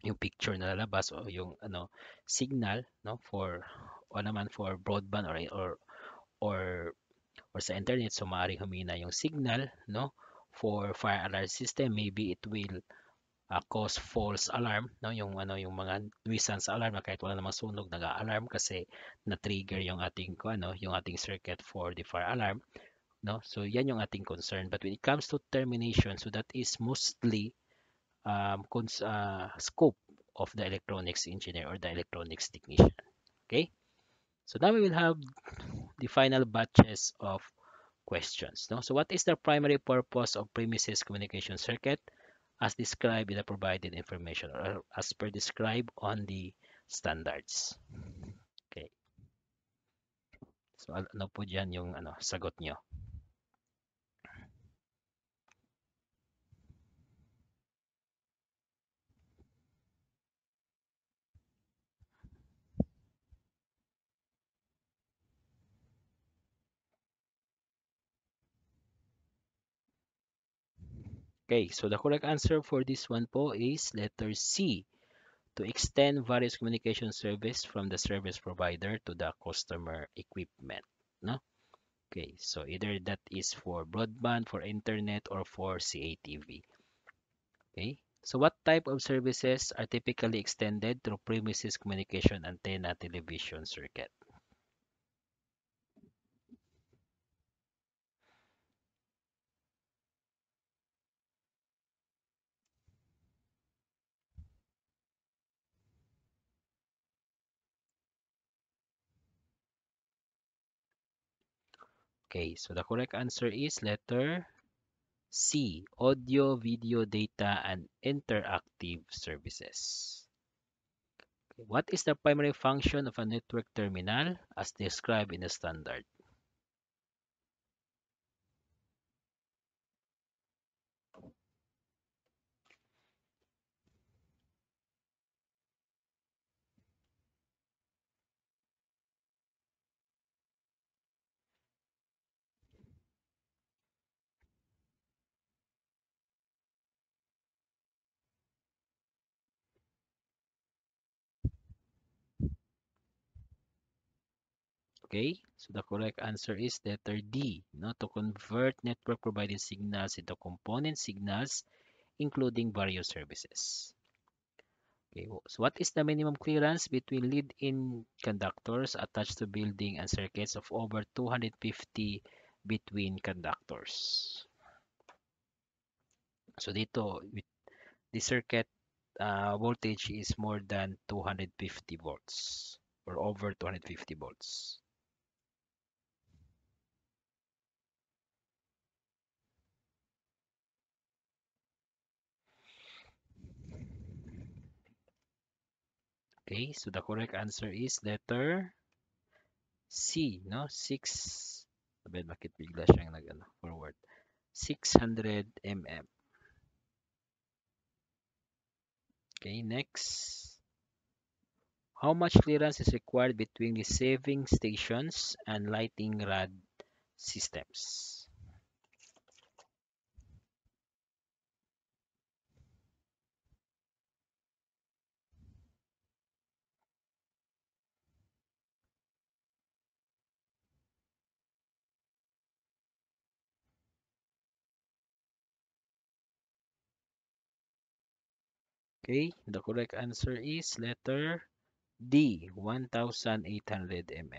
yung picture na lalabas o yung ano signal no for o naman for broadband or or or or sa internet so maaring humina yung signal no for fire alarm system maybe it will uh, cause false alarm no yung ano yung mga nuisance alarm na kahit wala namang sunog nag-alarm kasi na-trigger yung ating ano yung ating circuit for the fire alarm no so yan yung ating concern but when it comes to termination so that is mostly um cons uh, scope of the electronics engineer or the electronics technician okay so now we will have the final batches of questions no so what is the primary purpose of premises communication circuit as described in the provided information or as per described on the standards. Okay. So ano po dyan yung ano, sagot nyo. Okay, so the correct answer for this one po is letter C. To extend various communication service from the service provider to the customer equipment. No? Okay, so either that is for broadband, for internet, or for CATV. Okay, so what type of services are typically extended through premises communication antenna television circuit? Okay, so the correct answer is letter C, audio, video, data, and interactive services. What is the primary function of a network terminal as described in the standard? Okay, so the correct answer is letter D. Now, to convert network-provided signals into component signals, including various services. Okay, so what is the minimum clearance between lead-in conductors attached to building and circuits of over 250 between conductors? So dito, with the circuit uh, voltage is more than 250 volts or over 250 volts. Okay, so the correct answer is letter C, no? 6, abed, bakit bigla siyang nag, forward. 600 mm. Okay, next. How much clearance is required between the saving stations and lighting rod systems? Okay, the correct answer is letter D, 1,800 mm.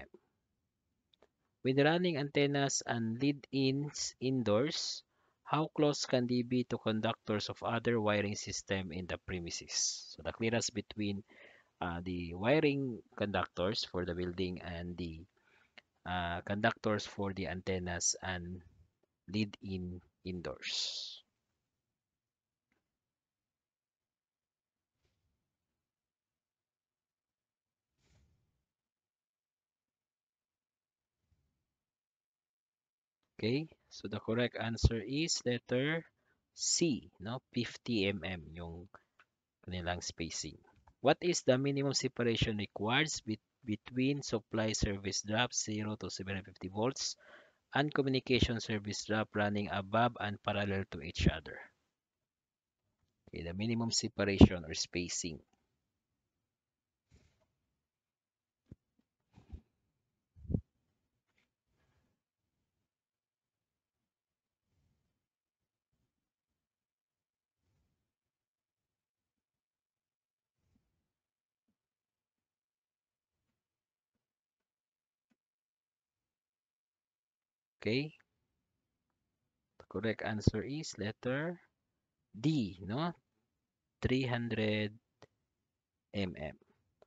With running antennas and lead-ins indoors, how close can they be to conductors of other wiring system in the premises? So the clearance between uh, the wiring conductors for the building and the uh, conductors for the antennas and lead-in indoors. Okay? So the correct answer is letter C, no? 50 mm yung kanilang spacing. What is the minimum separation required be between supply service drop 0 to 750 volts and communication service drop running above and parallel to each other? Okay, the minimum separation or spacing. Okay? The correct answer is letter D, no? 300 mm.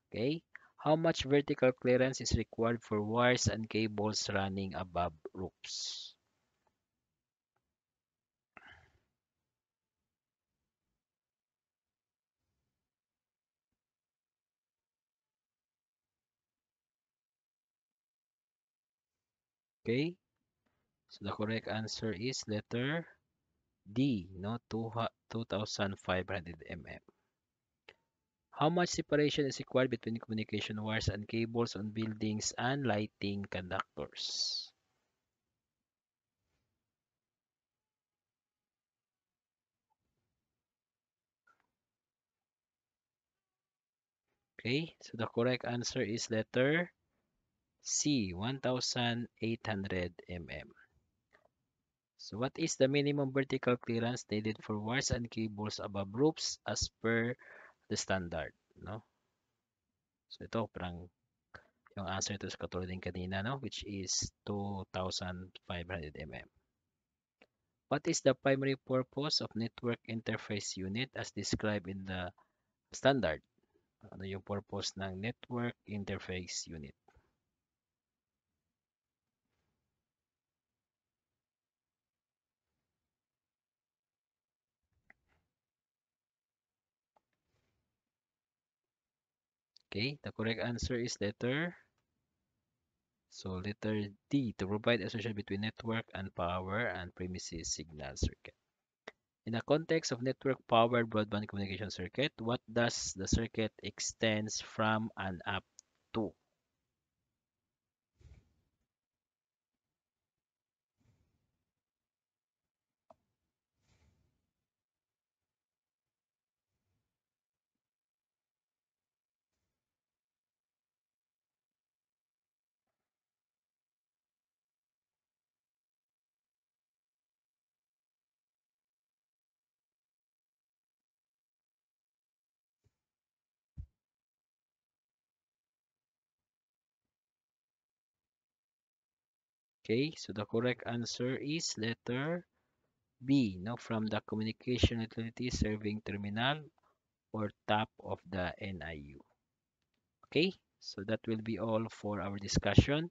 Okay? How much vertical clearance is required for wires and cables running above roofs? Okay? The correct answer is letter D, no 2500 mm. How much separation is required between communication wires and cables on buildings and lighting conductors? Okay, so the correct answer is letter C, 1800 mm. So what is the minimum vertical clearance needed for wires and cables above roofs as per the standard, no? So ito parang yung answer to is katulad din kanina, no? Which is 2,500 mm. What is the primary purpose of network interface unit as described in the standard? Ano yung purpose ng network interface unit? Okay, the correct answer is letter. So letter D, to provide association between network and power and premises signal circuit. In the context of network-powered broadband communication circuit, what does the circuit extends from and up to? Okay, so the correct answer is letter B, no, from the communication utility serving terminal or top of the NIU. Okay, so that will be all for our discussion.